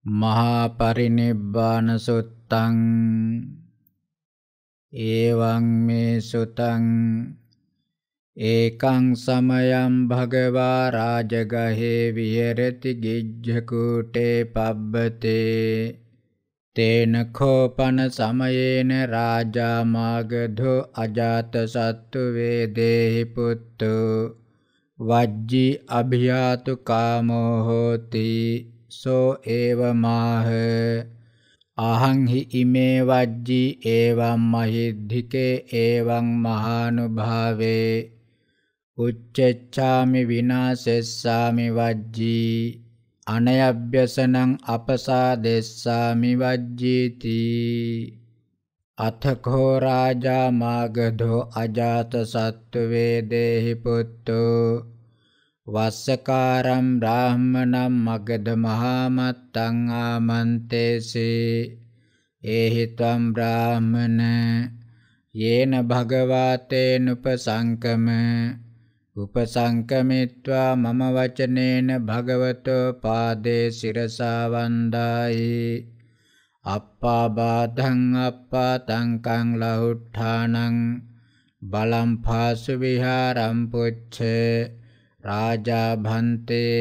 මහා පරිනිබ්බාන සුත්තං එවං මේ සුතං ඒකං සමයං භගවා රාජගහේ විහෙරති ගිජ්ජකූටේ පබ්බතේ තේන කෝපන සමයේන රාජා මාගධෝ අජාත සත්තු වේදේහි පුත්තු වජ්ජි අභියාතු කාමෝ හෝති සෝ ඒවමාහ අහං හි ඉමේ වජ්ජී ඒවම් මහිද්ධිකේ ඒවං මහානුභාවේ උච්චච්ඡාමි විනාසෙස්සාමි වජ්ජී අනයබ්්‍යසනං අපසාදෙස්සාමි වජ්ජීති අතකෝ රාජා මාගධෝ අජාත සත්තු වේදේහි පුත්තෝ වස්සකාරම් බ්‍රාහ්මණම් මගධ මහාමත්තං ආමන්තේසේ ඒහි ත්වම් බ්‍රාහ්මන යේන භගවාතේන උපසංකම උපසංකමිත්වා මම වචනේන භගවතෝ පාදේ සිරසා වන්දායි අප්පා බාධං අප්පා තංකං ලහුට්ඨානං බලම් පාසු විහාරම් පුච්ඡේ රාජා භන්තේ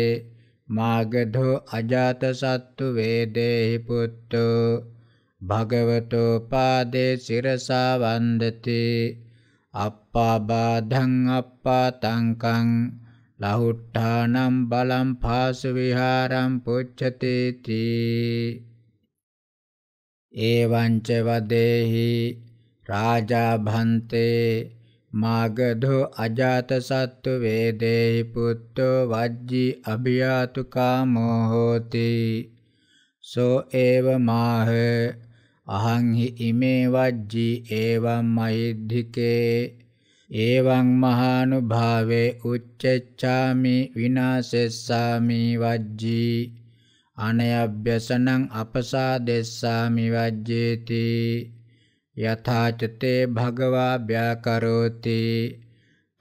මාගධෝ අජාතසත්තු වේදේහි පුත්තෝ භගවතෝ පාදේ සිරසා වන්දති අප්පාබාධං අප්පාතංකං ලහුට්ඨානම් බලම් පාසු විහාරම් පුච්ඡති තී එවං ච වදේහි රාජා භන්තේ මාගධෝ අජාතසත්තු වේදේහි පුත්තෝ වජ්ජී අභියාතු කාමෝ හෝති සෝ ඒව මාහ අහං හි ඉමේ වජ්ජී එවං මහිද්ධිකේ එවං මහානුභාවේ උච්චච්ඡාමි විනාසෙස්සාමි වජ්ජී අනයබ්බසනං අපසා දෙස්සාමි වජ්ජේති යථාචතේ භගවා ව්‍යාකරෝති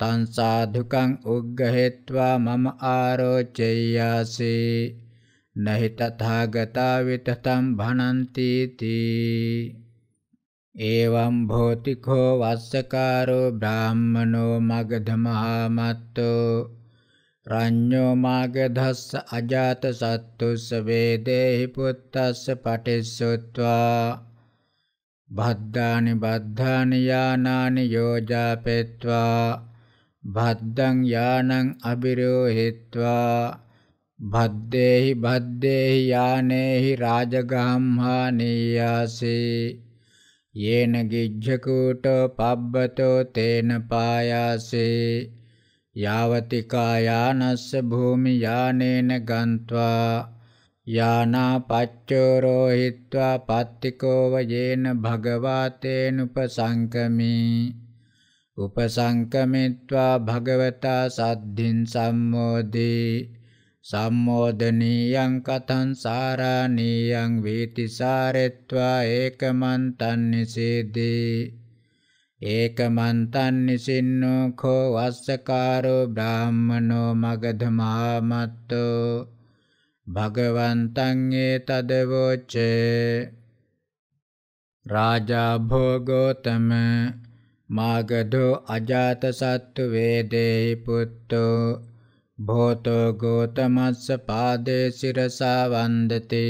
තං සාධුකං උග්ගහෙत्वा මම ආරෝචය්‍යාසි නහි තථාගතා විතතම් භනಂತಿ තී එවං භෝති කෝ වස්සකාරෝ බ්‍රාහ්මනෝ මගධමහා මත්තෝ රඤ්ඤෝ මාගධස්ස අජාත සත්තුස්ස වේදේහි පුත්තස්ස පටිස්සොත්වා භද්දානි බද්ධානි යානානි යෝජාපෙත්වා භද්දං යානං අබිරෝහිත්වා භද්දේහි භද්දේහි යානේහි රාජගම්හානීයාසේ යේන ගිජ්ජකූටෝ පබ්බතෝ තේන පායාසේ යාවතිකා යානස්ස භූමි යානේන ගන්්වා යානාපච්චෝරෝ හිත්වා පත්තිකෝව යේන භගවාතේනුපසංකමී උපසංකමිත්වා භගවතා සද්ධින් සම්මෝදී සම්මෝදනීයං කතං සාරාණීයං වේති සාරෙත්වා ඒකමන්තං නිසීදී ඒකමන්තං නිසින්නෝ කෝ වස්සකාරෝ බ්‍රාහ්මනෝ මගධමාමත්තෝ භගවන්තං ඒතදවෝචේ රාජා භෝගෝතම මාගධෝ අජාතසත්තු වේදේහි පුත්තෝ භෝතෝ ගෝතමස්ස පාදේ සිරසා වන්දති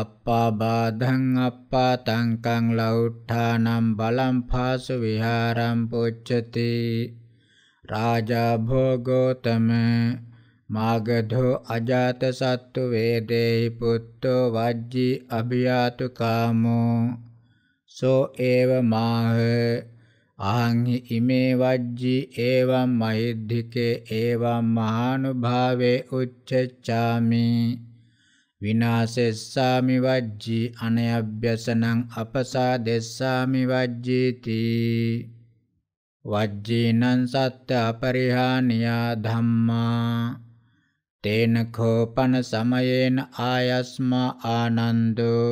අප්පා බාධං අප්පා තංකං ලෞට්ඨානම් බලම් පාසු විහාරම් පුච්චති රාජා භෝගෝතම මාගධෝ අජාතසත්තු වේදේහි පුත්තෝ වජ්ජී අභියාතු කාමෝ සෝ ඒව මාහ ආංහි ඉමේ වජ්ජී ඒවම් මහිද්ධිකේ ඒවම් මහානුභාවේ උච්චච්ඡාමි විනාසෙස්සාමි වජ්ජී අනයබ්බ්‍යසනං අපසාදෙස්සාමි වජ්ජීති වජ්ජීනං සත්ත අපරිහානියා ධම්මා තේන කෝපන සමයේන ආයස්මා ආනන්දෝ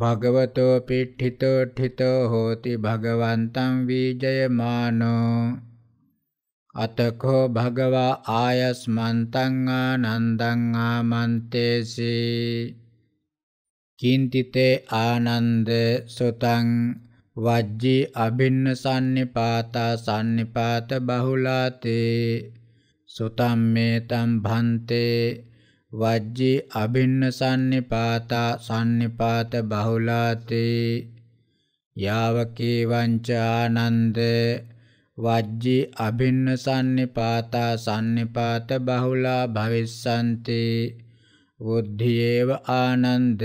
භගවතෝ පිට්ඨිතෝ ඨිතෝ හෝති භගවන්තං වීජයමානෝ අතකෝ භගවා ආයස්මන්තං ආනන්දං ආමන්තේසි කින්තිතේ ආනන්ද සුතං වජ්ජී අභින්න සම්නිපාතා සම්නිපාත බහුලාතේ සුතම් මේතම් භන්තේ වජ්ජි අභින්න සම්නිපාතා සම්නිපාත බහුලාතේ යාවකේ වංචානන්ද වජ්ජි අභින්න සම්නිපාතා සම්නිපාත බහුලා භවිස්සන්ති බුද්ධියේව ආනන්ද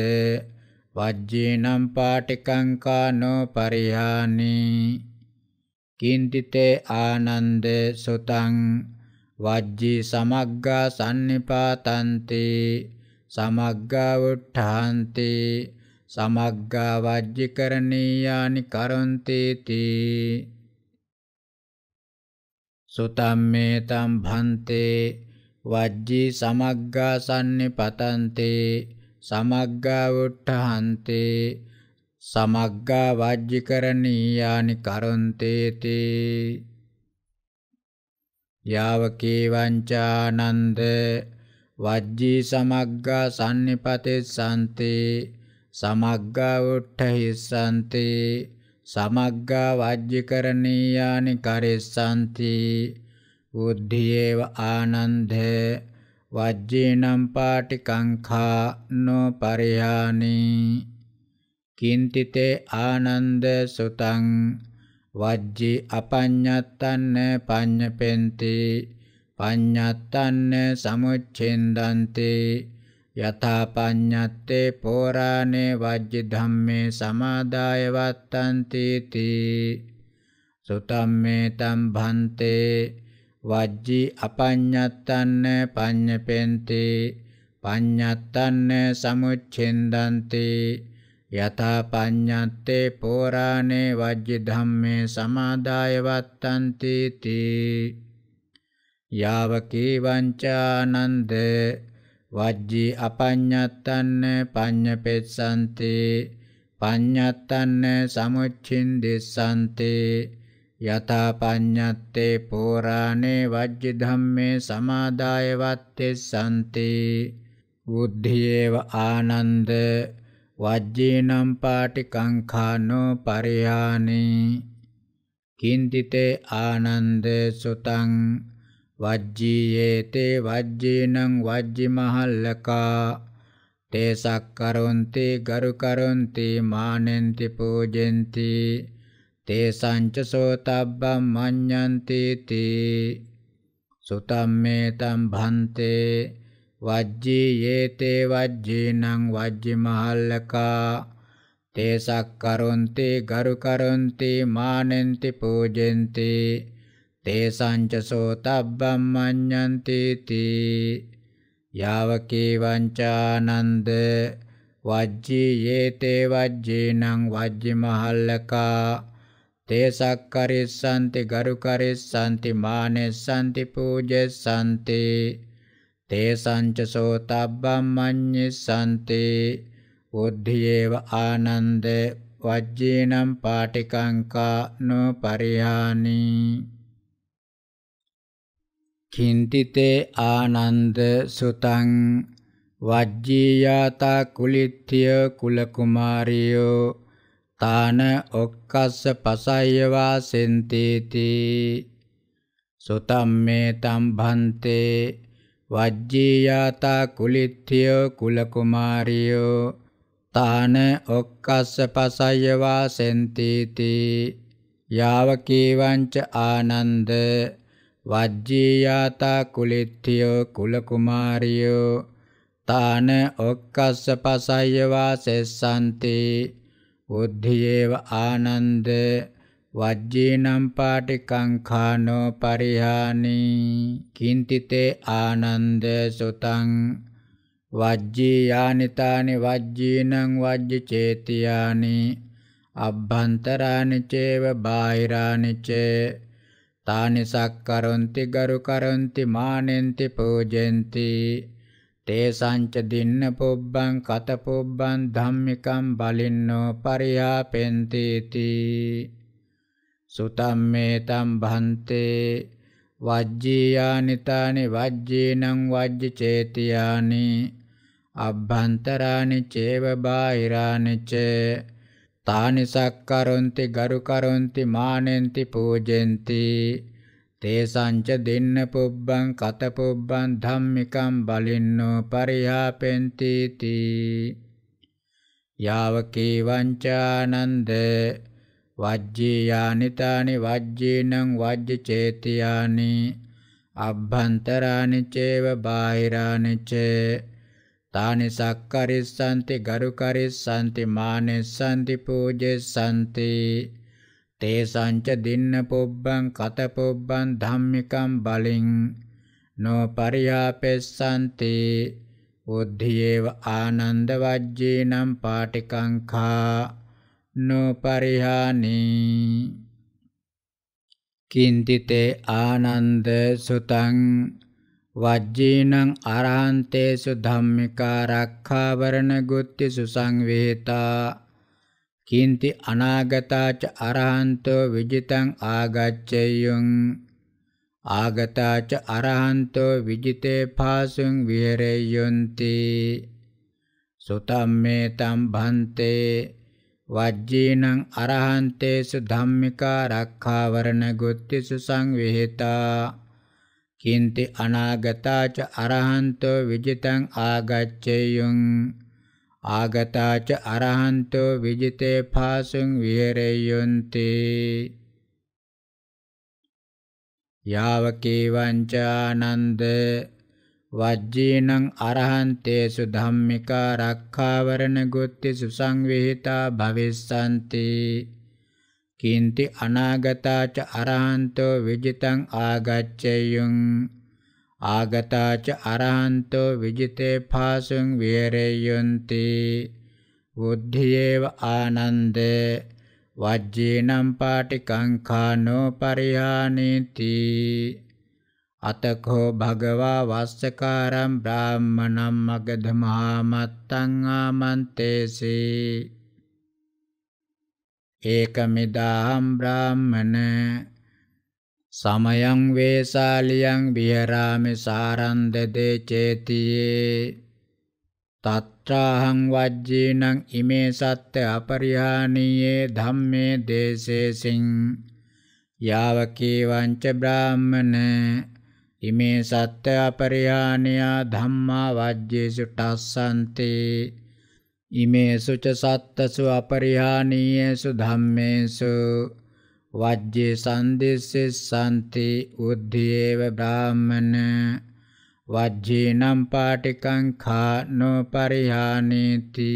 වජ්ජේනම් පාටිකං කානෝ පරිහානි කින්තිතේ ආනන්ද සුතං වජ්ජේ සමග්ගා සම්නිපාතන්තේ සමග්ගා වුට්ඨාන්තේ සමග්ගා වජ්ජිකරණීයානි කරොන්තේති සුතම්මේ තම් භන්තේ වජ්ජී සමග්ගා සම්නිපතන්තේ සමග්ගා වුට්ඨහන්තේ සමග්ගා වජ්ජිකරණීයානි කරොන්තේති යාවකේවංචානන්ද වජ්ජී සමග්ගා සම්නිපතිස්සන්තේ සමග්ගා උට්ඨහිස්සන්තේ සමග්ගා වජ්ජිකරණීයානි කරෙස්සන්ති බුද්ධියේව ආනන්ද වජ්ජේනම් පාටි කංඛා නෝ පරිහානි කින්තිතේ ආනන්ද සුතං වජ්ජි අපඤ්ඤත්තන්න පඤ්ඤපෙන්ති පඤ්ඤත්තන්න සමුච්ඡෙන්දන්ති යථා පඤ්ඤත්තේ පෝරාණේ වජ්ජි ධම්මේ සමාදාය වත්තන්ති තී සුතම්මේ තම් භන්තේ වජ්ජි අපඤ්ඤත්තන්න පඤ්ඤපෙන්ති පඤ්ඤත්තන්න සමුච්ඡෙන්දන්ති යතා පඤ්ඤත්තේ පෝරාණේ වජ්ජි ධම්මේ සමාදාය වත්තන්ති තී යාවකී වංචානන්ද වජ්ජි අපඤ්ඤත්තන්න පඤ්ඤපෙත්සන්ති පඤ්ඤත්තන්න සමුච්චින්දිස්සන්ති යතා පඤ්ඤත්තේ පෝරාණේ වජ්ජි ධම්මේ සමාදාය වත්තෙස්සන්ති බුද්ධියේව ආනන්ද වජ්ජේනම් පාටි කංඛානෝ පරියානේ කින්තිතේ ආනන්ද සුතං වජ්ජීයේතේ වජ්ජේනං වජ්ජි මහල්ලකා තේ සක්කරොන්ති ගරු කරොන්ති මානෙන්ති පූජෙන්ති තේ සංච සෝතබ්බම් මඤ්ඤන්ති තී සුතම්මේ තම් භන්තේ වජ්ජී යේතේ වජ්ජීනං වජ්ජි මහල්ලකා තේසක්කරොන්ති ගරුකරොන්ති මානෙන්ති පූජෙන්ති තේසංච සෝතබ්බම් මඤ්ඤන්ති තී යාවකේ වංචානන්ද වජ්ජී යේතේ වජ්ජේනං වජ්ජි මහල්ලකා තේසක්කරිස්සන්ති ගරුකරිස්සන්ති මානෙස්සන්ති පූජෙස්සන්ති තේසංච සෝතබ්බම් මඤ්ඤිසන්තේ බුද්ධියේව ආනන්ද වජ්ජේනම් පාටිකංකා නොපරිහානි කින්තිතේ ආනන්ද සුතං වජ්ජියාතා කුලිත්‍ය කුල කුමාරියෝ තාන ඔක්කස්ස පසය්‍ය වාසෙන්තේති සුතම් මේ තම් භන්තේ වජ්ජේයාතා කුලිත්‍යෝ කුලකුමාරියෝ තාන ඔක්කස්ස පසය්‍ය වාසෙන්තීති යාවකීවංච ආනන්ද වජ්ජේයාතා කුලිත්‍යෝ කුලකුමාරියෝ තාන ඔක්කස්ස පසය්‍ය වාසෙස්සන්ති උද්ධියේව ආනන්ද වජ්ජේනම් පාටිකං ඛානෝ පරිහානි කින්තිතේ ආනන්ද සුතං වජ්ජී යානිතානි වජ්ජීනං වජ්ජ චේතියානි අබ්බන්තරානි චේව බාහිරානි චේ තානි සක්කරොන්ති ගරු කරොන්ති මානෙන්ති පූජෙන්ති තේ සංච දින්න පොබ්බං කත පොබ්බං ධම්මිකං බලින්නෝ පරියාපෙන්ති තී සුතම්මේතම් භන්තේ වජ්ජියානිතානි වජ්ජේනං වජ්ජ චේතියානි අභ්‍යන්තරානි චේව බාහිරානි ච තානි සක්කරොන්ති ගරු කරොන්ති මානෙන්ති පූජෙන්ති තේසංච දෙන්න පුබ්බං කත පුබ්බං ධම්මිකම් බලින්නෝ පරිහාපෙන්ති තී යාවකී වංචානන්දේ වජ්ජේයානි තානි වජ්ජේනං වජ්ජ චේතියානි අභ්‍යන්තරානි චේව බාහිරානි චේ තානි සක්කරිස්සanti ගරුකරිස්සanti මානෙස්සanti පූජෙස්සanti තේසංච දින්න පොබ්බං කත පොබ්බං ධම්මිකම් බලින් නොපරියාපෙස්සanti උද්ධියේව ආනන්ද වජ්ජේනම් පාටිකංඛා නුපරිහානි කින්තිතේ ආනන්ද සුතං වජ්ජේනං අරහන්තේසු ධම්මිකා රක්ඛාවරණ ගුත්ති සුසංවේතා කින්ති අනාගතාච අරහන්තෝ විජිතං ආගච්ඡේයං ආගතාච අරහන්තෝ විජිතේ පාසුං විහෙරෙය්‍යොන්ති සුතම්මේ තම් භන්තේ වජ්ජීනං අරහන්තේසු ධම්මිකා රක්ඛාවරණ ගුත්තිසු සංවිහිතා කින්ති අනාගතාච අරහන්තෝ විජිතං ආගච්ඡේයං ආගතාච අරහන්තෝ විජිතේ පාසුං විහෙරෙය්‍යොන්ති යාවකේවං චානන්දේ වජ්ජීනං අරහන්තේසු ධම්මිකා රක්ඛාවරණ ගුත්ති සුසංවිහිතා භවිස්සanti කින්ති අනාගතාච අරහන්තෝ විජිතං ආගච්ඡයුං ආගතාච අරහන්තෝ විජිතේ පාසුං විහෙරෙය්‍යොන්ති බුද්ධියේව ආනන්දේ වජ්ජේනම් පාටිකං කානෝ පරිහානේති අතකෝ භගවා වස්සකාරම් බ්‍රාහ්මණම් මගධමහා මත්තං ආමන්තේසේ ඒකමිදාහම් බ්‍රාහ්මණ සමයං වේසාලියං විහරාමි සාරන්දදේ චේතියේ තත්‍රාහං වජ්ජීනං ඉමේ සත්‍ය අපරිහානීයේ ධම්මේ දේශේසින් යාවකීවංච බ්‍රාහ්මණ ඉමේ සත්‍ය අපරිහානියා ධම්මා වජ්ජේසු ටස්සන්තේ ඉමේසු ච සත්තසු අපරිහානීයේසු ධම්මේසු වජ්ජේ සන්දිස්සෙස්සන්ති උද්ධියේව බ්‍රාහ්මන වජ්ජේනම් පාටිකං ඛානෝ පරිහානේති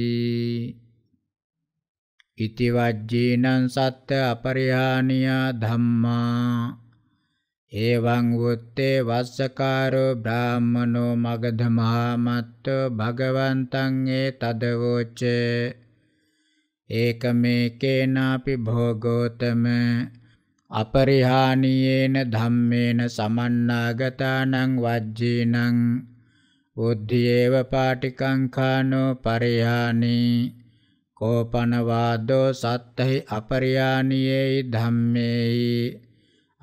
ඉති වජ්ජේනං සත්‍ය අපරිහානියා ධම්මා එවං උත්තේ වස්සකාරෝ බ්‍රාහමනෝ මගධමහාමත්ත භගවන්තං ඒ තදවෝච ඒකමේකේනාපි භෝගෝතම අපරිහානීයේන ධම්මේන සමන්නාගතානං වජ්ජේනං බුද්ධියේව පාටිකංඛානෝ පරිහානී කෝපනවාදෝ සත්තහි අපරියානියේයි ධම්මේයි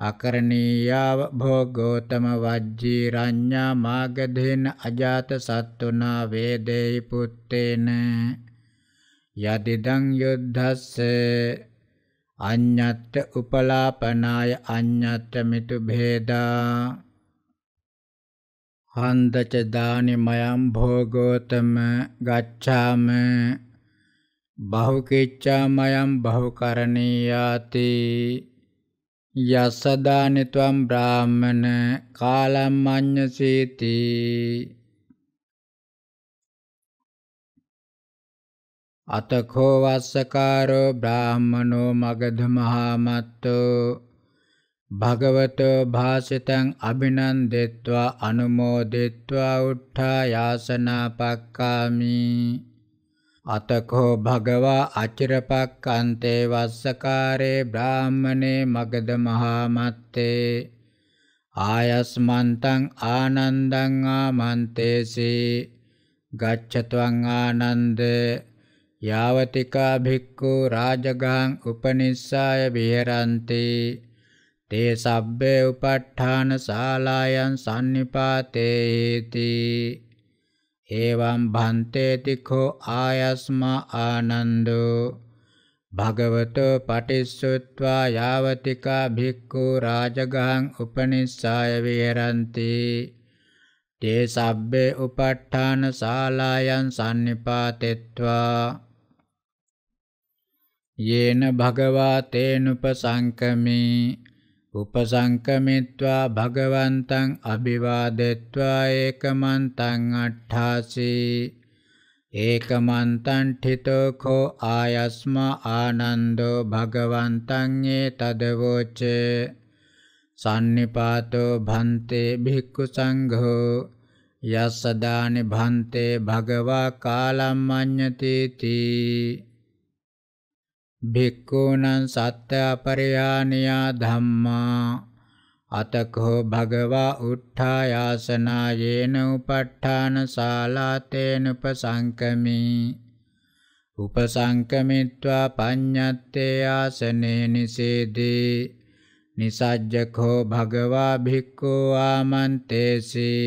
අකරණීයාව භෝගෝතම වජ්ජී රඤ්ඤා මාගධේන අජාත සත්තුනා වේදේහි පුත්තේන යදිදං යුද්ධස්ස අඤ්ඤත්ත උපලාපනාය අඤ්ඤත්ත මිතු භේදා හන්දච දානි මයම් භෝගෝතම ගච්ඡාම බහුකිච්ඡා මයම් බහුකරණීයාති යස්සදානිත්වම් බ්‍රාහ්මණ කාලම්මඤ්ඤසීති අතකෝ වස්සකාරෝ බ්‍රාහ්මනෝ මගධමහාමත්තෝ භගවතෝ භාසිතං අභිනන්දෙත්වා අනුමෝදෙත්වා උත්ථා යාසනා පක්කාමි අතකෝ භගවා අචිරපක්කන්තේ වස්සකාරේ බ්‍රාහ්මනේ මගද මහාමත්තේ ආයස්මන්තං ආනන්දං ආමන්තේසී ගච්ඡත්වං ආනන්ද යාවතිකා භික්ඛු රාජගහං උපනිස්සාය විහෙරಂತಿ තේ සබ්බේ උප ဋ ාණ ශාලායන් sannipātee ති එවං භන්තේති කෝ ආයස්මා ආනන්දෝ භගවතෝ පටිස්සුත්වා යාවතිකා භික්ඛු රාජගහං උපනිස්සාය විහෙරಂತಿ තේ සබ්බේ උප ဋ ාණ ශාලායන් sannipātettvā යේන භගවා තේනුපසංකමේ උපසංකමිත්වා භගවන්තං අභිවාදෙත්වා ඒකමන්තං අට්ඨාසී ඒකමන්තං ඨිතෝ කෝ ආයස්මා ආනන්දෝ භගවන්තං ඒ තදවෝචේ සන්නිපාතෝ භන්තේ භික්ඛු සංඝෝ යස්සදානි භන්තේ භගවා කාලම් මඤ්ඤති තී භික්ඛූනං සත්ත අපරියානියා ධම්මා අතකෝ භගවා උත්ථායාසනා යේන උපට්ඨාන ශාලාතේන උපසංකමි උපසංකමිත්වා පඤ්ඤත්තේ ආසනේ නිසේදී නිසජ්ජකෝ භගවා භික්ඛෝ ආමන්තේසී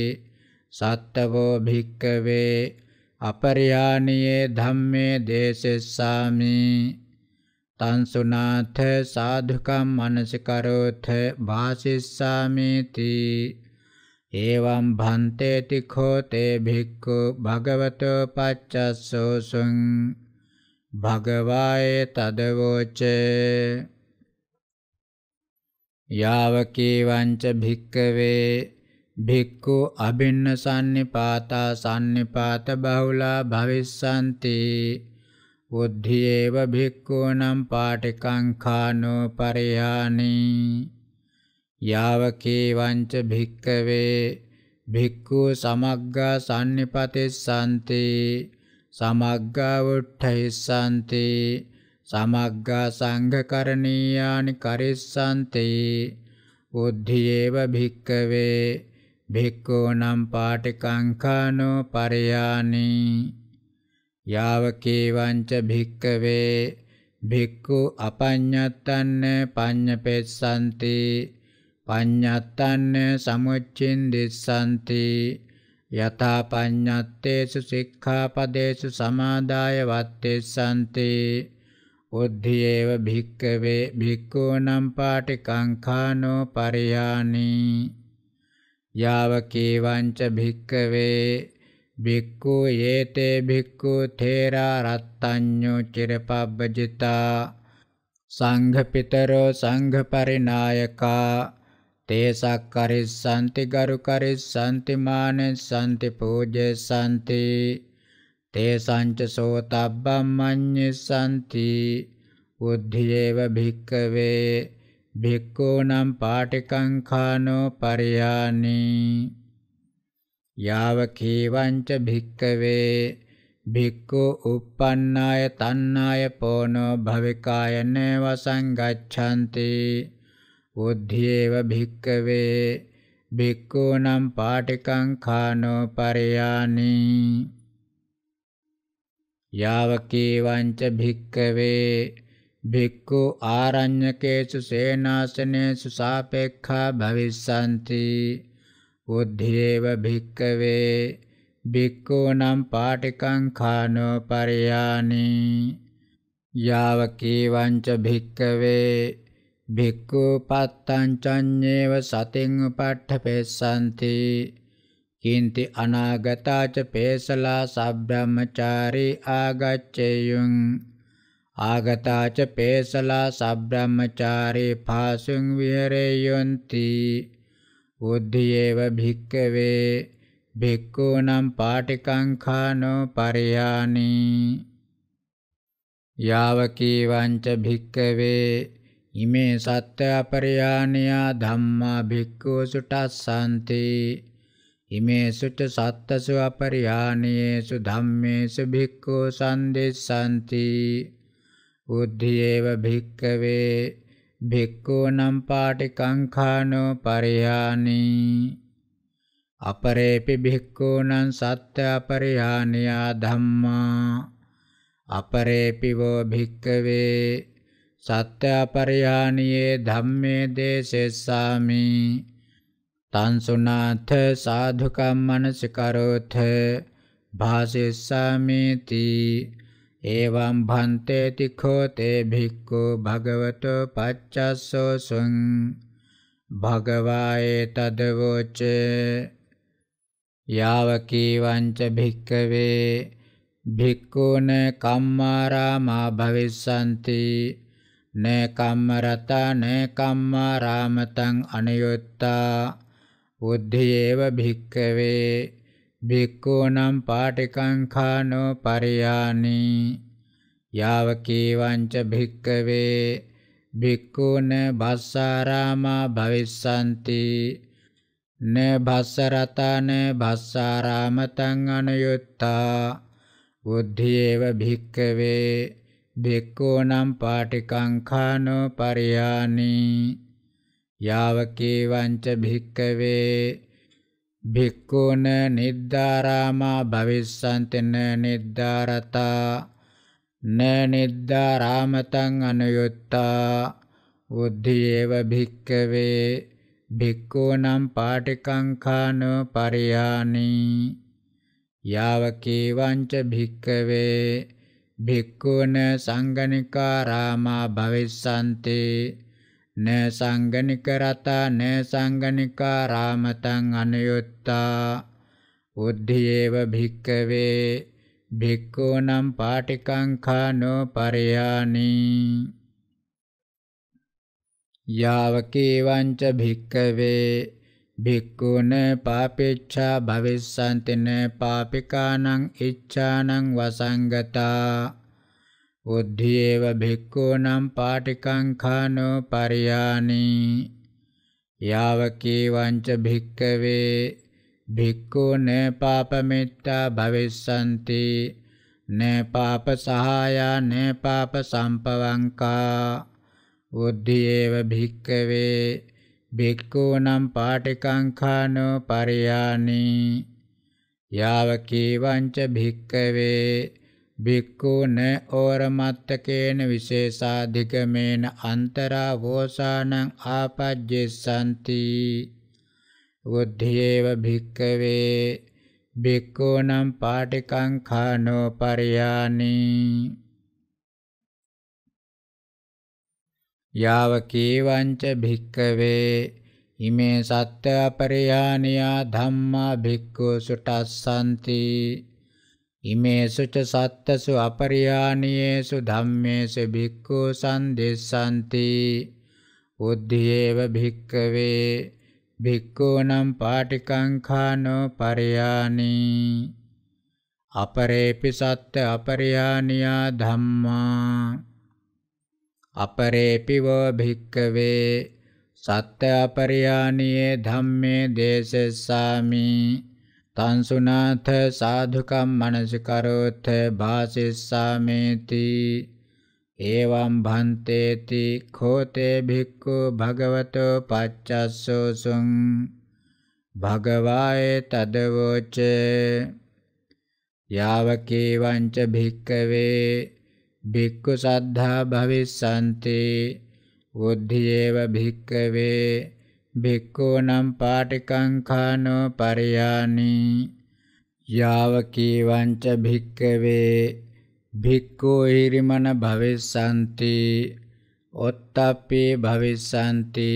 සත්තවෝ භික්කවේ අපරියාණියේ ධම්මේ දේශස්සාමි තංසුනාථ සාධුකම් මනසිකරෝථ වාසිස්සාමිති එවං භන්තේති khෝතේ භික්ඛු භගවතෝ පච්චස්සෝසුං භගවායේ තදවෝච යාවකීවංච භික්කවේ භික්ඛු අබින්න sannipātā sannipāta bahulā bhavissanti බුද්ධියේව භික්ඛූනම් පාටිකංඛානෝ පරිහානි යාවකේවංච භික්කවේ භික්ඛු සමග්ගා සම්නිපතිස්සන්ති සමග්ගා වුට්ඨයිස්සන්ති සමග්ගා සංඝකරණීයානි කරිස්සන්ති බුද්ධියේව භික්කවේ භික්ඛූනම් පාටිකංඛානෝ පරිහානි යාවකේවංච භික්කවේ භික්ඛු අපඤ්ඤත්තන්න පඤ්ඤපෙස්සන්ති පඤ්ඤත්තන්න සමුච්චින්දිස්සන්ති යතා පඤ්ඤත්තේසු සික්ඛාපදේසු සමාදාය වත්තේසන්ති උද්ධියේව භික්කවේ භික්ඛූනම් පාටි කංඛානෝ පරියානි යාවකේවංච භික්කවේ භික්ඛු යේතේ භික්ඛු තේරා රත්තඤ්ඤෝ චිරපබ්බජිතා සංඝ පිතරෝ සංඝ පරිනායකා තේසක් කරිස්සanti ගරු කරිස්සanti මානෙස්සanti පූජෙස්සanti තේසංච සෝතබ්බම් මඤ්ඤෙස්සanti උද්ධියේව භික්කවේ භික්ඛූනම් පාටිකං ඛානෝ පරියානී යාවකීවංච භික්කවේ භික්ඛු uppannāය tannāya pono bhavikāyane vasangacchanti uddhiyeva bhikkave භික්ඛූනම් පාටිකං khāno pariyāni යාවකීවංච භික්කවේ භික්ඛු ආරඤ්‍යකේසු සේනාසනේසු සාපේක්ඛා භවිස්සanti උද්ධේව භික්කවේ භික්ඛූනම් පාටිකං ඛානෝ පරයානි යාව කීවංච භික්කවේ භික්ඛු පත්තං චඤ්ඤේව සතින් උපට්ඨපෙස්සanti කින්ති අනාගතාච පේසලා සබ්‍රාහ්මචාරී ආගච්ඡේයුං ආගතාච පේසලා සබ්‍රාහ්මචාරී පාසුං විහෙරේයොන්ති උද්ධියේව භික්කවේ භික්ඛූනම් පාටිකංඛානෝ පරියානි යාවකීවංච භික්කවේ ඉමේ සත්‍ය අපරියානියා ධම්මා භික්ඛූසු තස්සන්ති ඉමේසුච සත්තසු අපරිහානියේසු ධම්මේසු භික්ඛු සම්දිස්සanti බුද්ධියේව භික්කවේ භික්ඛූනම් පාටි කංඛානෝ පරිහානි අපරේපි භික්ඛූනම් සත්‍ය පරිහානියා ධම්මා අපරේපි වෝ භික්ඛවේ සත්‍ය පරිහානියේ ධම්මේ දේසෙස්සාමි තන්සුනාථ සාධුකම් මනසිකරෝථ භාසෙස්සාමි තී එවං භන්තේ තිඛෝ තේ භික්ඛු භගවතෝ පච්චස්සෝ සුං භගවායේ තදවෝච යාවකීවංච භික්කවේ භික්ඛුන කම්මාරාමා භවිස්සanti න කම්මරතා න කම්මාරාමතං අනයොත්තා බුද්ධියේව භික්කවේ භික්ඛූනම් පාටිකංඛානෝ පරියානි යාවකීවංච භික්කවේ භික්ඛූන භස්සාරාමා භවිස්සanti න භස්සරතන භස්සාරාමතං අනයුත්තා බුද්ධියේව භික්කවේ භික්ඛූනම් පාටිකංඛානෝ පරියානි යාවකීවංච භික්කවේ භික්ඛුන නිද්දාරාමා භවිස්සන්තෙන නිද්දාරතා න නිද්දාරාමතං අනුයුත්තා උද්ධියේව භික්ඛවේ භික්ඛූනම් පාටිකංඛානෝ පරියානි යාවකේවංච භික්ඛවේ භික්ඛුන සංගණිකාරාමා භවිස්සන්තේ න සංගනික රතා න සංගනිකා රාමතං අනයුත්තා උද්ධියේව භික්කවේ භික්ඛූනම් පාටිකං ඛානෝ පරයානි යාවකීවංච භික්කවේ භික්ඛුන පාපේච්ඡා භවිස්සන්ති න පාපිකානං ඉච්ඡානං වසංගතා උද්ධියේව භික්ඛූනම් පාටිකංඛානෝ පරියානි යාවකී වංච භික්කවේ භික්ඛූන පාපමිත්තා භවිස්සanti න පාප සහායා න පාප සම්පවංකා උද්ධියේව භික්කවේ භික්ඛූනම් පාටිකංඛානෝ පරියානි යාවකී වංච භික්කවේ භික්ඛු න ඕරමත්තකේන විශේෂාධිකමේන අන්තරා වෝසානං ආපජ්ජෙසanti බුද්ධියේව භික්ඛවේ භික්ඛූනම් පාටිකං ඛානෝ පරියානි යාව කීවංච භික්ඛවේ ඉමේ සත්‍ය අපරියානියා ධම්මා භික්ඛු සුටස්සanti ඉමේසු ච සත්තසු අපරියානියේසු ධම්මේසු භික්ඛු සංදිස්සanti උද්ධියේව භික්ඛවේ භික්ඛූනම් පාටිකංඛානෝ පරියානි අපරේපි සත්ත අපරියානියා ධම්මා අපරේපි වෝ භික්ඛවේ සත්ත අපරියානියේ ධම්මේ දේශස්සාමි තංසුනාථ සාධුකම් මනසිකරෝත්ථ භාසිස්සාමේති එවං භන්තේති khෝතේ භික්ඛු භගවතෝ පච්චස්සෝසුං භගවාය තදවෝච යාවකේවංච භික්කවේ භික්ඛු සද්ධා භවිස්සන්ති උද්ධියේව භික්කවේ භික්ඛූනම් පාටිකංඛානෝ පරියානි යාවකීවංච භික්කවේ භික්ඛෝ හිරිමන භවිස්සanti ඔත්තප්පේ භවිස්සanti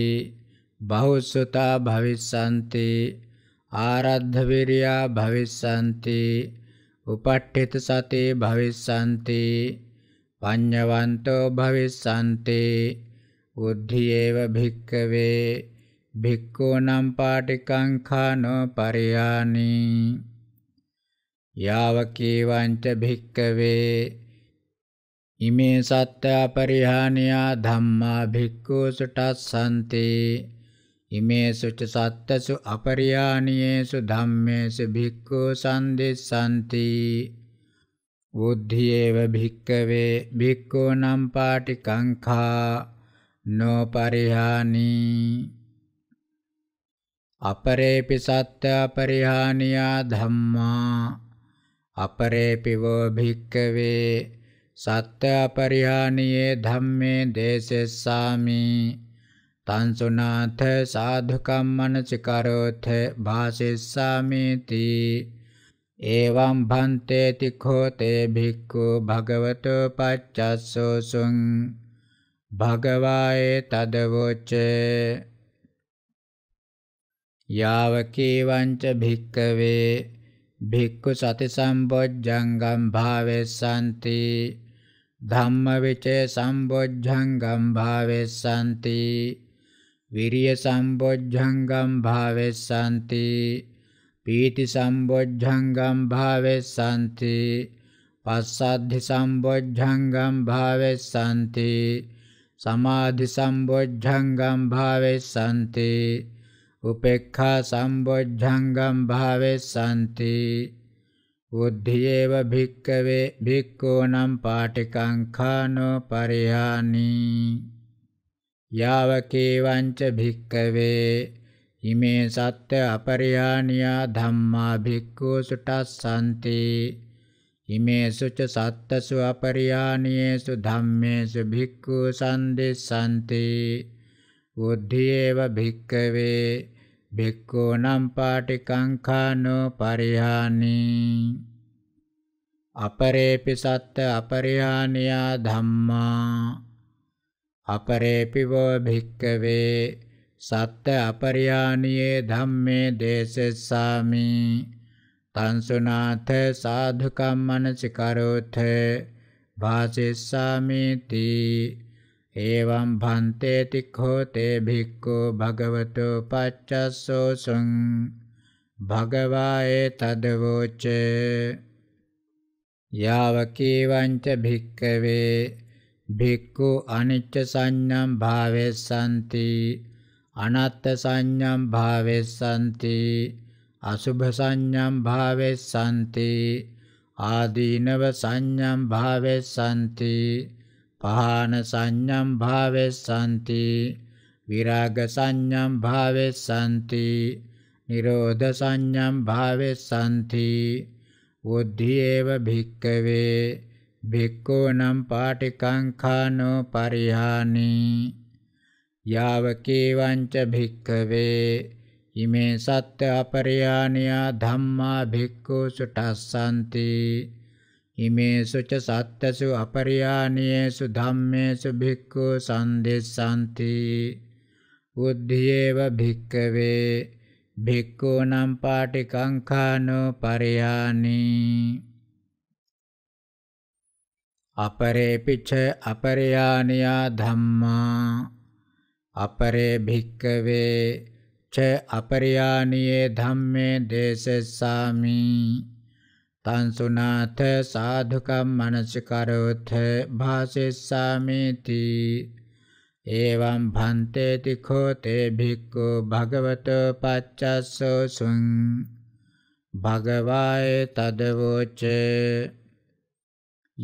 බහුසුතා භවිස්සanti ආරද්ධ විරියා භවිස්සanti උපට්ඨිත සතේ භවිස්සanti පඤ්ඤවන්තෝ භවිස්සanti උද්ධියේව භික්කවේ භික්ඛූනම් පාටිකං ඛානෝ පරියානි යාවකීවංච භික්කවේ ඉමේ සත්‍ය පරිහානියා ධම්මා භික්ඛූසු තස්සන්ති ඉමේසු ච සත්තසු අපරියානියේසු ධම්මේසු භික්ඛූ සම්දිස්සanti බුද්ධියේව භික්කවේ භික්ඛූනම් පාටිකං ඛා නෝ පරිහානී अपरेऽपि सत्यापरिहानिया धम्मा अपरेऽपि वो भिक्कवे सत्यापरिहानिये धम्मे देशेस्सामि तंसुनाथ साधुकं मनसि करोथ भाषिष्यामीति एवं भन्तेति खोते भिक्खु भगवतो पच्चसोऽसुं भगवाये तदवोचे යාවකීවංච භික්කවේ භික්ඛු සති සම්බොජ්ජංගම් භාවෙස්සanti ධම්ම විචේ සම්බොජ්ජංගම් භාවෙස්සanti විරිය සම්බොජ්ජංගම් භාවෙස්සanti පීති සම්බොජ්ජංගම් භාවෙස්සanti පස්සද්ධි සම්බොජ්ජංගම් භාවෙස්සanti සමාධි සම්බොජ්ජංගම් භාවෙස්සanti उपेक्षा सम्बुद्धङ्गं भावेस्सन्ति बुद्धियेव भिक्कवे भिक्कोनं पाटिकङ्खानो परिहानि यावकेवञ्च भिक्कवे इमे सत्य अपरिहान्या धम्मा भिक्खुसुटस्सन्ति इमेषु च सत्तसु अपरिहानियेषु धम्मेषु भिक्खुसन्धिस्सन्ति बुद्धियेव भिक्कवे බික්කෝනම් පාටිකංඛානෝ පරිහානි අපරේපි සත්ත අපරිහානියා ධම්මා අපරේපි වෝ භික්කවේ සත්ත අපරිහානියේ ධම්මේ දේසෙස්සාමි තංසුනාථ සාධුකම් මනසිකරෝථ භාසෙස්සාමි තී එවං භන්තේ තික්ඛෝ තේ භික්ඛු භගවතු පච්චස්සෝ සං භගවායේ තදවෝච යාවකීවංච භික්කවේ භික්ඛු අනිච්ච සංඥම් භාවෙස්සanti අනත්ත් සංඥම් භාවෙස්සanti අසුභ සංඥම් භාවෙස්සanti ආදීනව සංඥම් භාවෙස්සanti පහන සංඥම් භාවෙස්සanti විරාග සංඥම් භාවෙස්සanti නිරෝධ සංඥම් භාවෙස්සanti බුද්ධියේව භික්කවේ භික්ඛූනම් පාටිකංඛානෝ පරිහානි යාවකේවංච භික්කවේ ඉමේ සත්‍ය අපරියානියා ධම්මා භික්ඛු සුටස්සanti ඉමේසු ච සත්තසු අපරියානීයේසු ධම්මේසු භික්ඛු සම්දෙස්සanti බුද්ධියේව භික්කවේ භික්ඛූනම් පාටි කංඛානෝ පරියානී අපරේපිච්ච අපරියානියා ධම්මා අපරේ භික්කවේ ච අපරියානියේ ධම්මේ දේශස්සාමි තන්සුනාත සාධුකම් මනසිකරොත් භාසෙස්සාමිති එවං භන්තේති කෝතේ භික්ඛු භගවතෝ පච්චස්සෝ සුං භගවාය තදවෝච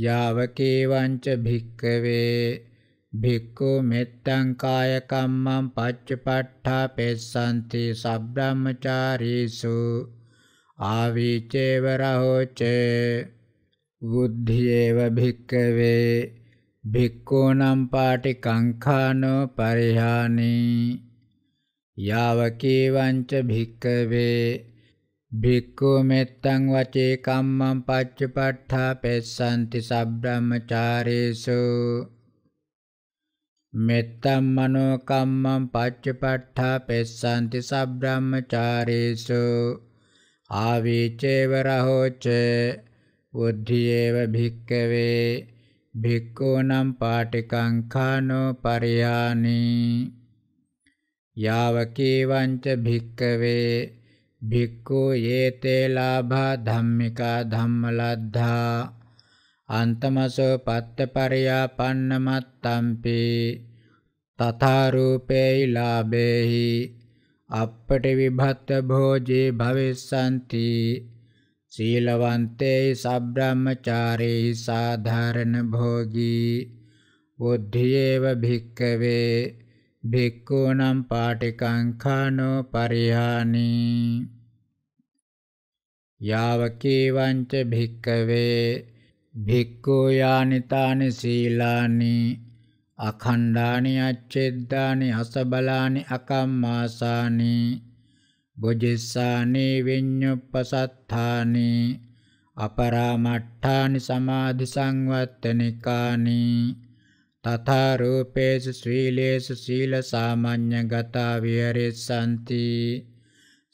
යාවකේවංච භික්කවේ භික්ඛු මෙත්තං කාය කම්මං පච්චපට්ඨා පෙස්සන්ති සබ්‍රාහ්මචාරීසු ආවිචේව රහෝච බුද්ධියේව භික්කවේ භික්ඛූනම් පාටි කංඛානෝ පරිහානි යාවකීවංච භික්කවේ භික්ඛු මෙත්තං වචේ කම්මං පච්චපට්ඨා පෙස්සanti සබ්‍රාහ්මචාරේසු මෙත්තම් මනෝ කම්මං පච්චපට්ඨා පෙස්සanti සබ්‍රාහ්මචාරේසු ආවිචේව රහෝච බුද්ධියේව භික්කවේ භික්ඛූනම් පාටිකං ඛානෝ පරියානි යාවකීවංච භික්කවේ භික්ඛූ යේතේ ලාභා ධම්මිකා ධම්මලද්ධා අන්තමසෝ පත්ත පරියාපන්නමත්තම්පි තථා රූපේහි ලාභේහි අප්පටි විභත්ත භෝජේ භවිස්සanti සීලවන්තේ සබ්‍රාහ්මචාරේ සාධාරණ භෝගී බුද්ධියේව භික්කවේ භික්ඛූනම් පාටිකං ඛානෝ පරිහානි යාවකීවංච භික්කවේ භික්ඛූ යානිතානි සීලානි අඛණ්ඩානි අච්ඡෙද්දානි අසබලානි අකම්මාසානි බොජෙස්සානි විඤ්ඤුප්පසත්තානි අපරාමට්ඨානි සමාධි සංවත්තනිකානි තථා රූපේසු සීලේසු සීල සාමාන්‍ය ගතා විහෙරෙසanti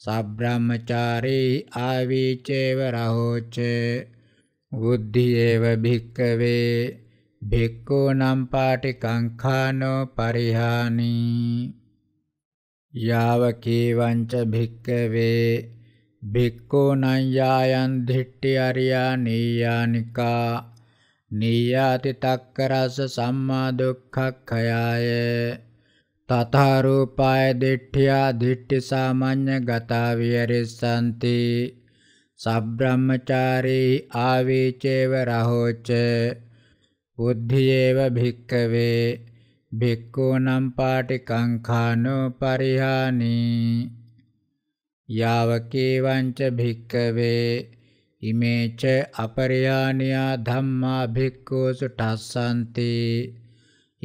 සබ්‍රාහ්මචාරේ ආවිචේව රහෝච බුද්ධියේව භික්කවේ භික්ඛූ නම් පාටි කංඛානෝ පරිහානි යාව කීවංච භික්කවේ භික්ඛූ නම් යායන් දිට්ඨි අරියා නීයානිකා නීයාති තක්කරස සම්මා දුක්ඛක්ඛයාය තථා රූපාය දිට්ඨියා දිට්ඨි සාමාඤ්ඤ ගතා විහෙරිසanti සබ්‍රාහ්මචාරේ ආවේචේව රහෝචේ බුද්ධියේව භික්කවේ භික්ඛූනම් පාටි කංඛානෝ පරිහානි යාවකේවංච භික්කවේ ඉමේච අපරියානියා ධම්මා භික්ඛූසු ඨස්සන්ති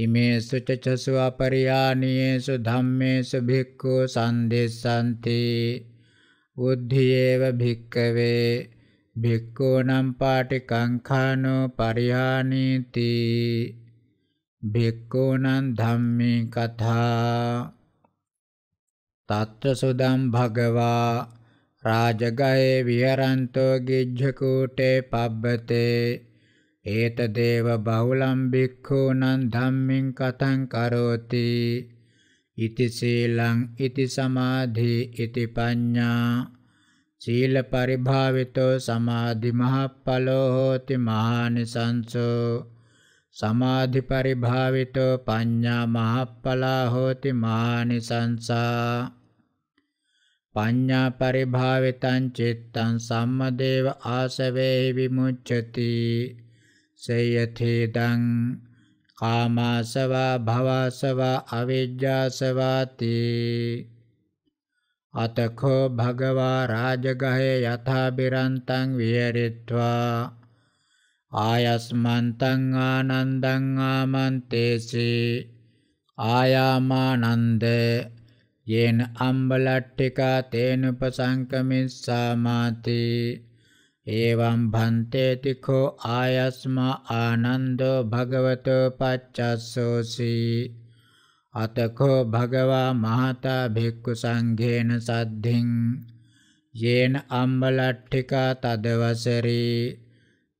ඉමේසු චසු අපරියානීයේසු ධම්මේසු භික්ඛූ සන්දෙස්සන්ති බුද්ධියේව භික්කවේ භික්ඛූනම් පාටි කංඛානෝ පරිහානීති භික්ඛූනම් ධම්මේ කථා තත්ත සුදම් භගවා රාජගයේ විහරන්තෝ ගිජ්ජකූටේ පබ්බතේ ඒතදේව බහුලම් භික්ඛූනම් ධම්මින් කතං කරෝති ඉති සීලං ඉති සමාධි ඉති පඤ්ඤා සීල පරිභාවිතෝ සමාධි මහප්පලෝ හෝති මහානිසංසෝ සමාධි පරිභාවිතෝ පඤ්ඤා මහප්පලා හෝති මහානිසංසා පඤ්ඤා පරිභාවිතං චිත්තං සම්මදේව ආසවේ විමුච්ඡති සේයතේදං කාමාසවා භවසවා අවිජ්ජාසවාති අතකෝ භගවා රාජගහේ යථාබිරන්තං විහෙරිත්වා ආයස්මන්තං ආනන්දං ආමන්තේසි ආයාමානන්ද යේන අම්බලට්ඨිකා තේනුපසංකමිස්සාමාති එවං භන්තේති කෝ ආයස්මා ආනන්දෝ භගවතෝ පච්චස්සෝසී අතකෝ භගවා මහතා භික්ඛු සංඝේන සද්ධින් යේන අම්බලට්ඨිකා තදවසරේ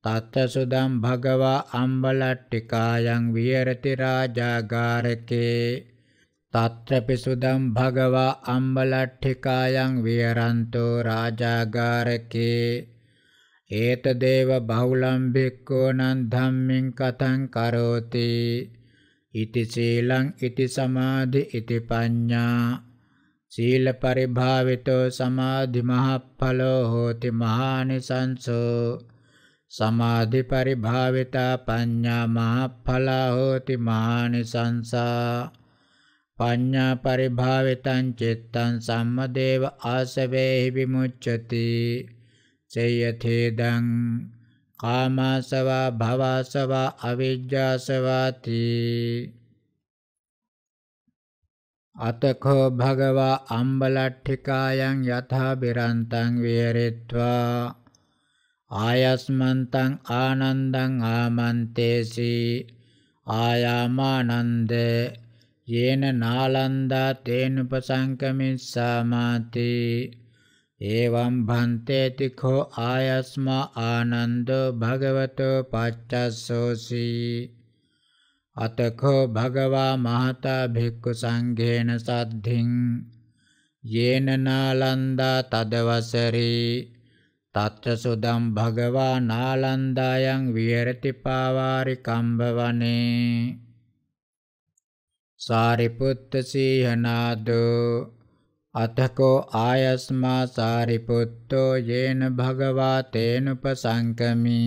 තත්ත සුදම් භගවා අම්බලට්ඨිකායන් විහෙරති රාජාගාරකේ තත්‍රපි සුදම් භගවා අම්බලට්ඨිකායන් විහෙරන්තෝ රාජාගාරකේ ඒතදේව බහුලම් භික්ඛෝ නන් ධම්මින් කතං කරෝති ඉති සීලං ඉති සමාධි ඉති පඤ්ඤා සීල පරිභාවිතෝ සමාධි මහඵලෝ හෝති මහානිසංසෝ සමාධි පරිභාවිතා පඤ්ඤා මහඵලා හෝති මහානිසංසා පඤ්ඤා පරිභාවිතං චිත්තං සම්මදේව ආසවේහි විමුච්ඡති සේයතේදං කාමාසවා භවසවා අවිජ්ජාසවාති අතකෝ භගවා අම්බලට්ඨිකායන් යථා බිරන්තං විහෙරිත්වා ආයස්මන්තං ආනන්දං ආමන්තේසි ආයාමානන්ද යේන නාලන්දා තේනුපසංකමිස්සාමාති एवं भन्तेति खो आयस्मा आनन्दो भगवतो पाच्चसोऽसि अत खो भगवा महता भिक्खुसङ्घेन सद्धिं येन नालन्दा तदवसरे तत्र सुदं भगवा नालन्दायं विहरति पावारिकम्भवने सारिपुत्रसिंहनादो අතකෝ ආයස්මා සාරිපුත්තෝ යේන භගවා තේනුපසංකමි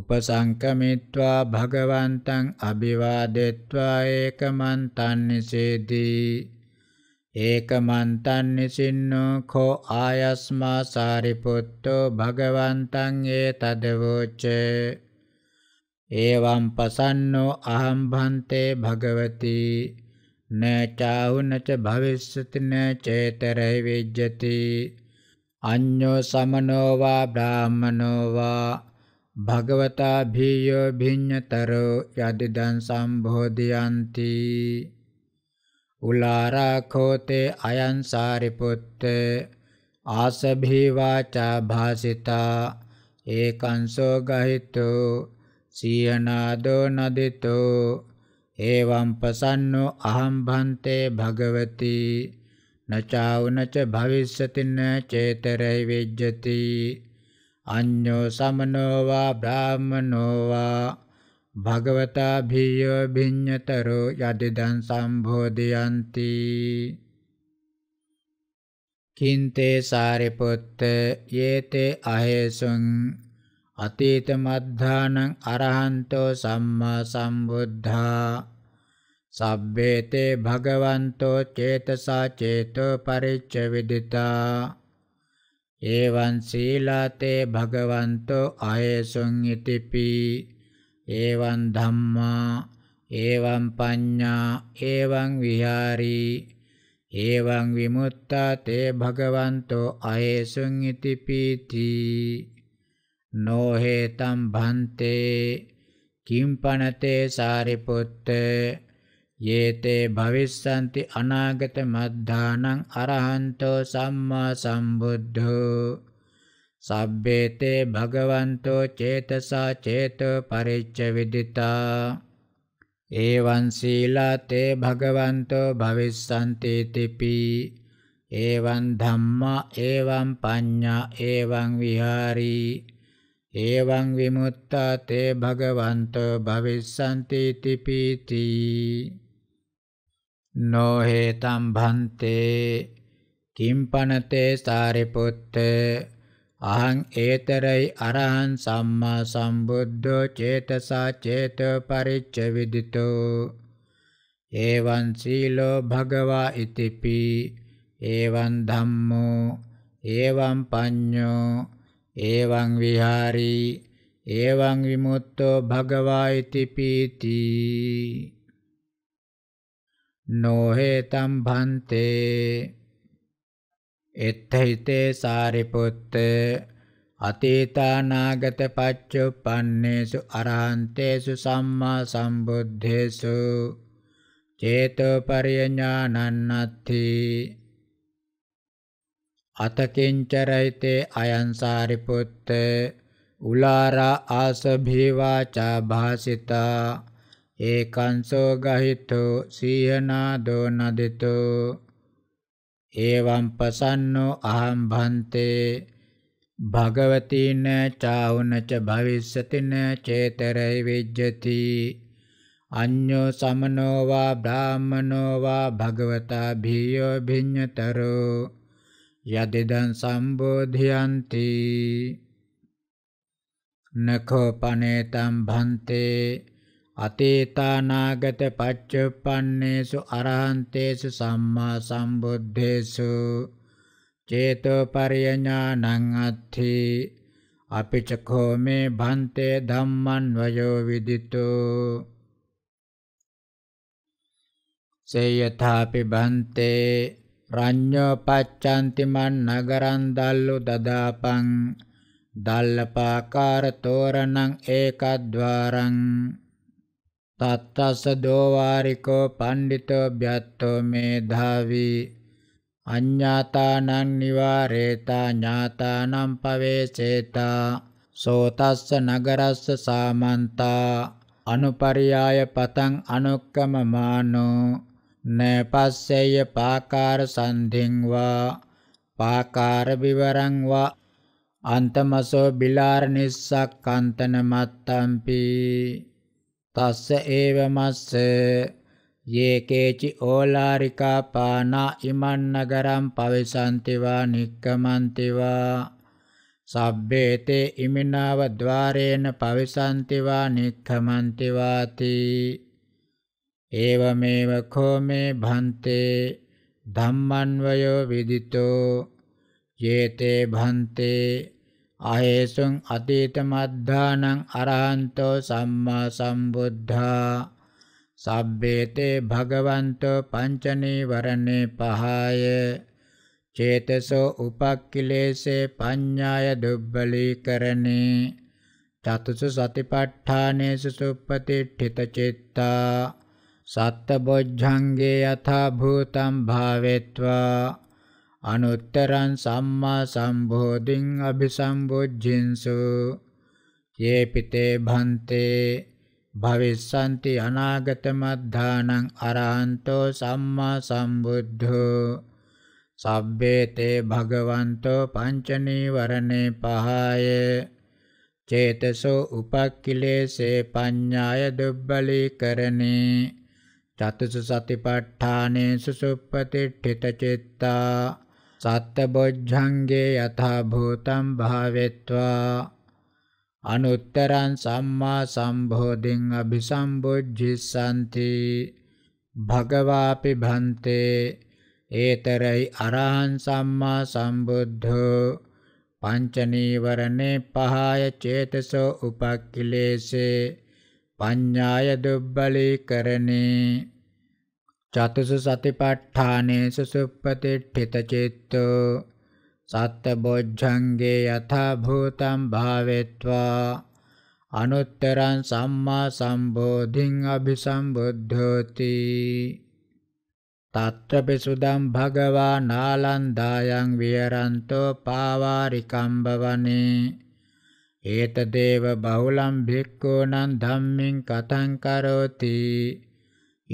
උපසංකමිත්වා භගවන්තං අභිවාදෙත්වා ඒකමන්තං නිසේදී ඒකමන්තං නිසින්නෝ කෝ ආයස්මා සාරිපුත්තෝ භගවන්තං ඒ තදවෝච එවං පසන්නෝ අහම් භන්තේ භගවතී න චාවුනච භවිස්සති න චේතරයි විජ්ජති අඤ්ඤෝ සමනෝ වා බ්‍රාහමනෝ වා භගවතා භීයෝ භිඤ්ඤතරෝ යදිදං සම්බෝධියಂತಿ උලාරාඛෝතේ අයං සාරිපුත්ත ආසභී වාචා භාසිතා ඒකංසෝ ගහිතෝ සීයනාදෝ නදිතෝ එවං පසන්නෝ අහං භන්තේ භගවති නචාවුනච භවිස්සතින චේතරයි විජ්ජති අඤ්ඤෝ සමනෝ වා බ්‍රාහමනෝ වා භගවතා භීයෝ භිඤ්ඤතරෝ යදිදං සම්බෝධියಂತಿ කින්තේ සාරිපුත්ත යේතේ අහේසුං අතීත මද්ධානං අරහන්තෝ සම්මා සම්බුද්ධා සබ්බේතේ භගවන්තෝ චේතසා චේතෝ පරිච්ඡ විදිතා එවං සීලාතේ භගවන්තෝ අයසුං ඉතිපි එවං ධම්මා එවං පඤ්ඤා එවං විහාරී එවං විමුත්තා තේ භගවන්තෝ අයසුං ඉතිපීති නොහෙතම් භන්තේ කිම්පනතේ සාරිපුත්ත යේතේ භවිස්සanti අනාගත මද්ධානං අරහන්තෝ සම්මා සම්බුද්ධෝ සබ්බේතේ භගවන්තෝ චේතසා චේතෝ පරිච්ඡ විදිතා එවං සීලා තේ භගවන්තෝ භවිස්සanti තිපි එවං ධම්මා එවං පඤ්ඤා එවං විහාරී එවං විමුත්තා තේ භගවන්තෝ භවිස්සanti තිපීති නොහෙතම් භන්තේ කිම්පනතේ සාරිපුත්ත අහං ඒතරයි අරහං සම්මා සම්බුද්ධෝ චේතසා චේතෝ පරිච්ඡ විදිතෝ එවං සීලෝ භගවා ඉතිපි එවං ධම්මෝ එවං පඤ්ඤෝ එවං විහාරී එවං විමුක්තෝ භගවා इति පීති නොහෙතම් භන්තේ එත්තහිතේ සාරිපුත්ත අතීතානාගත පච්චුප්පන්නේසු අරහන්තේසු සම්මා සම්බුද්දේසු චේතෝ පරිඥානන්නත්ති අතකින්චරයිතේ අයං සාරිපුත්ත උලාරා ආසභීවාචා භාසිතා ඒකංසෝ ගහිතෝ සීහනාදෝ නදිතෝ එවං පසන්නෝ අහං භන්තේ භගවතීන චාවුනච භවිස්සතින චේතරයි විජ්ජති අඤ්ඤෝ සමනෝ වා බ්‍රාහමනෝ වා භගවතා භීයෝ භිඤ්ඤතරෝ යදෙදං සම්බෝධියන්ති නඛෝ පනේතම් භන්තේ අතේතානාගත පච්චපන්නේසු අරහන්තේසු සම්මා සම්බුද්දේසු චේතෝ පරියඥානං අත්ථි අපිචඛෝ මේ භන්තේ ධම්මං වයෝ විදිතෝ සේයථාපි භන්තේ රඤ්ඤෝ පච්ඡන්ති මන් නගරං දල්ලු දදාපං දල්ලපාකාර තෝරණං ඒකද්වාරං තත්තස දෝවාරිකෝ පණ්ඩිතෝ භ්‍යත්තෝ මේධාවි අඤ්ඤාතානං නිවාරේතා ඥාතානම් පවේසේතා සෝතස්ස නගරස්ස සාමන්තා අනුපරියාය පතං අනුක්කමමානෝ නපස්සේය පාකාර සන්ධින් වා පාකාර විවරං වා අන්තමසෝ බිලාර නිස්සක්කන්තන මත්තම්පි තස්ස ඒව මස්ස යේකේචි ඕලාරිකා පානා ඉමන් නගරම් පවිසන්තිවා නික්කමන්තිවා සබ්බේතේ ඉමිනාව ద్వාරේන පවිසන්තිවා නික්ඛමන්තිවාති ඒවමේව කෝ මේ භන්තේ ධම්මන්වයෝ විදිතෝ යේතේ භන්තේ අහේසුං අතීත මද්ධානං අරහන්තෝ සම්මා සම්බුද්ධා සබ්බේතේ භගවන්තෝ පංච නීවරණේ පහය චේතසෝ උපක්ඛිලේසේ පඤ්ඤාය දුබ්බලීකරණේ චතුසු සතිපට්ඨානේසු සුප්පතිට්ඨිත චිත්තා සත්තබොජ්ජංගේ යථා භූතං භාවෙත්වා අනුත්තරං සම්මා සම්බෝධින් අபிසම්බුද්ධින්සු යේපිතේ භන්තේ භවිස්සanti අනාගත මද්ධානං අරහන්තෝ සම්මා සම්බුද්ධෝ සබ්බේ තේ භගවන්තෝ පංච නීවරණේ පහය චේතසෝ උපක්ඛිලේසේ පඤ්ඤාය දුබ්බලීකරණේ චතුස සතිපට්ඨානේ සුසුප්පතිට්ඨිතචෙත්තා සත්තබොජ්ජංගේ යථා භූතං භාවෙත්වා අනුත්තරං සම්මා සම්බෝධින් අபிසම්බුද්ධිසanti භගවාපි භන්තේ ඒතරයි අරහං සම්මා සම්බුද්ධෝ පංච නීවරණේ පහය චේතසෝ උපක්ඛිලේසේ පඤ්ඤාය දුබ්බලීකරණේ චතුස සතිපට්ඨානේස සුප්පතිට්ඨිත චේත්තෝ සත්තබොජ්ජංගේ යථා භූතං භාවෙත්වා අනුත්තරං සම්මා සම්බෝධින් අபிසම්බුද්ධෝති තත්‍රපි සුදම් භගවා නාලන්දායන් විහරන්තෝ පාවාරිකම්බවනේ ඒතදේව බහුලම් භික්ඛූනම් ධම්මින් කතං කරෝති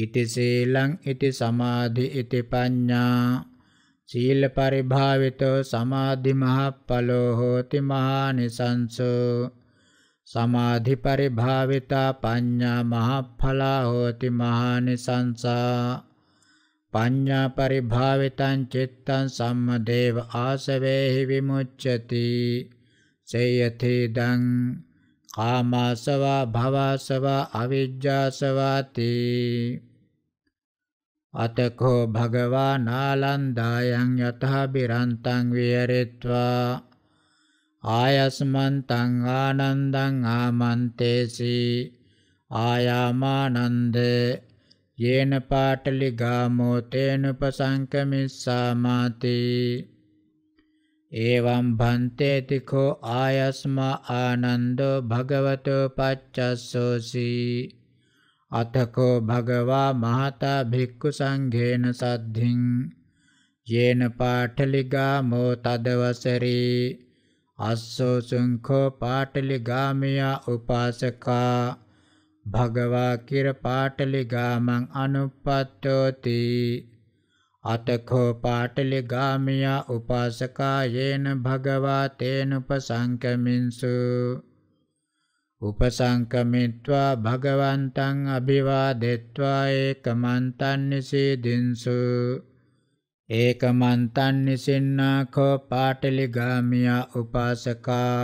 ඉති සීලං ඉති සමාධි ඉති පඤ්ඤා සීල පරිභාවිතෝ සමාධි මහප්පලෝ හෝති මහානිසංසෝ සමාධි පරිභාවිතා පඤ්ඤා මහප්ඵලා හෝති මහානිසංසා පඤ්ඤා පරිභාවිතං චිත්තං සම්මදේව ආසවේහි විමුච්ඡති සේයතේදං කාමාසවා භවසවා අවිජ්ජාසවාතේ අතකෝ භගවා නාලන්දායන් යතහ බිරන්තං විහෙරෙත්වා ආයස්මන්තං ආනන්දං ආමන්තේසි ආයාමානන්ද යේන පාටලි ගාමෝ තේන උපසංකමිස්සාමාති ඒවම් භන්තේතිකෝ ආයස්මා ආනන්දෝ භගවතෝ පච්චස්සෝසි අතකෝ භගවා මහතා භික්ඛු සංඝේන සද්ධින් යේන පාඨලිගාමෝ තදවසරේ අස්සෝ සුංඛෝ පාඨලිගාමියා උපාසකා භගවා කිර පාඨලිගාමං අනුපත්තෝති අතඛෝ පාටලි ගාමියා උපාසකා යේන භගවා තේනුපසංකමින්සු උපසංකමිත්වා භගවන්තං අභිවාදෙත්වා ඒකමන්තං නිසීදින්සු ඒකමන්තං නිසින්නාඛෝ පාටලි ගාමියා උපාසකා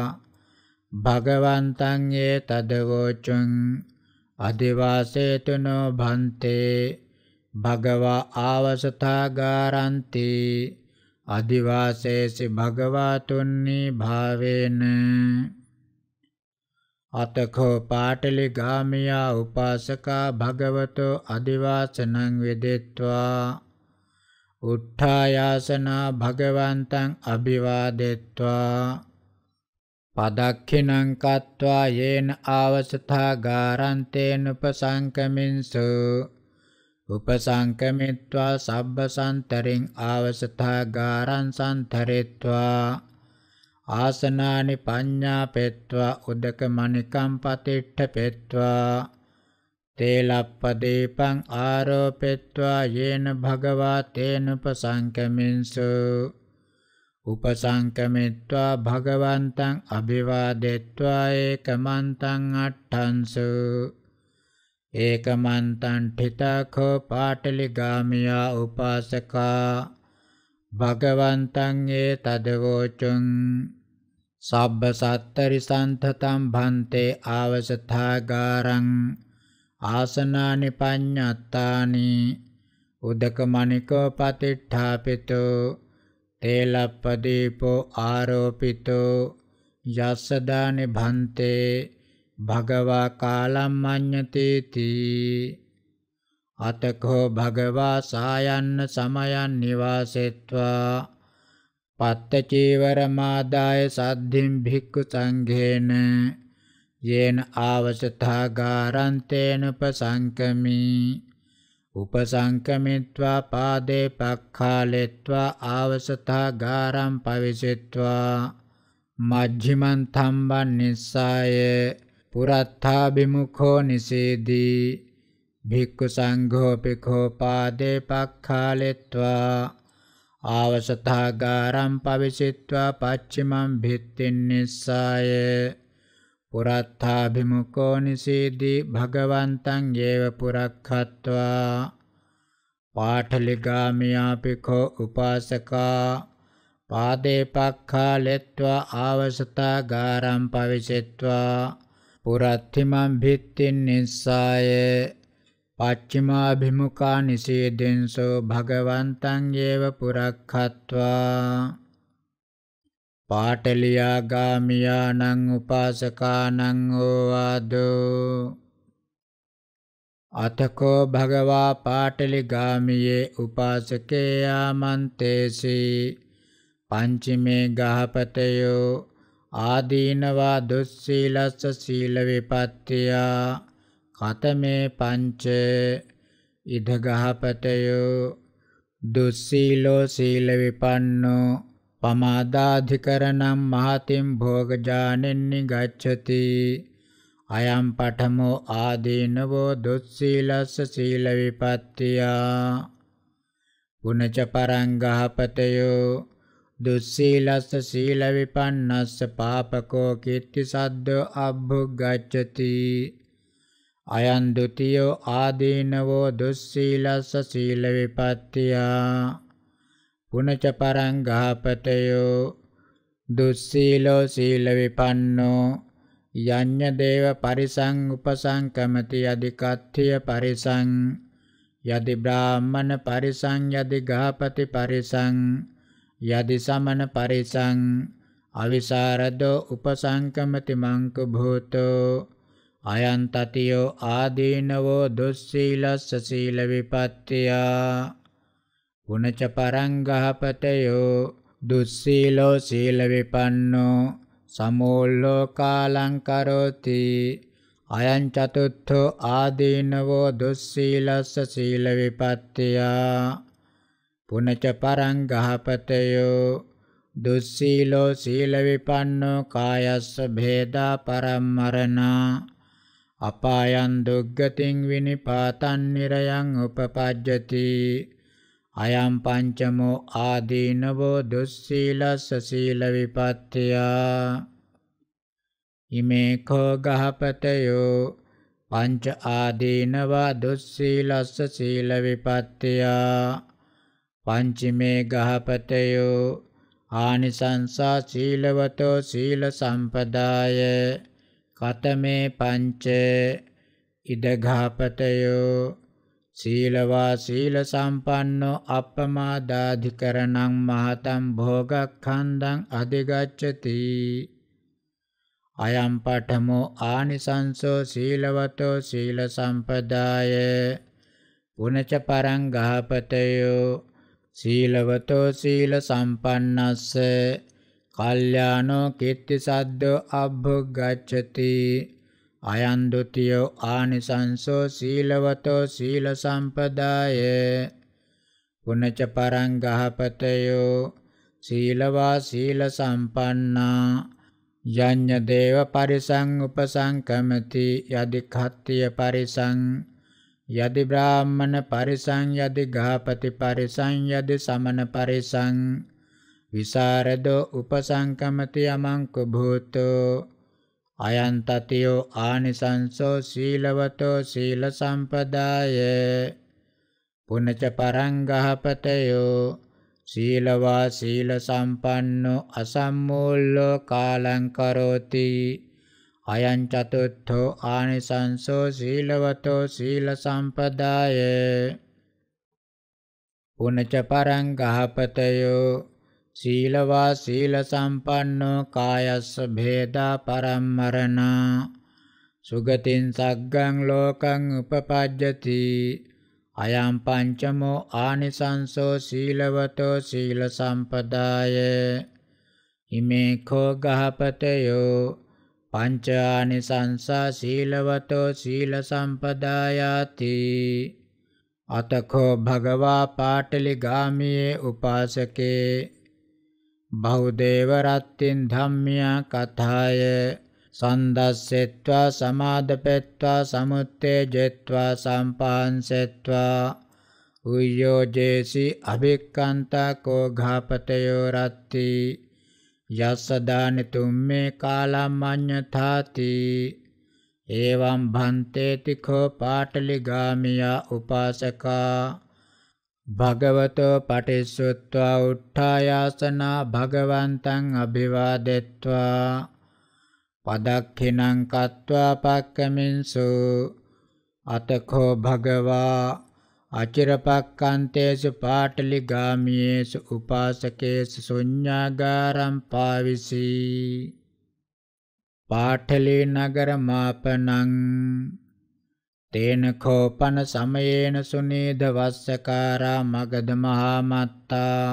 භගවන්තං ඒ තදවෝචං අදිවාසේතුනෝ භන්තේ භගවා ආවසථාගාරන්ති අදිවාසේසි භගවාතුන්නී භාවේන අතකෝ පාටලි ගාමියා උපාසකා භගවතෝ අදිවාසනං විදෙත්වා උට්ඨායාසනා භගවන්තං අභිවාදෙත්වා පදක්ඛිනං කତ୍වා යේන ආවසථා ගාරන්තේනුපසංකමින්සු උපසංකමිත්වා සබ්බ සම්තරින් ආවසතා ගාරං සම්තරෙත්වා ආසනානි පඤ්ඤාපෙත්වා උදක මණිකම් පතිට්ඨපෙත්වා තේලප්පදීපං ආරෝපෙත්වා යේන භගවා තේනුපසංකමින්සු උපසංකමිත්වා භගවන්තං අභිවාදෙත්වා ඒකමන්තං අට්ඨංසු ඒකමන්තං ඨිතාඛෝ පාටලිගාමියා උපාසකා භගවන්තං ඒ තදවෝචං සබ්බ සත්තරි සන්තතම් භන්තේ ආවසථාගාරං ආසනානි පඤ්ඤත්තානි උදකමණිකෝ පතිට්ඨාපිතෝ තේලප්පදීපෝ ආරෝපිතෝ යස්සදානි භන්තේ භගවා කාලම්මඤ්ඤතේති අතකෝ භගවා සායන්න සමයන් නිවාසෙත්වා පත්ත චීවර මාදාය සද්ධින් භික්ඛු සංඝේන යේන ආවසථාගාරන්තේන උපසංකමි උපසංකමිත්වා පාදේ පක්ඛාලෙත්වා ආවසථාගාරම් පවිසෙත්වා මජ්ක්‍ධිමන් තම්බන් නිස්සායේ පුරත්ථාභිමුඛෝ නිසේදී භික්ඛු සංඝෝපි කෝපාදේ පක්ඛාලෙත්වා ආවසතාගාරම් පවිසිත්වා පච්චිමං භිත්තින් නිස්සාය පුරත්ථාභිමුඛෝ නිසේදී භගවන්තං යේව පුරක්ඛත්වා පාඨලිගාමියාපිඛෝ උපාසකා පාදේ පක්ඛාලෙත්වා ආවසතාගාරම් පවිසිත්වා පුරත්තිමන් භිත්තින් නිස්සාය පච්චිමාභිමුඛා නිසීදෙන්සෝ භගවන්තං ඒව පුරක්ඛත්වා පාටලියාගාමියානං උපාසකානං ඕවාදෝ අතකෝ භගවා පාටලිගාමියේ උපාසකේ ආමන්තේසි පංචමේ ගහපතයෝ ආදීනවා දුස්සීලස්ස සීල විපත්තිය කතමේ පංච ඉදගහපතයෝ දුස්සීලෝ සීල විපන්නෝ පමාදාධිකරණම් මහතින් භෝගජානෙන්නි ගච්ඡති අයම් පඨමෝ ආදීනවෝ දුස්සීලස්ස සීල විපත්තිය පුනච පරංගහපතයෝ දුස්සීලස්ස සීල විපන්නස්ස පාපකෝ කිත්ති සද්දෝ අබ්බුගච්ඡති අයං ဒ ුතියෝ ආදීනවෝ දුස්සීලස්ස සීල විපත්තියා පුනච පරං ගහපතයෝ දුස්සීලෝ සීල විපන්නෝ යඤ්ඤ දේව පරිසං උපසංකමති අධිකත්ථය පරිසං යදි බ්‍රාහ්මණ පරිසං යදි ගහපති පරිසං යදි සමන පරිසං අවිසරදෝ උපසංකමති මංක භූතෝ අයන් තතියෝ ආදීනවෝ දුස්සීලස්ස සීල විපත්තියා පුනච පරංගහපතයෝ දුස්සීලෝ සීල විපන්නෝ සමෝල්ලෝ කාලං කරෝති අයං චතුත්ථෝ ආදීනවෝ දුස්සීලස්ස සීල විපත්තියා පුනච පරං ගහපතයෝ දුස්සීලෝ සීල විපන්නෝ කායස්ස භේදා පරම්මරණා අපායන් දුග්ගතින් විනිපාතං නිරයන් උපපජ්ජති අයම් පංචමෝ ආදීනවෝ දුස්සීලස්ස සීල විපත්තියා ඉමේ කෝ ගහපතයෝ පංච ආදීනවා දුස්සීලස්ස සීල විපත්තියා පංචමේ ගහපතයෝ ආනිසංසා සීලවතෝ සීල සම්පදාය කතමේ පංච ඉදඝාපතයෝ සීලවා සීල සම්පන්නෝ අප්පමාදාධිකරණං මහතං භෝගක්ඛන්දං අධිගච්ඡති අයම් පඨමෝ ආනිසංසෝ සීලවතෝ සීල සම්පදාය පුනච පරං ගහපතයෝ සීලවතෝ සීල සම්පන්නස්ස කල්යාණෝ කීර්ති සද්දෝ අබ්බගච්ඡති අයං ဒ ුතිය ආනිසංසෝ සීලවතෝ සීල සම්පදාය පුනච පරං ගහපතයෝ සීලවා සීල සම්පන්නා යඤ්ඤ දේව පරිසං උපසංකමති යදි කත්තිය පරිසං යදි බ්‍රාහ්මන පරිසං යදි ගහපති පරිසං යදි සමන පරිසං විසරදෝ උපසංකමති අමංක භූතෝ අයං තතියෝ ආනිසංසෝ සීලවතෝ සීල සම්පදාය පුනච පරං ගහපතයෝ සීලවා සීල සම්පන්නෝ අසම්මෝල්ලෝ කාලං කරෝති අයං චතුත්ථෝ ආනිසංසෝ සීලවතෝ සීල සම්පදාය පුනච පරං ගහපතයෝ සීලවා සීල සම්පන්නෝ කායස්ස භේදා පරම්මරණා සුගතින් සග්ගං ලෝකං උපපජ්ජති අයං පංචමෝ ආනිසංසෝ සීලවතෝ සීල සම්පදාය ඉමේ කෝ ගහපතයෝ පංචානිසංසා සීලවතෝ සීල සම්පදායාති අතකෝ භගවා පාටලි ගාමියේ උපාසකේ බහුදේවරත්තින් ධම්මියා කථාය සන්දස්සෙත්වා සමාදපෙත්වා සමුත්තේජෙත්වා සම්පාන්සෙත්වා උයෝජේසි අභික්කන්තකෝ ඝාපතයෝ රත්ති යස්සදාන තුම්මේ කාලම්මඤ්ඤතාති එවං භන්තේති කෝ පාටලිගාමියා උපාසකා භගවතෝ පටිසුත්වා උත්ථායාසනා භගවන්තං අභිවාදෙත්වා පදක්ඛිනං කତ୍වා පක්කමින්සු අතකෝ භගවා අචිරපක්කන්තේසු පාටලිගාමියේසු උපාසකේසු සුඤ්ඤාගාරම් පාවිසි පාඨලේ නගර මාපනං තේන කෝපන සමයේන සුනේද වස්සකාරා මගධ මහා මත්තා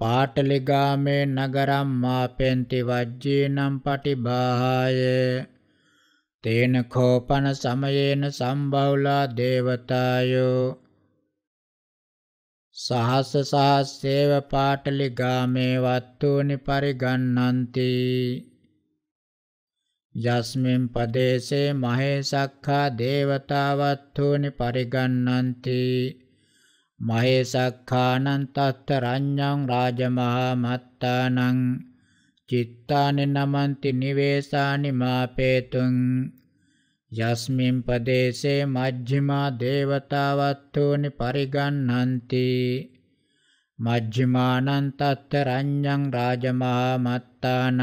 පාටලිගාමේ නගරම් මාපෙන්ති වජ්ජේනම් පටිභාය තේන කෝපන සමයේන සම්බවුලා දේවතායෝ සහස සහස්සේව පාටලි ගාමේ වත්තුනි පරිගන්නන්ති යස්මින් පදේශේ මහේසක්ඛා දේවතාවත්තුනි පරිගන්නන්ති මහේසක්ඛානං තත්තරඤ්ඤං රාජමහා මත්තානං චිත්තානි නමන්ති නිවේසානි මාපේතුං යස්මින් පදේශේ මජ්ක්‍ධිමා දේවතාවත්තුනි පරිගණ්ණන්ති මජ්ක්‍ධිමානං තත්තරඤ්ඤං රාජමහා මත්තානං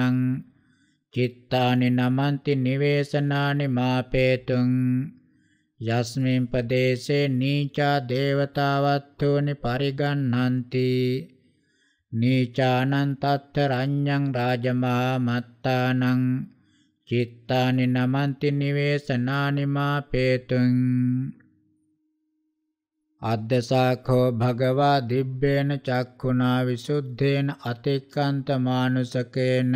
චිත්තානි නමන්ති නිවේසනානි මාපේතුං යස්මින් පදේශේ නීචා දේවතාවත්තුනි පරිගණ්ණන්ති නීචානං තත්ත රඤ්ඤං රාජමා මත්තානං චිත්තානි නමන්ති නිවේසනානි මාපේතුං අද්දසාඛෝ භගවා දිබ්බේන චක්ඛුනා විසුද්ධේන අතික්කන්ත මානුසකේන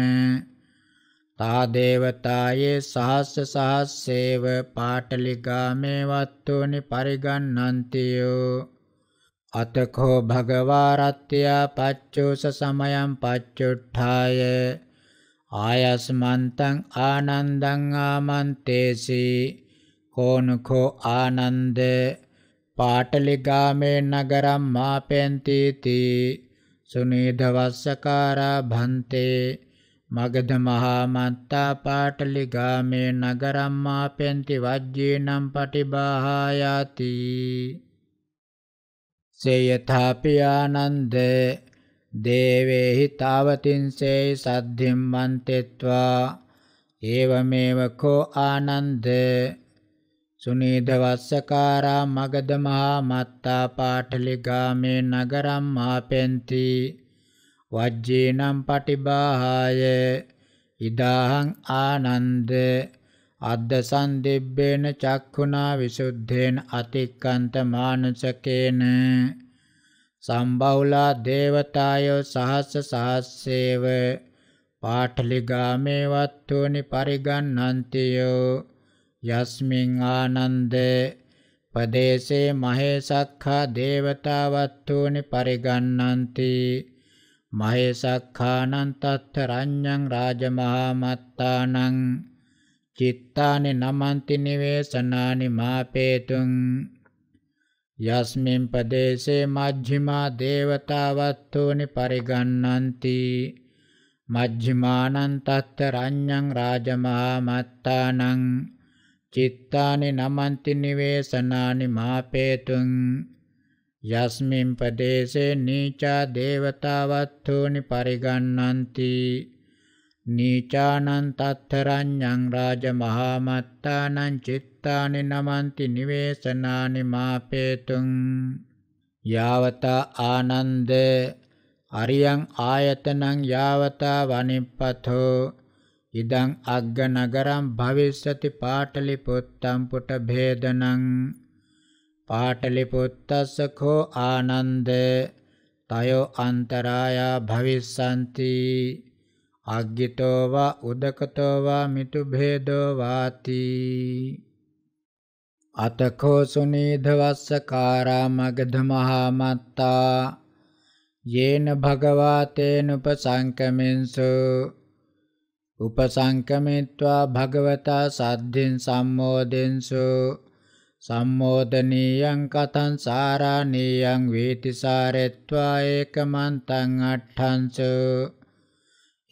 තා දේවතායේ සහස්ස සහස්සේව පාටලිගාමේ වත්තුනි පරිගන්නන්තියෝ අතකෝ භගවාරත්ත්‍යා පච්චෝස සමයම් පච්චුට්ඨාය ආයස්මන්තං ආනන්දං ආමන්තේසි කෝනුකෝ ආනන්ද පාටලිගාමේ නගරම් මාපෙන්තිති සුනීධවස්සකාරා භන්තේ මගධ මහා මත්තා පාටලිගාමේ නගරම් මාපෙන්ති වජ්ජේනම් පටිබාහායාති සේයථාපියානන්ද දේවේහි තාවතින්සේ සද්ධිම්මන්තෙත්වා ඒවමේව කෝ ආනන්ද සුනීදවස්සකාරා මගධමහා මත්තා පාටලිගාමේ නගරම් ආපෙන්ති වජ්ජේනම් පටිබාහාය ඉදාහං ආනන්ද අද්දසන් දිබ්බේන චක්ඛුනා විසුද්ධේන අතික්කන්ත මානසකේන සම්බෞලා දේවතායෝ සහස්ස සහස්සේව පාඨලිගාමේ වත්තුනි පරිගන්නන්තියෝ යස්මින් ආනන්ද පදේසේ මහේසක්ඛා දේවතාවත්තුනි පරිගන්නන්ති මහේසක්ඛානං තත්තරඤ්ඤං රාජමහා මත්තානං චිත්තානි නමන්ති නිවේසනානි මාපේතුං යස්මින් පදේශේ මජ්ක්‍ධිමා දේවතාවත්තුනි පරිගන්නಂತಿ මජ්ක්‍ධිමානං තත්තරඤ්ඤං රාජමහා මත්තානං චිත්තානි නමන්ති නිවේසනානි මාපේතුං යස්මින් පදේශේ නීචා දේවතාවත්තුනි පරිගන්නಂತಿ නීචානං තත්තරඤ්ඤං රාජමහාමත්තානං චිත්තානි නමන්ති නිවේසනානි මාපේතුං යාවතා ආනන්ද අරියං ආයතනං යාවතා වනිප්පතෝ ඉදං අග්ග නගරං භවිස්සති පාටලිපුත්තං පුට භේදනං පාටලිපුත්තස්ස කෝ ආනන්ද තයෝ අන්තරායා භවිස්සanti අග්ගිතෝ වා උදකතෝ වා මිතු භේදෝ වාති අතකෝ සුනීධවස්සකාරා මගධමහා මත්තා යේන භගවා තේන උපසංකමෙන්සු උපසංකමිත්වා භගවතා සද්ධින් සම්මෝදෙන්සු සම්මෝදනීයං කතං සාරාණීයං වේති සාරෙත්වා ඒකමන්තං අට්ඨංසු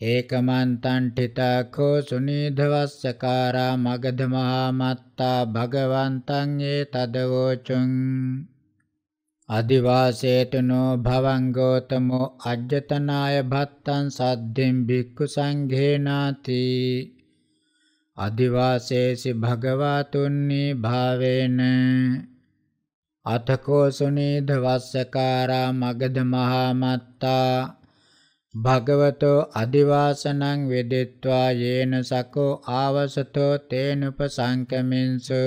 ඒකමන්තන්ටිතකෝ සුනීධවස්සකාරා මගධමහාමත්තා භගවන්තන් ඒ තදවෝචුන් අදිවාසේතනෝ භවංගෝතමෝ අජ්‍යතනාය භත්තං සද්ධින් භික්ඛු සංඝේනාති අදිවාසේසි භගවතුන්නේ භාවේන අතකෝ සුනීධවස්සකාරා මගධමහාමත්තා භගවතෝ අදිවාසනං වෙදෙත්වා යේන සකෝ ආවසතෝ තේනුපසංකමින්සු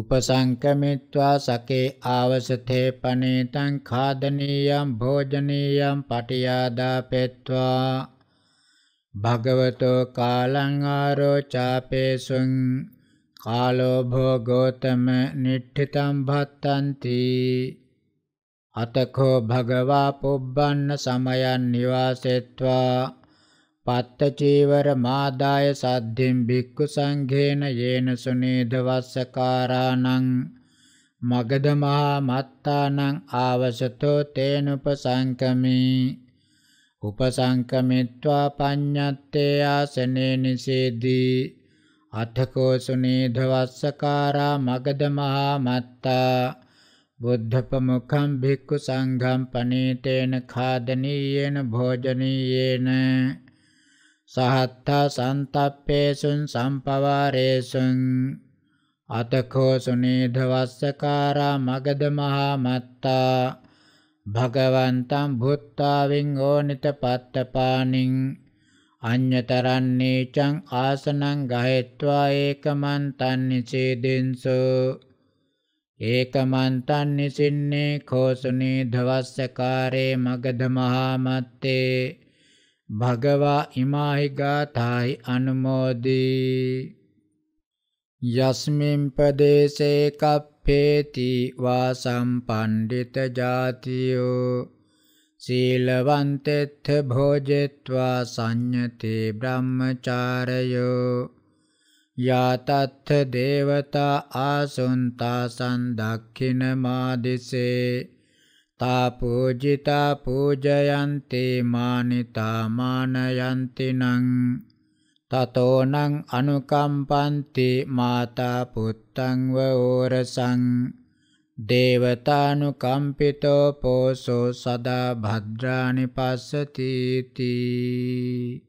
උපසංකමිත්වා සකේ ආවසතේ පනේතං ખાදනීයම් භෝජනීයම් පටියාදාපෙත්වා භගවතෝ කාලං ආරෝචාපේසුං කාලෝ භෝගෝතම නිට්ඨිතං භත්තන්ති අතකෝ භගවා පුබ්බන්න සමයන් නිවාසෙත්වා පත්ත චීවර මාදාය සද්ධින් භික්ඛු සංඝේන යේන සුනේද වස්සකාරාණං මගධ මහා මත්තානං ආවසතෝ තේනුපසංකමි උපසංකමිත්වා පඤ්ඤත්තේ ආසනේ නිසේදී අතකෝ සුනේද වස්සකාරා මගධ මහා මත්තා බුද්ධපමුඛම් භික්ඛු සංඝම් පනීතේන ખાදනීයේන භෝජනීයේන සහත්තා සන්තප්පේසුන් සම්පවාරේසුන් අතකෝ සුනේධවස්සකාරා මගද මහා මත්තා භගවන්තං භුත්තාවින් ඕනිත පත්තපාණින් අඤ්‍යතරන්නේචං ආසනං ගහෙත්වා ඒකමන්තං නිසේදෙන්සෝ ඒකමන්තන් නිසින්නේ කෝසුනී ධවස්සකාරේ මගධ මහාමත්තේ භගවා ඉමාහි ගාථායි අනුමෝදී යස්මින් ප්‍රදේශේ කප්පේති වා සම්පණ්ඩිත ජාතියෝ සීලවන්තෙත්ථ භෝජෙත්වා සංඤතේ බ්‍රහ්මචාරයෝ යාතත්ථ දේවතා ආසුන්තා සන්දක්ඛින මාදිසේ තා පූජිතා පූජයන්ති මානිතා මානයන්ති නං තතෝනං අනුකම්පන්ති මාතා පුත්තං වෝරසං දේවතානුකම්පිතෝ පෝසෝ සදා භද්‍රානි පස්සති තී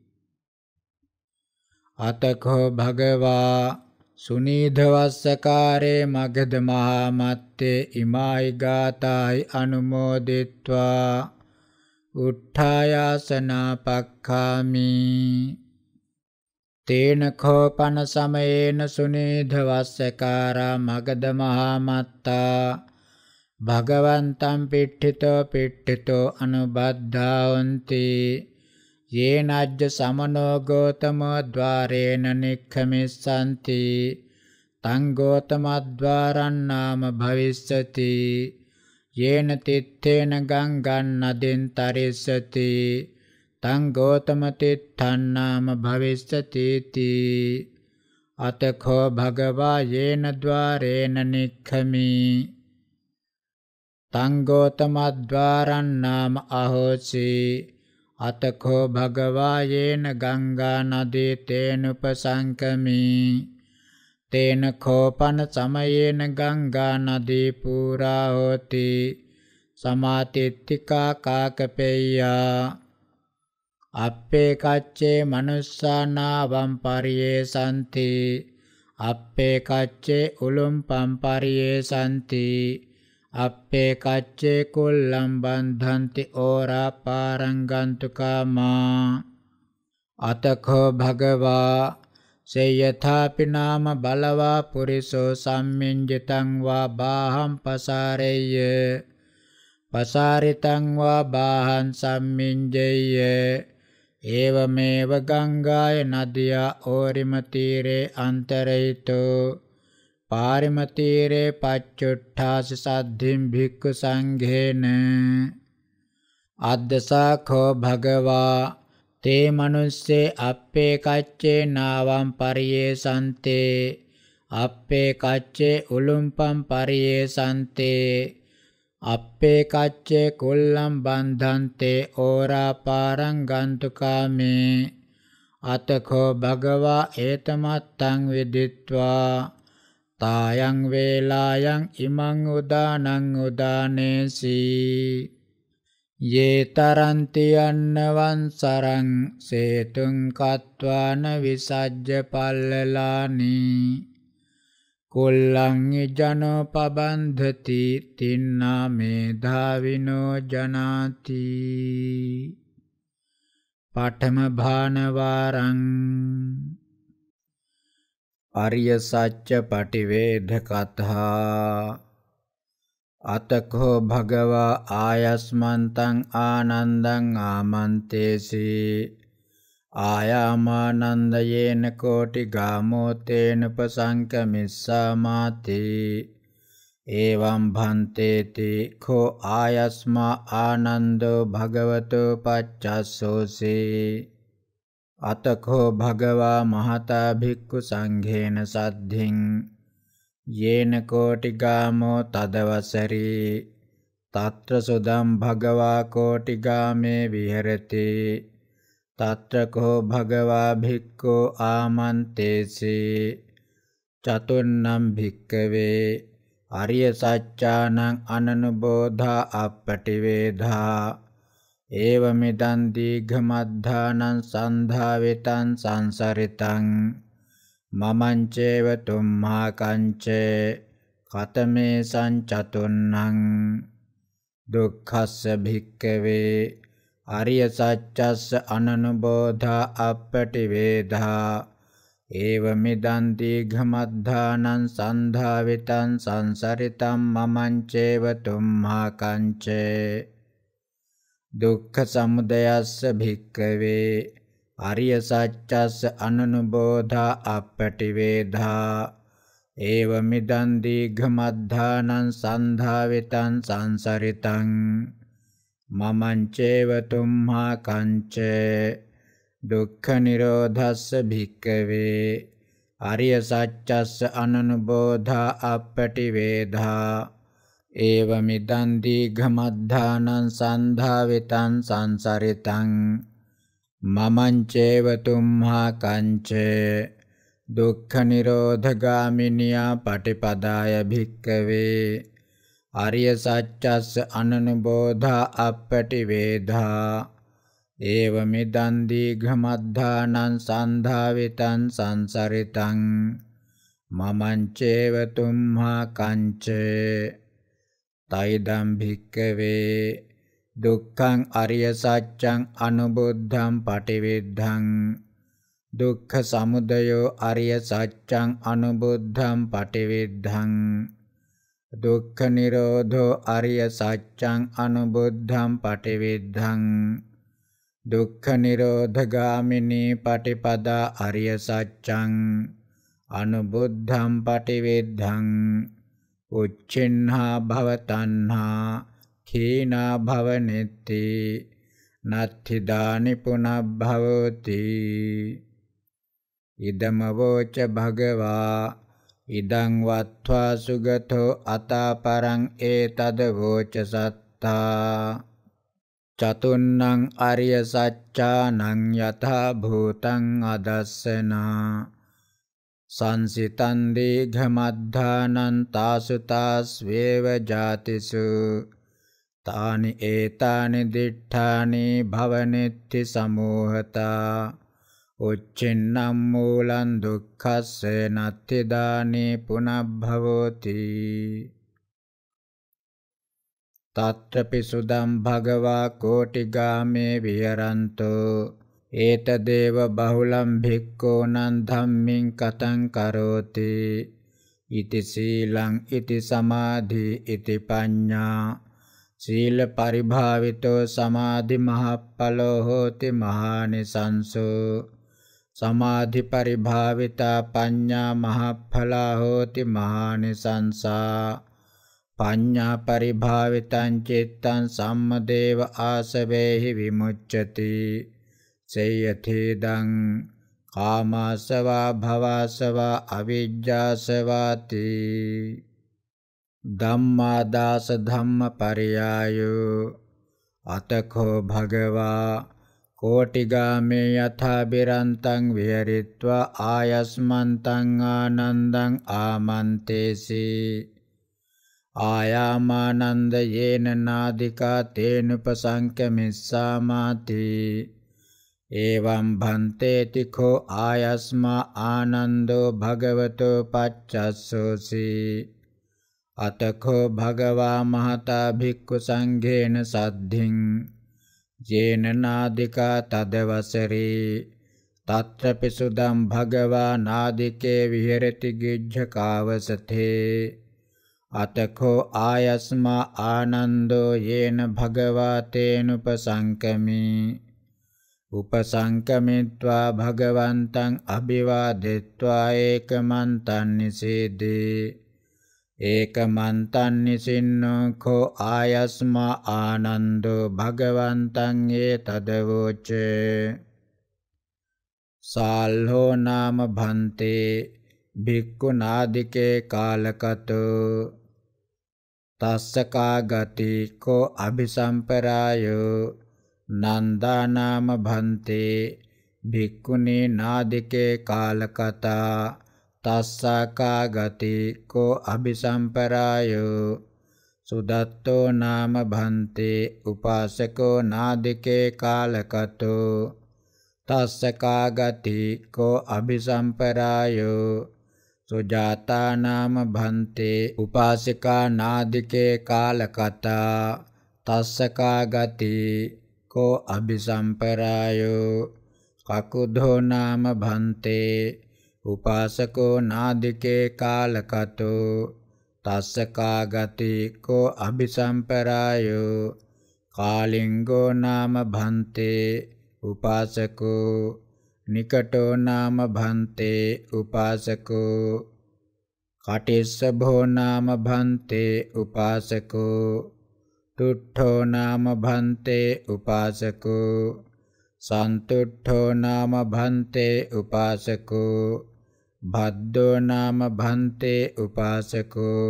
අතකෝ භගවා සුනීධවස්සකාරේ මගධ මහා මත්තේ ඉමායි ගාතයි අනුමෝදිත්වා උත්ථායාසනා පක්ඛාමි තේන කෝපන සමයේන සුනීධවස්සකාරා මගධ මහා මත්තා භගවන්තම් පිට්ඨිතෝ පිට්ඨිතෝ අනුබද්ධාවන්ති යේනජ්ජ සමනෝ ගෝතමෝ ద్వාරේන නික්ඛමිස්සanti තං ගෝතමද්්වාරං නාම භවිස්සති යේන තිත්තේන ගංගං නදෙන් තරissati තං ගෝතම තිත්තං නාම භවිස්සති තී අතඛෝ භගවා යේන ద్వාරේන නික්ඛමි තං ගෝතමද්්වාරං නාම අහෝසී අතකෝ භගවා යේන ගංගා නදී තේනුපසංකමී තේන කෝපන සමයේන ගංගා නදී පුරා හෝති සමාතිත්තිකා කාකපෙය්‍යා අප්පේ කච්චේ මනුස්සානාවම් පරියේ සම්ති අප්පේ කච්චේ උලුම් පම්පරියේ සම්ති අපේ කච්චේ කුල්ලම් බන්ධන්ති ඕරා පාරංගන්තුකාමා අතකෝ භගවා සේයථාපි නාම බලවා පුරිසෝ සම්මින්ජිතං වා බාහම් පසාරෙය්‍ය පසාරිතං වා බාහං සම්මින්ජෙය්‍ය ඒවමේව ගංගාය නදියා ඕරිම තීරේ අන්තරයිතෝ පාරමතීරේ පච්චුට්ඨාස සද්ධිම් භික්ඛු සංඝේන අද්දසාඛෝ භගවා තේ මනුස්සේ අප්පේ කච්චේ නාවම් පරියේ සන්තේ අප්පේ කච්චේ උලුම්පම් පරියේ සන්තේ අප්පේ කච්චේ කුල්ලම් බන්ධන්තේ ඕරා පාරං ගන්තුකාමේ අතකෝ භගවා ඒතමත්තං විදිත්වා තායං වේලායන් ඉමං උදානං උදානේසි යේතරන්ති අන්නවන් සරං සේතුං කත්වාන විසජ්ජ පල්ලලානි කුල්ලං ජනෝ පබන්ධති තින්නා මේධාවිනෝ ජනාති පඨම භානවාරං අරිය සච්ච පටිවේද කතා අතකෝ භගවා ආයස්මන්තං ආනන්දං ආමන්තේසි ආයාමානන්දයේන කෝටි ගාමෝතේන පසංකමිස්සාමාති එවං භන්තේති කෝ ආයස්මා ආනන්දෝ භගවතෝ පච්චස්සෝසේ අතකෝ භගවා මහතා භික්ඛු සංඝේන සද්ධින් යේන කෝටිගාමෝ තදවසරි తත්‍ර සුදම් භගවා කෝටිගාමේ විහෙරති తත්‍ර කෝ භගවා භික්ඛු ආමන්තේසි චතුන්නම් භික්කවේ අරිය සත්‍යානං අනනුබෝධා අපටිවේධා ඒවමිදන් දීඝමද්ධානං සන්ධාවිතං සංසරිතං මමංචේව තුම්මාකංචේ කතමේ සංචතුන්නං දුක්ඛස්ස භික්කවේ අරිය සත්‍යස්ස අනනුබෝධා අපටි වේදා ඒව මිදන් දීඝමද්ධානං සන්ධාවිතං සංසරිතං මමං චේව තුම්මාකංචේ දුක්ඛ සමුදයස්ස භික්ඛවේ අරිය සත්‍යස්ස අනනුබෝධා අපටිවේධා ඒවමිදන් දීඝමද්ධානං සන්ධාවිතං සංසරිතං මමං චේව තුම්හා කංච දුක්ඛ නිරෝධස්ස භික්ඛවේ අරිය සත්‍යස්ස අනනුබෝධා අපටිවේධා ඒව මිදන් දීඝමද්ධානං සන්ධාවිතං සංසරිතං මමංචේව තුම්හා කංචේ දුක්ඛ නිරෝධගාමිනියා පටිපදාය භික්කවේ අරිය සත්‍යස්ස අනනුබෝධා අපටි වේධා ඒව මිදන් දීඝමද්ධානං සන්ධාවිතං සංසරිතං මමං චේව තුම්හා කංචේ තයිදම් භික්කවේ දුක්ඛං අරිය සත්‍යං අනුබුද්ධං පටිවිද්ධං දුක්ඛ සමුදයෝ අරිය සත්‍යං අනුබුද්ධං පටිවිද්ධං දුක්ඛ නිරෝධෝ අරිය සත්‍යං අනුබුද්ධං පටිවිද්ධං දුක්ඛ නිරෝධගාමිනී පටිපදා අරිය සත්‍යං අනුබුද්ධං පටිවිද්ධං උච්චෙන්හා භවතණ්හා ඛේනා භවනෙත්ති නත්ථි දානි පුනබ්භවති ඉදමවෝච භගවා ඉදං වත්වා සුගතෝ අතාපරං ඒතද වෝච සත්තා චතුන්නං අරිය සච්චානං යථා භූතං අදස්සනා සංසිතන් දීඝමද්ධානං තාසුතාස්වේව ජාතිසු තානි ඒතානි දිඨානි භවනිත්ති සමෝහතා උච්චින්නම් මූලං දුක්ඛස්සේ නත්ති දානේ පුනබ්භවෝති තත්‍රපි සුදම් භගවා කෝටිගාමේ විහරන්තෝ ඒතදේව බහුලම් භික්ඛූනං ධම්මින් කතං කරෝති ඉති සීලං ඉති සමාධි ඉති පඤ්ඤා සීල පරිභාවිතෝ සමාධි මහප්පලෝ හෝති මහානිසංසෝ සමාධි පරිභාවිතා පඤ්ඤා මහප්ඵලා හෝති මහානිසංසා පඤ්ඤා පරිභාවිතං චිත්තං සම්මදේව ආසවේහි විමුච්ඡති සේයතේදං කාමාසවා භවසවා අවිජ්ජාසවාති ධම්මාදාස ධම්ම පරියායෝ අතකෝ භගවා කෝටිගාමේ යථා බිරන්තං විහරිත්වා ආයස්මන්තං ආනන්දං ආමන්තේසී ආයාමානන්ද යේන නාදිකා තේනුපසංක මිස්සාමාති එවම් භන්තේති කෝ ආයස්මා ආනන්දෝ භගවතෝ පච්චස්සෝසි අතකෝ භගවා මහතා භික්ඛු සංඝේන සද්ධින් යේන නාදිකා තදවසරේ තත්‍රපි සුදම් භගවා නාදිකේ විහෙරති ගිජ්ජකාවසතේ අතකෝ ආයස්මා ආනන්දෝ යේන භගවා තේනුපසංකමී උපසංකමිත්වා භගවන්තං අභිවාදෙත්වා ඒකමන්තං නිසීදී ඒකමන්තං නිසින්නෝ කෝ ආයස්මා ආනන්දෝ භගවන්තං ඒ තදවෝචේ සාල්හෝ නාම භන්තේ භික්ඛු නාදිකේ කාලකතෝ තස්සකා ගති කෝ අபிසම්පරායෝ නන්දානාම භන්තේ භික්ඛුනේ නාදිකේ කාලකතා තස්සකා ගති කෝ අபிසම්පරායෝ සුදත්තෝ නාම භන්තේ උපාසකෝ නාදිකේ කාලකතෝ තස්සකා ගති කෝ අபிසම්පරායෝ සුජාතා නාම භන්තේ උපාසිකා නාදිකේ කාලකතා තස්සකා ගති කෝ අபிසම්පරායෝ කකුධෝ නාම භන්තේ උපාසකෝ නාදිකේ කාලකතෝ තස්සකාගති කෝ අபிසම්පරායෝ කාලිංගෝ නාම භන්තේ උපාසකෝ නිකටෝ නාම භන්තේ උපාසකෝ කටිස්ස භෝ නාම භන්තේ උපාසකෝ තුට්ඨෝ නාම භන්තේ උපාසකෝ සන්තුට්ඨෝ නාම භන්තේ උපාසකෝ භද්දෝ නාම භන්තේ උපාසකෝ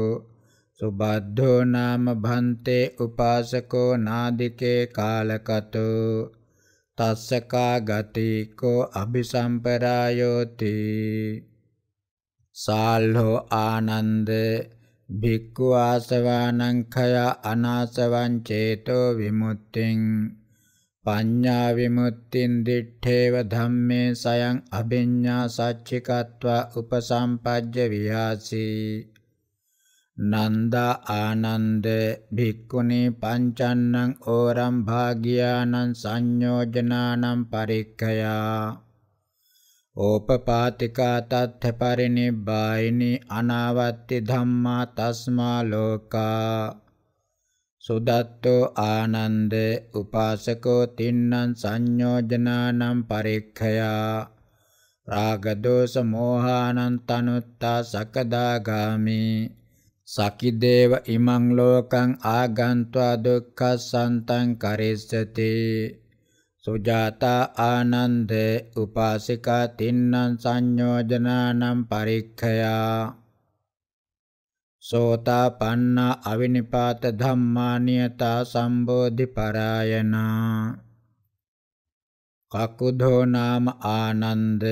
සුබද්ධෝ නාම භන්තේ උපාසකෝ නාදිකේ කාලකතෝ තස්සකා ගතිකෝ අபிසම්පරායෝති සාල්හෝ ආනන්දේ භික්ඛු ආසවානං khය අනාසවං චේතෝ විමුක්තිං පඤ්ඤා විමුක්තින් දිත්තේව ධම්මේ සයං අභිඤ්ඤා සච්චිකत्वा උපසම්පජ්ජ වියාසි නන්දා ආනන්ද භික්ඛුනේ පංචන්නං ඕරම් භාගියානං සංයෝජනානම් පරික්ඛයා ඕපපාතිකා තත්ථ පරිනිබ්බායිනි අනාවත්ති ධම්මා තස්මා ලෝකා සුදත්තෝ ආනන්ද උපාසකෝ තින්නම් සංයෝජනානම් පරික්ඛයා රාග දෝෂ මෝහානං තනුත්තා සකදාගාමි සකිදේව ඉමං ලෝකං ආගන්त्वा දුක්ඛ සන්තං කරිස්සති සුජාතා ආනන්දේ උපාසිකා තින්නම් සංයෝජනානම් පරික්ඛයා සෝතාපන්න අවිනිපාත ධම්මානියතා සම්බෝධි පරායනා කකුධෝ නාම ආනන්ද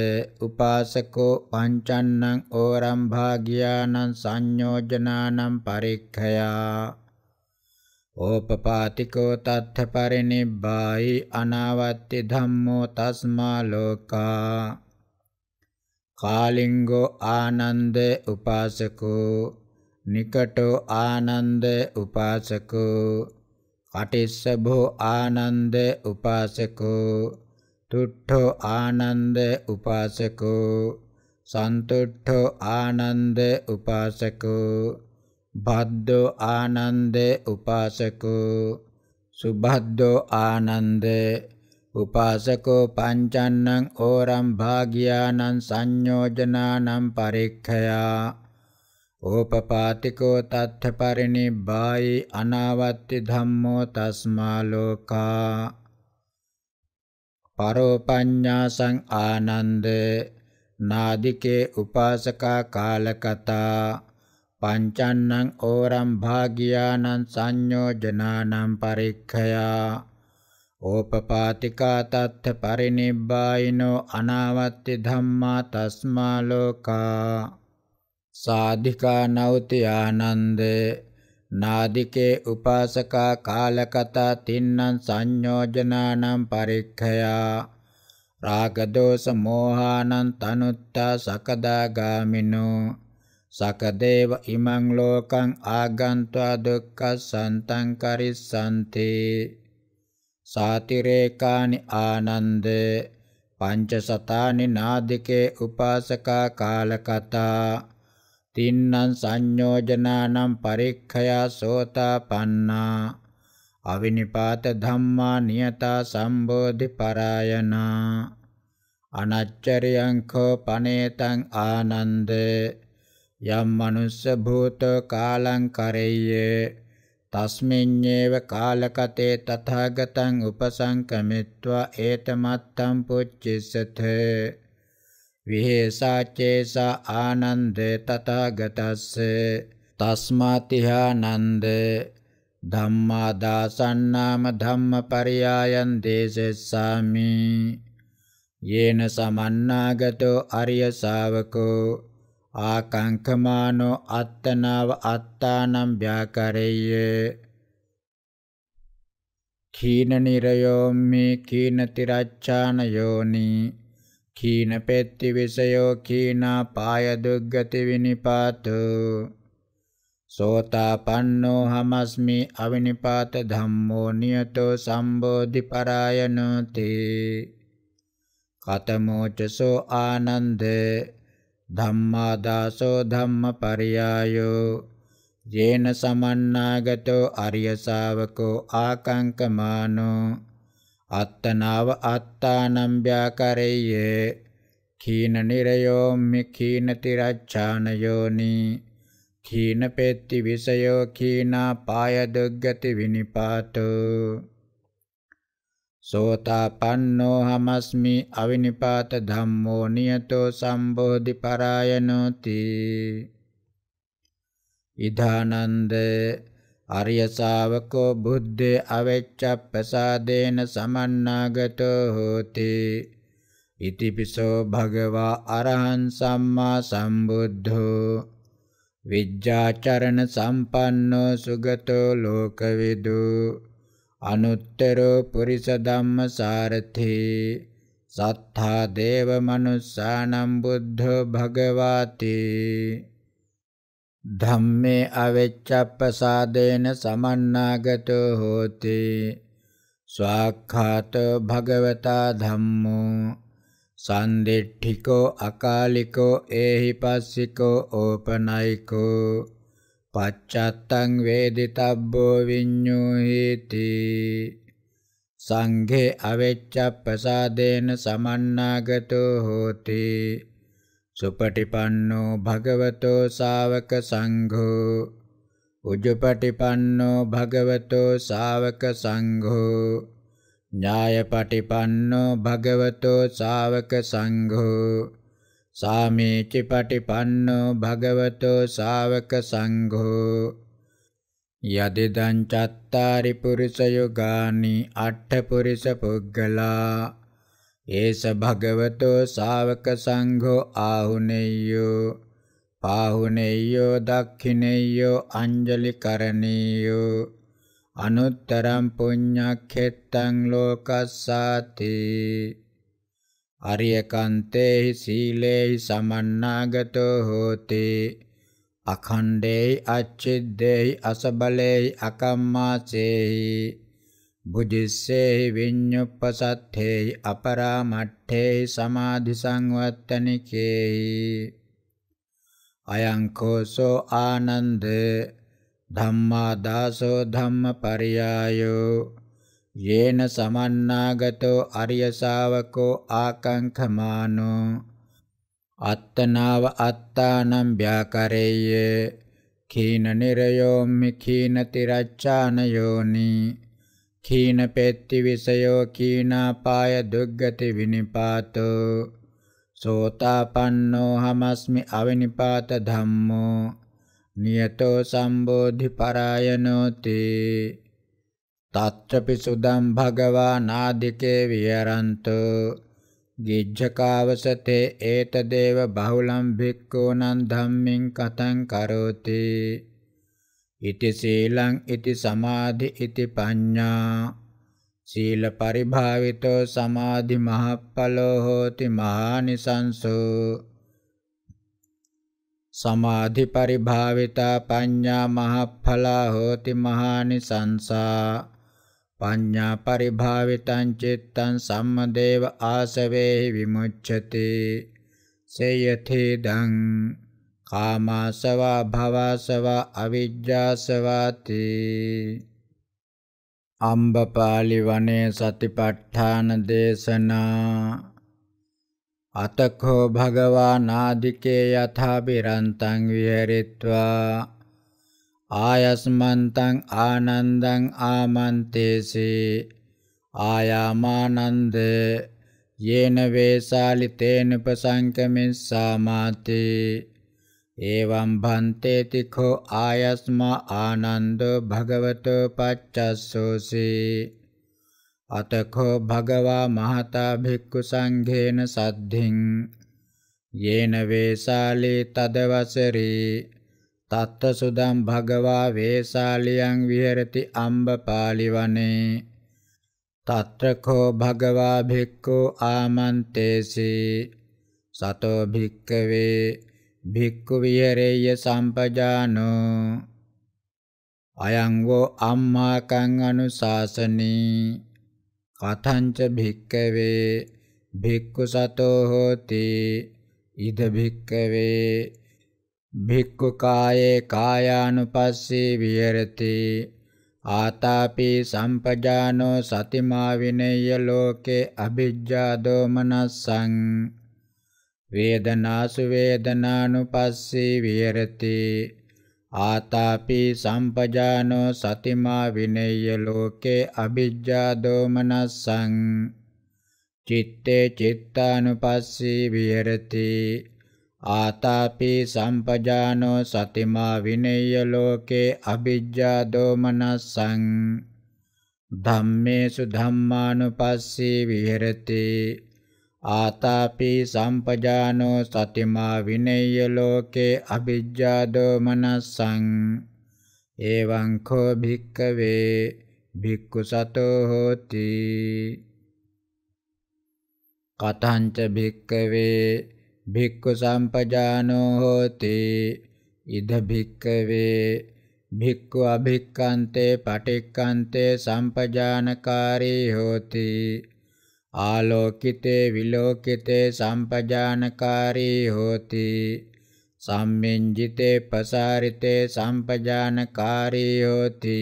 උපාසකෝ පංචන්නං ඕරම් භාගියානං සංයෝජනානම් පරික්ඛයා ඕපපාතිකෝ තත්ථ පරිනිබ්බායි අනාවත්ති ධම්මෝ තස්මා ලෝකා කාලිංගෝ ආනන්ද උපාසකෝ නිකටෝ ආනන්ද උපාසකෝ කටිස්සභෝ ආනන්ද උපාසකෝ තුට්ඨෝ ආනන්ද උපාසකෝ සන්තුට්ඨෝ ආනන්ද උපාසකෝ බද්දෝ ආනන්ද උපාසකෝ සුබද්දෝ ආනන්ද උපාසකෝ පංචන්නං ඕරම් භාගියානං සංයෝජනානම් පරික්ඛයා ඕපපාතිකෝ තත්ථ පරිනිබ්බායි අනාවත්ති ධම්මෝ තස්මා ලෝකා පරෝපඤ්ඤාසං ආනන්ද නාදිකේ උපාසකා කාලකතා පංචන්නං ඕරම් භාගියානං සංයෝජනානං පරික්ඛයා ඕපපාතිකා තත්ථ පරිනිබ්බායිනෝ අනාවත්ති ධම්මා තස්මා ලෝකා සාධිකා නවති ආනන්ද නාදිකේ උපාසකා කාලකතා තින්නම් සංයෝජනානම් පරික්ඛයා රාග දෝෂ මෝහානං තනුත්තා සකදාගාමිනෝ සකදේව ඉමං ලෝකං ආගන්त्वा දුක්ඛසන්තං කරිස්සන්ති සාතිරේකානි ආනන්ද පංචසතානි නාදිකේ උපාසකා කාලකතා තින්නං සංයෝජනානම් පරික්ඛයා සෝතාපන්නා අවිනිපාත ධම්මා නියතා සම්බෝධි පරායනා අනච්චරියං කෝ පනේතං ආනන්දේ යම් මනුස්ස භූත කාලං කරෙය්‍ය තස්මින්නේව කාලකතේ තථාගතං උපසංකමිත්වා ඒතමත්තම් පුච්චිසත විහෙසාචේස ආනන්ද තථාගතස්ස තස්මාතිහානන්ද ධම්මා දාසන්නාම ධම්මපරියායන් දේසෙස්සාමි යේන සමන්නාගතෝ අරිය ශාවකෝ ආකංකමානෝ අත්තනාව අත්තානම් ව්‍යාකරෙය්‍ය කීන නිරයෝ මේ කීනති රච්ඡාන යෝනි කීන පෙත්ති විසයෝ කීනා පාය දුග්ගති විනිපාතු සෝතාපන්නෝ හමස්මි අවිනිපාත ධම්මෝ නියතෝ සම්බෝධි පරායනෝති කතමෝචසෝ ආනන්දේ ධම්මාදාසෝ ධම්මපරියායෝ යේන සමන්නාගතෝ අරිය ශාවකෝ ආකංකමානෝ අත්තනාව අත්තානම් ව්‍යාකරෙය්‍යේ කීන නිරයෝ මිඛීන තිරච්ඡාන යෝනී කීන පෙත්ති විසයෝ කීනා පාය දුග්ගති විනිපාතෝ සෝතාපන්නෝ හමස්මි අවිනිපාත ධම්මෝ නියතෝ සම්බෝධි පරායනෝති ඉදානන්ද අරිය ශාවකෝ බුද්දේ අවෙච්ඡප්පසාදේන සමන්නාගතෝ හෝති ඉතිපිසෝ භගවා අරහං සම්මා සම්බුද්ධෝ විජ්ජාචරණ සම්පන්නෝ සුගතෝ ලෝකවිදූ අනුත්තරෝ පුරිස ධම්ම සාරථේ සත්තා දේව මනුස්සානම් බුද්ධෝ භගවාති ධම්මේ අවෙච්ඡප්පසාදේන සමන්නාගතෝ හෝති ස්වාක්ඛාත භගවතා ධම්මෝ සන්දිට්ඨිකෝ අකාලිකෝ ඒහි පස්සිකෝ ඕපනයිකෝ පච්චත්තං වේදිතබ්බෝ විඤ්ඤෝහේති සංඝේ අවෙච්ච ප්‍රසාදේන සමන්නාගතෝ හෝති සුපටිපන්නෝ භගවතෝ ශාවක සංඝෝ උජුපටිපන්නෝ භගවතෝ ශාවක සංඝෝ ඥායපටිපන්නෝ භගවතෝ ශාවක සංඝෝ සාමේචි පටිපන්නෝ භගවතෝ ශාවක සංඝෝ යදිදං චත්තාරි පුරිස යෝගානි අට්ඨ පුරිස පුග්ගලා ඒස භගවතෝ ශාවක සංඝෝ ආහුනේයෝ පාහුනේයෝ දක්ඛිනේයෝ අංජලි කරණීයෝ අනුත්තරම් පුඤ්ඤක්ඛෙත්තං ලෝකස්සාති අරියකන්තේහි සීලේහි සමන්නාගතෝ හෝති අඛණ්ඩේයි අච්චිද්දේයි අසබලේයි අකම්මාසේහි බුජිස්සේහි විඤ්ඤුප්පසත්තේහි අපරාමට්ඨේහි සමාධි සංවත්තනිකේහි අයංකෝසෝ ආනන්ද ධම්මාදාසෝ ධම්මපරියායෝ යේන සමන්නාගතෝ අරිය ශාවකෝ ආකංඛමානෝ අත්තනාව අත්තානම් ව්‍යාකරේය කීන නිරයෝම්මි කීන තිරච්ඡාන යෝනි කීන පෙත්ති විසයෝ කීනාපාය දුග්ගති විනිපාතෝ සෝතාපන්නෝ හමස්මි අවිනිපාත ධම්මෝ නියතෝ සම්බෝධි පරායනෝතේ තත්‍රපි සුදම් භගවා නාදිකේ විහරන්තු ගිජ්ජකාවසතේ ඒතදේව බහුලම් භික්ඛූනං ධම්මින් කතං කරෝති ඉති සීලං ඉති සමාධි ඉති පඤ්ඤා සීල පරිභාවිතෝ සමාධි මහප්පලෝ හෝති මහානිසංසෝ සමාධි පරිභාවිතා පඤ්ඤා මහප්ඵලා හෝති මහානිසංසා පඤ්ඤා පරිභාවිතං චිත්තං සම්මදේව ආසවේහි විමුච්ඡති සේයතේ දං කාමාසවා භවසවා අවිජ්ජාසවාති අම්බපාලි වනේ සතිපට්ඨාන දේශනා අතකෝ භගවා නාදිකේ යථාබිරන්තං විහෙරිත්වා ආයස්මන්තං ආනන්දං ආමන්තේසේ ආයාමානන්ද යේන වේසාලි තේන පසංකමිස්සාමාතේ එවං භන්තේති කෝ ආයස්මා ආනන්දෝ භගවතෝ පච්චස්සෝසේ අතකෝ භගවා මහතා භික්ඛු සංඝේන සද්ධින් යේන වේසාලි තදවසරේ තත්ත සුදම් භගවා වේසාලියං විහෙරති අම්බපාලි වනේ තත්‍රකෝ භගවා භික්ඛු ආමන්තේසි සතෝ භික්ඛවේ භික්ඛු විහෙරෙය්‍ය සම්පජානෝ අයං වෝ අම්මාකං අනුශාසනී කතංච භික්ඛවේ භික්ඛු සතෝ හෝති ඉද භික්ඛවේ භික්ඛු කායේ කායානුපස්සී විහෙරති ආතාපි සම්පජානෝ සතිමා විනේය ලෝකේ අභිජ්ජා දෝමනස්සං වේදනාසු වේදනානුපස්සී විහෙරති ආතාපි සම්පජානෝ සතිමා විනේය ලෝකේ අභිජ්ජා දෝමනස්සං චිත්තේ චිත්තානුපස්සී විහෙරති ආතාපි සම්පජානෝ සතිමා විනේය ලෝකේ අභිජ්ජා දෝමනසං ධම්මේසු ධම්මානුපස්සී විහෙරති ආතාපි සම්පජානෝ සතිමා විනේය ලෝකේ අභිජ්ජා දෝමනසං එවං කෝ භික්කවේ භික්ඛු සතෝ හෝති කතංච භික්කවේ භික්ඛු සම්පජානෝ හෝති ඉද භික්කවේ භික්ඛු අභික්ඛන්තේ පටික්ඛන්තේ සම්පජානකාරී හෝති ආලෝකිතේ විලෝකිතේ සම්පජානකාරී හෝති සම්මෙන්ජිතේ පසාරිතේ සම්පජානකාරී හෝති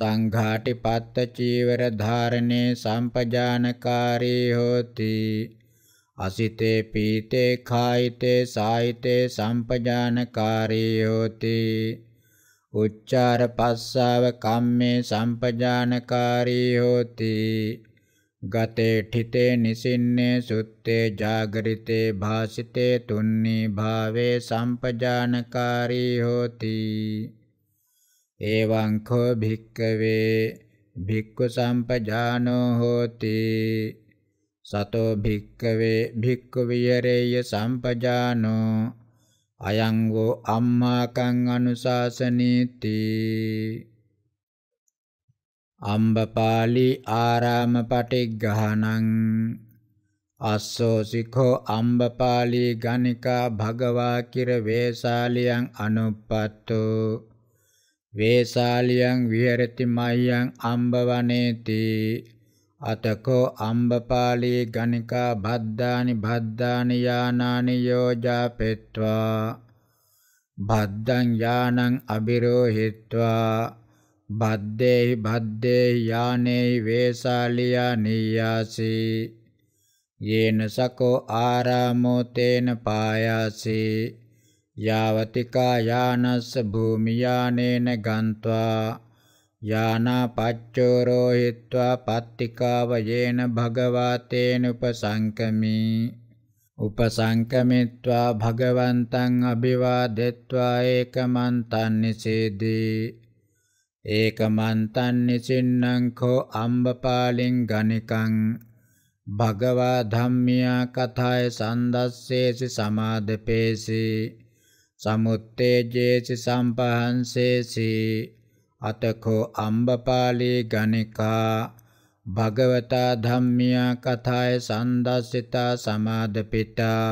සංඝාටිපත්ත චීවර ධාරණේ සම්පජානකාරී හෝති අසිතේ පීතේ කායිතේ සායිතේ සම්පජානකාරී යෝති උච්චාර පස්සාව කම්මේ සම්පජානකාරී හෝති ගතේ ඨිතේ නිසින්නේ සුත්තේ జాగරිතේ භාසිතේ තුන්නී භාවේ සම්පජානකාරී හෝති එවං කෝ භික්කවේ භික්ඛු සම්පජානෝ හෝති සතෝ භික්කවේ භික්ඛු විහෙරේය සම්පජානෝ අයං වූ අම්මාකං අනුශාසනීති අම්බපාලි ආරාම පටිග්ගහණං අස්සෝ සිඛෝ අම්බපාලි ගණිකා භගවා කිර වේසාලියං අනුප්පත්තු වේසාලියං විහෙරති මයං අම්බවනේති අතකෝ අම්බපාලී ගණිකා බද්ධානි බද්ධානි යානානි යෝජාපෙත්වා බද්දං යානං අබිරෝහිත්වා බද්දේහි බද්දේහි යානේහි වේසාලියා නියාසි යේන සකෝ ආරාමෝ තේන පායාසි යාවතිකා යානස්ස භූමියානේන ගන්්වා यानापच्चोरो हित्वा पत्तिकावयेन भगवतेनुपसङ्कमी उपसङ्कमित्वा भगवन्तम् अभिवादित्वा एकमन्तन्निषेदि एकमन्तन्निचिन्नं खो अम्बपालिङ्गनिकं भगवधम्या कथाय सन्दस्येसि समादपेसि समुत्तेजेसि सम्पहंसेसि අතකෝ අම්බපාලේ ගණිකා භගවතා ධම්මියා කථාය සන්දස්සිතා සමාදපිතා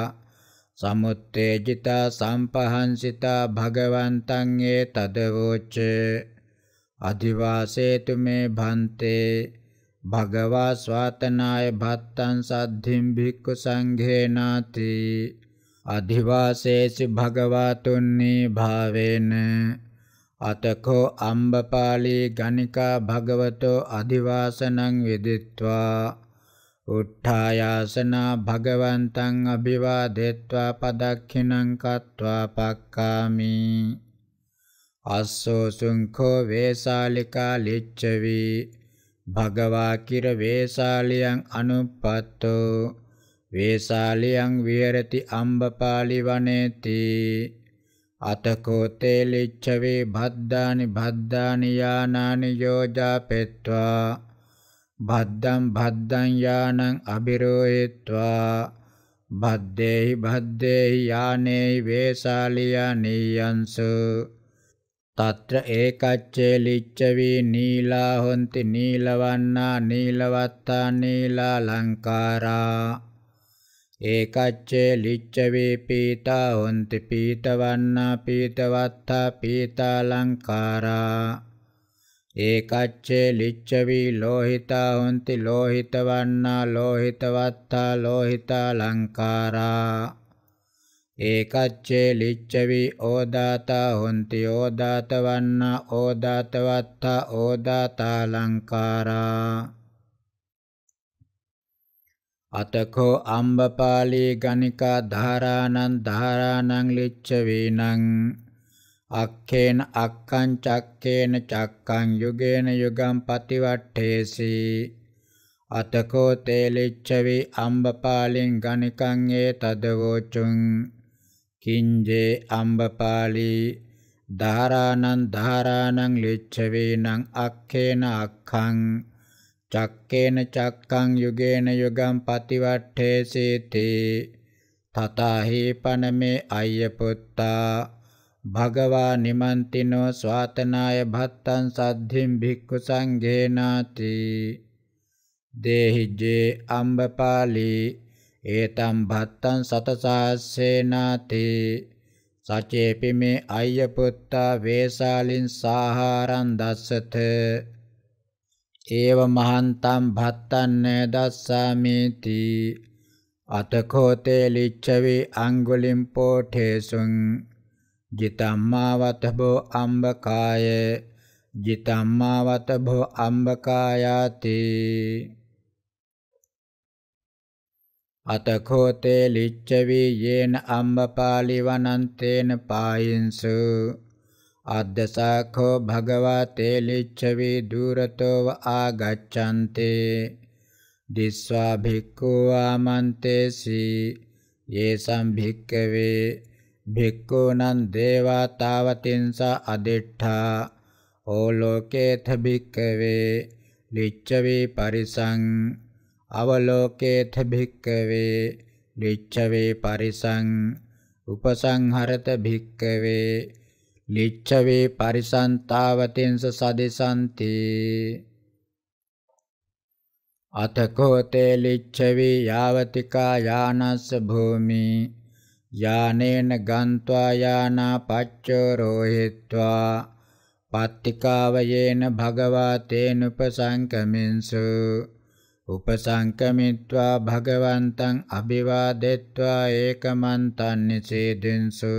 සමුත්තේජිතා සම්පහන්සිතා භගවන්තං ඒ තදවෝච අදිවාසේතු මේ භන්තේ භගවා ස්වාතනාය භත්තං සද්ධින් භික්ඛු සංඝේනාති අදිවාසේසු භගවා තුන්නී භාවේන අතකෝ අම්බපාලී ගණිකා භගවතෝ අදිවාසනං විදිත්වා උට්ඨායාසනා භගවන්තං අභිවාදෙත්වා පදක්ඛිනං කତ୍වා පක්කාමි අස්සෝ සුංඛෝ වේසාලිකා ලිච්ඡවි භගවා කිර වේසාලියං අනුප්පත්තෝ වේසාලියං විහෙරති අම්බපාලි වනේති අතකෝතේලිච්ඡවේ භද්දානි භද්දානි යානානි යෝජාපෙත්වා භද්දම් භද්දං යානං අබිරෝහෙත්වා භද්දේහි භද්දේහි යානේහි වේසාලියා නීයන්සු తత్ర ඒකච්චේලිච්ඡවී නීලා හොಂತಿ නීලවන්නා නීලවත්තා නීලා ලංකාරා ඒකච්ච ලිච්ඡවේ පීතා හොන්ති පීතවන්නා පීතවත්තා පීතා ලංකාරා ඒකච්ච ලිච්ඡවී ලෝහිතා හොන්ති ලෝහිතවන්නා ලෝහිතවත්තා ලෝහිතා ලංකාරා ඒකච්ච ලිච්ඡවී ඕදාතා හොන්ති ඕදාතවන්නා ඕදාතවත්තා ඕදාතා ලංකාරා අතකෝ අම්බපාලී ගනිකා ධාරානං ධාරානං ලිච්ඡවීනං අක්ඛේන අක්ඛං චක්කේන චක්ඛං යුගේන යුගං පතිවට්ඨේසි අතකෝ තේලිච්ඡවි අම්බපාලින් ගනිකං ඒ තදවෝචුං කිංජේ අම්බපාලී ධාරානං ධාරානං ලිච්ඡවීනං අක්ඛේන අක්ඛං චක්කේන චක්කං යුගේන යුගං පතිවට්ඨේසීති තතහි පනමේ අය්‍ය පුත්තා භගවා නිමන්තිනෝ ස්වාතනාය භත්තං සද්ධින් භික්ඛු සංඝේනාති දේහිජේ අම්බපාලි ඒතම් භත්තං සතසාස්සේනාති සචේපි මේ අය්‍ය පුත්තා වේසාලින් සාහාරං දස්සත ඒව මහන්තම් භත්තන්න දස්සාමේති අතකෝතේ ලිච්ඡවි අඟුලිම් පෝඨේසුං ජිතම්මාවතබෝ අම්බකාය ජිතම්මාවතබෝ අම්බකායාති අතකෝතේ ලිච්ඡවි යේන අම්බපාලි වනන්තේන පායින්සු අද්දසාඛෝ භගවතේ ලිච්ඡවි දුරතෝව ආගච්ඡන්තේ දිස්වා භික්ඛෝ ආමන්තේසි යේසම් භික්ඛවේ භික්ඛූනං දේවා තාවතින්ස අදිඨා ඕලෝකේත භික්ඛවේ ලිච්ඡවේ පරිසං අවලෝකේත භික්ඛවේ ලිච්ඡවේ පරිසං උපසංහරත භික්ඛවේ ලිච්ඡවේ පරිසන්තාවතෙන්ස සදෙසන්තේ අතකෝතේ ලිච්ඡවී යාවතිකා යානස්ස භූමි යානේන ගන්්වා යානා පච්චෝ රෝහිත්වා පත්තිකාවයේන භගවා තේනුපසංකමින්සු උපසංකමිත්වා භගවන්තං අභිවාදෙත්වා ඒකමන්තන් නිසීදින්සු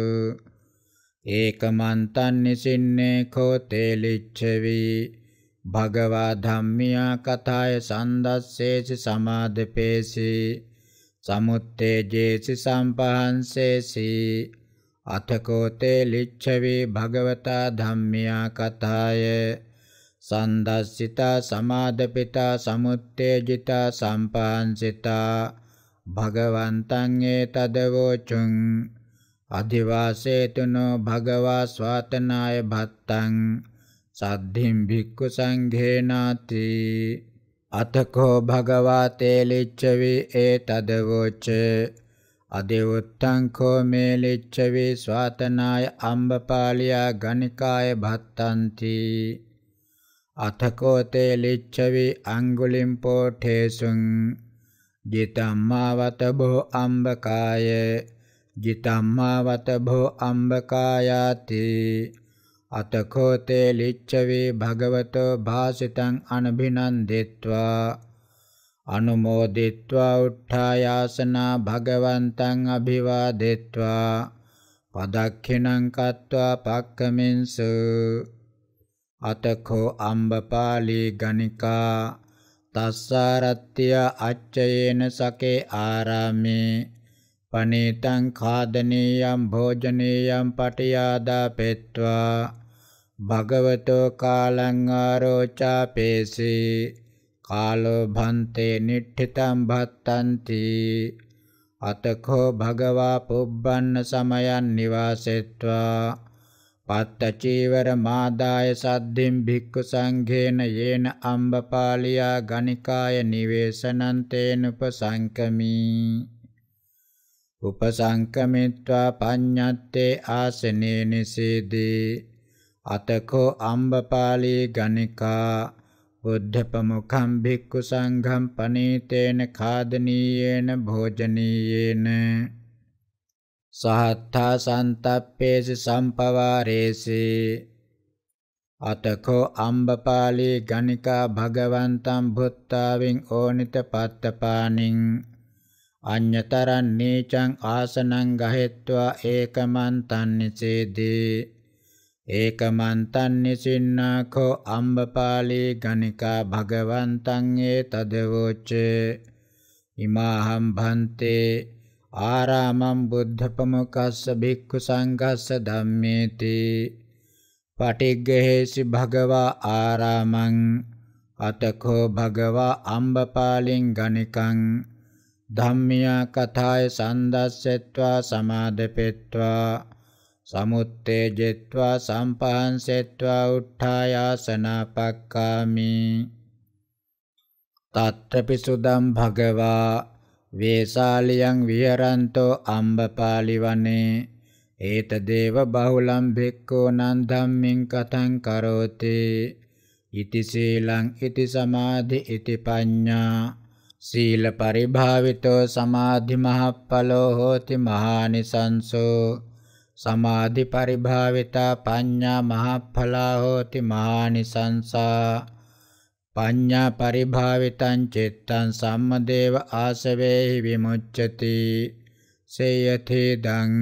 ඒකමන්තං නිසින්නේ කෝ තේලිච්ඡවි භගවා ධම්මියා කථාය සන්දස්සේසි සමාදපේසි සමුත්තේජේසි සම්පහන්සේසි අතකෝ තේලිච්ඡවි භගවතා ධම්මියා කථාය සන්දස්සිතා සමාදපිතා සමුත්තේජිතා සම්පහන්සිතා භගවන්තං ඒතදවෝචුං අධිවාසේතුනෝ භගවා ස්වාතනාය භත්තං සද්ධිම් භික්ඛු සංඝේනාති අතකෝ භගවා තේලිච්ඡවි ඒතදවොච්ච අදෙවත්තං කෝ මේලිච්ඡවි ස්වාතනාය අම්බපාලියා ගණිකාය භත්තಂತಿ අතකෝ තේලිච්ඡවි අඟුලිම් පොඨේසුං ජිතම්මාවත බෝ අම්බකායේ ජිතම්මා වත භෝ අම්බකායාති අතකෝ තේ ලිච්ඡවේ භගවතෝ භාසිතං අනභිනන්දෙත්වා අනුමෝදිත්වා උත්ථායාසනා භගවන්තං අභිවාදෙත්වා පදක්ඛිනං කତ୍වා පක්කමින්සු අතකෝ අම්බපාලි ගණිකා තස්සාරත්ත්‍ය අච්චයේන සකේ ආරාමේ පනේතං කාදනේයම් භෝජනේයම් පටියාදා පෙත්වා භගවතෝ කාලං ආරෝචා පේසේ කාලෝ භන්තේ නිට්ඨිතං භත්තಂತಿ අතකෝ භගවා පුබ්බන්න සමයන් නිවාසෙත්වා පත්ත චීවර මාදාය සද්ධින් භික්ඛු සංඝේන යේන අම්බපාලියා ගණිකාය නිවේසනන්තේන උපසංකමී උපසංකමිත්වා පඤ්ඤත්තේ ආසනේ නිසීදී අතකෝ අම්බපාලී ගණිකා බුද්ධ ප්‍රමුඛම් භික්ඛු සංඝම් පනීතේන ખાදනීයේන භෝජනීයේන සහත්තා සන්තප්පේසි සම්පවාරේසි අතකෝ අම්බපාලී ගණිකා භගවන්තම් බුත්තාවින් ඕනිත පත්තපාණින් අඤ්‍යතරන් නීචං ආසනං ගහෙත්වා ඒකමන්තං නිසේදී ඒකමන්තං නිසින්නාඛෝ අම්බපාලී ගණිකා භගවන්තං ඒ තදවෝච ඉමාහම් භන්තේ ආරාමම් බුද්ධපමුකස්ස භික්ඛු සංඝස්ස ධම්මේති පටිග්ගහේසි භගවා ආරාමං අතකෝ භගවා අම්බපාලින් ගණිකං ධම්මියා කථාය සන්දස්සෙත්වා සමාදපෙත්වා සමුත්තේජෙත්වා සම්පහන්සෙත්වා උට්ඨායාසනාපක්කාමි තත්ත්‍රපි සුදම් භගවා වේසාලියං විහරන්තෝ අම්බපාලි වනේ ඒතදේව බහුලම් භික්ඛෝ නන් ධම්මින් කතං කරෝති ඉති සීලං ඉති සමාධි ඉති පඤ්ඤා සීල පරිභාවිතෝ සමාධි මහප්පලෝ හෝති මහානිසංසෝ සමාධි පරිභාවිතා පඤ්ඤා මහප්පලා හෝති මහානිසංසා පඤ්ඤා පරිභාවිතං චිත්තං සම්මදේව ආසවේහි විමුච්ඡති සේයතේ දං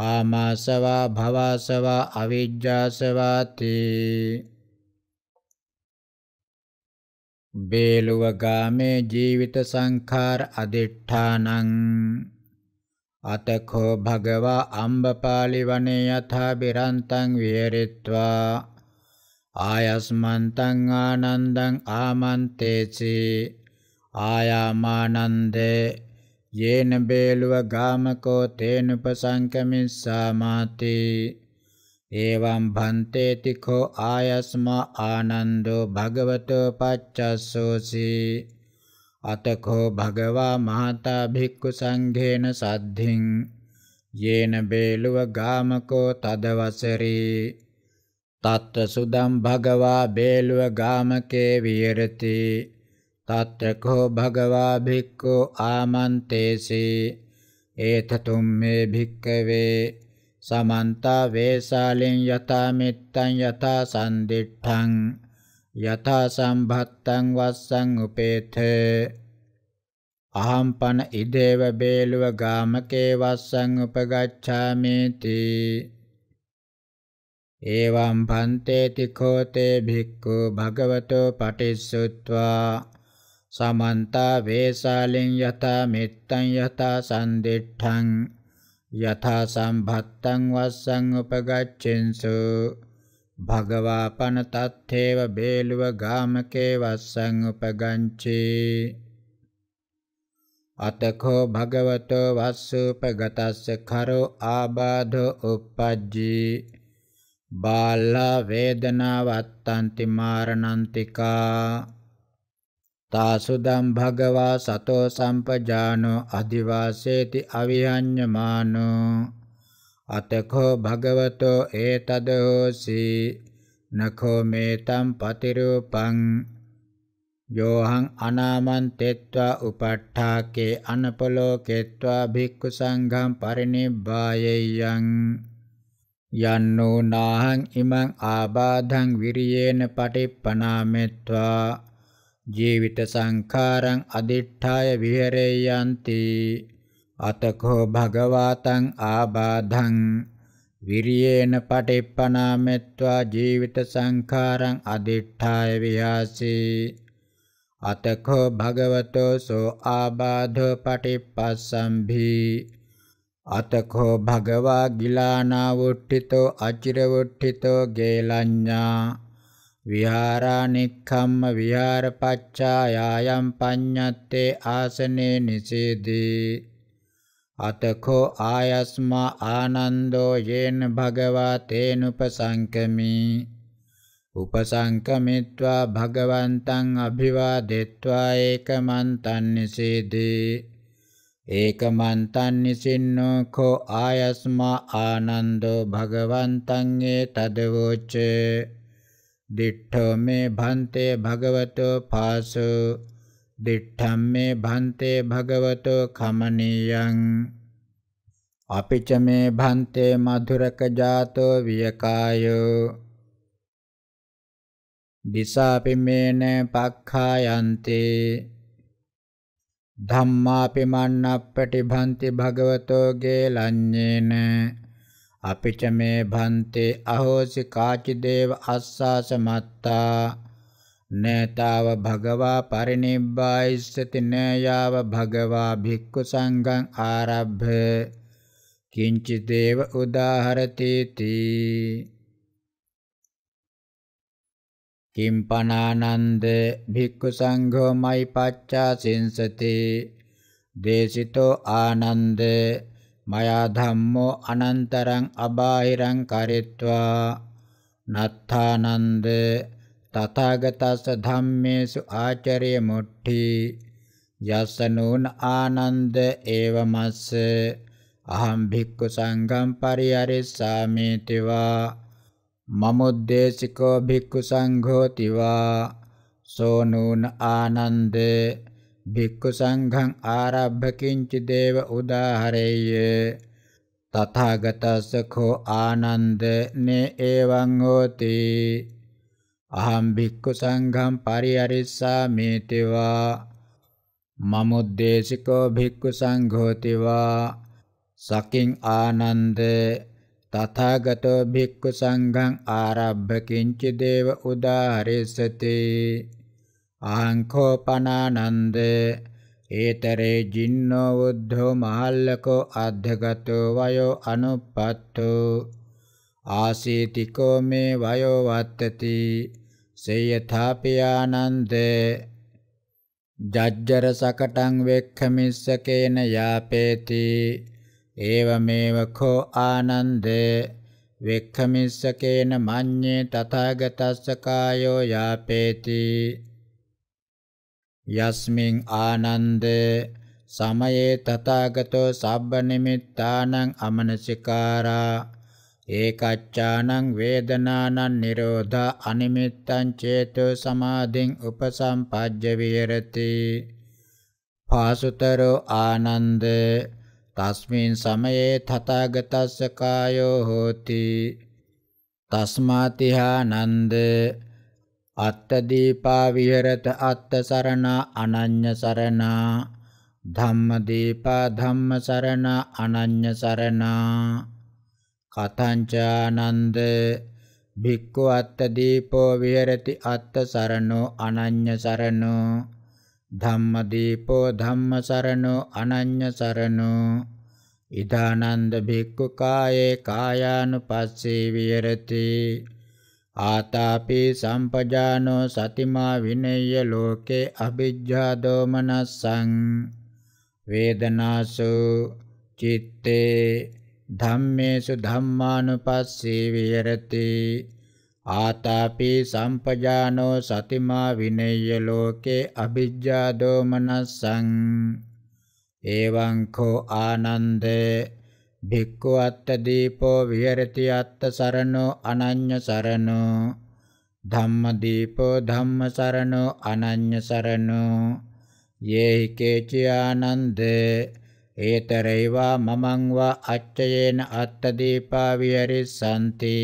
කාමාසවා භවසවා අවිජ්ජාසවාති බේලුවගාමේ ජීවිත සංඛාර අදිඨානං අතකෝ භගවා අම්බපාලි වනේ යථා බිරන්තං විහෙරිත්වා ආයස්මන්තං ආනන්දං ආමන්තේසි ආයාමානන්දේ යේන බේලුව ගාමකෝ තේනුපසංකමිස්සාමාති ඒවම් භන්තේතිකෝ ආයස්මා ආනන්දෝ භගවතෝ පච්චස්සෝසි අතකෝ භගවා මහතා භික්ඛු සංඝේන සද්ධින් යේන බේලුව ගාමකෝ තදවසරී තත්ත සුදම් භගවා බේලුව ගාමකේ විහෙරති තත්කෝ භගවා භික්ඛු ආමන්තේසී ඒතතුම් මේ භික්කවේ සමන්තා වේසාලෙන් යතා මෙත්තං යතා සම්දිට්ඨං යතා සම්භත්තං වස්සං උපේත අහම්පන ඉදේව බේලුව ගාමකේ වස්සං උපගච්ඡාමේති ඒවම් භන්තේති කෝතේ භික්ඛු භගවතෝ පටිස්සුත්වා සමන්තා වේසාලින් යතා මෙත්තං යතා සම්දිට්ඨං යථා සම්භත්තං වස්සං උපගච්ඡෙන්සු භගවා පන තත්තේව බේලුව ගාමකේ වස්සං උපගංචේ අතකෝ භගවතෝ වස්සූපගතස්ස කරෝ ආබාධෝ uppajji බාලා වේදනාවත්තන්ති මාරණන්තිකා තාසුදම් භගවා සතෝ සම්පජානෝ අදිවාසේති අවිහඤ්ඤමානෝ අතකෝ භගවතෝ ඒතදෝසි නඛෝ මේතම් පතිරූපං යෝහං අනාමන්තෙත්වා උපට්ඨාකේ අනපලෝකෙත්වා භික්ඛු සංඝං පරිනිබ්බායෙයං යන්නෝ නාහං ඉමං ආබාධං විරියේන පටිප්පනාමෙත්වා ජීවිත සංඛාරං අදිඨාය විහෙරේයන්ති අතකෝ භගවාතං ආබාධං විරියේන පටිප්පනාමෙත්වා ජීවිත සංඛාරං අදිඨාය වියාසී අතකෝ භගවතෝ සෝ ආබාධෝ පටිප්පස්සම්භි අතකෝ භගවා ගිලානා වුට්ඨිතෝ අචිර වුට්ඨිතෝ ගේලඤ්ඤා විහාරානික්ඛම්ම විහාරපච්චායායම් පඤ්ඤත්තේ ආසනේ නිසීදී අතකෝ ආයස්මා ආනන්දෝ යේන භගවා තේනුපසංකමි උපසංකමිත්වා භගවන්තං අභිවාදෙත්වා ඒකමන්තං නිසීදී ඒකමන්තං නිසින්නෝ කෝ ආයස්මා ආනන්දෝ භගවන්තං ඒ තදවෝචේ දිඨෝ මේ භන්තේ භගවතෝ පාසෝ දිඨම් මේ භන්තේ භගවතෝ කමනීයං අපිච මේ භන්තේ මధుරක ජාතෝ වියකායෝ දිසාපි මේන පක්ඛායන්තේ ධම්මාපි මන්නප්පටි භන්ති භගවතෝ ගේ ලඤ්ඤේන අපිච මේ භන්තේ අහෝසි කාචිදේව අස්සාස මත්තා නේතාව භගවා පරිනිබ්බායිස්සති නේයාව භගවා භික්ඛු සංඝං ආරබ්බ කිංචිදේව උදාහරති තී කිම්පනානන්ද භික්ඛු සංඝෝ මයි පච්චා සින්සති දේසිතෝ ආනන්ද මයා ධම්මෝ අනන්තරං අබාහිරං කරිත්වා නත්ථානන්ද තථාගතස්ස ධම්මේසු ආචරය මුට්ටි යසනෝන ආනන්ද ඒවමස්ස අහම් භික්ඛු සංඝම් පරිහරිස්සාමි තිවා මමුද්දේශිකෝ භික්ඛු සංඝෝ තිවා සෝනෝන ආනන්දේ භික්ඛු සංඝං ආරබ්භ කිංචි දේව උදාහරේය තථාගතස්ස කෝ ආනන්ද නේ එවං හෝති අහං භික්ඛු සංඝං පරිහරිස්සාමේතිවා මමුද්දේශිකෝ භික්ඛු සංඝෝතිවා සකින් ආනන්ද තථාගතෝ භික්ඛු සංඝං ආරබ්භ කිංචි දේව උදාහරේසතේ ආංකෝපනානන්ද ඒතරේ ජින්නෝ උද්ධෝ මහල්ලකෝ අධ්‍යගතෝ වයෝ අනුපත්තෝ ආසීතිකෝ මේ වයෝ වත්තති සේයථාපියානන්ද ජජ්ජර සකටං වෙක්ඛමිස්සකේන යාපේති ඒවමේව කෝ ආනන්ද වෙක්ඛමිස්සකේන මඤ්ඤේ තථාගතස්ස කායෝ යාපේති යස්මින් ආනන්ද සමයේ තථාගතෝ සබ්බ නිමිත්තානං අමනසිකාරා ඒකච්ඡානං වේදනානං නිරෝධා අනිමිත්තං චේතෝ සමාධින් උපසම්පජ්ජ විහෙරති පාසුතරෝ ආනන්ද තස්මින් සමයේ තථාගතස්ස කායෝ හෝති තස්මාතිහානන්ද අත්තදීපා විහෙරත අත්ත සරණා අනඤ්‍ය සරණා ධම්මදීපා ධම්ම සරණා අනඤ්‍ය සරණා කතංචානන්ද භික්ඛු අත්තදීපෝ විහෙරති අත්ත සරණෝ අනඤ්‍ය සරණෝ ධම්මදීපෝ ධම්ම සරණෝ අනඤ්‍ය සරණෝ ඉදානන්ද භික්ඛු කායේ කායානුපස්සේ විහෙරති ආතාපි සම්පජානෝ සතිමා විනේය ලෝකේ අභිජ්ජා දෝමනස්සං වේදනාසු චිත්තේ ධම්මේසු ධම්මානුපස්සී විහෙරති ආතාපි සම්පජානෝ සතිමා විනේය ලෝකේ අභිජ්ජා දෝමනස්සං එවං කෝ ආනන්දේ භික්ඛු අත්ත දීපෝ විහෙරති අත්ත සරණෝ අනඤ්‍ය සරණෝ ධම්ම දීපෝ ධම්ම සරණෝ අනඤ්‍ය සරණෝ යේහි කේචි ආනන්දේ ඒතරේවා මමං වා අච්චයේන අත්ත දීපා විහෙරිසanti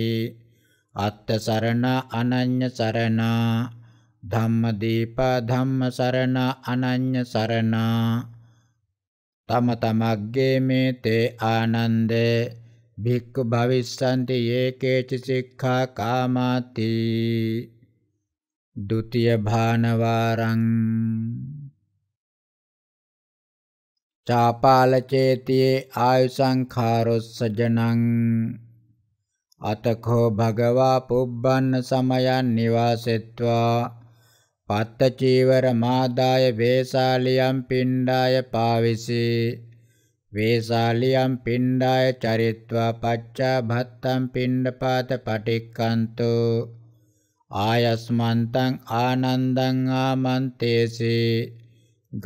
අත්ත සරණ අනඤ්‍ය සරණ ධම්ම දීපා ධම්ම සරණ අනඤ්‍ය සරණා තම තමග්ගේ මේ තේ ආනන්දේ භික්ඛු භවිස්සන්ති ඒකේච සික්ඛා කාමාති ဒုတိ ය භානවාරං චාපාල චේතියේ ආයු සංඛාරොස්සජනං අතකෝ භගවා පුබ්බන්න සමයන් නිවාසෙත්වා පත්තචීවර මාදාය වේසාලියම් පිණ්ඩාය පාවිසී වේසාලියම් පිණ්ඩාය චරිත්වා පච්චා භත්තම් පිණ්ඩපාත පටික්කන්තු ආයස්මන්තං ආනන්දං ආමන්තේසේ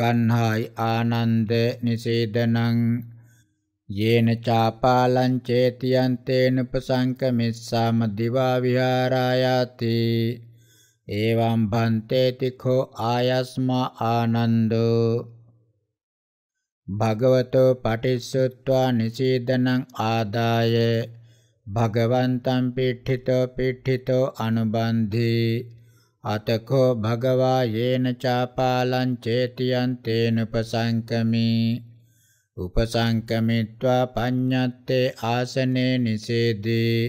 ගන්හායි ආනන්ද නිසේදනං යේන චාපාලං චේතියන්තේන උපසංකමිස්සාම දිවා විහාරායාති එවං බන්තේති කෝ ආයස්මා ආනන්දෝ භගවතෝ පටිසුත්වා නිසීදනං ආදාය භගවන්තං පිට්ඨිතෝ පිට්ඨිතෝ අනුබන්ධී අතකෝ භගවා යේන චාපාලං චේතියං තේන උපසංකමි උපසංකමිත්වා පඤ්ඤත්තේ ආසනේ නිසේදී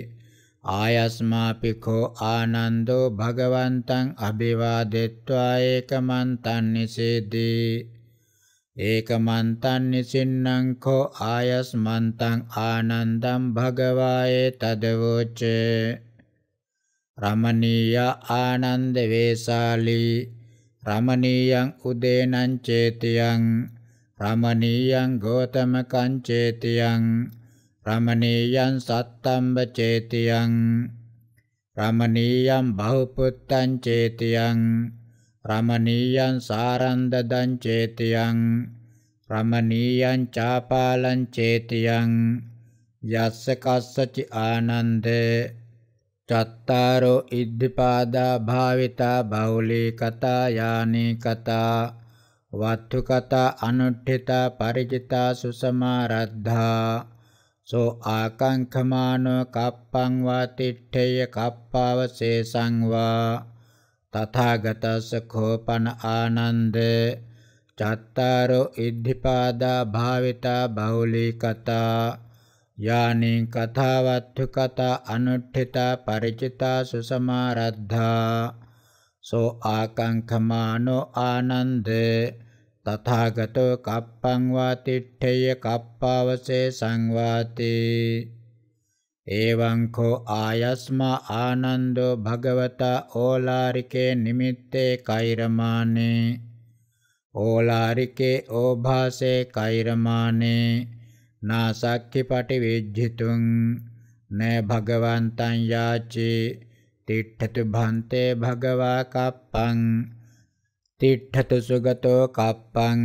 ආයස්මාපිකෝ ආනන්දෝ භගවන්තං අභිවාදෙත්වා ඒකමන්තං නිසේදී ඒකමන්තං නිසින්නං කෝ ආයස්මන්තං ආනන්දං භගවායේ තදවෝච රමණීය ආනන්ද වේසාලී රමණීයං උදේනං චේතියං රමණීයං ගෝතම කංචේතියං රමණීයං සත්තම්බ චේතියං රමණීයං බහුපුත්තං චේතියං රමණීයං සාරන්දදං චේතියං රමණීයං චාපාලං චේතියං යස්ස කස්සචි ආනන්ද චත්තාරෝ ඉද්ධිපාදා භාවිතා බහුලී කතා යානී කතා වත්තු කතා අනුට්ඨිතා පරිචිතා සුසමාරද්ධා සෝ ආකංඛමානෝ කප්පං වා තිට්ඨේය කප්පාවසේසං වා තථාගතස්ස කෝපන ආනන්ද චත්තාරෝ ඉද්ධිපාදා භාවිතා බහුලීකතා යානින් කතාවත්තු කතා අනුට්ඨිතා ಪರಿචිතා සුසමාරද්ධා සෝ ආකංඛමානෝ ආනන්දේ තථාගතෝ කප්පං වා තිට්ඨේය කප්පාවසේ සංවාති එවං කෝ ආයස්මා ආනන්දෝ භගවතා ඕලාරිකේ නිමිත්තේ කෛරමානේ ඕලාරිකේ ඕභාසේ කෛරමානේ නාසක්ඛි පටි විජ්ජිතුං නෑ භගවන්තං යාචේ තිට්ඨතු භන්තේ භගවා කප්පං තිට්ඨතු සුගතෝ කප්පං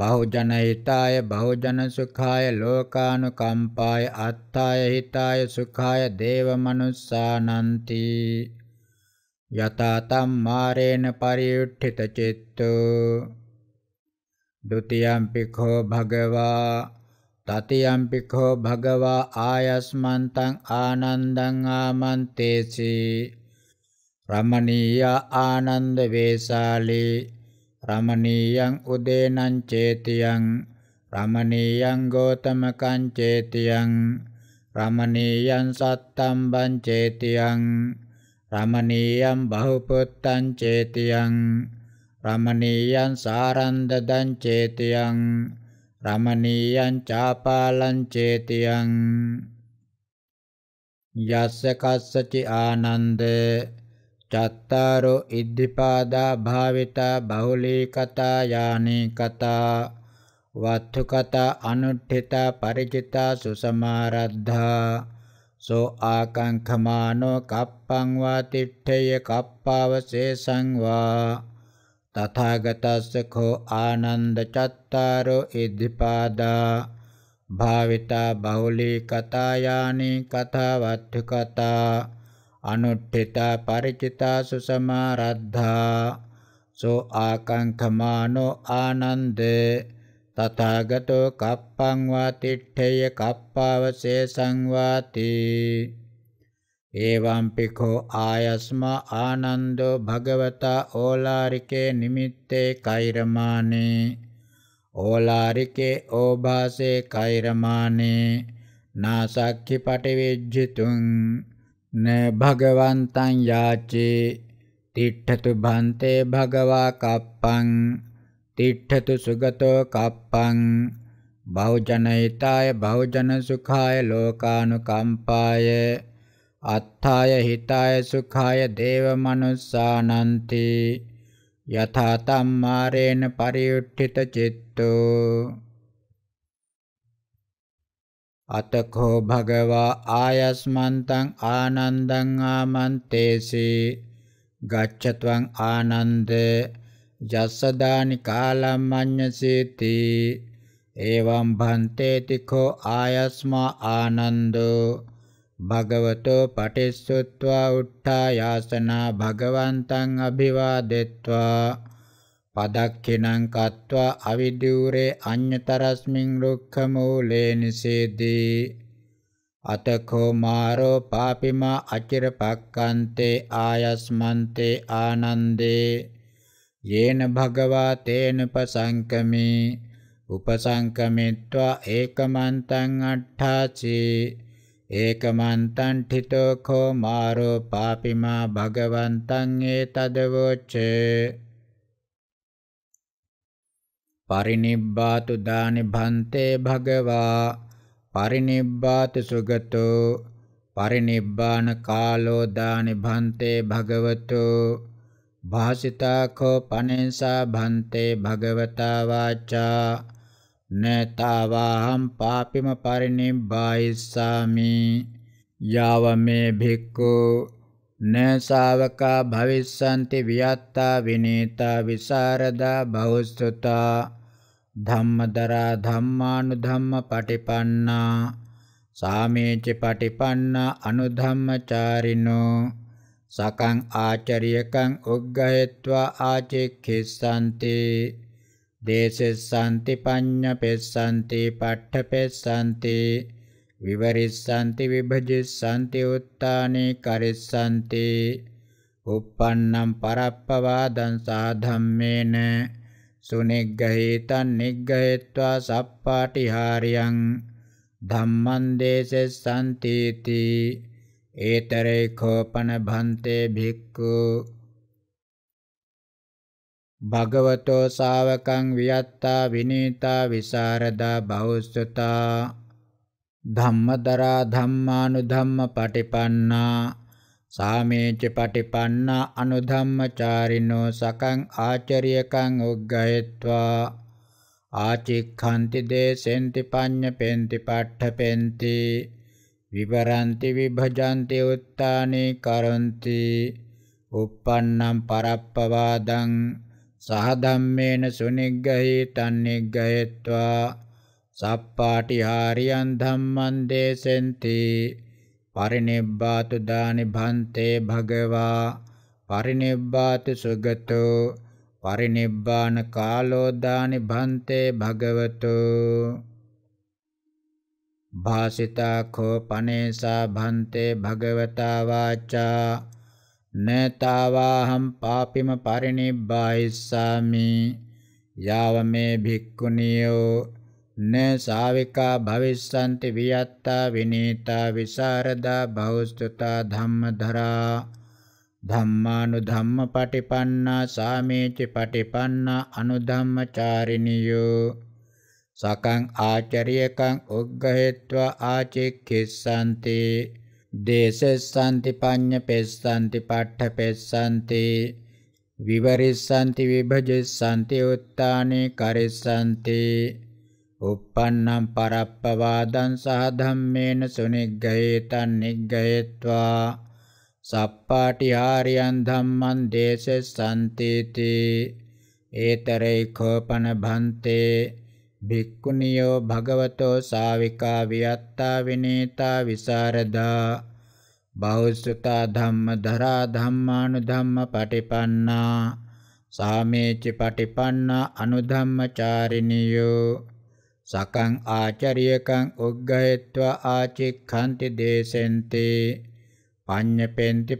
බහුජනහිතාය බහුජන සුඛාය ලෝකානුකම්පාය අත්තාය හිතාය සුඛාය දේවමනුස්සානන්ති යතා තම්මාරේන පරියුට්ඨිත චිත්තෝ ဒ ුතියම්පි කෝ භගවා තතියම්පි කෝ භගවා ආයස්මන්තං ආනන්දං ආමන්තේසී රමණීය ආනන්ද වේසාලේ රමණීයං උදේනං චේතියං රමණීයං ගෝතමකං චේතියං රමණීයං සත්තම්බං චේතියං රමණීයං බහුපුත්තං චේතියං රමණීයං සාරන්දදං චේතියං රමණීයං චාපාලං චේතියං යස්ස කස්සචි ආනන්දේ චත්තාරෝ ඉද්ධිපාදා භාවිතා බහුලී කතා යානේ කතා වත්තු කතා අනුට්ඨිතා ಪರಿචිතා සුසමාරද්ධා සෝ ආකංඛමානෝ කප්පං වා තිට්ඨය කප්පවශේෂං වා තථාගතස්ස කෝ ආනන්ද චත්තාරෝ ඉද්ධිපාදා භාවිතා බහුලී කතා යානි කතාවත්ථ කතා අනුට්ඨිතා ಪರಿචිතා සුසමාරද්ධා සෝ ආකංඛමානෝ ආනන්දේ තථාගතෝ කප්පං වා තිට්ඨේය කප්පාවසේසං වාති එවං පිඛෝ ආයස්මා ආනන්දෝ භගවතා ඕලාරිකේ නිමිත්තේ කෛරමානේ ඕලාරිකේ ඕභාසේ කෛරමානේ නාසක්ඛි පටිවිජ්ජිතුං න භගවන්තං යාචේ තිට්ඨතු භන්තේ භගවා කප්පං තිට්ඨතු සුගතෝ කප්පං භවජනිතාය භවජන සුඛාය ලෝකානුකම්පාය අත්ථාය හිතාය සුඛාය දේව මනුස්සානන්ති යථා තම්මාරේන පරියුට්ඨිත චිත්තෝ අතකෝ භගවා ආයස්මන්තං ආනන්දං ආමන්තේසේ ගච්ඡත්වං ආනන්ද යස්සදානි කාලම් මඤ්ඤසීති එවං භන්තේති කෝ ආයස්මා ආනන්දෝ භගවතෝ පටිස්සුත්වා උට්ඨායාසනා භගවන්තං අභිවාදෙත්වා පදක්ඛිනං කତ୍වා අවිදූරේ අඤ්‍යතරස්මින් රුක්ඛ මූලේ නිසේදී අතකෝ මාරෝ පාපිමා අචිරපක්ඛන්තේ ආයස්මන්තේ ආනන්දේ යේන භගවා තේන පසංකමේ උපසංකමිත්වා ඒකමන්තං අට්ඨාචේ ඒකමන්තං ඨිතෝ කෝ මාරෝ පාපිමා භගවන්තං ඒතදවොච්චේ පරිනිබ්බාතු දානි භන්තේ භගවා පරිනිබ්බාතු සුගතෝ පරිනිබ්බාන කාලෝ දානි භන්තේ භගවතෝ භාසිතාඛෝ පනෙන්සා භන්තේ භගවතා වාචා නතාවාහම් පාපිම පරිනිබ්බායිස්සාමි යාව මේ භික්ඛු නසාවකා භවිස්සanti වියත්තා විනීතා විසරදා බහුසුතා ධම්මදරා ධම්මානු ධම්ම පටිපන්නා සාමේච පටිපන්නා අනුධම්මචාරිනෝ සකං ආචරියකං උග්ගහෙත්වා ආචෙක්ඛිස්සන්ති දේසෙස්සන්ති පඤ්ඤපෙස්සන්ති පට්ඨපෙස්සන්ති විවරිස්සන්ති විභජිස්සන්ති උත්තානේ කරිස්සන්ති uppannam parappavādan sādhammēna සුනිග්ගහේතං නිග්ගහෙත්වා සප්පාටිහාරියං ධම්මං දේසෙස්සං තීති ඒතරේ කෝපන භන්තේ භික්ඛු භගවතෝ ශාවකං වියත්තා විනීතා විසරදා බෞස්සතා ධම්මදරා ධම්මානුධම්ම පටිපන්නා සාමේච පටිපන්න අනුධම්මචාරිනෝ සකං ආචරියකං උග්ගයetva ආචික්ඛන්ති දේසෙන්ති පඤ්ඤ පෙන්ති පට්ඨ පෙන්ති විවරಂತಿ විභජಂತಿ උත්තානේ කරಂತಿ uppannam parappavadam සහ ධම්මේන සුනිග්ගහී තන්නිග්ගයetva සප්පාටිහාරියන් ධම්මං දේසෙන්ති පරිනිබ්බාතු දානි භන්තේ භගවා පරිනිබ්බාතු සුගතෝ පරිනිබ්බාන කාලෝ දානි භන්තේ භගවතෝ භාසිතා කෝ පනේසා භන්තේ භගවතා වාචා නතාවාහම් පාපිම පරිනිබ්බායිස්සාමි යාව මේ භික්ඛුනියෝ න සාවිකා භවිස්සanti වියත්තා Vineetha විසරදා බෞස්තුතා ධම්මධරා ධම්මානුධම්ම පටිපන්නා සාමේචි පටිපන්නා අනුධම්මචාරිනියෝ සකං ආචරියකං උග්ගහෙත්වා ආචික්ඛිස්සanti දේශස්සanti පඤ්ඤපෙස්සanti පට්ඨපෙස්සanti විවරිස්සanti විභජස්සanti උත්තානේ කරිස්සanti uppannam parappavādan saha dhammena suniggahētan niggahētvā sappāṭihāriyan dhamman desessantīti ඒතරේ කෝපන භන්තේ භික්ඛුනියෝ භගවතෝ සාවිකා වියත්තා විනේතා විසරදා බෞසුතා ධම්ම දරා ධම්මානු ධම්ම පටිපන්නා සාමේචි පටිපන්නා අනුධම්මචාරිනියෝ සකං ආචරියකං උග්ගහෙත්වා ආචික්ඛන්ති දේසෙන්ති පඤ්ඤපෙන්ති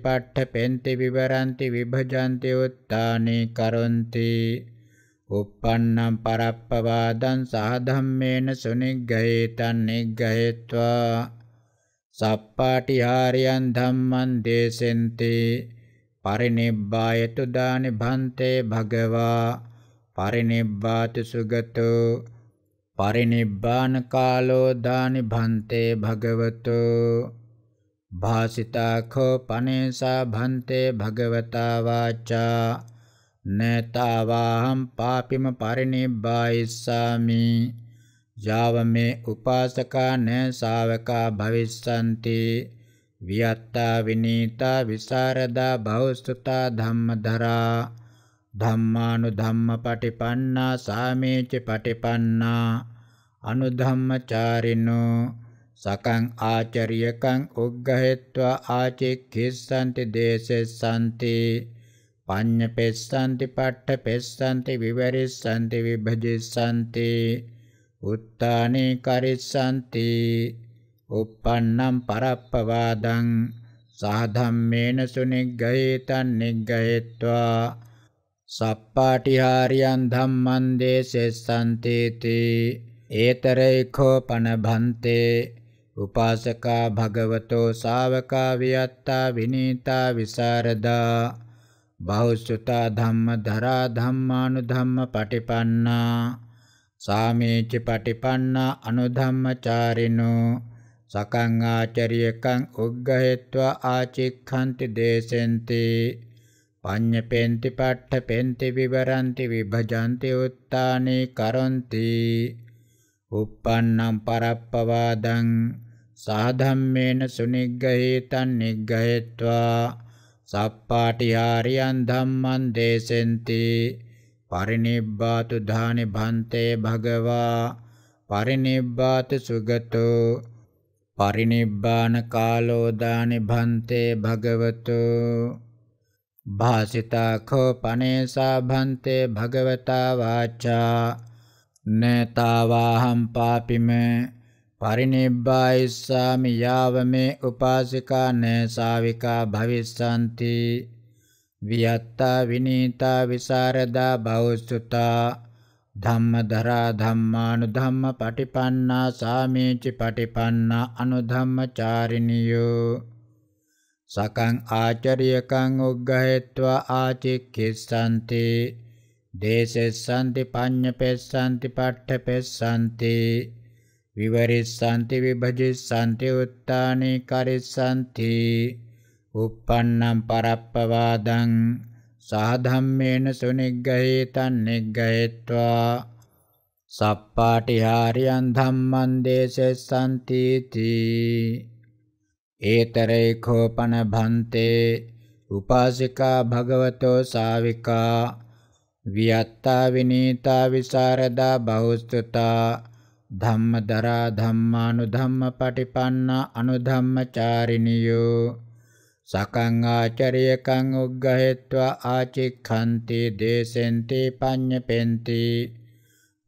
පට්ඨපෙන්ති විවරಂತಿ විභජಂತಿ උත්තානේ කරොන්ති uppannam parappawadan sahadhammeena suniggahetan niggahetwa sappāṭihāriyan dhamman desente parinibbāyatu dāni bhante bhagavā parinibbātu sugato පරිනිබ්බාන කාලෝ දානි භන්තේ භගවතු භාසිතාඛෝ පනේසා භන්තේ භගවතා වාචා නේතාවාහම් පාපිම පරිනිබ්බායිස්සාමි යාවමේ උපාසකා නේ ශාවකා භවිස්සanti වියත්තා විනීතා විසරදා භවස්තුතා ධම්මදරා ධම්මානු ධම්ම පටිපන්නා සාමේච පටිපන්නා අනුධම්මචාරිනෝ සකං ආචරියකං උග්ගහෙත්වා ආචෙක්ඛිස්සන්ති දේසෙස්සන්ති පඤ්ඤපෙස්සන්ති පට්ඨපෙස්සන්ති විවරිස්සන්ති විභජිස්සන්ති උත්තානේ කරිස්සන්ති uppannam parappavadang සහ ධම්මේන සුනිග්ගහේතං නිග්ගහෙත්වා සප්පාටිහාරියන් ධම්මන් දේසෙස්සන්තේති ඒතරේඛෝ පනභන්තේ උපාසකා භගවතෝ ශාවකා වියත්තා විනීතා විසරදා බහුසුතා ධම්ම ධරා ධම්මානු ධම්ම පටිපන්නා සාමේච පටිපන්නා අනුධම්මචාරිනෝ සකං ආචරියකං උග්ගහෙත්වා ආචික්ඛන්ති දේසෙන්තේ පඤ්ඤපෙන්ති පට්ඨ පෙන්ති විවරಂತಿ විභජಂತಿ උත්තානේ කරොන්ති uppannam parappawadan සාධම්මේන සුනිග්ගහේතං නිග්ගහෙත්වා සප්පාටිහාරියන් ධම්මං දේසෙන්ති පරිනිබ්බාතු ධානි භන්තේ භගවා පරිනිබ්බාතු සුගතෝ පරිනිබ්බාන කාලෝ දානි භන්තේ භගවතෝ භාසිතාඛෝ පනේසා භන්තේ භගවතා වාචා නේතාවාහම් පාපිම පරිනිබ්බායිස්සාමි යාව මේ උපාසිකා නේසාවිකා භවිස්සanti වියත්තා විනීතා විසරදා බෞසුතා ධම්මදරා ධම්මානුධම්ම පටිපන්නා සාමීචි පටිපන්නා අනුධම්මචාරිනියෝ සකං ආචරියකං උග්ගහෙත්වා ආචික්ඛිස්සන්ති දේසෙස්සන්ති පඤ්ඤපෙස්සන්ති පට්ඨපෙස්සන්ති විවරිස්සන්ති විභජිස්සන්ති උත්තානි කරිස්සන්ති uppannam parappawadam සාධම්මේන සුනිග්ගහේතං නිග්ගහෙත්වා සප්පාටිහාරියන් ධම්මං දේසෙස්සන්ති තී ඒතරේඛෝපන භන්තේ උපාසිකා භගවතෝ සාවිකා වියත්තා Vineetha විසරදා බහුස්තුතා ධම්මදරා ධම්මානුධම්ම පටිපන්නා අනුධම්මචාරිනියෝ සකං ආචරියකං උග්ගහෙත්වා ආචික්ඛන්ති දේසෙන්ති පඤ්ඤපෙන්ති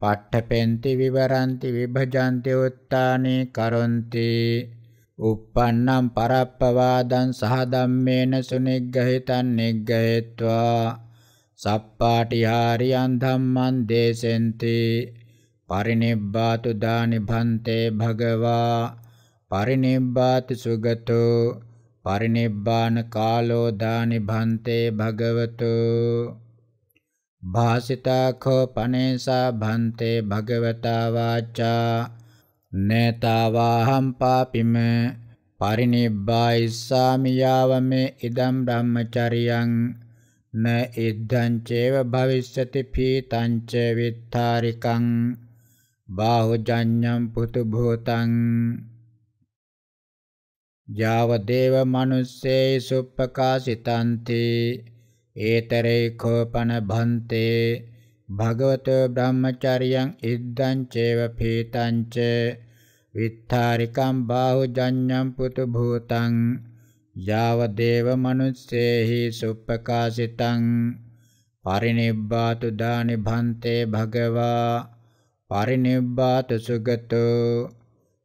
පට්ඨපෙන්ති විවරಂತಿ විභජಂತಿ උත්තානේ කරොන්ති uppannam parappavādan sahadammeena suniggahitan niggahetvā සප්පාටිහාරියන් ධම්මං දේසෙන්ති පරිනිබ්බාතු දානි භන්තේ භගවා පරිනිබ්බාති සුගතෝ පරිනිබ්බාන කාලෝ දානි භන්තේ භගවතු භාසිතාඛෝ පනේසා භන්තේ භගවතා වාචා නේතාවාහම් පාපිම පරිනිබ්බායිස්සාමි යාවමේ ඉදම් බ්‍රහ්මචරියං න ඉද්ධං චේව භවිෂ්‍යති පීතං ච විත්තාරිකං බාහුජඤ්ඤම් පුතු භූතං යාවදේව මනුස්සේ සුප්පකාසිතන්ති ඒතරේ කෝපන භන්තේ භගවතෝ බ්‍රහ්මචාරියං ඉද්දං චේව පීතං ච විත්තාරිකම් බාහුජඤ්ඤම් පුතු භූතං යාව දේව මනුස්සේහි සුප්පකාසිතං පරිනිබ්බාතු දානි භන්තේ භගවා පරිනිබ්බාතු සුගතෝ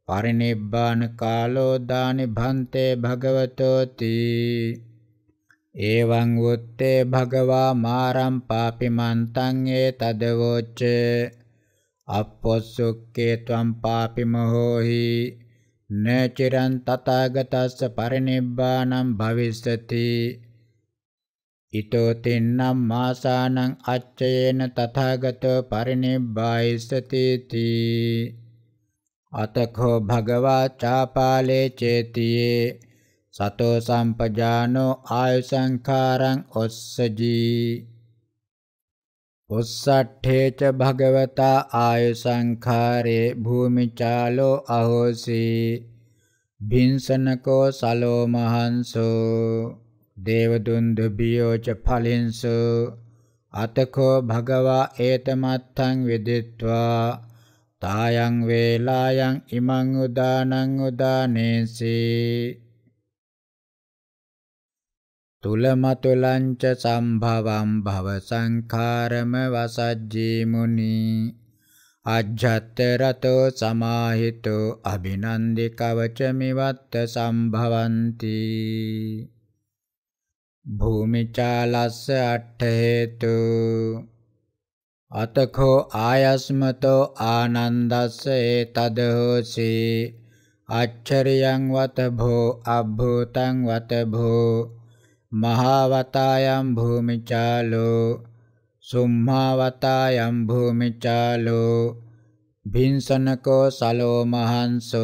පරිනිබ්බාන කාලෝ දානි භන්තේ භගවතෝති ඒවං වුත්තේ භගවා මාරම් පාපි මන්තං ඒතදවොච්ච අපොස්සුක්කේ ත්වම් පාපි මහෝහි නචිරන් තථාගතස්ස පරිනිබ්බාණං භවිස්සති ඊතෝ තින්නම් මාසානං අච්චයේන තථාගතෝ පරිනිබ්බායිස්සති තී අතකෝ භගවා චාපාලේ චේතියේ සතෝ සම්පජානෝ ආයු සංඛාරං ඔස්සජී උස්සට්ඨේච භගවතා ආයු සංඛාරේ භූමිචාලෝ අහෝසි භින්සනකෝ සලෝ මහන්සෝ දේවදුන්දු බියෝච ඵලින්සෝ අතකෝ භගවා ඒතමත්තං විදිත්වා තායන් වේලායන් ඉමං උදානං උදානේසී තුලමතුලංච සම්භවං භව සංඛාරම වසජ්ජී මුනි අජ්ජත් රතෝ සමාහිතෝ අබිනන්දි කවච මිවත්ත සම්භවಂತಿ භූමිචාලස්ස අට්ඨ හේතු අතඛෝ ආයස්මතෝ ආනන්දස්ස ඒතද හෝසි අච්චරියං වත භෝ අභූතං වත භෝ महावतायां भूमिचालो सुम्मावतायां भूमिचालो भिंसनकोसलो महांसो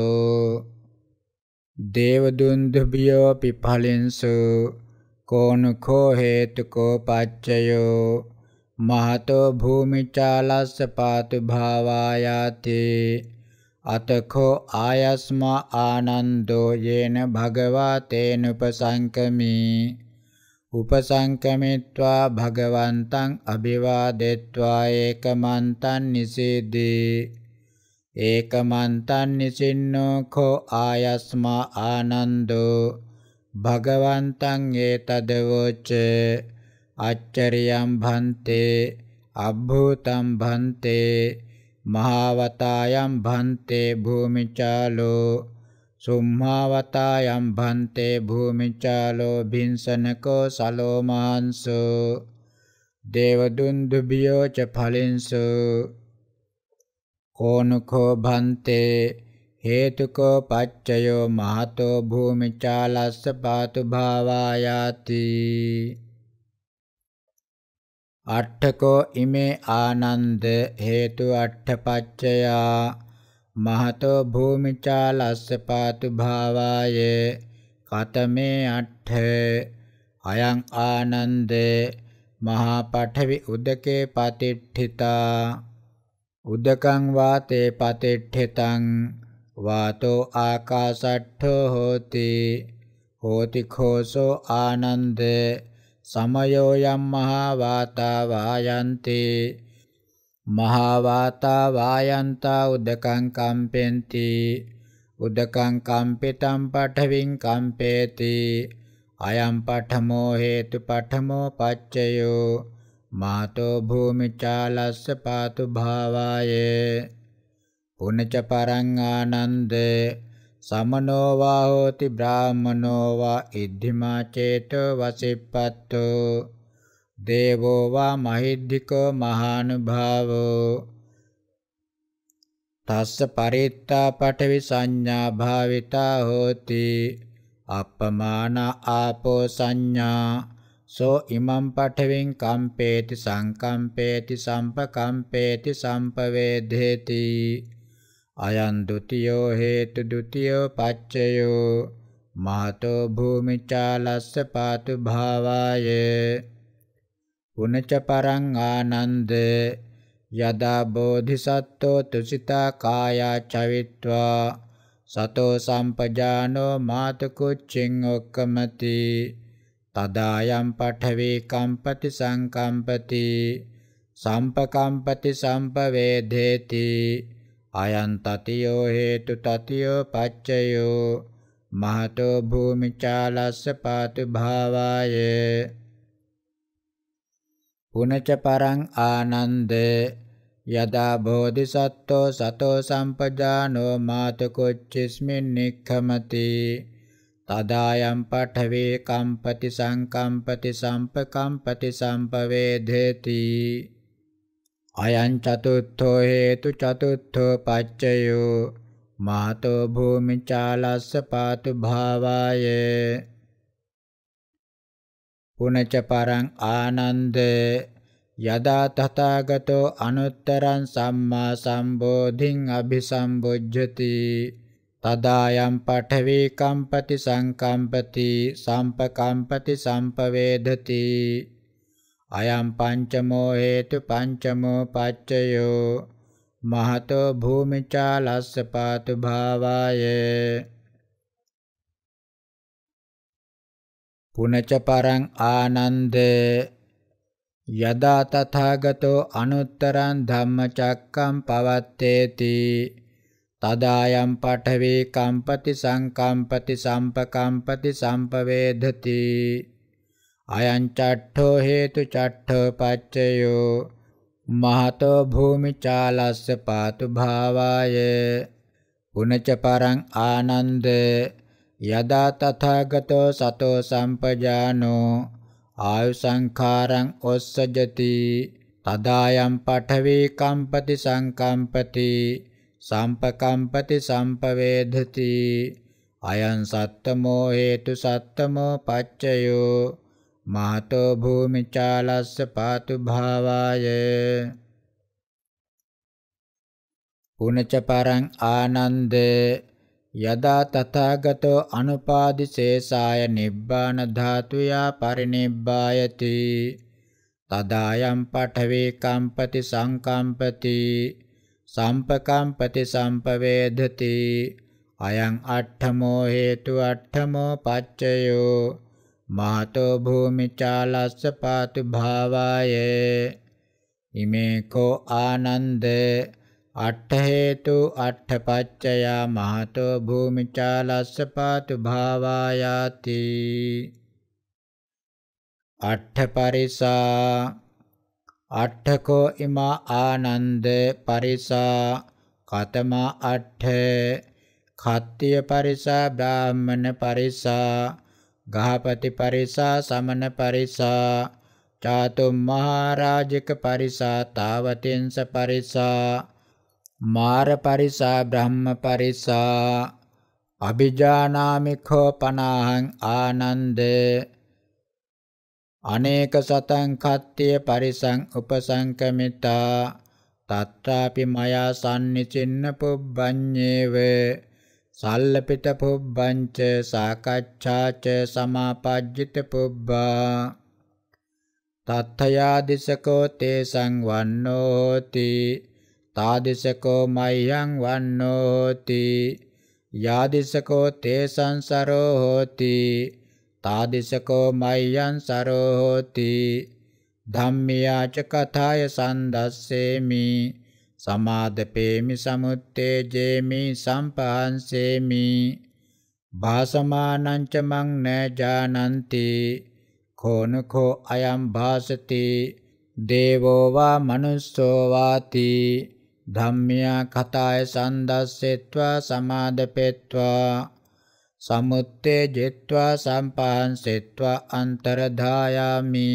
देवदुन्धुभ्योऽपि फलिंसु कोऽनुखो हेतुकोपाच्ययो महतो भूमिचालस्य पातु भावायाति अतखो आयस्मा आनन्दो येन भगवतेनुपशङ्कमी උපසංකමිත්වා භගවන්තං අභිවාදෙත්වා ඒකමන්තං නිසීදී ඒකමන්තං නිසින්නෝ කෝ ආයස්මා ආනන්දෝ භගවන්තං ඒතදවොච අච්චරියම් භන්තේ අබ්භූතම් භන්තේ මහාවතායම් භන්තේ භූමිචාලෝ සුම්මාවතායම් භන්තේ භූමිචාලෝ භින්සනකෝ සලෝමාංසු දේවදුන්දුභියෝ ච ඵලින්සු කෝනුකෝ භන්තේ හේතුකෝ පච්චයෝ මහතෝ භූමිචාලස්ස පාතු භාවායාති අට්ඨකෝ ඉමේ ආනන්ද හේතු අට්ඨපච්චයා මහතෝ භූමිචාලස්ස පාතු භාවාය කතමේ අට්ඨ අයං ආනන්දේ මහා පඨවි උදකේ පතිට්ඨිතා උදකං වාතේ පතිට්ඨිතං වාතෝ ආකාශට්ඨෝ හෝති හෝති khෝසෝ ආනන්දේ සමයෝ යම් මහා වාතා වායන්තේ මහා වාතා වායන්තා උදකං කම්පෙන්ති උදකං කම්පිතම් පඨවින් කම්පේති අයම් පඨමෝ හේතු පඨමෝ පච්චයෝ මාතෝ භූමිචාලස්ස පාතු භාවායේ පුනච පරං ආනන්ද සමනෝ වා හෝති බ්‍රාහමනෝ වා ඉද්ධිමා චේතෝ වසිප්පත්තෝ දේවෝ වා මහිද්దికෝ මහානුභාවෝ තස්ස පරිත්තා පඨවි සංඥා භාවිතා හෝති අප්පමාන ආපෝ සංඥා සෝ ඉමම් පඨවෙන් කම්පේති සංකම්පේති සම්පකම්පේති සම්පවේදේති අයං ဒ ුතියෝ හේතු ဒ ුතියෝ පච්චයෝ මාතෝ භූමිචාලස්ස පාතු භාවායේ පුනච පරං ආනන්ද යදා බෝධිසත්ත්වෝ තුසිතා කායා චවිත්වා සතෝ සම්පජානෝ මාතකුච්චින් ඔක්කමති තදායම් පඨවේ කම්පති සංකම්පති සම්පකම්පති සම්පවේදේති අයං තතියෝ හේතු තතියෝ පච්චයෝ මහතෝ භූමිචාලස්ස පාතු භාවායේ උනච පරං ආනන්ද යදා බෝධිසත්තෝ සතෝ සම්පජානෝ මාතකොච්චිස්මින් නික්ඛමති තදායම් පඨවේ කම්පති සංකම්පති සම්පකම්පති සම්පවේදේති අයං චතුත්ථෝ හේතු චතුත්ථෝ පච්චයෝ මාතෝ භූමිචාලස්ස පාතු භාවායේ පුනච පරං ආනන්ද යදා තථාගතෝ අනුත්තරං සම්මා සම්බෝධින් අபிසම්බුද්ධති තදායම් පඨවි කම්පති සංකම්පති සම්පකම්පති සම්පවේදති අයම් පංචමෝ හේතු පංචමෝ පච්චයෝ මහතෝ භූමිචා ලස්ස පාතු භාවායේ පුනච පරං ආනන්ද යදා තථාගතෝ අනුත්තරං ධම්මචක්කම් පවත්තේති තදායම් පඨවේ කම්පති සංකම්පති සම්පකම්පති සම්පවේධති අයං චට්ඨෝ හේතු චට්ඨෝ පච්චයෝ මහතෝ භූමිචාලස්ස පාතු භාවාය පුනච පරං ආනන්ද යදා තථාගතෝ සතෝ සම්පජානෝ ආයුසංඛාරං ඔස්සජති තදායම් පඨවේ කම්පති සංකම්පති සම්පකම්පති සම්පවේධති අයං සත්තමෝ හේතු සත්තමෝ පච්චයෝ මාතෝ භූමිචාලස්ස පාතු භාවාය පුනච පරං ආනන්දේ යදා තථාගතෝ අනුපාදිශේෂාය නිබ්බාන ධාතුයා පරිනිබ්බායති තදායම් පඨවේ කම්පති සංකම්පති සම්පකම්පති සම්පවේදති අයං අට්ඨමෝ හේතු අට්ඨමෝ පච්චයෝ මාතෝ භූමිචාලස්ස පාතු භාවායේ ඉමේකෝ ආනන්දේ අට්ඨ හේතු අට්ඨ පච්චයා මහතෝ භූමිචාලස්ස පාතු භාවායාති අට්ඨ පරිසා අට්ඨකෝ ඉමා ආනන්ද පරිසා කතමා අට්ඨ කත්තිය පරිසා බ්‍රාහ්මණ පරිසා ගහපති පරිසා සමන පරිසා චාතුම් මහරජික පරිසා තාවතින්ස පරිසා මාර පරිසා බ්‍රහ්ම පරිසා අභිජානාමිඛෝ පනාහං ආනන්ද අනේක සතං කත්ත්‍ය පරිසං උපසංකමිතා තත්‍රාපි මයා සම්නිචින්න පුබ්බඤ්ඤේව සල්ලපිත පුබ්බංච සාකච්ඡාච සමාපජ්ජිත පුබ්බා තත්ථයා දිසකෝ තේ සංවන්නෝති තාදිසකෝ මයං වන්නෝ හෝති යාදිසකෝ තේ සංසරෝ හෝති තාදිසකෝ මයං සරෝ හෝති ධම්මියාච කථාය සන්දස්සේමි සමාදපේමි සමුත්තේජේමි සම්පහන්සේමි භාසමානං ච මං නජානಂತಿ කෝන කෝ අයම් භාසති දේවෝ වා මනුස්සෝ වාති ධම්මියා කතාය සන්දස්සෙත්වා සමාදපෙත්වා සමුත්තේ ජෙත්වා සම්පහන්සෙත්වා අන්තරධායාමි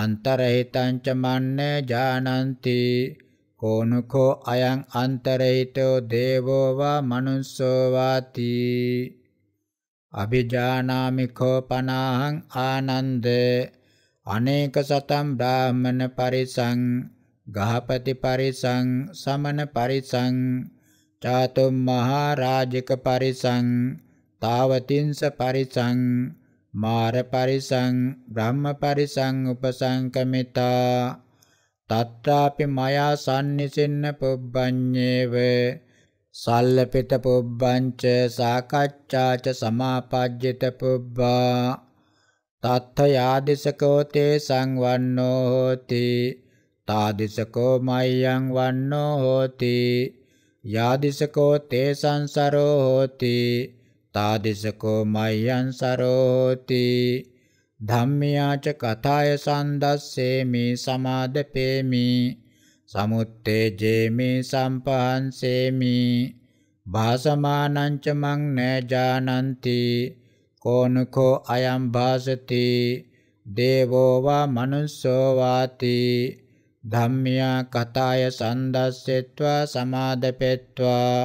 අන්තරහිතං ච මන්නේ ජානಂತಿ කෝනුකෝ අයං අන්තරහිතෝ දේවෝ වා මනුස්සෝ වාති අභිජානාමි කෝ පනාහං ආනන්දේ අනේක සතම් බ්‍රාහමන පරිසං ගහපති පරිසං සමන පරිසං චාතුම් මහරාජික පරිසං තාවතින්ස පරිසං මාර පරිසං බ්‍රහ්ම පරිසං උපසංකමිතා තත්‍රාපි මයා sannisiන්න පුබ්බඤ්ඤේව සල්ලපිත පුබ්බංච සාකච්ඡාච සමාපජ්ජිත පුබ්බා තත්ථ යාදිසකෝ තේ සංවන්නෝ හෝති තාදිසකෝ මයං වන්නෝ හෝති යාදිසකෝ තේ සංසරෝ හෝති තාදිසකෝ මයං සරෝ හෝති ධම්මියාච කථාය සන්දස්සේමි සමාදපේමි සමුත්තේජේමි සම්පහන්සේමි භාසමානංච මං නෑජානන්ති කෝනුකෝ අයම් භාසති දේවෝ වා මනුස්සෝ වාති ධම්මියා කතාය සන්දස්සෙත්වා සමාදපෙත්වා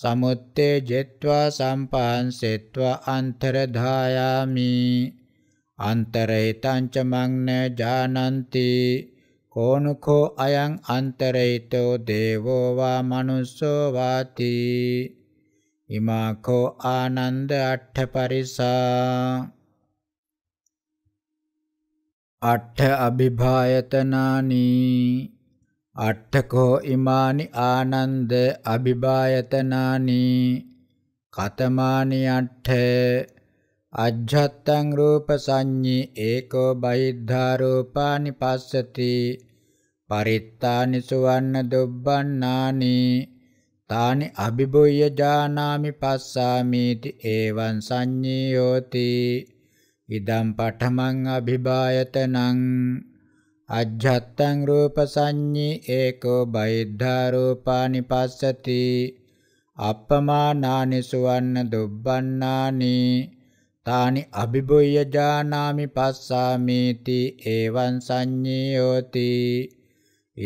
සමුත්තේ ජෙත්වා සම්පාංසෙත්වා අන්තරධායාමි අන්තරහිතං ච මග්න ජානන්ති කෝනුකෝ අයං අන්තරහිතෝ දේවෝ වා මනුස්සෝ වාති ඉමාකෝ ආනන්ද අට්ඨ පරිසා අට්ඨ අභිභායතනානි අට්ඨකෝ ඉමානි ආනන්ද අභිභායතනානි කතමානි අට්ඨ අජ්ජත්තං රූප සංඤී ඒකෝ බහිද්ධා රූපානි පස්සති පරිත්තානි සුවන්න දුබ්බන්නානි තානි අභිභූය ජානාමි පස්සාමීති එවං සංඤී යෝති ඉදම් පඨමං අභිභායතනං අජ්ජත්තං රූප සංඤී ඒකෝ බයිද්ධා රූපානි පස්සති අප්පමානානි සුවන්න දුබ්බන්නානි තානි අභිබුය්‍ය ජානාමි පස්සාමීති එවං සංඤීයෝති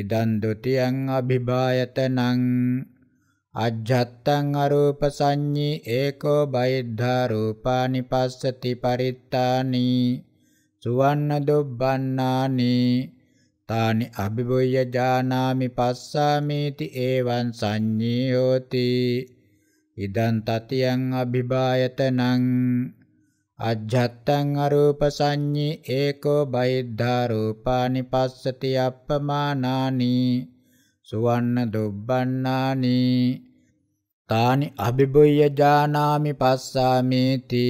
ඉදන් ဒ ුතියං අභිභායතනං අජ්ජත්තං අරූප සංඤී ඒකෝ බයිද්ධා රූපානි පස්සති පරිත්තානි සුවන්න දුබ්බන්නානි තානි අභිබුය්‍ය ජානාමි පස්සාමේති ඒවං සංඤී යෝති ඉදං තතියං අභිභායතනං අජ්ජත්තං අරූප සංඤී ඒකෝ බයිද්ධා රූපානි පස්සති අප්පමානානි සුවන්න දුබ්බන්නානි තානි අභිභුය්‍ය ජානාමි පස්සාමේති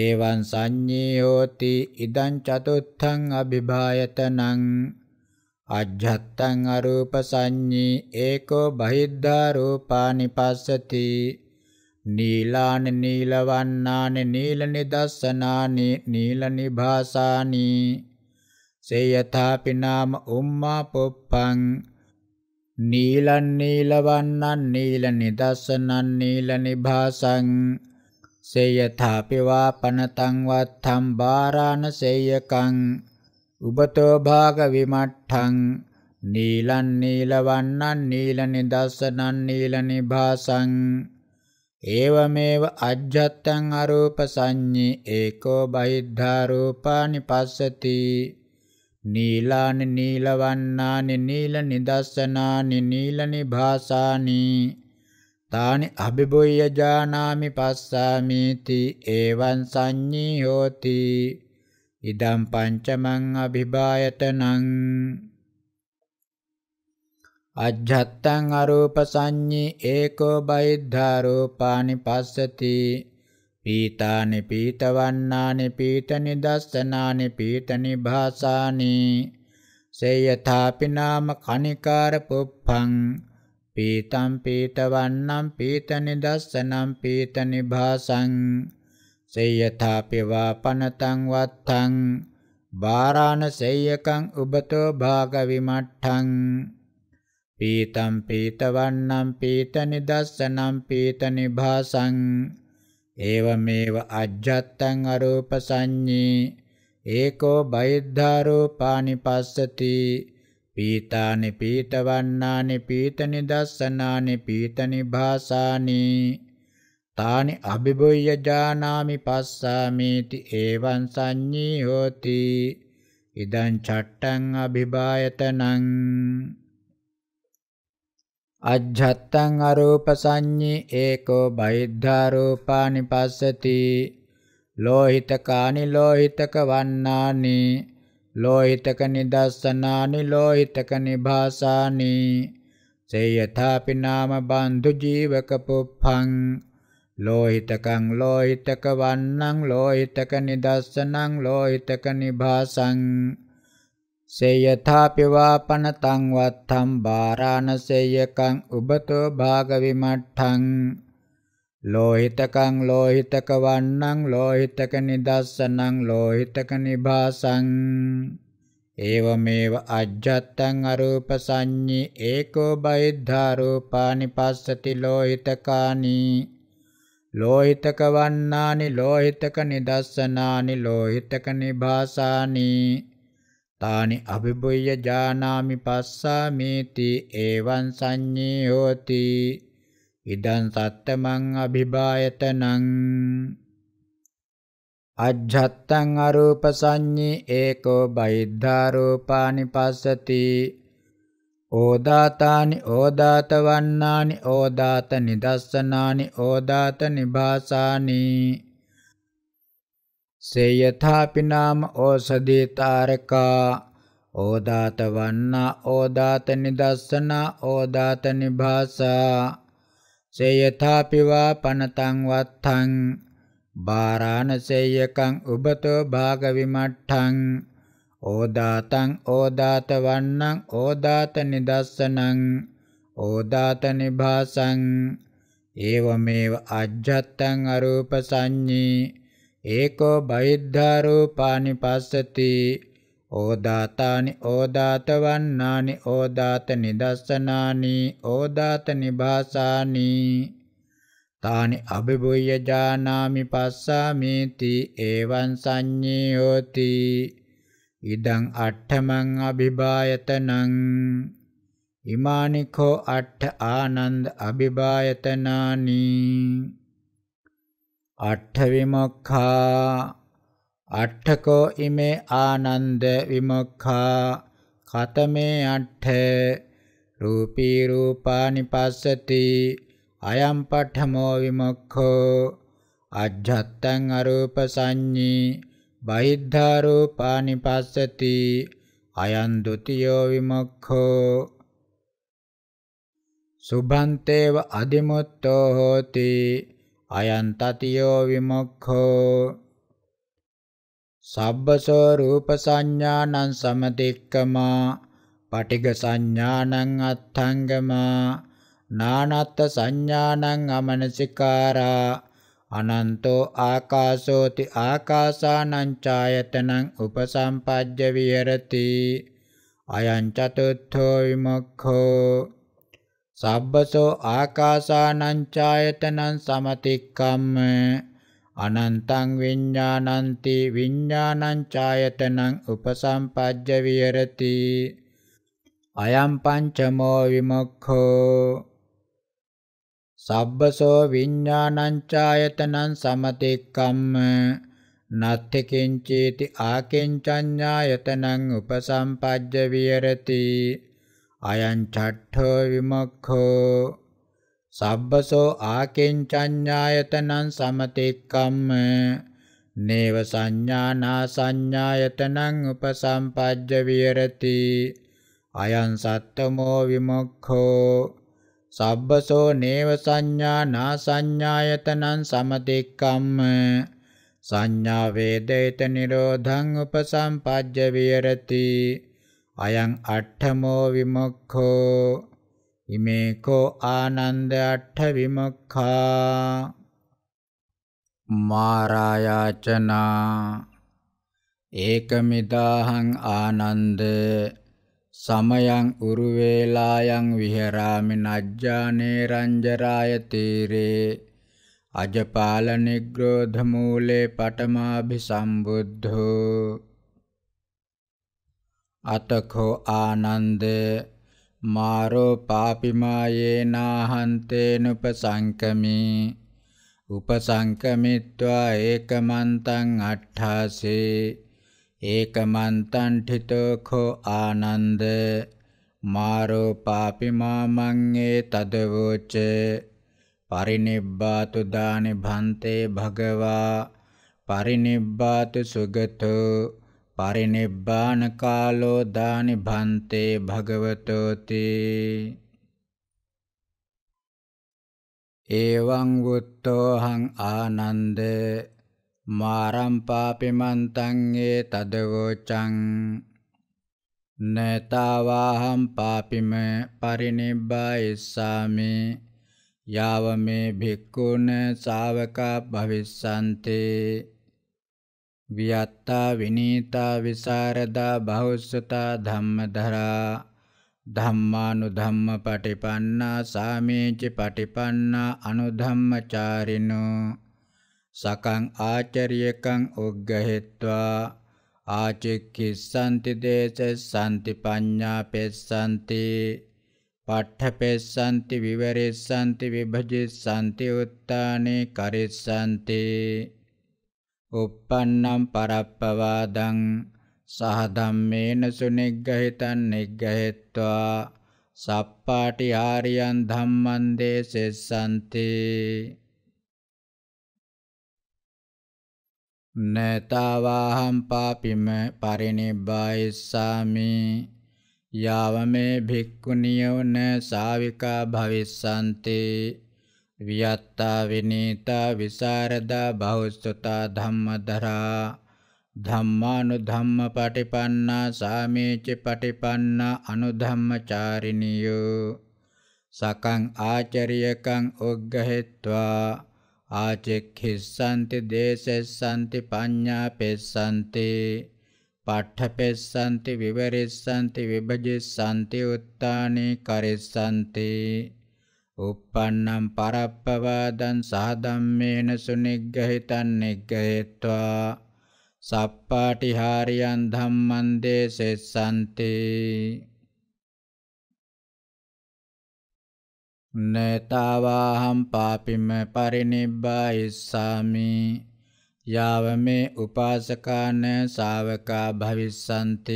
ඒවං සංඤේ හෝති ඉදං චතුත්ථං අභිභායතනං අජ්ජත්තං අරූප සංඤී ඒකෝ බහිද්ධා රූපානි පස්සති නීලාන නීලවන්නාන නීල නිදස්සනානි නීල නිභාසානි සේයථාපි නාම උම්මා පොප්පං නීලන් නීලවන්නන් නීල නිදස්සනන් නීල නිභාසං සේයථාපිවා පනතං වත්තම් බාරාණ සේයකං උබතෝ භාග විමට්ඨං නීලන් නීලවන්නන් නීල නිදස්සනන් නීල නිභාසං ඒවමේව අජ්ජත්තං අරූප සංඤේ ඒකෝ බහිද්ධා රූපානි පස්සති නීලානි නීලවන්නානි නීල නිදස්සනානි නීල නිභාසානි තානි අභිබුය්‍ය ජානාමි පස්සාමීති එවං සංඤී හෝති ඉදම් පංචමං අභිභායතනං අජ්ජත්තං අරූප සංඤී ඒකෝ බහිද්ධා රූපානි පස්සති පීතානි පීතවන්නානි පීතනි දස්සනානි පීතනි භාසානි සේයථාපිනාම කනිකාර පුප්පං පීතම් පීතවන්නම් පීතනි දස්සනම් පීතනි භාසං සේයථාපිවා පනතං වත්තං බාරාණ සේයකං උබතෝ භාගවිමට්ඨං පීතම් පීතවන්නම් පීතනි දස්සනම් පීතනි භාසං ඒවමේව අජ්ජත්තං අරූප සංඤී ඒකෝ බයිද්ධාරෝපානි පස්සති පීතානි පීතවන්නානි පීත නිදස්සනානි පීත නිභාසානි තානි අභිබුය්‍ය ජානාමි පස්සාමේති එවං සංඤී හෝති ඉදං චට්ටං අභිභායතනං අජ්ජත්තං අරූප සංඤී ඒකෝ බහිද්ධා රූපානි පස්සති ලෝහිත කානි ලෝහිතක වන්නානි ලෝහිතක නිදස්සනානි ලෝහිතක නිභාසානි සේයථාපි නාම බන්දු ජීවක පුප්පං ලෝහිතකං ලෝහිතක වන්නං ලෝහිතක නිදස්සනං ලෝහිතක නිභාසං සේයථාපිවාපනතං වත්තම් බාරාණසේයකං උබතෝ භාගවිමට්ඨං ලෝහිතකං ලෝහිතක වන්නං ලෝහිතක නිදස්සනං ලෝහිතක නිභාසං ඒවමේව අජ්ජත්තං අරූප සංඤී ඒකෝ බහිද්ධා රූපානි පස්සති ලෝහිතකානි ලෝහිතක වන්නානි ලෝහිතක නිදස්සනානි ලෝහිතක නිභාසානි තානි අභිබුය්‍ය ජානාමි පස්සාමේති එවං සංඤී හෝති ඉදං සත්තමං අභිභායතනං අජ්ජත්තං අරූප සංඤී ඒකෝ බහිද්ධා රූපානි පස්සති ඕදාතානි ඕදාත වන්නානි ඕදාත නිදස්සනානි ඕදාත නිභාසානි से यथापि नाम औषधि तारका ओदात वन्ना ओदात निदर्शना ओदात निभाषा से यथापि वा पनतं वत्थं वाराणसेयकं उभतो भागविमट्ठं ओदातं ओदात वन्नं ओदात निदर्शनं ओदात निभासं एवमेव अज्जत्तं अरूपसञ्ञी ඒකෝ බහිද්ධා රූපානි පස්සති ඕදාතානි ඕදාතවන්නානි ඕදාත නිදස්සනානි ඕදාත නිභාසානි තානි අභිභුය්‍ය ජානාමි පස්සාමීති එවං සංඤී හෝති ඉදං අට්ඨමං අභිභායතනං ඉමානිකෝ අට්ඨ ආනන්ද අභිභායතනානි අට්ඨ විමුක්ඛා අට්ඨකෝ ඉමේ ආනන්ද විමුක්ඛා කතමේ අට්ඨ රූපී රූපානි පස්සති අයම් පඨමෝ විමුක්ඛෝ අජ්ජත්තං අරූප සංඤී බහිද්ධා රූපානි පස්සති අයං ဒ ුතියෝ විමුක්ඛෝ සුභන්තේව අදිමුත්තෝ හෝති අයං තතියෝ විමුක්ඛෝ සබ්බසෝ රූප සංඥානං සමතික්කමා පටිඝ සංඥානං අත්ථංගමා නානත්ත් සංඥානං අමනසිකාරා අනන්තෝ ආකාශෝති ආකාසානං ඡායතනං උපසම්පජ්ජ විහෙරති අයං චතුත්ථෝ විමුක්ඛෝ සබ්බසෝ ආකාසානංචායතනං සමතික්කම්ම අනන්තං විඤ්ඤාණන්ති විඤ්ඤාණං ඡායතනං උපසම්පජ්ජ විහෙරති අයම් පංචමෝ විමුක්ඛෝ සබ්බසෝ විඤ්ඤාණං ඡායතනං සමතික්කම්ම නත්ති කිංචේති ආකින්චඤ්ඤායතනං උපසම්පජ්ජ විහෙරති අයං චට්ඨෝ විමක්ඛෝ සබ්බසෝ ආකින්චඤ්ඤායතනං සමතික්කම්ම නේව සංඥානා සංඥායතනං උපසම්පජ්ජ විහෙරති අයං සත්තමෝ විමුක්ඛෝ සබ්බසෝ නේව සංඥානා සංඥායතනං සමතික්කම්ම සංඥා වේදේත නිරෝධං උපසම්පජ්ජ විහෙරති අයං අට්ඨමෝ විමුක්ඛෝ ඉමේකෝ ආනන්ද අට්ඨ විමුක්ඛා මාරායාචනා ඒකමිදාහං ආනන්ද සමයං උරුවේලායන් විහෙරාමි නජ්ජානේ රංජරාය තීරේ අජපාල නිග්‍රෝධ මූලේ පටමාභි සම්බුද්ධෝ අතකෝ ආනන්ද මාරෝ පාපිමායේනාහන්තේනුප සංකමී උපසංකමිත්වා ඒකමන්තං අට්ඨාසේ ඒකමන්තං ඨිතෝඛෝ ආනන්ද මාරෝ පාපිමාමංගේ තදවෝච පරිනිබ්බාතු දානි භන්තේ භගවා පරිනිබ්බාතු සුගතෝ පරිනිබ්බාන කාලෝ දානි භන්තේ භගවතෝති එවං වුත්තෝහං ආනන්ද මාරම් පාපිමන්තං ඒ තදවෝචං නතාවාහම් පාපිම පරිනිබ්බායස්සාමි යාව මේ භික්ඛුන ශාවකා භවිස්සන්තේ වියත්තා විනීතා විසරදා බහුස්සතා ධම්මධරා ධම්මානු ධම්ම පටිපන්නා සාමීචි පටිපන්නා අනුධම්මචාරිනෝ සකං ආචරියකං උග්ගහෙත්වා ආචික්කිස්සන්ති දේශස්සන්ති පඤ්ඤා පෙස්සන්ති පට්ඨපෙස්සන්ති විවරෙස්සන්ති විභජිස්සන්ති උත්තානේ කරිස්සන්ති uppannam parappavadang සහ ධම්මේන සුනිග්ගහිතං නිග්ගහෙත්වා සප්පාටි ආරියන් ධම්මං දේසෙස්සන්ති නතාවාහම් පාපිම පරිනිබ්බායිස්සාමි යාවමේ භික්ඛුනියෝ න සාවිකා භවිස්සන්ති වියත්තා විනීතා විසරදා බෞස්සතා ධම්මදරා ධම්මානු ධම්ම පටිපන්නා සාමේච පටිපන්නා අනුධම්මචාරිනියෝ සකං ආචරියකං උග්ගහෙත්වා ආචෙක්ඛිස්සන්ති දේසෙස්සන්ති පඤ්ඤා පෙස්සන්ති පට්ඨපෙස්සන්ති විවරිස්සන්ති විභජිස්සන්ති උත්තානේ කරිස්සන්ති uppannam parappavadan sahadammeena suniggahitan niggahitva sappāṭihāriyan dhamman desessanti නේතාවාහම් පාපිම පරිනිබ්බායිස්සාමි යාව මේ උපාසකාන ශාවකා භවිස්සන්ති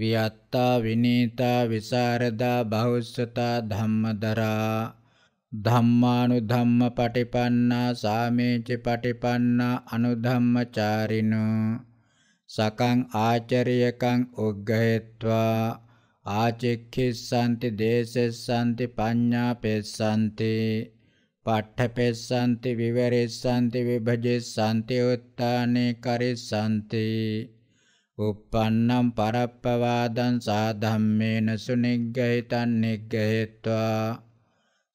වියත්තා විනීතා විසරදා බහුස්සතා ධම්මදරා ධම්මානු ධම්ම පටිපන්නා සාමේචි පටිපන්නා අනුධම්මචාරිනෝ සකං ආචරියකං උග්ගහෙත්වා ආචෙක්ඛිස්සanti දේසෙස්සanti පඤ්ඤාපෙස්සanti පට්ඨපෙස්සanti විවරෙස්සanti විභජෙස්සanti උත්තානේ කරෙස්සanti uppannam parappavādam sādhammeena sunigghitan nigghitvā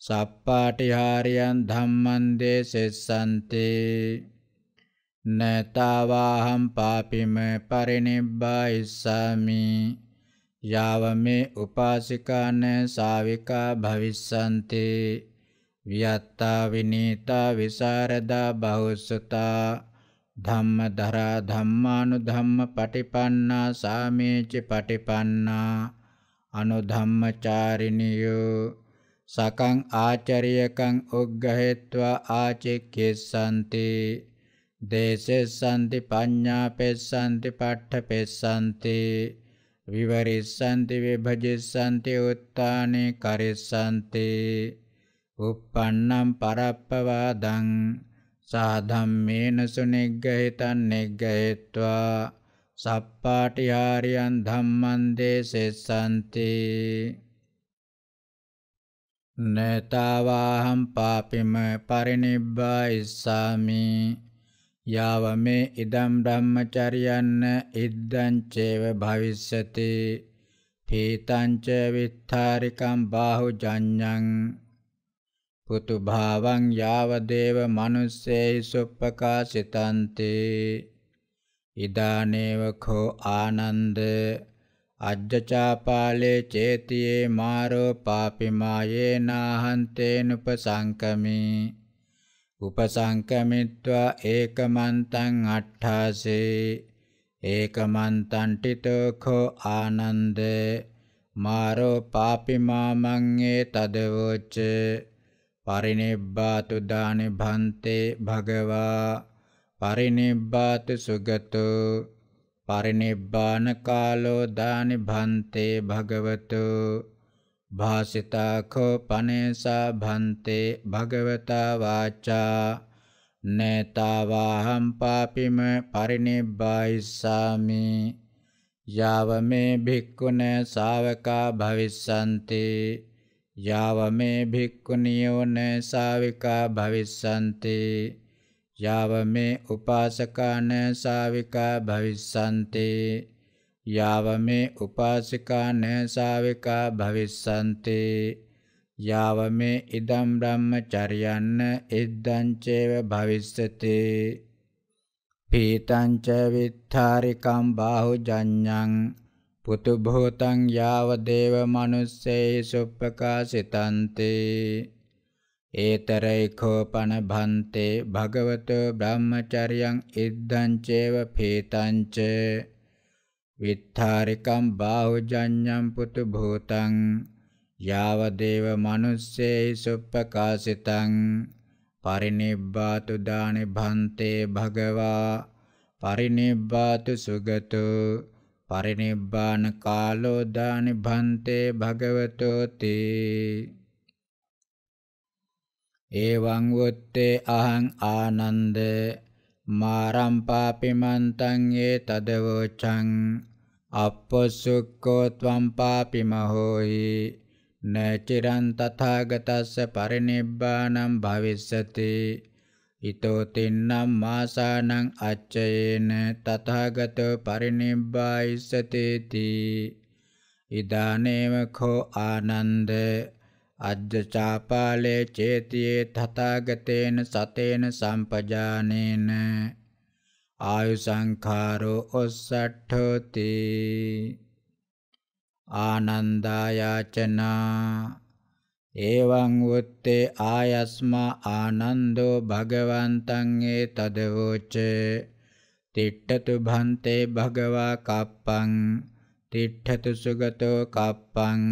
sappāṭihāriyan dhammaṃ desessante නතාවාහම් පාපිම පරිනිබ්බායිස්සාමි යාවමේ උපාසිකාන සාවිකා භවිස්සන්තේ වියත්තා Vineetha විසරදා බහුසුතා ධම්ම දරා ධම්මානු ධම්ම පටිපන්නා සාමේච පටිපන්නා අනුධම්මචාරිනියෝ සකං ආචරියකං උග්ගහෙත්වා ආචෙක්කෙස්සන්ති දේශෙස්සන්ති පඤ්ඤාපෙස්සන්ති පට්ඨපෙස්සන්ති විවරිස්සන්ති විභජෙස්සන්ති උත්තානේ කරෙස්සන්ති uppannam parappavadam සාධම්මේන සුනිග්ගහිතං නිග්ගහෙත්වා සප්පාටිහාරියන් ධම්මං දේසෙස්සන්ති නේතාවාහම් පාපිම පරිනිබ්බායිස්සාමි යාවමේ ඉදම් බ්‍රහ්මචරියන්න ඉද්දං චේව භවිස්සති පීතං ච විත්තාරිකම් බාහුජඤ්ඤං පුතු භාවං යාවදේව මනුස්සේහි සුප්පකාසිතන්තේ ඉදානේව කෝ ආනන්ද අජ්ජචාපාලේ චේතියේ මාරෝ පාපිමායේ නාහන්තේනුපසංකමි උපසංකමිත්වා ඒකමන්තං අට්ඨාසේ ඒකමන්තං ටිතෝ කෝ ආනන්ද මාරෝ පාපිමාමං ඒ තදවොච්චේ පරිනිබ්බාතු දානි භන්තේ භගවා පරිනිබ්බාතු සුගතු පරිනිබ්බාන කාලෝ දානි භන්තේ භගවතු භාසිතාඛෝ පනේසා භන්තේ භගවතා වාචා නේතාවාහම් පාපිම පරිනිබ්බායිස්සාමි යාව මේ භික්ඛුනේ ශාවකා භවිස්සන්තේ යාවමේ භික්ඛුනියෝ න සාවිකා භවිස්සන්ති යාවමේ උපාසකාන සාවිකා භවිස්සන්ති යාවමේ උපාසිකාන සාවිකා භවිස්සන්ති යාවමේ ඉදම් බ්‍රහ්මචර්යන්න ඉද්දං චේව භවිස්සති පීතං ච විත්තාරිකම් බාහුජඤ්ඤං පුතුභූතං යාව දේව මනුස්සේහි සුප්පකාසිතන්තේ ඒතරයිකෝ පන භන්තේ භගවතෝ බ්‍රහ්මචරියං ඉද්දංචේව පේතංච විත්තාරිකම් බාහුජඤ්ඤම් පුතු භූතං යාව දේව මනුස්සේහි සුප්පකාසිතං පරිනිබ්බාතු දානි භන්තේ භගවා පරිනිබ්බාතු සුගතෝ පරිනිබ්බාන කාලෝ දානි භන්තේ භගවතෝ තේ එවං වොත්තේ අහං ආනන්ද මාරම් පාපිමන්තං ඒ තදවචං අප්පසුක්කෝ ත්වම් පාපිමහෝහි නචිරන් තථාගතස්ස පරිනිබ්බානම් භවිස්සති හිතෝ තින්නම් මාසානං අච්චයේන තථාගතෝ පරිනිබ්බායිසතේති ඉදානේව කෝ ආනන්ද අජ්ජචාපාලේ චේතියේ තථාගතේන සතේන සම්පජානේන ආයු සංඛාරෝ ඔස්සට්ඨෝති ආනන්දායාචනා එවං උත්තේ ආයස්මා ආනන්දෝ භගවන්තං ඒ තදවෝච තිට්ඨතු භන්තේ භගවා කප්පං තිට්ඨතු සුගතෝ කප්පං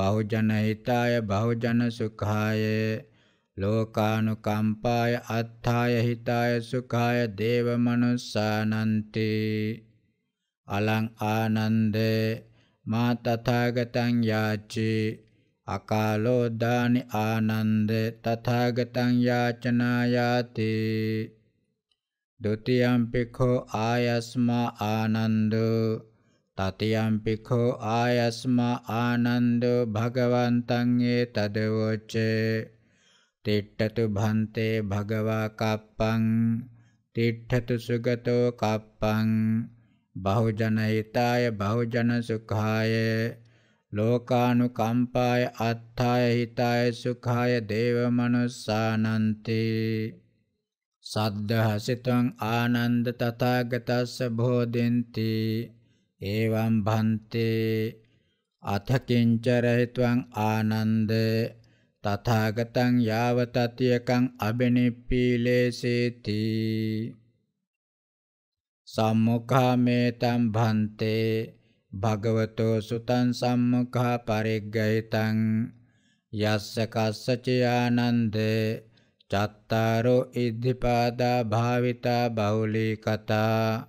බහුජන හිතාය බහුජන සුඛාය ලෝකානුකම්පාය අත්ථාය හිතාය සුඛාය දේව මනුස්සානන්ති අලං ආනන්දේ මා තථාගතං යාචේ අකාලෝ දානි ආනන්ද තථාගතං යාචනායාති ဒုတိယံ පිඛෝ ආයස්මා ආනන්දෝ තතියම් පිඛෝ ආයස්මා ආනන්දෝ භගවන්තං ඒතදවොච්ච තිට්ඨතු භන්තේ භගවා කප්පං තිට්ඨතු සුගතෝ කප්පං බහුජන හිතාය බහුජන සුඛාය ලෝකානුකම්පාය අත්ථාය හිතාය සුඛාය දේවමනුස්සානන්ති සද්ධාසිතං ආනන්ද තථාගතස්ස බෝධෙන්ති එවං භන්තේ අත කිංචරහිතං ආනන්ද තථාගතං යාව තතියකං අබිනිප්පීලේසේති සම්මුඛාමේතං භන්තේ භගවතෝ සුතං සම්මුඛා පරිග්ගහිතං යස්ස කස්සචයානන්ද චත්තාරෝ ඉද්ධිපාදා භාවිතා බහුලී කතා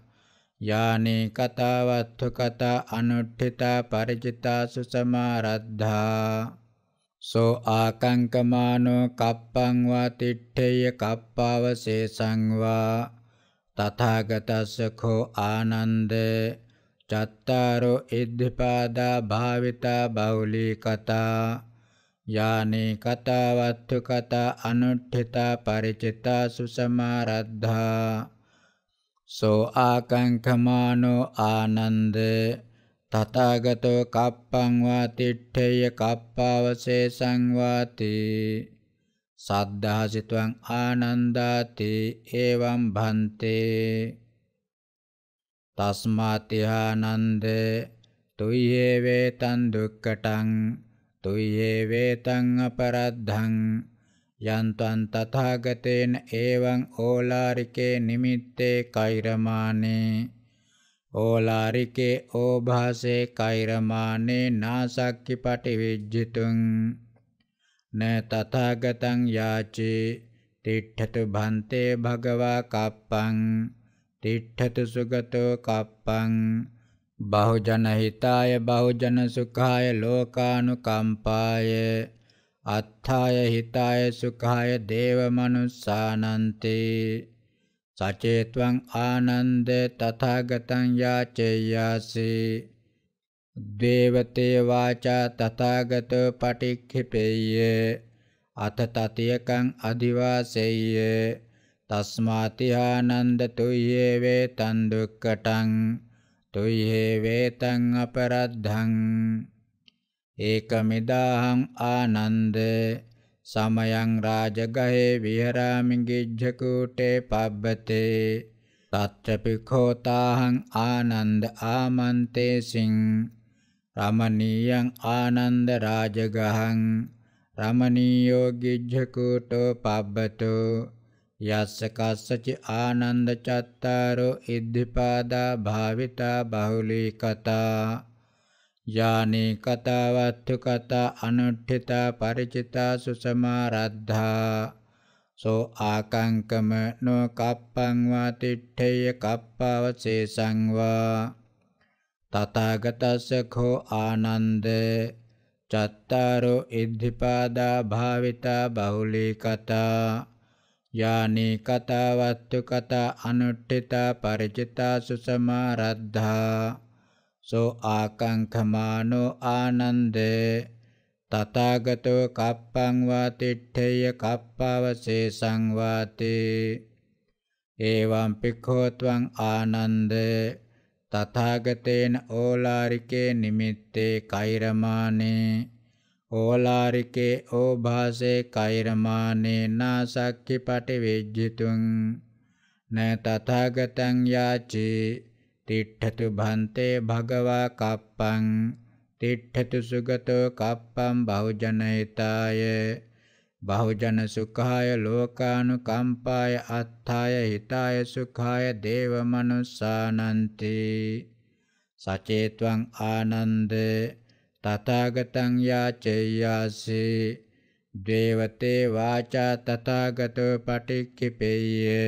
යානේ කතාවත්තු කතා අනුට්ඨිතා පරිචිතා සුසමාරද්ධා සෝ ආකංකමානෝ කප්පං වා තිට්ඨේය කප්පාවසේසං වා තථාගතස්ස කෝ ආනන්දේ චත්තාරෝ ඉද්ධිපාදා භාවිතා බෞලී කතා යානේ කතාවත්තු කතා අනුට්ඨිතා ಪರಿචිතා සුසමාරද්ධා සෝ ආකංකමානෝ ආනන්ද තථාගතෝ කප්පං වා තිට්ඨේය කප්පාවසේසං වාති සද්ධාසිතවං ආනන්දාති එවං භන්තේ තස්මාත්‍යානන්ද තුයේ වේතං දුක්කටං තුයේ වේතං අපරද්ධං යන්තං තථාගතේන එවං ඕලාරිකේ නිමිත්තේ කෛරමානේ ඕලාරිකේ ඕභාසේ කෛරමානේ නාසක්ඛි පටිවිජ්ජිතුං න තථාගතං යාචේ තිට්ඨතු භන්තේ භගවා කප්පං තිට්ඨත සුගතෝ කප්පං බහුජන හිතාය බහුජන සුඛාය ලෝකානුකම්පාය අත්ථාය හිතාය සුඛාය දේව මනුස්සානන්ති සචේත්වං ආනන්ද තථාගතං යාචේයාසි දේවතේ වාචා තථාගතෝ පටික්ඛිපේය අත තතියකං අදිවාසෙය්‍ය තස්මාති ආනන්ද තුය්‍යේ වේතං දුක්කටං තුය්‍යේ වේතං අපරද්ධං ඒකමිදාහං ආනන්ද සමයං රාජගහේ විහරාමි ගිජ්ජකූටේ පබ්බතේ තත්ත්‍පිඛෝතාහං ආනන්ද ආමන්තේසින් රමණීයං ආනන්ද රාජගහං රමණීයෝ ගිජ්ජකූටෝ පබ්බතෝ යස්ස කස්සචි ආනන්ද චත්තාරෝ ඉද්ධිපාදා භාවිතා බහුලී කතා යානේ කතාවත්තු කතා අනුට්ඨිතා ಪರಿචිතා සුසමාරද්ධා සෝ ආකංකම නෝ කප්පං වා තිට්ඨේය කප්පවසේසං වා තථාගතස්ස කෝ ආනන්ද චත්තාරෝ ඉද්ධිපාදා භාවිතා බහුලී කතා යානේ කතාවත්තු කතා අනුට්ඨිතා පරිචිතා සුසමාරද්ධා සෝ ආකංඛමානෝ ආනන්දේ තථාගතෝ කප්පං වාතිට්ඨේය කප්පවසේසං වාතේ එවං පිඛෝත්වං ආනන්ද තථාගතේන ඕලාරිකේ නිමිත්තේ කෛරමානේ ඕලාරිකේ ඕභාසේ කෛරමානේ නාසක්ඛි පටිවිජ්ජිතුං න තථාගතං යාචි තිට්ඨතු භන්තේ භගවා කප්පං තිට්ඨතු සුගතෝ කප්පං බහුජනේතාය බහුජන සුඛාය ලෝකානුකම්පාය අත්ථාය හිතාය සුඛාය දේව මනුස්සානන්ති සචේත්වං ආනන්දේ තථාගතං යාචෙය්‍යාසේ දේවතේ වාචා තථාගතෝ පටික්කිපෙය්‍ය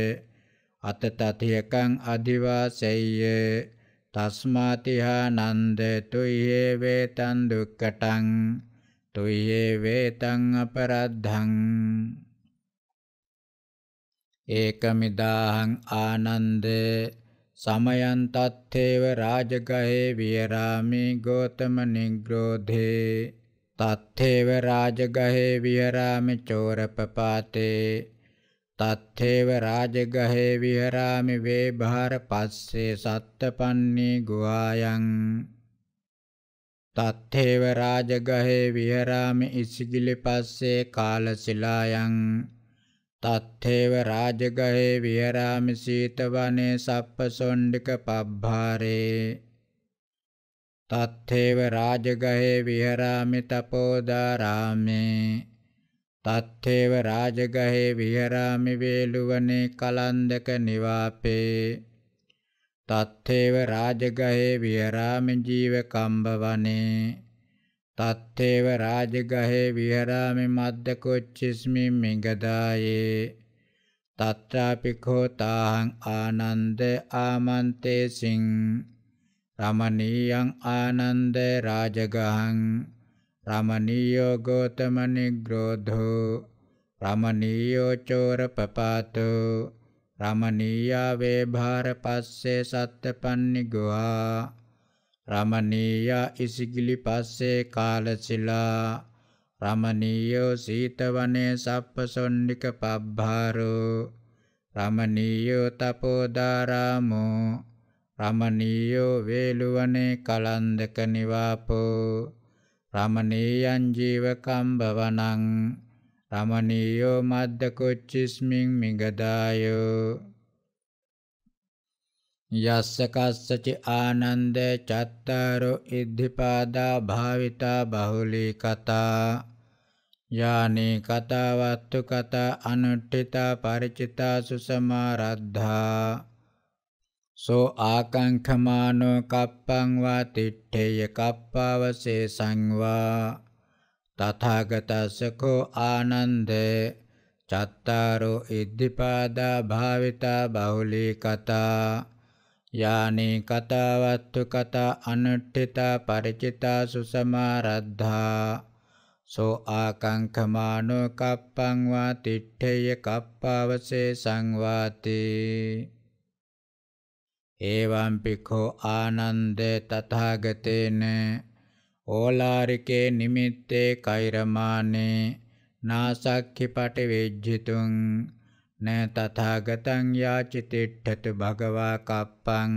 අතතතියකං අදිවාසෙය්‍ය තස්මාතිහා නන්දතු යේ වේතං දුක්කටං තුයේ වේතං අපරද්ධං ඒකමිදාහං ආනන්දේ සමයන් තත්තේව රාජගහේ විහරාමි ගෝතම නිග්‍රෝධේ තත්තේව රාජගහේ විහරාමි චෝරපපාතේ තත්තේව රාජගහේ විහරාමි වේභාර පස්සේ සත්තපන්නේ ගුහායන් තත්තේව රාජගහේ විහරාමි ඉසිගිලි පස්සේ කාලසිලායන් තත්තේව රාජගහේ විහරාමි සීතවනේ සප්පසොණ්ඩික පබ්භාරේ තත්තේව රාජගහේ විහරාමි තපෝදාරාමේ තත්තේව රාජගහේ විහරාමි වේලුවනේ කලන්දක නිවාපේ තත්තේව රාජගහේ විහරාමි ජීව කම්බවනේ තත්තේව රාජගහේ විහරාමි මද්දකොච්චිස්මි මිගදායේ තත්‍රාපිකෝ තාහං ආනන්ද ආමන්තේසින් රමණීයං ආනන්ද රාජගහං රමණීයෝ ගෝතම නිග්‍රෝධෝ රමණීයෝ චෝර පපාතෝ රමණීයා වේ භාරපස්සේ සත්ත පන්නි ගුහා රමණීය ඉසිගිලි පස්සේ කාලසිලා රමණීයෝ සීතවනේ සප්පසොණ්ඩික පබ්බාරෝ රමණීයෝ තපෝදාරාමෝ රමණීයෝ වේලුවනේ කලන්දක නිවාපෝ රමණීයං ජීවකම්බවණං රමණීයෝ මද්දකොච්චිස්මින් මිගදායෝ යස්ස කස්සචි ආනන්ද චත්තාරෝ ඉද්ධිපාදා භාවිතා බහුලී කතා යානේ කතාවත්තු කතා අනුට්ඨිතා ಪರಿචිතා සුසමාරද්ධා සෝ ආකංඛමානෝ කප්පං වා තිට්ඨේය කප්පවසේසං වා තථාගතස්ස කෝ ආනන්දේ චත්තාරෝ ඉද්ධිපාදා භාවිතා බහුලී කතා යානේ කතාවත්තු කතා අනුට්ඨිතා ಪರಿචිතා සුසමාරද්ධා සෝ ආකංකමානෝ කප්පං වා තිට්ඨේය කප්පවසේසං වාති එවං පිඛෝ ආනන්දේ තථාගතේන ඕලාරිකේ නිමිත්තේ කෛරමානේ නාසක්ඛිපටි වෙජ්ජිතුං න තථාගතං යාචිතිට්ඨතු භගවා කප්පං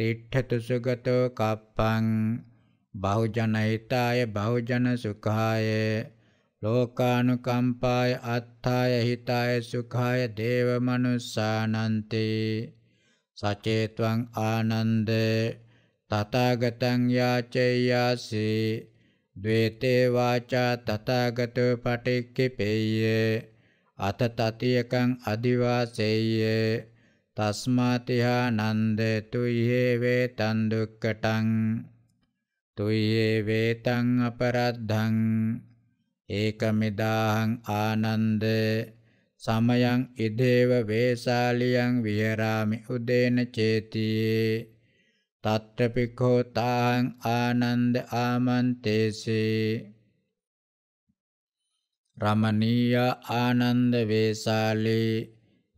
තිට්ඨතු සුගතෝ කප්පං බහුජන හිතාය බහුජන සුඛාය ලෝකානුකම්පාය අත්ථාය හිතාය සුඛාය දේව මනුස්සානන්ති සචේත්වං ආනන්ද තථාගතං යාචේයාසි ද්වේතේ වාචා තථාගතෝ පටික්කපේය අත තතියකං අදිවාසෙය්‍ය තස්මාතිහා නන්දතු ඉහේ වේතං දුක්කටං තුයේ වේතං අපරද්ධං ඒකමෙදාහං ආනන්ද සමයං ඉදේව වේසාලියං විහෙරාමි උදේන චේතියේ තත්ත්‍පිකෝ තාං ආනන්ද ආමන්තේසේ රමණීය ආනන්ද වේසාලේ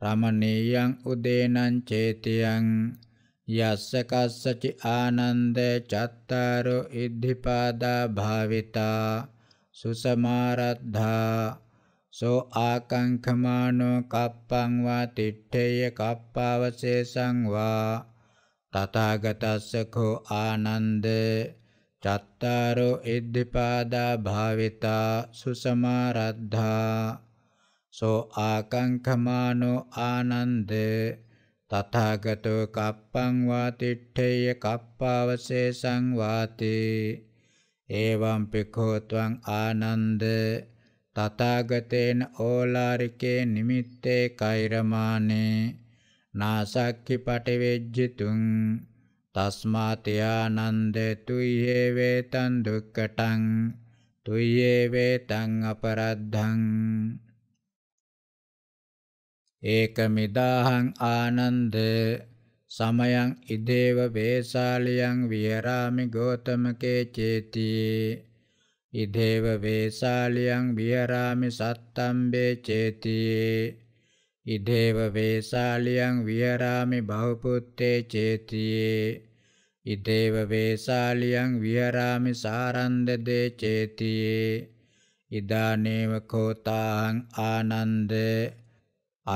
රමණීයං උදේනං චේතියං යස්ස කස්සචි ආනන්ද චත්තාරෝ ඉද්ධිපාදා භාවිතා සුසමාරද්ධා සෝ ආකංඛමානෝ කප්පං වා තිට්ඨේය කප්පාවසේසං වා තථාගතස්ස කෝ ආනන්දේ චත්තාරෝ ඉද්ධිපාදා භාවිතා සුසමාරද්ධා සෝ ආකංකමානෝ ආනන්ද තථාගතෝ කප්පං වාතිට්ඨේය කප්පාවසේසං වාති එවං පිඛෝත්වං ආනන්ද තථාගතේන ඕලාරිකේ නිමිත්තේ කෛරමානේ නාසක්ඛි පටිවෙජ්ජිතුං තස්මාතියානන්ද තුයේ වේතං දුක්කටං තුයේ වේතං අපරද්ධං ඒකමිදාහං ආනන්ද සමයං ඉදේව වේසාලියං විහරාමි ගෝතමකේ චේති ඉදේව වේසාලියං විහරාමි සත්තම්බේ චේති ඉදේව වේසාලියං විහරාමි බහුපුත්තේ චේතියේ ඉදේව වේසාලියං විහරාමි සාරන්දදේ චේතියේ ඉදානේව කෝතාං ආනන්ද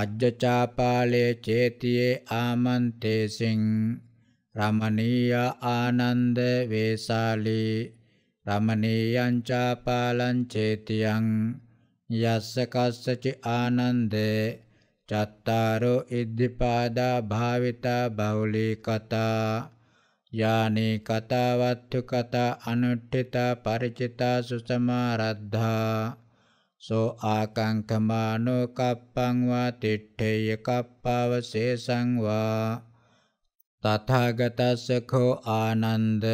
අජ්ජචාපාලේ චේතියේ ආමන්තේසින් රමණීය ආනන්ද වේසාලී රමණීයං චාපාලං චේතියං යස්ස කස්සචි ආනන්දේ චත්තාරෝ ඉද්ධිපාදා භාවිතා බහුලී කතා යානේ කතාවත්තු කතා අනුට්ඨිතා පරිචිතා සුසමාරද්ධා සෝ ආකංකමානෝ කප්පං වා තිට්ඨේය කප්පවශේෂං වා තථාගතස්ස කෝ ආනන්ද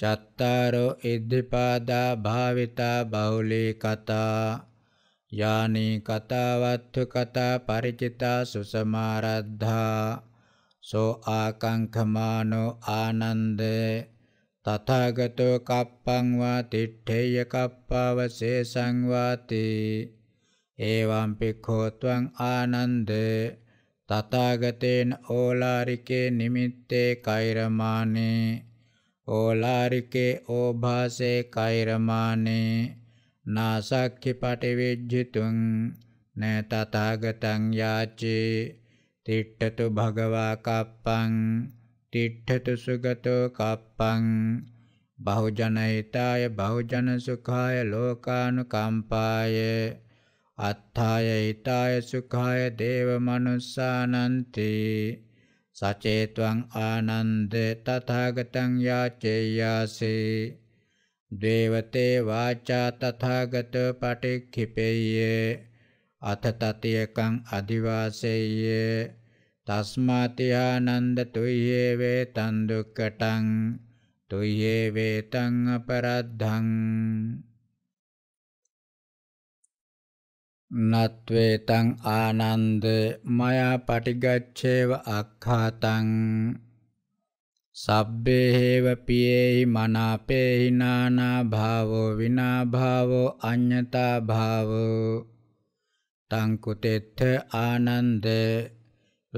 චත්තාරෝ ඉද්ධිපාදා භාවිතා බහුලී කතා යානී කතාවත්තු කතා පරිචිතා සුසමාරද්ධා සෝ ආකංඛමානෝ ආනන්දේ තථාගතෝ කප්පං වා තිට්ඨේය කප්පවසේසං වාති එවං පික්ඛෝත්වං ආනන්දේ තථාගතේන ඕලාරිකේ නිමිත්තේ කෛරමානේ ඕලාරිකේ ඕභාසේ කෛරමානේ නාසක්ඛි පටිවිජ්ජිතුං න තථාගතං යාචේ තිට්ඨතු භගවා කප්පං තිට්ඨතු සුගතෝ කප්පං බහුජනහිතාය බහුජන සුඛාය ලෝකානුකම්පාය අත්ථාය හිතාය සුඛාය දේව මනුස්සානන්ති සචේත්වං ආනන්ද තථාගතං යාචේයාසේ දේවතේ වාචා තථාගත පටික්ඛිපේය අත තතියකං අදිවාසෙය්‍ය තස්මාතියානන්ද තුය්‍යේ වේතං දුක්කටං තුය්‍යේ වේතං අපරද්ධං නත්වේතං ආනන්ද මයා පටිගච්ඡේව අක්ඛාතං සබ්බේ හේව පියේහි මනාපේහි නානා භාවෝ විනා භාවෝ අඤ්ඤතා භාවෝ තංකුතෙත්ථ ආනන්ද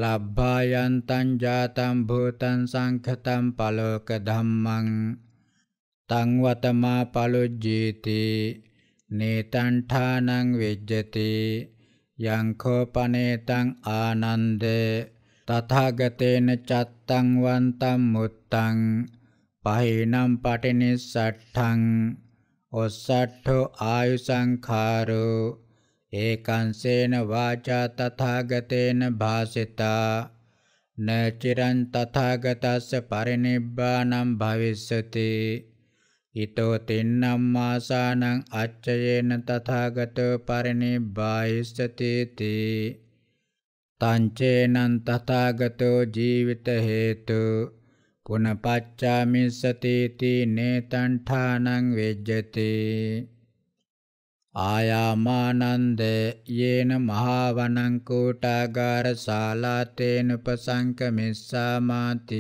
ලබ්භායන්තං ජාතං භූතං සංඛතං පලෝක ධම්මං තං වතමා පලොජ්ජේති නේතං ඨානං වෙජ්ජති යං කෝපනේතං ආනන්ද තථාගතේන චත්තං වන්තං මුත්තං පහිනම් පටිනිස්සට්ඨං ඔස්සට්ඨෝ ආයු සංඛාරෝ ඒකංසේන වාචා තථාගතේන භාසිතා නචිරං තථාගතස්ස පරිනිබ්බාණං භවිස්සති ඊතෝ තින්නම් මාසානං අච්චයේන තථාගතෝ පරිනිබ්බායිස්සති තී තංචේනං තථාගතෝ ජීවිත හේතු පුනපච්චාමිස්සති තී නේතං ඨානං වෙජ්ජති ආයාමානන්ද යේන මහාවනං කෝටාගාර ශාලාතේන උපසංකමිස්සාමාති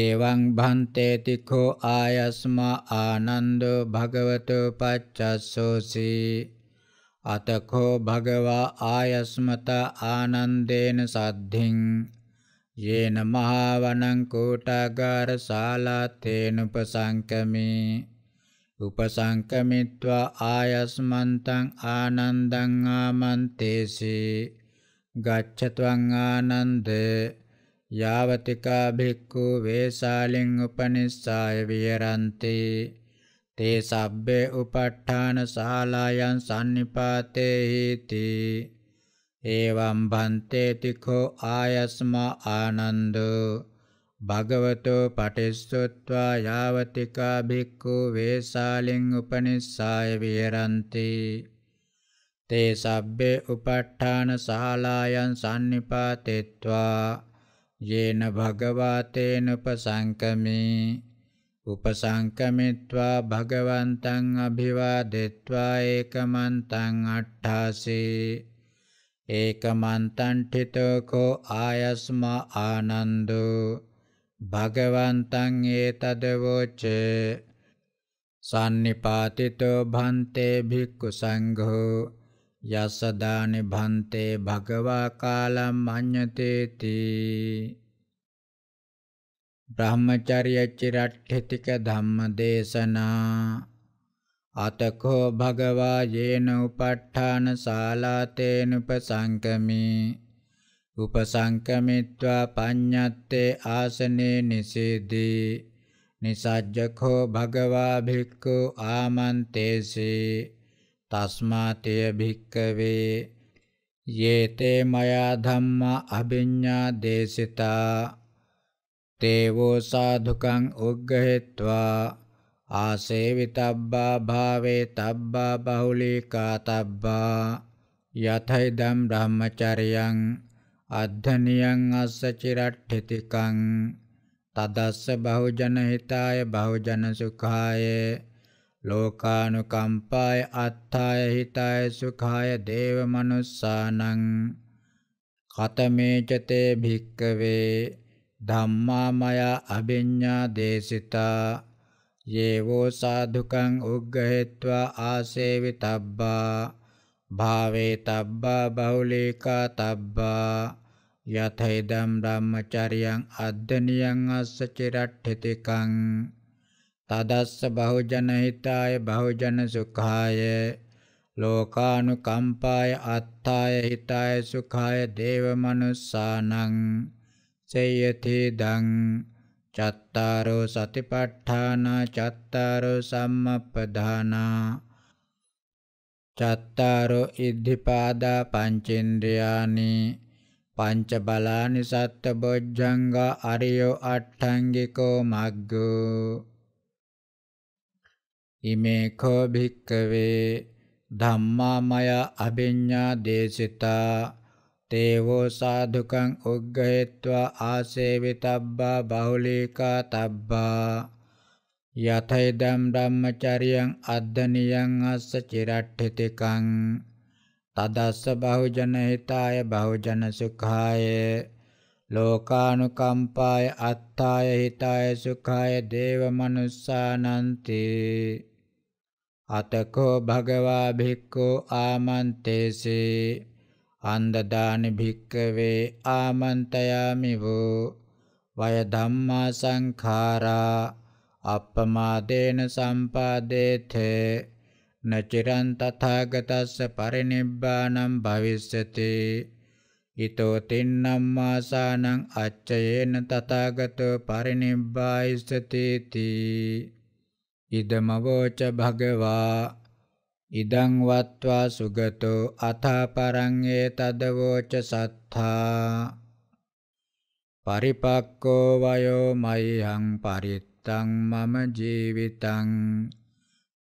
එවං භන්තේ තිඛෝ ආයස්මා ආනන්දෝ භගවතෝ පච්චස්සෝසි අතකෝ භගවා ආයස්මත ආනන්දේන සද්ධින් යේන මහාවනං කෝටාගාර ශාලාතේන උපසංකමේ උපසංකමිත්වා ආයස්මන්තං ආනන්දං ආමන්තේසී ගච්ඡත්වං ආනන්ද යාවතිකා භික්ඛු වේසාලින් උපනිස්සාය විහරಂತಿ තේ සබ්බේ උපට්ඨාන සාලායන් sannipāte hīti එවම් බන්තේ තිඛෝ ආයස්මා ආනන්දෝ භගවතෝ පටිස්සොත්වා යාවතිකා භික්ඛු වේසාලින් උපනිස්සාය විහෙරಂತಿ තේ සබ්බේ උපට්ඨාන සහලායන් සම්නිපාතෙත්වා යේන භගවාතේන උපසංකමේ උපසංකමිත්වා භගවන්තං අභිවාදෙත්වා ඒකමන්තං අට්ඨාසේ ඒකමන්තං ඨිතෝ කෝ ආයස්මා ආනන්දෝ භගවන්තං ඒතදවෝච සම්නිපාතිතෝ භන්තේ භික්ඛු සංඝෝ යස්ස දානි භන්තේ භගවා කාලම් මඤ්ඤතේති බ්‍රහ්මචර්ය චිරට්ඨිතික ධම්මදේශනා අතකෝ භගවා යේන උප ဋ ාණ සාලාතේනුපසංකමී උපසංකමිත්වා පඤ්ඤත්තේ ආසනේ නිසීදී නිසජ්ජකෝ භගවා භික්ඛු ආමන්තේසේ තස්මාතය භික්කවේ යේතේ මයා ධම්මා අභිඤ්ඤා දේශිතා තේවෝ සාධුකං උග්ගහෙත්වා ආසේවිතබ්බා භාවේ තබ්බා බහුලීකා තබ්බා යතයිදම් බ්‍රහ්මචරියං අද්ධනියං අස්ස චිරට්ඨිතිකං තදස්ස බහුජන හිතාය බහුජන සුඛාය ලෝකානුකම්පාය අත්ථාය හිතාය සුඛාය දේව මනුස්සානං කතමේච තේ භික්කවේ ධම්මා මයා අභිඤ්ඤා දේසිතා යේවෝ සාධුකං උග්ගහෙත්වා ආසේවිතබ්බා භාවේ තබ්බා බහුලීකා තබ්බා යතේදම් ධම්මචරියං අද්දනියං අස්ස චිරට්ඨිතිකං තදස්ස බහුජන හිතාය බහුජන සුඛාය ලෝකානුකම්පාය අත්ථාය හිතාය සුඛාය දේව මනුස්සානං සේයති දං චත්තාරෝ සතිපට්ඨාන චත්තාරෝ සම්මප්පදානා චත්තාරෝ ඉද්ධිපාදා පංචේන්ද්‍රයානි පංච බලානි සත්ත බොජ්ජංග අරියෝ අට්ඨංගිකෝ මග්ගෝ ඉමේ කෝ භික්කවේ ධම්මා මය අභිඤ්ඤා දේසිතා තේවෝ සාධුකං උග්ගහෙත්වා ආසේවිතබ්බා බහුලීකා තබ්බා යතයිදම් ධම්මචරියං අද්ධනියං අස්ස චිරට්ඨිතකං තදස්ස බහුජන හිතාය බහුජන සුඛාය ලෝකානුකම්පාය අත්තාය හිතාය සුඛාය දේව මනුස්සානන්ති අතකෝ භගවා භික්ඛෝ ආමන්තේසේ අන්දදානි භික්කවේ ආමන්තයාමි වූ වය ධම්මා සංඛාරා අප්පමාදේන සම්පාදේතේ නචිරන් තථාගතස්ස පරිනිබ්බාණං භවිස්සති ඊතෝ තින්නම් මාසානං අච්චයේන තථාගතෝ පරිනිබ්බායිස්සති තී ඉදමවෝච භගවා ඉදං වත්වා සුගතෝ අථාපරං ඒතදවෝච සත්තා පරිපක්කෝ වයෝ මයිහං පරිත් චිත්තං මම ජීවිතං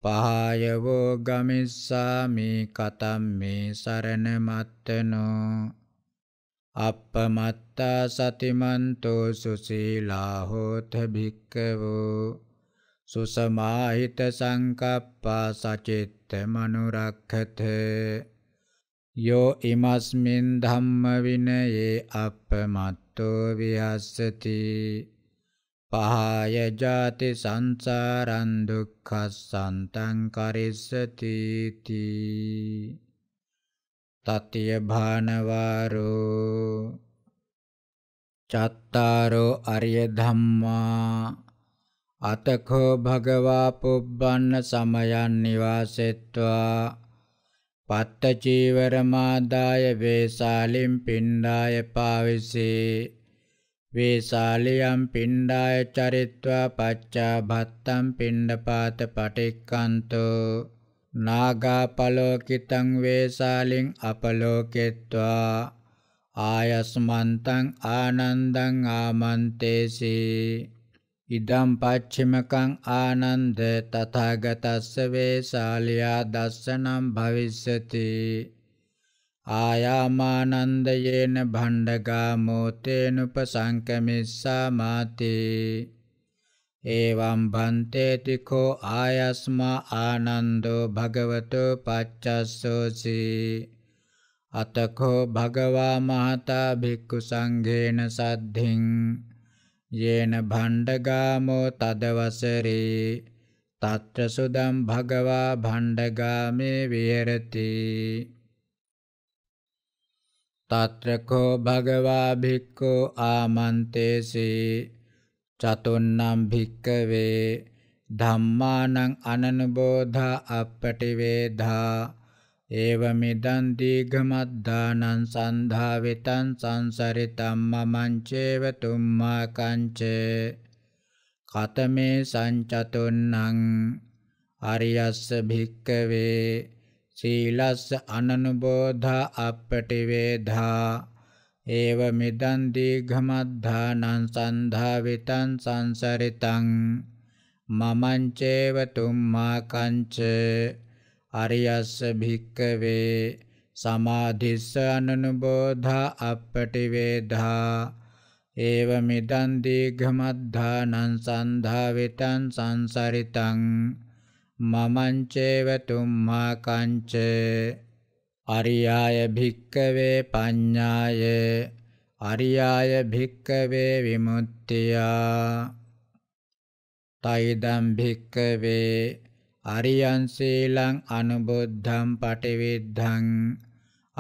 පහයවෝ ගමිස්සාමි කතම් මේ සරණමත්තනෝ අප්පමත්තා සතිමන්තෝ සුසීලා හෝත භික්කවෝ සුසමාහිත සංකප්පා සචිත්ත මනුරක්ඛත යෝ ඉමස්මින් ධම්ම විනයේ අපමත්තෝ විහස්සති පහය ජාති සංසාරං දුක්ඛස්සන්තං කරිස්සති තී තතිය භානවාරෝ චත්තාරෝ අරිය ධම්මා අතකෝ භගවා පුබ්බන්න සමයන් නිවාසෙත්වා පත්ත චීවරමාදාය වේසාලිම් පිණ්ඩාය පාවිසේ වේසාලියම් පිණ්ඩාය චරිත්වා පච්චා භත්තම් පිණ්ඩපාත පටික්කන්තෝ නාගාපලෝකිතං වේසාලින් අපලෝකෙත්වා ආයස්මන්තං ආනන්දං ආමන්තේසි ඉදම් පච්චිමකං ආනන්ද තථාගතස්ස වේසාලියා දස්සනම් භවිස්සති ආයාමානන්දයේන භණ්ඩගාමෝ තේනුපසංකමිස්සා මාතේ එවං භන්තේති කෝ ආයස්මා ආනන්දෝ භගවතෝ පච්චස්සෝසි අතකෝ භගවා මහතා භික්ඛු සංඝේන සද්ධින් යේන භණ්ඩගාමෝ තදවසරේ తත්‍ර සුදම් භගවා භණ්ඩගාමේ විහෙරති තත්‍රකෝ භගවා භික්ඛෝ ආමන්තේසේ චතුන්නම් භික්කවේ ධම්මානං අනනුබෝධා අපටිවේධා ඒවමිදන් දීඝමද්දානං සන්ධාවිතං සංසරිතම් මමංචේව තුම්මා කංචේ කතමේ සංචතුන්නං අරියස්ස භික්කවේ සීලස්ස අනනුබෝධා අපටිවේධා ඒව මිදන් දීඝමද්ධානං සන්ධාවිතං සංසරිතං මමං චේව තුම්මා කංච අරියස්ස භික්කවේ සමාධිස්ස අනනුබෝධා අපටිවේධා ඒව මිදන් දීඝමද්ධානං සන්ධාවිතං සංසරිතං මමංචේව තුම්මාකංච අරියාය භික්කවේ පඤ්ඤාය අරියාය භික්කවේ විමුක්තියා තයිදම් භික්කවේ අරියං සීලං අනුබුද්ධං පටිවිද්ධං